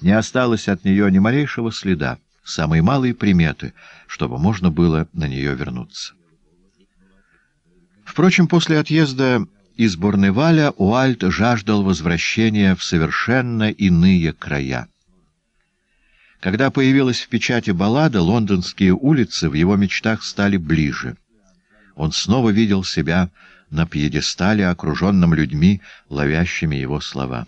Не осталось от нее ни малейшего следа, самой малой приметы, чтобы можно было на нее вернуться. Впрочем, после отъезда из Бурневаля Уальт жаждал возвращения в совершенно иные края. Когда появилась в печати баллада, лондонские улицы в его мечтах стали ближе. Он снова видел себя на пьедестале, окруженном людьми, ловящими его слова.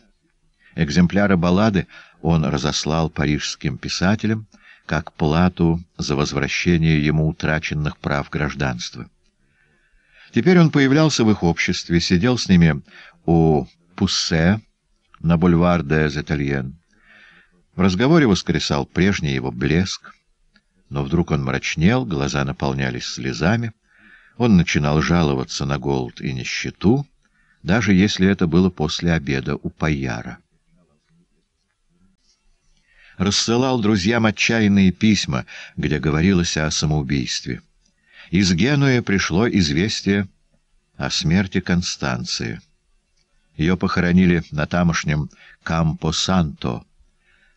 Экземпляры баллады он разослал парижским писателям как плату за возвращение ему утраченных прав гражданства. Теперь он появлялся в их обществе, сидел с ними у Пуссе на бульвар де Зетальен. В разговоре воскресал прежний его блеск, но вдруг он мрачнел, глаза наполнялись слезами, он начинал жаловаться на голод и нищету, даже если это было после обеда у Паяра. Рассылал друзьям отчаянные письма, где говорилось о самоубийстве. Из Генуи пришло известие о смерти Констанции. Ее похоронили на тамошнем Кампо-Санто.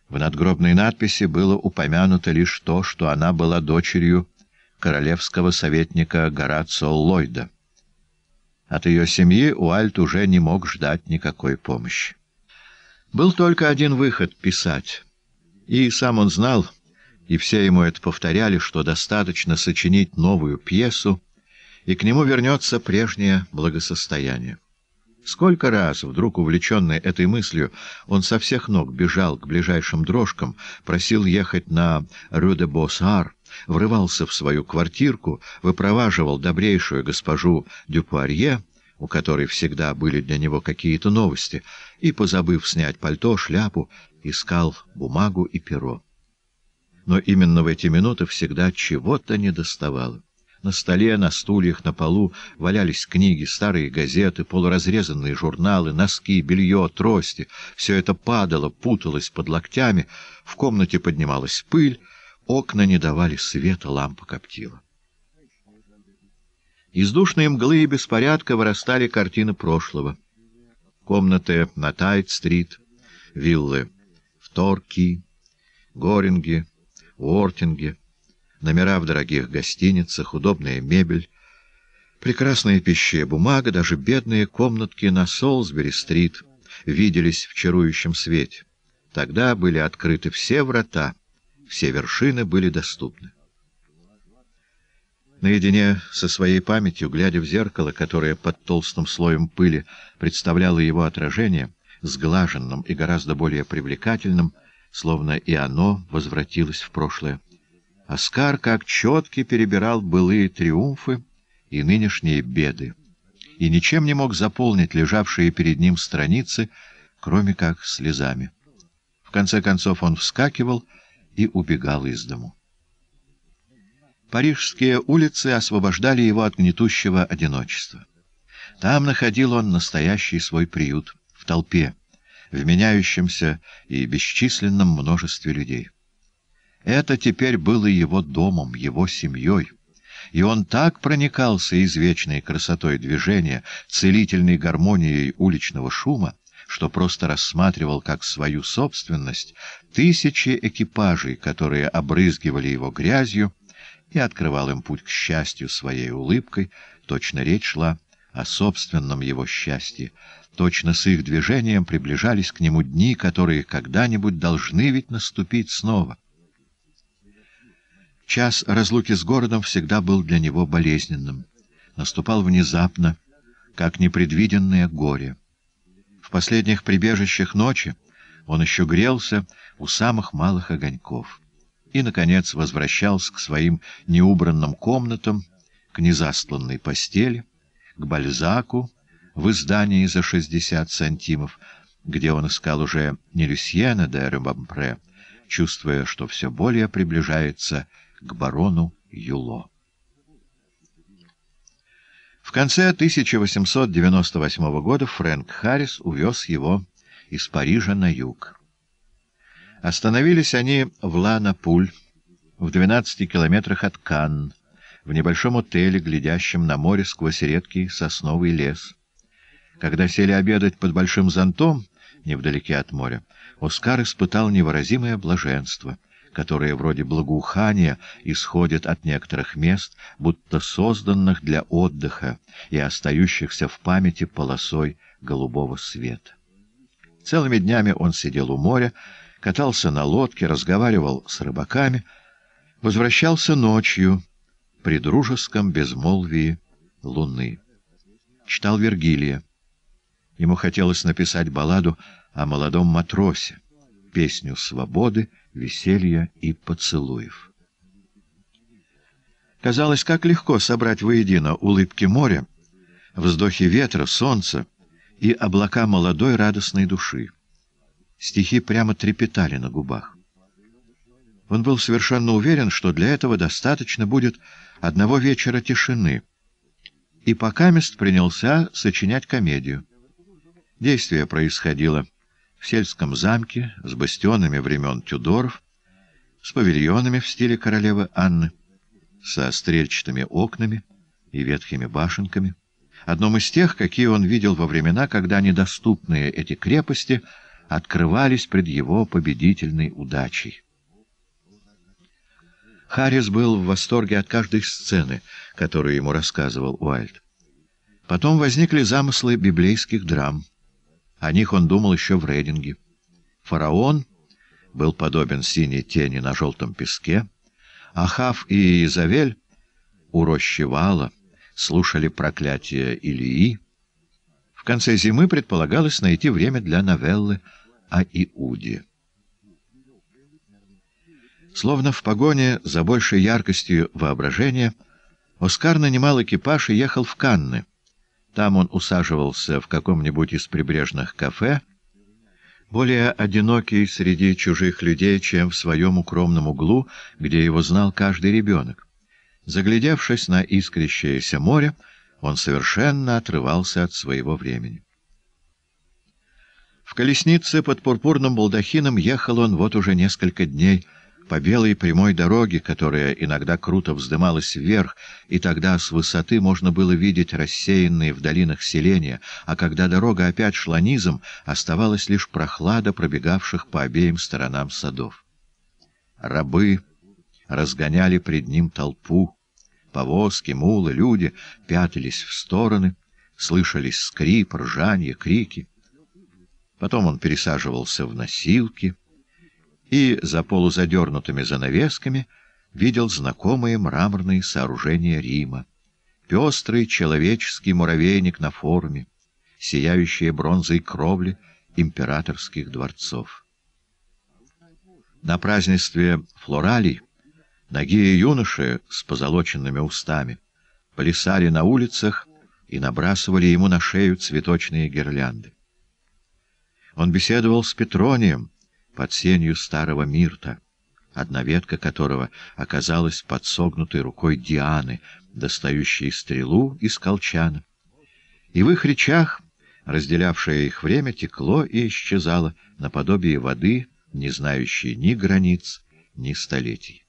В надгробной надписи было упомянуто лишь то, что она была дочерью королевского советника Горацио Ллойда. От ее семьи Уальт уже не мог ждать никакой помощи. Был только один выход — писать. И сам он знал — и все ему это повторяли, что достаточно сочинить новую пьесу, и к нему вернется прежнее благосостояние. Сколько раз, вдруг увлеченный этой мыслью, он со всех ног бежал к ближайшим дрожкам, просил ехать на Рю-де-Босар, врывался в свою квартирку, выпроваживал добрейшую госпожу Дюпуарье, у которой всегда были для него какие-то новости, и, позабыв снять пальто, шляпу, искал бумагу и перо но именно в эти минуты всегда чего-то недоставало. На столе, на стульях, на полу валялись книги, старые газеты, полуразрезанные журналы, носки, белье, трости. Все это падало, путалось под локтями, в комнате поднималась пыль, окна не давали света, лампа коптила. Из душной мглы и беспорядка вырастали картины прошлого. Комнаты на Тайт-стрит, виллы в Торки, Горинге, Уортинге, номера в дорогих гостиницах, удобная мебель, прекрасная пищая бумага, даже бедные комнатки на Солсбери-стрит виделись в чарующем свете. Тогда были открыты все врата, все вершины были доступны. Наедине со своей памятью, глядя в зеркало, которое под толстым слоем пыли представляло его отражение, сглаженным и гораздо более привлекательным, словно и оно возвратилось в прошлое. Оскар как четко перебирал былые триумфы и нынешние беды, и ничем не мог заполнить лежавшие перед ним страницы, кроме как слезами. В конце концов он вскакивал и убегал из дому. Парижские улицы освобождали его от гнетущего одиночества. Там находил он настоящий свой приют, в толпе в меняющемся и бесчисленном множестве людей. Это теперь было его домом, его семьей. И он так проникался извечной красотой движения, целительной гармонией уличного шума, что просто рассматривал как свою собственность тысячи экипажей, которые обрызгивали его грязью, и открывал им путь к счастью своей улыбкой, точно речь шла о собственном его счастье, Точно с их движением приближались к нему дни, которые когда-нибудь должны ведь наступить снова. Час разлуки с городом всегда был для него болезненным. Наступал внезапно, как непредвиденное горе. В последних прибежищах ночи он еще грелся у самых малых огоньков. И, наконец, возвращался к своим неубранным комнатам, к незастланной постели, к Бальзаку, в издании за 60 сантимов, где он искал уже не Люсьена де Рюбампре, чувствуя, что все более приближается к барону Юло. В конце 1898 года Фрэнк Харрис увез его из Парижа на юг. Остановились они в Ла-Напуль, в 12 километрах от Канн, в небольшом отеле, глядящем на море сквозь редкий сосновый лес — когда сели обедать под большим зонтом, невдалеке от моря, Оскар испытал невыразимое блаженство, которое вроде благоухания исходит от некоторых мест, будто созданных для отдыха и остающихся в памяти полосой голубого света. Целыми днями он сидел у моря, катался на лодке, разговаривал с рыбаками, возвращался ночью при дружеском безмолвии луны. Читал Вергилия. Ему хотелось написать балладу о молодом матросе, песню свободы, веселья и поцелуев. Казалось, как легко собрать воедино улыбки моря, вздохи ветра, солнца и облака молодой радостной души. Стихи прямо трепетали на губах. Он был совершенно уверен, что для этого достаточно будет одного вечера тишины, и покамест принялся сочинять комедию. Действие происходило в сельском замке с бастионами времен Тюдоров, с павильонами в стиле королевы Анны, со стрельчатыми окнами и ветхими башенками, одном из тех, какие он видел во времена, когда недоступные эти крепости открывались пред его победительной удачей. Харрис был в восторге от каждой сцены, которую ему рассказывал Уайльд. Потом возникли замыслы библейских драм — о них он думал еще в Рейдинге. Фараон был подобен синей тени на желтом песке. Ахав и Изавель у рощи Вала слушали проклятие Илии. В конце зимы предполагалось найти время для новеллы о Иуде. Словно в погоне за большей яркостью воображения, Оскар нанимал экипаж и ехал в Канны — там он усаживался в каком-нибудь из прибрежных кафе, более одинокий среди чужих людей, чем в своем укромном углу, где его знал каждый ребенок. Заглядевшись на искрящееся море, он совершенно отрывался от своего времени. В колеснице под пурпурным балдахином ехал он вот уже несколько дней — по белой прямой дороге, которая иногда круто вздымалась вверх, и тогда с высоты можно было видеть рассеянные в долинах селения, а когда дорога опять шла низом, оставалась лишь прохлада пробегавших по обеим сторонам садов. Рабы разгоняли пред ним толпу. Повозки, мулы, люди пятались в стороны, слышались скрип, ржанье, крики. Потом он пересаживался в носилки — и за полузадернутыми занавесками видел знакомые мраморные сооружения Рима. Пестрый человеческий муравейник на форуме, сияющие бронзой кровли императорских дворцов. На празднестве флоралий ноги юноши с позолоченными устами плясали на улицах и набрасывали ему на шею цветочные гирлянды. Он беседовал с Петронием, под сенью старого мирта, одна ветка которого оказалась под согнутой рукой Дианы, достающей стрелу из колчана. И в их речах, разделявшее их время, текло и исчезало наподобие воды, не знающей ни границ, ни столетий.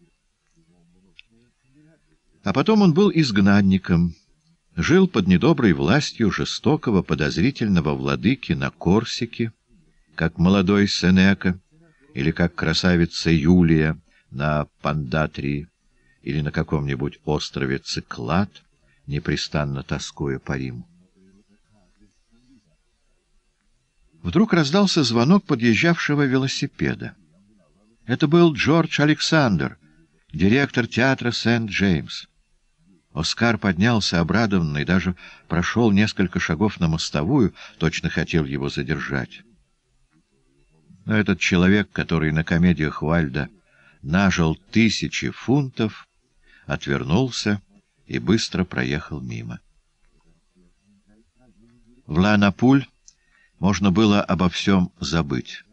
А потом он был изгнанником, жил под недоброй властью жестокого подозрительного владыки на Корсике, как молодой Сенека — или как красавица Юлия на Пандатрии, или на каком-нибудь острове Циклад, непрестанно тоскуя по Риму. Вдруг раздался звонок подъезжавшего велосипеда. Это был Джордж Александр, директор театра Сент-Джеймс. Оскар поднялся обрадованный, даже прошел несколько шагов на мостовую, точно хотел его задержать. Но этот человек, который на комедиях Вальда нажил тысячи фунтов, отвернулся и быстро проехал мимо. В Ланапуль можно было обо всем забыть.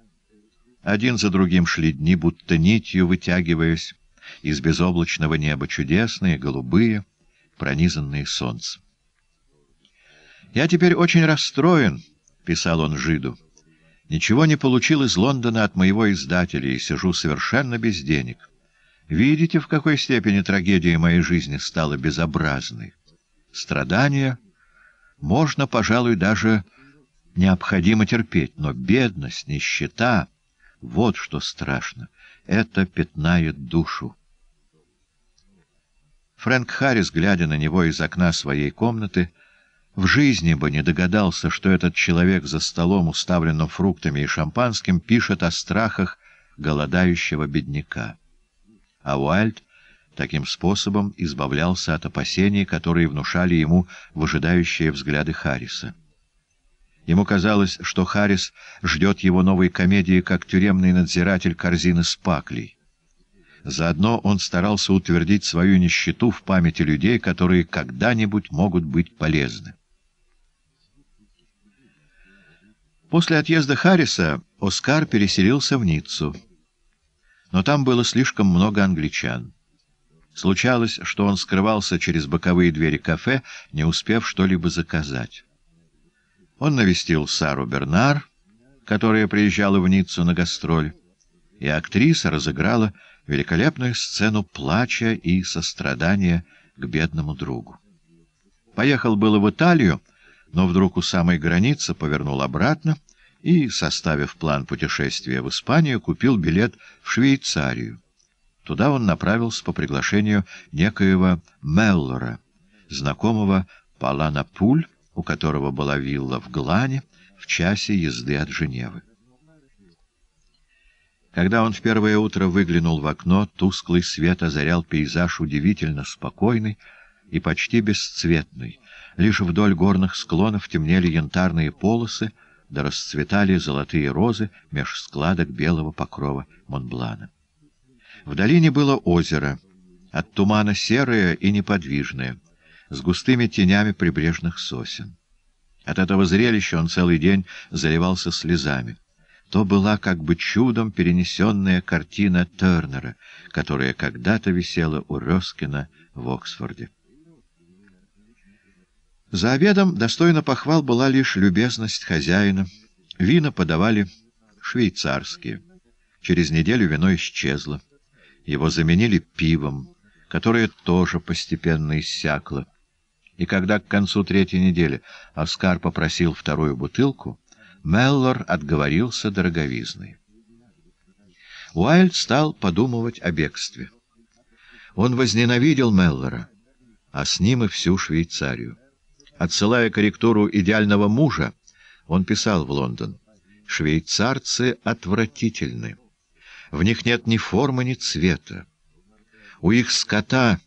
Один за другим шли дни, будто нитью вытягиваясь из безоблачного неба, чудесные, голубые, пронизанные солнцем. «Я теперь очень расстроен», — писал он Жиду, — Ничего не получил из Лондона от моего издателя и сижу совершенно без денег. Видите, в какой степени трагедия моей жизни стала безобразной. Страдания можно, пожалуй, даже необходимо терпеть, но бедность, нищета — вот что страшно. Это пятнает душу. Фрэнк Харрис, глядя на него из окна своей комнаты, — в жизни бы не догадался, что этот человек за столом, уставленным фруктами и шампанским, пишет о страхах голодающего бедняка. А Уальд таким способом избавлялся от опасений, которые внушали ему выжидающие взгляды Харриса. Ему казалось, что Харрис ждет его новой комедии как тюремный надзиратель корзины с паклей. Заодно он старался утвердить свою нищету в памяти людей, которые когда-нибудь могут быть полезны. После отъезда Харриса Оскар переселился в Ниццу. Но там было слишком много англичан. Случалось, что он скрывался через боковые двери кафе, не успев что-либо заказать. Он навестил Сару Бернар, которая приезжала в Ниццу на гастроль, и актриса разыграла великолепную сцену плача и сострадания к бедному другу. Поехал было в Италию, но вдруг у самой границы повернул обратно и, составив план путешествия в Испанию, купил билет в Швейцарию. Туда он направился по приглашению некоего Меллора, знакомого Палана Пуль, у которого была вилла в Глане, в часе езды от Женевы. Когда он в первое утро выглянул в окно, тусклый свет озарял пейзаж удивительно спокойный и почти бесцветный. Лишь вдоль горных склонов темнели янтарные полосы, да расцветали золотые розы меж складок белого покрова Монблана. В долине было озеро, от тумана серое и неподвижное, с густыми тенями прибрежных сосен. От этого зрелища он целый день заливался слезами. То была как бы чудом перенесенная картина Тернера, которая когда-то висела у Рёскина в Оксфорде. За обедом достойна похвал была лишь любезность хозяина. Вина подавали швейцарские. Через неделю вино исчезло. Его заменили пивом, которое тоже постепенно иссякло. И когда к концу третьей недели Оскар попросил вторую бутылку, Меллор отговорился дороговизной. Уайльд стал подумывать о бегстве. Он возненавидел Меллора, а с ним и всю Швейцарию. Отсылая корректуру идеального мужа, он писал в Лондон, «Швейцарцы отвратительны. В них нет ни формы, ни цвета. У их скота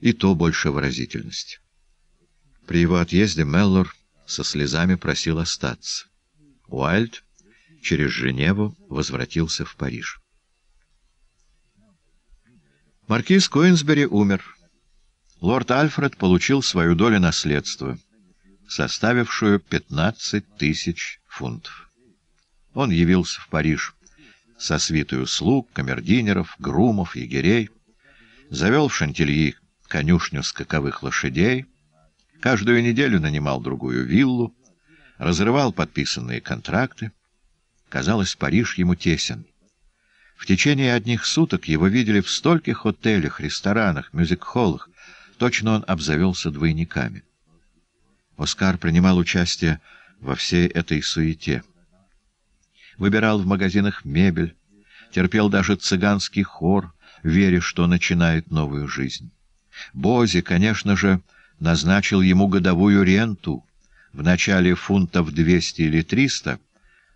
и то больше выразительности». При его отъезде Меллор со слезами просил остаться. Уайльд через Женеву возвратился в Париж. Маркиз Коинсбери умер лорд Альфред получил свою долю наследства, составившую 15 тысяч фунтов. Он явился в Париж со свитою слуг, камердинеров, грумов, егерей, завел в Шантильи конюшню скаковых лошадей, каждую неделю нанимал другую виллу, разрывал подписанные контракты. Казалось, Париж ему тесен. В течение одних суток его видели в стольких отелях, ресторанах, мюзик-холлах, Точно он обзавелся двойниками. Оскар принимал участие во всей этой суете. Выбирал в магазинах мебель, терпел даже цыганский хор, веря, что начинает новую жизнь. Бози, конечно же, назначил ему годовую ренту, в начале фунтов 200 или 300,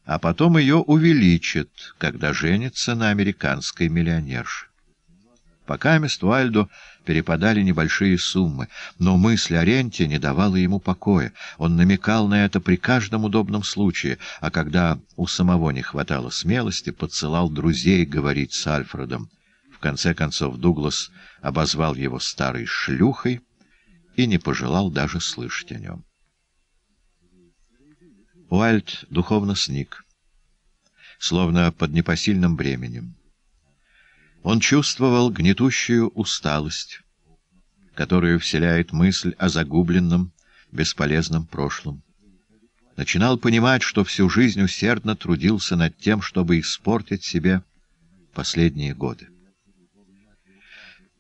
а потом ее увеличит, когда женится на американской миллионерше. Пока Мествальдо перепадали небольшие суммы, но мысль о ренте не давала ему покоя. Он намекал на это при каждом удобном случае, а когда у самого не хватало смелости, подсылал друзей говорить с Альфредом. В конце концов Дуглас обозвал его старой шлюхой и не пожелал даже слышать о нем. Уальд духовно сник, словно под непосильным бременем. Он чувствовал гнетущую усталость, которую вселяет мысль о загубленном, бесполезном прошлом. Начинал понимать, что всю жизнь усердно трудился над тем, чтобы испортить себе последние годы.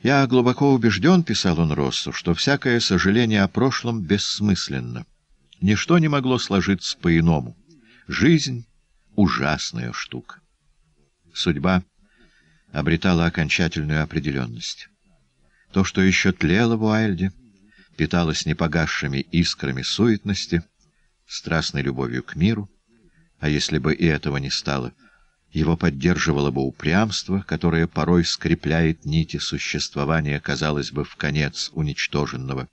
«Я глубоко убежден, — писал он Россу, — что всякое сожаление о прошлом бессмысленно. Ничто не могло сложиться по-иному. Жизнь — ужасная штука. Судьба — обретала окончательную определенность. То, что еще тлело в Уайльде, питалось непогасшими искрами суетности, страстной любовью к миру, а если бы и этого не стало, его поддерживало бы упрямство, которое порой скрепляет нити существования, казалось бы, в конец уничтоженного,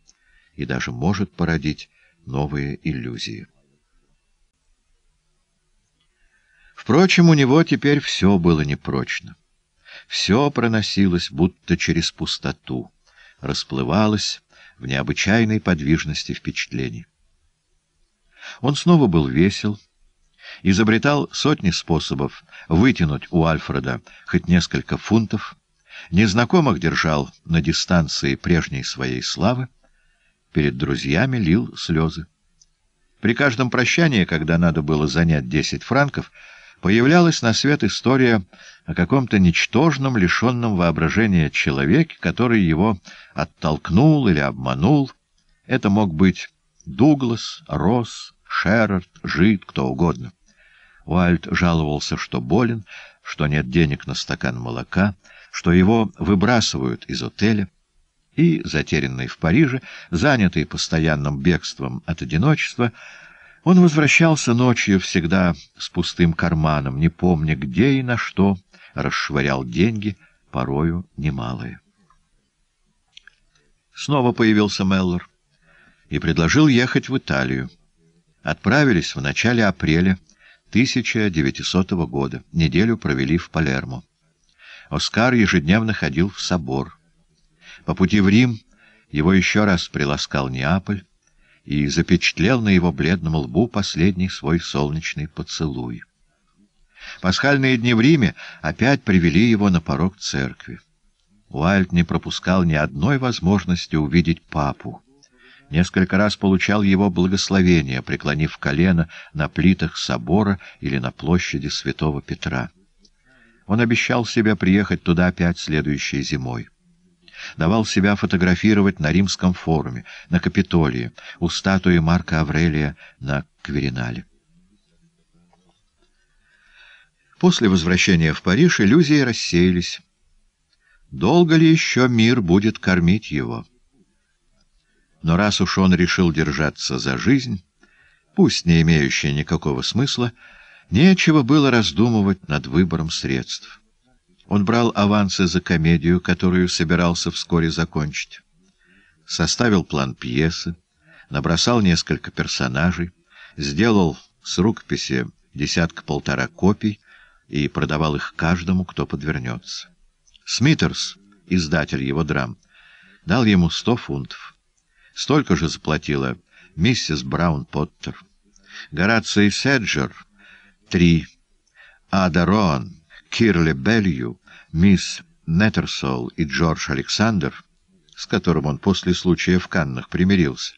и даже может породить новые иллюзии. Впрочем, у него теперь все было непрочно все проносилось будто через пустоту, расплывалось в необычайной подвижности впечатлений. Он снова был весел, изобретал сотни способов вытянуть у Альфреда хоть несколько фунтов, незнакомых держал на дистанции прежней своей славы, перед друзьями лил слезы. При каждом прощании, когда надо было занять десять франков, появлялась на свет история о каком-то ничтожном, лишенном воображения человеке, который его оттолкнул или обманул. Это мог быть Дуглас, Росс, Шерард, Жид, кто угодно. Уальд жаловался, что болен, что нет денег на стакан молока, что его выбрасывают из отеля. И, затерянный в Париже, занятый постоянным бегством от одиночества, он возвращался ночью всегда с пустым карманом, не помня где и на что, расшвырял деньги, порою немалые. Снова появился Меллор и предложил ехать в Италию. Отправились в начале апреля 1900 года, неделю провели в Палермо. Оскар ежедневно ходил в собор. По пути в Рим его еще раз приласкал Неаполь, и запечатлел на его бледном лбу последний свой солнечный поцелуй. Пасхальные дни в Риме опять привели его на порог церкви. Уальд не пропускал ни одной возможности увидеть папу. Несколько раз получал его благословение, преклонив колено на плитах собора или на площади святого Петра. Он обещал себе приехать туда опять следующей зимой давал себя фотографировать на Римском форуме, на Капитолии, у статуи Марка Аврелия на Кверинале. После возвращения в Париж иллюзии рассеялись. Долго ли еще мир будет кормить его? Но раз уж он решил держаться за жизнь, пусть не имеющая никакого смысла, нечего было раздумывать над выбором средств. Он брал авансы за комедию, которую собирался вскоре закончить. Составил план пьесы, набросал несколько персонажей, сделал с рукописи десятка-полтора копий и продавал их каждому, кто подвернется. Смитерс, издатель его драм, дал ему сто фунтов. Столько же заплатила миссис Браун Поттер. Гораций Седжер — три. Ада Роан — Кирли Белью, мисс Неттерсол и Джордж Александр, с которым он после случая в Каннах примирился,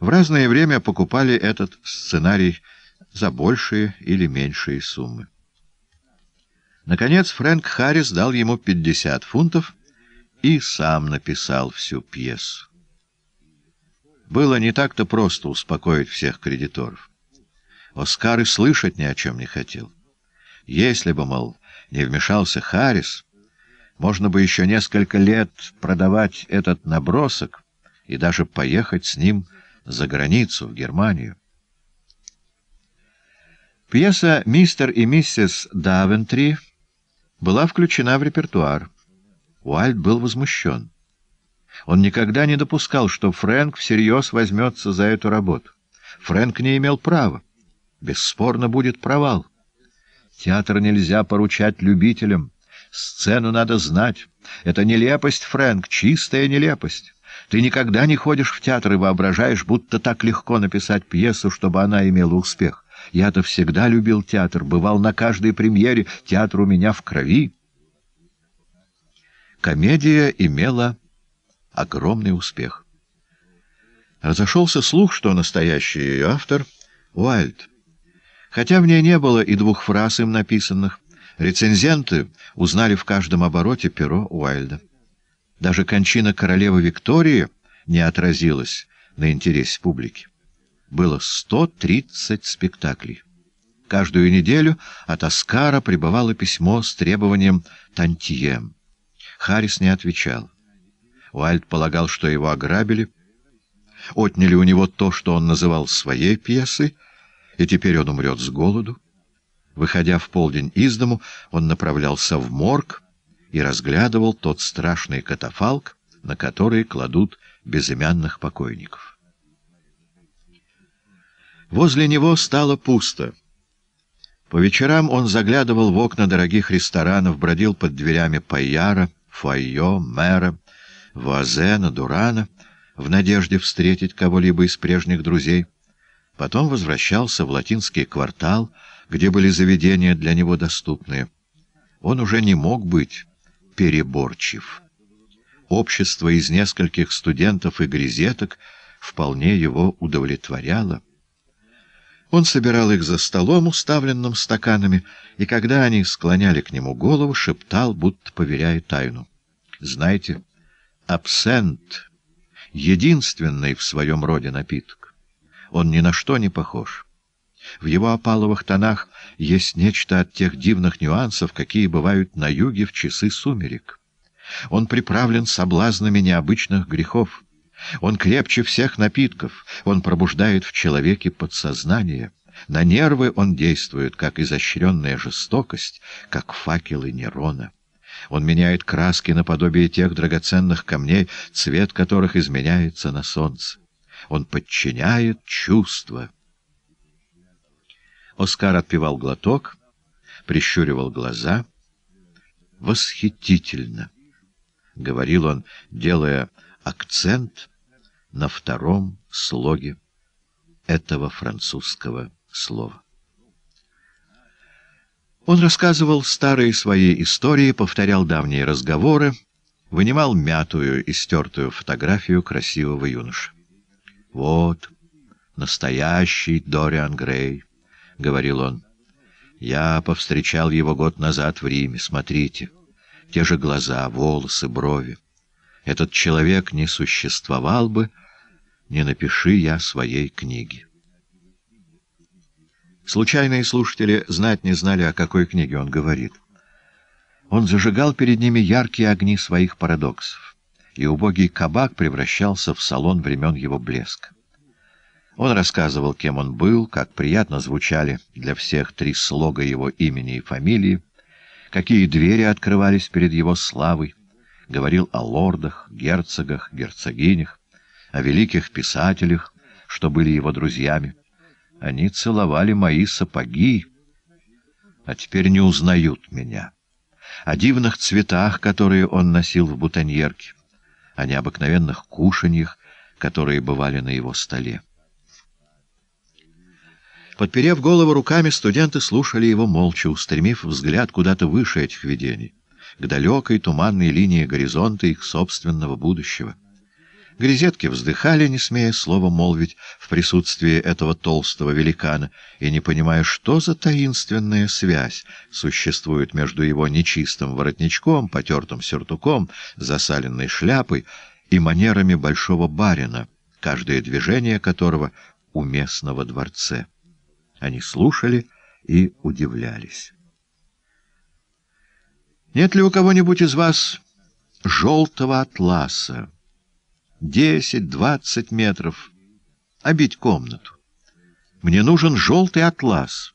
в разное время покупали этот сценарий за большие или меньшие суммы. Наконец Фрэнк Харрис дал ему 50 фунтов и сам написал всю пьесу. Было не так-то просто успокоить всех кредиторов. Оскар и слышать ни о чем не хотел. Если бы, мол, не вмешался Харрис, можно бы еще несколько лет продавать этот набросок и даже поехать с ним за границу, в Германию. Пьеса «Мистер и миссис Давентри» была включена в репертуар. Уальт был возмущен. Он никогда не допускал, что Фрэнк всерьез возьмется за эту работу. Фрэнк не имел права. Бесспорно будет провал. Театр нельзя поручать любителям. Сцену надо знать. Это нелепость, Фрэнк, чистая нелепость. Ты никогда не ходишь в театр и воображаешь, будто так легко написать пьесу, чтобы она имела успех. Я-то всегда любил театр, бывал на каждой премьере, театр у меня в крови. Комедия имела огромный успех. Разошелся слух, что настоящий ее автор — Уайльд — Хотя в ней не было и двух фраз им написанных, рецензенты узнали в каждом обороте перо Уайльда. Даже кончина королевы Виктории не отразилась на интересе публики. Было 130 спектаклей. Каждую неделю от Оскара прибывало письмо с требованием «Тантьем». Харрис не отвечал. Уайльд полагал, что его ограбили, отняли у него то, что он называл своей пьесой, и теперь он умрет с голоду. Выходя в полдень из дому, он направлялся в морг и разглядывал тот страшный катафалк, на который кладут безымянных покойников. Возле него стало пусто. По вечерам он заглядывал в окна дорогих ресторанов, бродил под дверями Паяра, Файо, Мэра, Вазена, Дурана, в надежде встретить кого-либо из прежних друзей — Потом возвращался в латинский квартал, где были заведения для него доступные. Он уже не мог быть переборчив. Общество из нескольких студентов и грезеток вполне его удовлетворяло. Он собирал их за столом, уставленным стаканами, и когда они склоняли к нему голову, шептал, будто поверяя тайну. «Знаете, абсент — единственный в своем роде напиток. Он ни на что не похож. В его опаловых тонах есть нечто от тех дивных нюансов, какие бывают на юге в часы сумерек. Он приправлен соблазнами необычных грехов. Он крепче всех напитков, он пробуждает в человеке подсознание. На нервы он действует, как изощренная жестокость, как факелы Нерона. Он меняет краски наподобие тех драгоценных камней, цвет которых изменяется на солнце он подчиняет чувства. Оскар отпивал глоток, прищуривал глаза. «Восхитительно!» — говорил он, делая акцент на втором слоге этого французского слова. Он рассказывал старые свои истории, повторял давние разговоры, вынимал мятую и стертую фотографию красивого юноши. «Вот, настоящий Дориан Грей», — говорил он. «Я повстречал его год назад в Риме. Смотрите, те же глаза, волосы, брови. Этот человек не существовал бы, не напиши я своей книги». Случайные слушатели знать не знали, о какой книге он говорит. Он зажигал перед ними яркие огни своих парадоксов и убогий кабак превращался в салон времен его блеска. Он рассказывал, кем он был, как приятно звучали для всех три слога его имени и фамилии, какие двери открывались перед его славой, говорил о лордах, герцогах, герцогинях, о великих писателях, что были его друзьями. Они целовали мои сапоги, а теперь не узнают меня. О дивных цветах, которые он носил в бутоньерке, о необыкновенных кушаньях, которые бывали на его столе. Подперев голову руками, студенты слушали его молча, устремив взгляд куда-то выше этих видений, к далекой туманной линии горизонта их собственного будущего. Грезетки вздыхали, не смея слова молвить в присутствии этого толстого великана, и не понимая, что за таинственная связь существует между его нечистым воротничком, потертым сюртуком, засаленной шляпой и манерами большого барина, каждое движение которого уместно во дворце. Они слушали и удивлялись. «Нет ли у кого-нибудь из вас желтого атласа?» десять-двадцать метров, обить комнату. Мне нужен желтый атлас.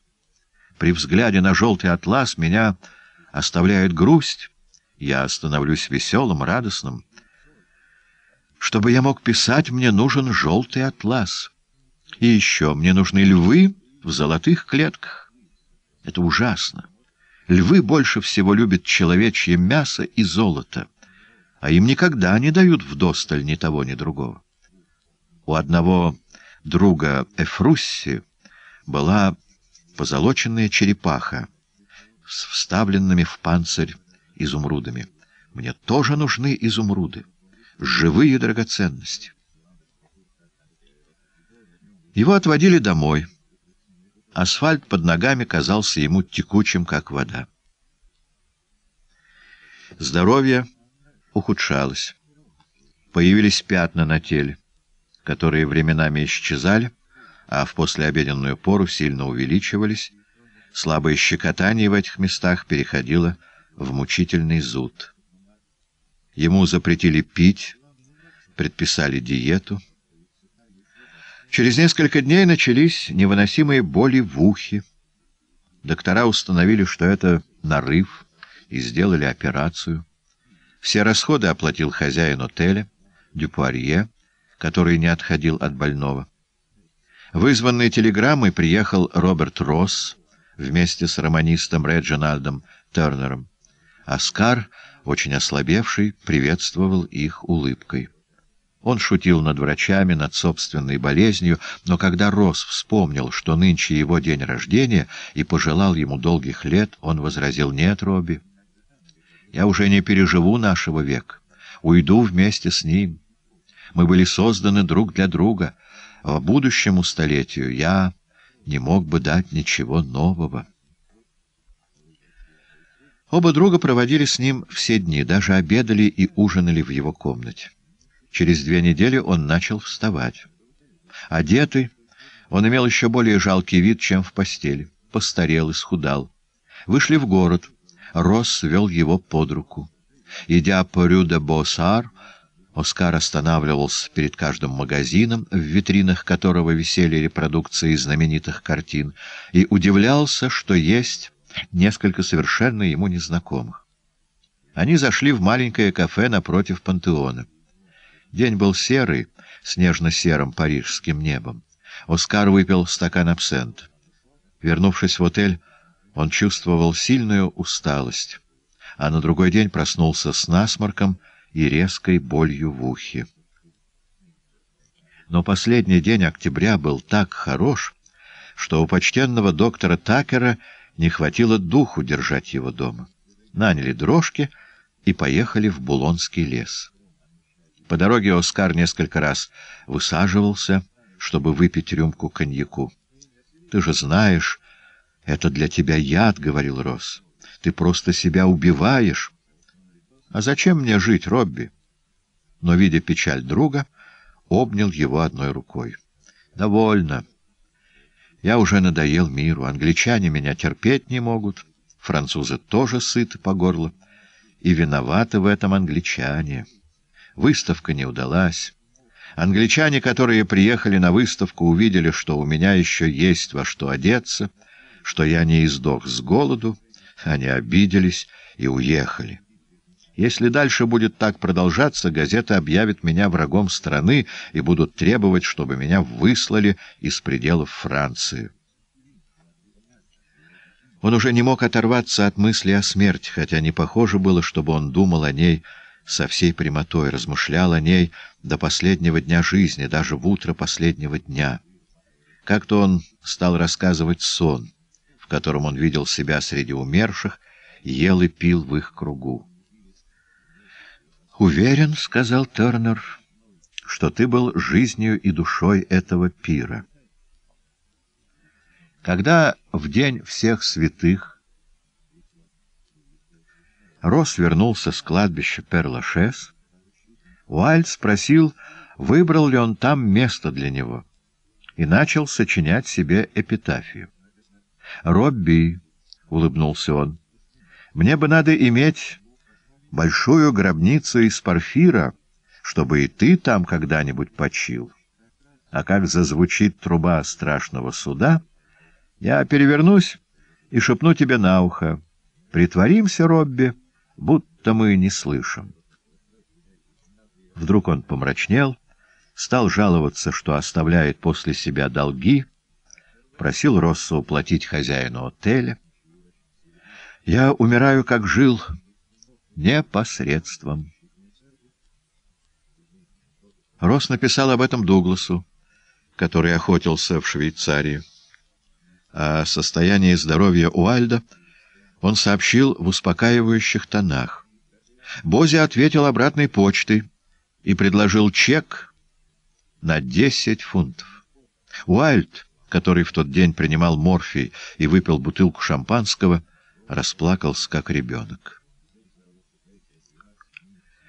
При взгляде на желтый атлас меня оставляет грусть. Я становлюсь веселым, радостным. Чтобы я мог писать, мне нужен желтый атлас. И еще мне нужны львы в золотых клетках. Это ужасно. Львы больше всего любят человечье мясо и золото а им никогда не дают вдосталь ни того, ни другого. У одного друга Эфрусси была позолоченная черепаха с вставленными в панцирь изумрудами. Мне тоже нужны изумруды, живые драгоценности. Его отводили домой. Асфальт под ногами казался ему текучим, как вода. Здоровье — ухудшалось. Появились пятна на теле, которые временами исчезали, а в послеобеденную пору сильно увеличивались. Слабое щекотание в этих местах переходило в мучительный зуд. Ему запретили пить, предписали диету. Через несколько дней начались невыносимые боли в ухе. Доктора установили, что это нарыв, и сделали операцию. Все расходы оплатил хозяин отеля, Дюпуарье, который не отходил от больного. Вызванный телеграммой приехал Роберт Росс вместе с романистом Реджинальдом Тернером. Оскар, очень ослабевший, приветствовал их улыбкой. Он шутил над врачами, над собственной болезнью, но когда Росс вспомнил, что нынче его день рождения, и пожелал ему долгих лет, он возразил «Нет, Робби, я уже не переживу нашего века. Уйду вместе с ним. Мы были созданы друг для друга. В будущему столетию я не мог бы дать ничего нового. Оба друга проводили с ним все дни, даже обедали и ужинали в его комнате. Через две недели он начал вставать. Одетый, он имел еще более жалкий вид, чем в постели. Постарел и схудал. Вышли в город — Рос вел его под руку. Идя по Рю-де-Босар, Оскар останавливался перед каждым магазином, в витринах которого висели репродукции знаменитых картин, и удивлялся, что есть несколько совершенно ему незнакомых. Они зашли в маленькое кафе напротив пантеона. День был серый, с нежно-серым парижским небом. Оскар выпил стакан абсент. Вернувшись в отель, он чувствовал сильную усталость, а на другой день проснулся с насморком и резкой болью в ухе. Но последний день октября был так хорош, что у почтенного доктора Такера не хватило духу держать его дома. Наняли дрожки и поехали в Булонский лес. По дороге Оскар несколько раз высаживался, чтобы выпить рюмку коньяку. «Ты же знаешь», «Это для тебя яд», — говорил Росс. «Ты просто себя убиваешь». «А зачем мне жить, Робби?» Но, видя печаль друга, обнял его одной рукой. «Довольно. Я уже надоел миру. Англичане меня терпеть не могут. Французы тоже сыты по горло. И виноваты в этом англичане. Выставка не удалась». Англичане, которые приехали на выставку, увидели, что у меня еще есть во что одеться — что я не издох с голоду, они обиделись и уехали. Если дальше будет так продолжаться, газеты объявят меня врагом страны и будут требовать, чтобы меня выслали из пределов Франции. Он уже не мог оторваться от мысли о смерти, хотя не похоже было, чтобы он думал о ней со всей прямотой, размышлял о ней до последнего дня жизни, даже в утро последнего дня. Как-то он стал рассказывать сон — котором он видел себя среди умерших, ел и пил в их кругу. «Уверен, — сказал Тернер, — что ты был жизнью и душой этого пира. Когда в день всех святых Рос вернулся с кладбища Перлашес, Уайльд спросил, выбрал ли он там место для него, и начал сочинять себе эпитафию. «Робби», — улыбнулся он, — «мне бы надо иметь большую гробницу из парфира, чтобы и ты там когда-нибудь почил. А как зазвучит труба страшного суда, я перевернусь и шепну тебе на ухо. Притворимся, Робби, будто мы не слышим». Вдруг он помрачнел, стал жаловаться, что оставляет после себя долги — просил Россу уплатить хозяину отеля. Я умираю, как жил, непосредством. Росс написал об этом Дугласу, который охотился в Швейцарии. О состоянии здоровья Уальда он сообщил в успокаивающих тонах. Бози ответил обратной почтой и предложил чек на 10 фунтов. Уальд который в тот день принимал морфий и выпил бутылку шампанского, расплакался как ребенок.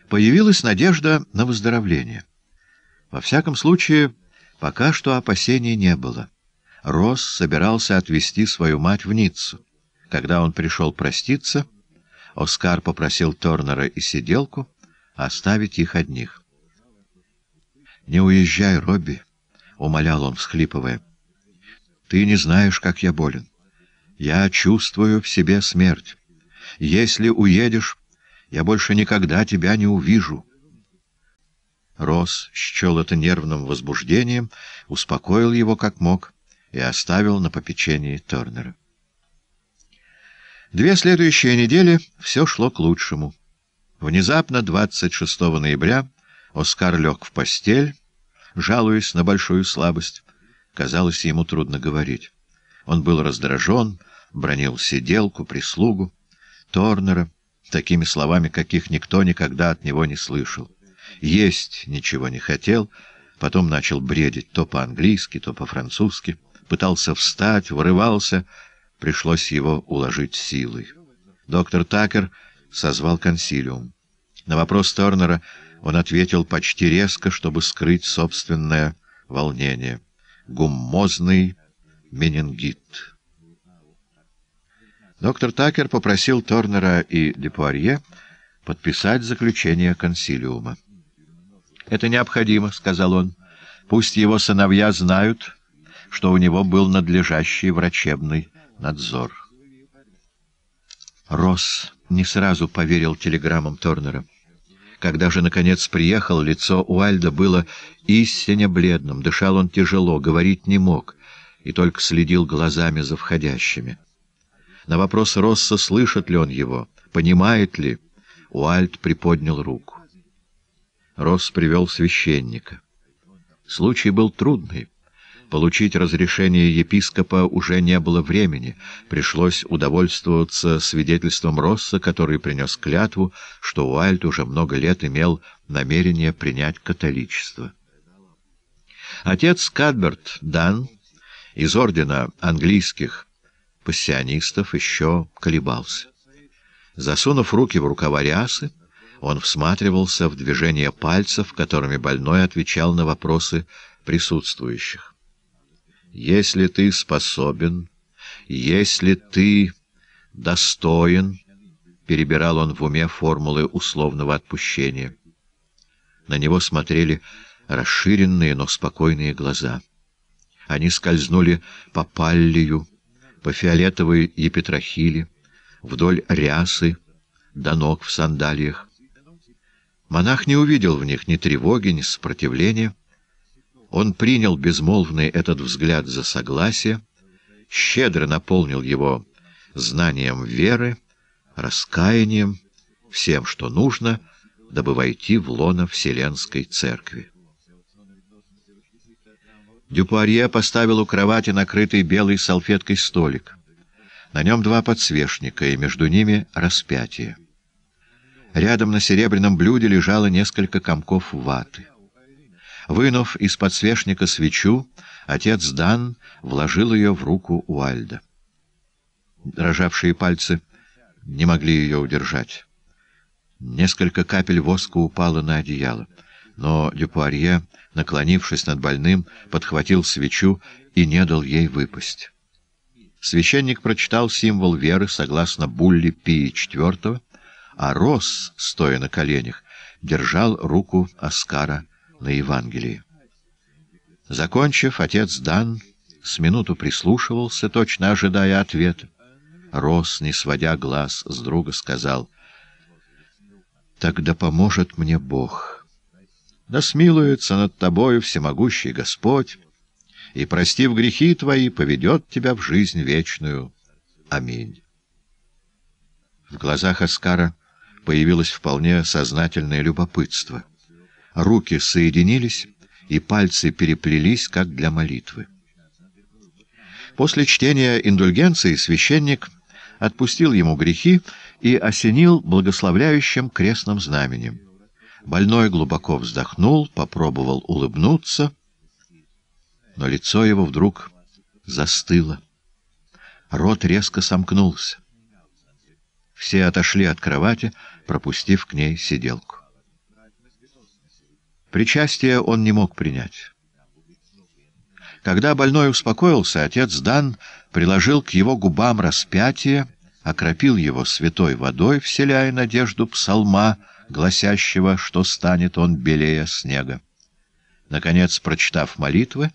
Появилась надежда на выздоровление. Во всяком случае, пока что опасений не было. Росс собирался отвезти свою мать в Ниццу. Когда он пришел проститься, Оскар попросил Торнера и сиделку оставить их одних. «Не уезжай, Робби», — умолял он, всхлипывая. Ты не знаешь, как я болен. Я чувствую в себе смерть. Если уедешь, я больше никогда тебя не увижу». Рос счел это нервным возбуждением, успокоил его как мог и оставил на попечении Торнера. Две следующие недели все шло к лучшему. Внезапно, 26 ноября, Оскар лег в постель, жалуясь на большую слабость, Казалось, ему трудно говорить. Он был раздражен, бронил сиделку, прислугу, Торнера, такими словами, каких никто никогда от него не слышал. Есть ничего не хотел, потом начал бредить то по-английски, то по-французски, пытался встать, вырывался, пришлось его уложить силой. Доктор Такер созвал консилиум. На вопрос Торнера он ответил почти резко, чтобы скрыть собственное волнение гуммозный менингит. Доктор Такер попросил Торнера и Депуарье подписать заключение консилиума. «Это необходимо», — сказал он. «Пусть его сыновья знают, что у него был надлежащий врачебный надзор». Росс не сразу поверил телеграммам Торнера. Когда же, наконец, приехал, лицо Уальда было истинно бледным, дышал он тяжело, говорить не мог, и только следил глазами за входящими. На вопрос Росса, слышит ли он его, понимает ли, Уальд приподнял руку. Росс привел священника. Случай был трудный. Получить разрешение епископа уже не было времени, пришлось удовольствоваться свидетельством Росса, который принес клятву, что Уайльд уже много лет имел намерение принять католичество. Отец Кадберт Дан из ордена английских пассионистов еще колебался. Засунув руки в рукава рясы, он всматривался в движение пальцев, которыми больной отвечал на вопросы присутствующих. Если ты способен, если ты достоин, перебирал он в уме формулы условного отпущения. На него смотрели расширенные, но спокойные глаза. Они скользнули по паллию, по фиолетовой епитрахиле, вдоль рясы, до ног в сандалиях. Монах не увидел в них ни тревоги, ни сопротивления, он принял безмолвный этот взгляд за согласие, щедро наполнил его знанием веры, раскаянием, всем, что нужно, дабы войти в лоно Вселенской Церкви. Дюпуарье поставил у кровати накрытый белой салфеткой столик. На нем два подсвечника, и между ними распятие. Рядом на серебряном блюде лежало несколько комков ваты. Вынув из подсвечника свечу, отец Дан вложил ее в руку Уальда. Дрожавшие пальцы не могли ее удержать. Несколько капель воска упало на одеяло, но Дюпуарье, наклонившись над больным, подхватил свечу и не дал ей выпасть. Священник прочитал символ веры согласно Булли Пии IV, а Рос, стоя на коленях, держал руку Оскара на Евангелии. Закончив, отец Дан с минуту прислушивался, точно ожидая ответа. Рос, не сводя глаз с друга, сказал, «Тогда поможет мне Бог. Да смилуется над тобою всемогущий Господь, и, простив грехи твои, поведет тебя в жизнь вечную. Аминь». В глазах Оскара появилось вполне сознательное любопытство — руки соединились и пальцы переплелись, как для молитвы. После чтения индульгенции священник отпустил ему грехи и осенил благословляющим крестным знаменем. Больной глубоко вздохнул, попробовал улыбнуться, но лицо его вдруг застыло. Рот резко сомкнулся. Все отошли от кровати, пропустив к ней сиделку. Причастие он не мог принять. Когда больной успокоился, отец Дан приложил к его губам распятие, окропил его святой водой, вселяя надежду псалма, гласящего, что станет он белее снега. Наконец, прочитав молитвы,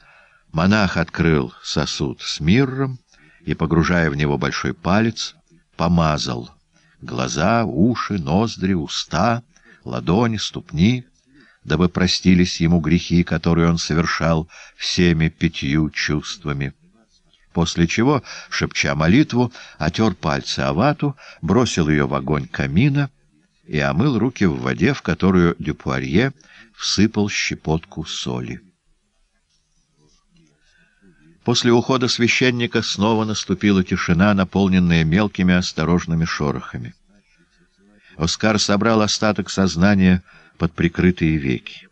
монах открыл сосуд с мирром и, погружая в него большой палец, помазал глаза, уши, ноздри, уста, ладони, ступни — дабы простились ему грехи, которые он совершал всеми пятью чувствами. После чего, шепча молитву, отер пальцы авату, бросил ее в огонь камина и омыл руки в воде, в которую Дюпуарье всыпал щепотку соли. После ухода священника снова наступила тишина, наполненная мелкими осторожными шорохами. Оскар собрал остаток сознания, под прикрытые веки.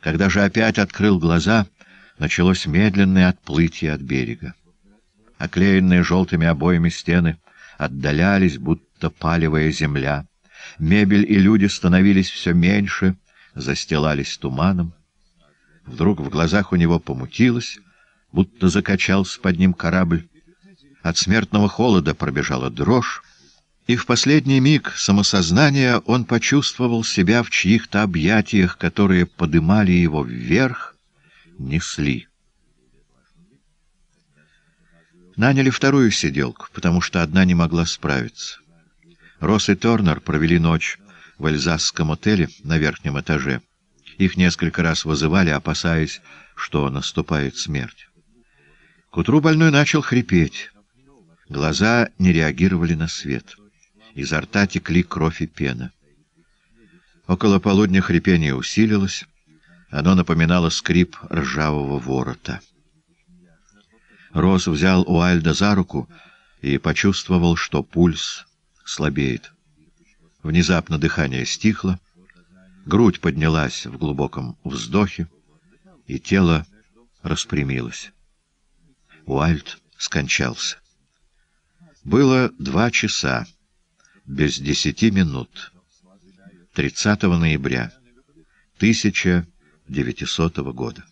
Когда же опять открыл глаза, началось медленное отплытие от берега. Оклеенные желтыми обоями стены отдалялись, будто палевая земля. Мебель и люди становились все меньше, застилались туманом. Вдруг в глазах у него помутилось, будто закачался под ним корабль. От смертного холода пробежала дрожь, и в последний миг самосознания он почувствовал себя в чьих-то объятиях, которые подымали его вверх, несли. Наняли вторую сиделку, потому что одна не могла справиться. Росс и Торнер провели ночь в Эльзасском отеле на верхнем этаже. Их несколько раз вызывали, опасаясь, что наступает смерть. К утру больной начал хрипеть. Глаза не реагировали на свет изо рта текли кровь и пена. Около полудня хрипение усилилось, оно напоминало скрип ржавого ворота. Рос взял Уальда за руку и почувствовал, что пульс слабеет. Внезапно дыхание стихло, грудь поднялась в глубоком вздохе, и тело распрямилось. Уальд скончался. Было два часа без десяти минут 30 ноября 1900 года.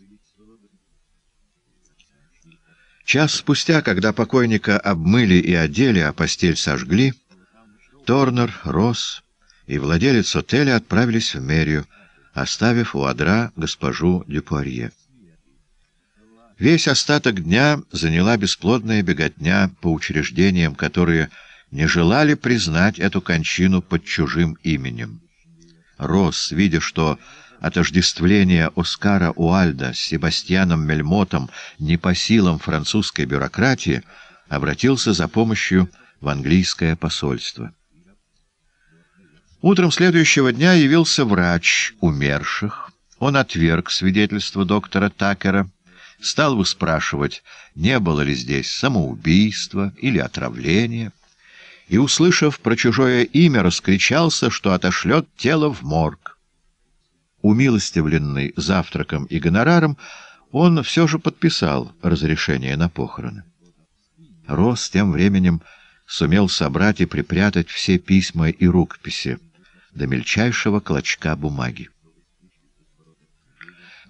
Час спустя, когда покойника обмыли и одели, а постель сожгли, Торнер, Росс и владелец отеля отправились в мэрию, оставив у адра госпожу Дюпуарье. Весь остаток дня заняла бесплодная беготня по учреждениям, которые не желали признать эту кончину под чужим именем. Росс, видя, что отождествление Оскара Уальда с Себастьяном Мельмотом не по силам французской бюрократии, обратился за помощью в английское посольство. Утром следующего дня явился врач умерших. Он отверг свидетельство доктора Такера, стал выспрашивать, не было ли здесь самоубийства или отравления и, услышав про чужое имя, раскричался, что отошлет тело в морг. Умилостивленный завтраком и гонораром, он все же подписал разрешение на похороны. Рос тем временем сумел собрать и припрятать все письма и рукописи до мельчайшего клочка бумаги.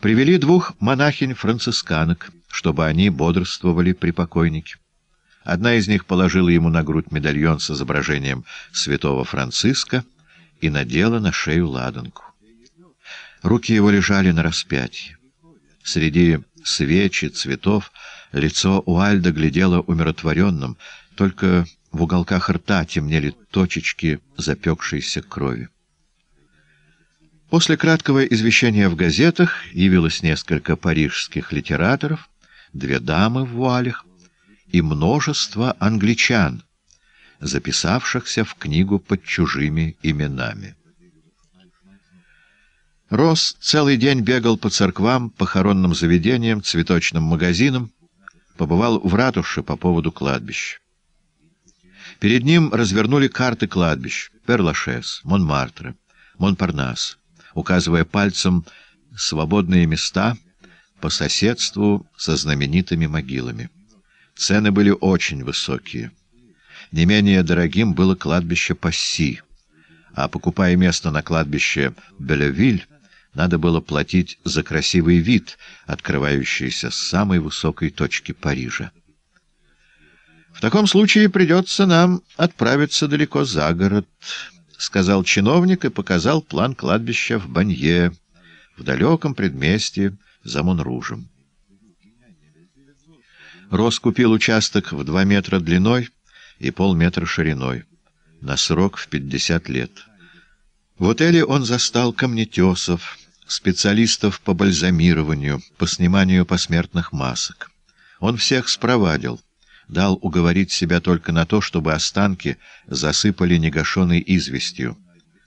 Привели двух монахинь-францисканок, чтобы они бодрствовали при покойнике. Одна из них положила ему на грудь медальон с изображением святого Франциска и надела на шею ладанку. Руки его лежали на распятии. Среди свечи, цветов, лицо Уальда глядело умиротворенным, только в уголках рта темнели точечки запекшейся крови. После краткого извещения в газетах явилось несколько парижских литераторов, две дамы в вуалях, и множество англичан, записавшихся в книгу под чужими именами. Росс целый день бегал по церквам, похоронным заведениям, цветочным магазинам, побывал в ратуше по поводу кладбищ. Перед ним развернули карты кладбищ Перлашес, Монмартре, Монпарнас, указывая пальцем свободные места по соседству со знаменитыми могилами. Цены были очень высокие. Не менее дорогим было кладбище Пасси, а покупая место на кладбище Белевиль, надо было платить за красивый вид, открывающийся с самой высокой точки Парижа. «В таком случае придется нам отправиться далеко за город», — сказал чиновник и показал план кладбища в Банье, в далеком предместье за Монружем. Рос купил участок в два метра длиной и полметра шириной, на срок в 50 лет. В отеле он застал камнетесов, специалистов по бальзамированию, по сниманию посмертных масок. Он всех спровадил, дал уговорить себя только на то, чтобы останки засыпали негашенной известью,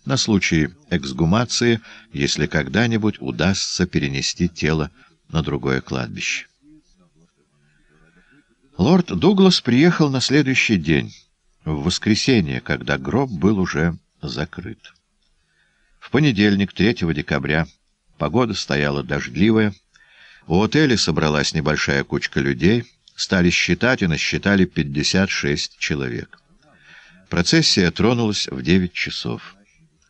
на случай эксгумации, если когда-нибудь удастся перенести тело на другое кладбище. Лорд Дуглас приехал на следующий день, в воскресенье, когда гроб был уже закрыт. В понедельник, 3 декабря, погода стояла дождливая. У отеля собралась небольшая кучка людей, стали считать и насчитали 56 человек. Процессия тронулась в 9 часов.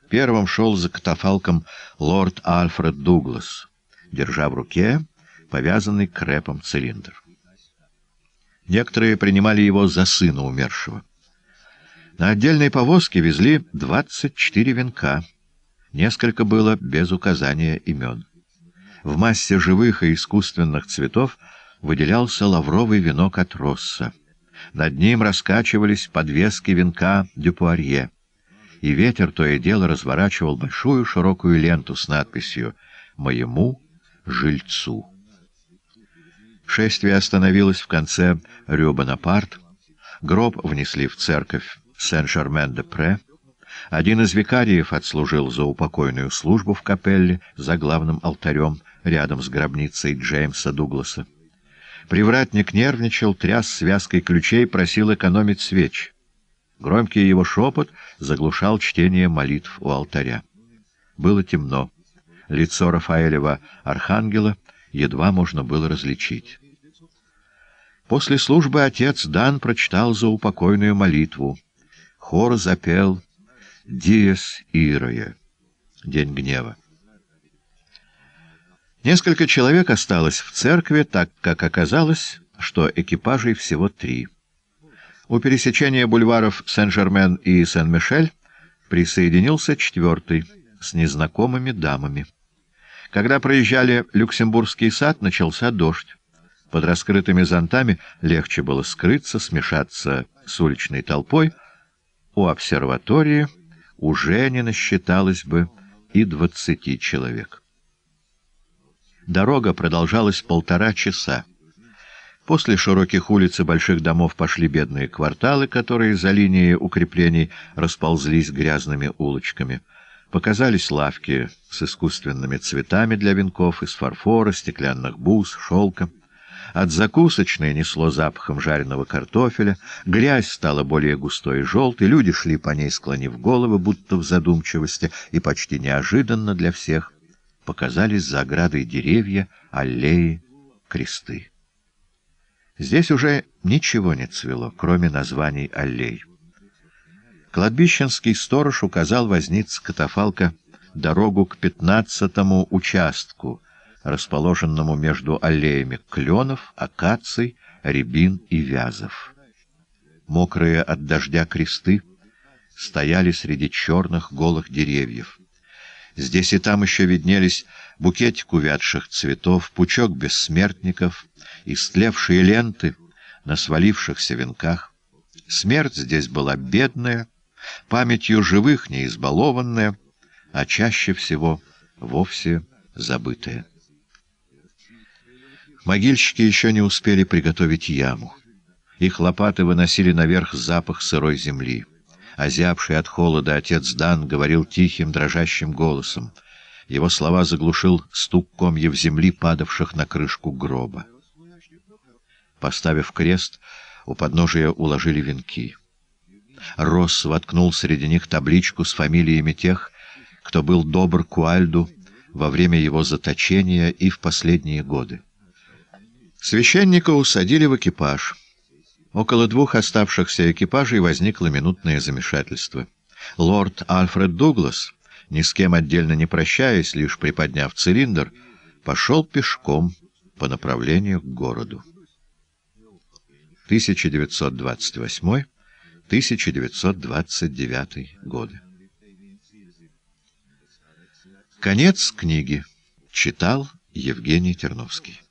Первым шел за катафалком лорд Альфред Дуглас, держа в руке повязанный крепом цилиндр. Некоторые принимали его за сына умершего. На отдельной повозке везли 24 венка. Несколько было без указания имен. В массе живых и искусственных цветов выделялся лавровый венок от Росса. Над ним раскачивались подвески венка Дюпуарье. И ветер то и дело разворачивал большую широкую ленту с надписью «Моему жильцу». Шествие остановилось в конце Рю Бонапарт. Гроб внесли в церковь сен жермен де пре Один из викариев отслужил за упокойную службу в капелле за главным алтарем рядом с гробницей Джеймса Дугласа. Привратник нервничал, тряс связкой ключей, просил экономить свечи. Громкий его шепот заглушал чтение молитв у алтаря. Было темно. Лицо Рафаэлева архангела едва можно было различить. После службы отец Дан прочитал заупокойную молитву. Хор запел «Диес Ирое» — День гнева. Несколько человек осталось в церкви, так как оказалось, что экипажей всего три. У пересечения бульваров Сен-Жермен и Сен-Мишель присоединился четвертый с незнакомыми дамами. Когда проезжали Люксембургский сад, начался дождь. Под раскрытыми зонтами легче было скрыться, смешаться с уличной толпой. У обсерватории уже не насчиталось бы и двадцати человек. Дорога продолжалась полтора часа. После широких улиц и больших домов пошли бедные кварталы, которые за линией укреплений расползлись грязными улочками. Показались лавки с искусственными цветами для венков из фарфора, стеклянных бус, шелка. От закусочной несло запахом жареного картофеля, грязь стала более густой и желтой, люди шли по ней, склонив головы, будто в задумчивости, и почти неожиданно для всех показались за оградой деревья, аллеи, кресты. Здесь уже ничего не цвело, кроме названий аллей. Кладбищенский сторож указал возниц катафалка дорогу к пятнадцатому участку — расположенному между аллеями кленов, акаций, рябин и вязов. Мокрые от дождя кресты стояли среди черных голых деревьев. Здесь и там еще виднелись букетик увядших цветов, пучок бессмертников, истлевшие ленты на свалившихся венках. Смерть здесь была бедная, памятью живых не избалованная, а чаще всего вовсе забытая. Могильщики еще не успели приготовить яму. Их лопаты выносили наверх запах сырой земли. Озябший от холода отец Дан говорил тихим, дрожащим голосом. Его слова заглушил стук комьев земли, падавших на крышку гроба. Поставив крест, у подножия уложили венки. Росс воткнул среди них табличку с фамилиями тех, кто был добр Куальду во время его заточения и в последние годы. Священника усадили в экипаж. Около двух оставшихся экипажей возникло минутное замешательство. Лорд Альфред Дуглас, ни с кем отдельно не прощаясь, лишь приподняв цилиндр, пошел пешком по направлению к городу. 1928-1929 годы. Конец книги. Читал Евгений Терновский.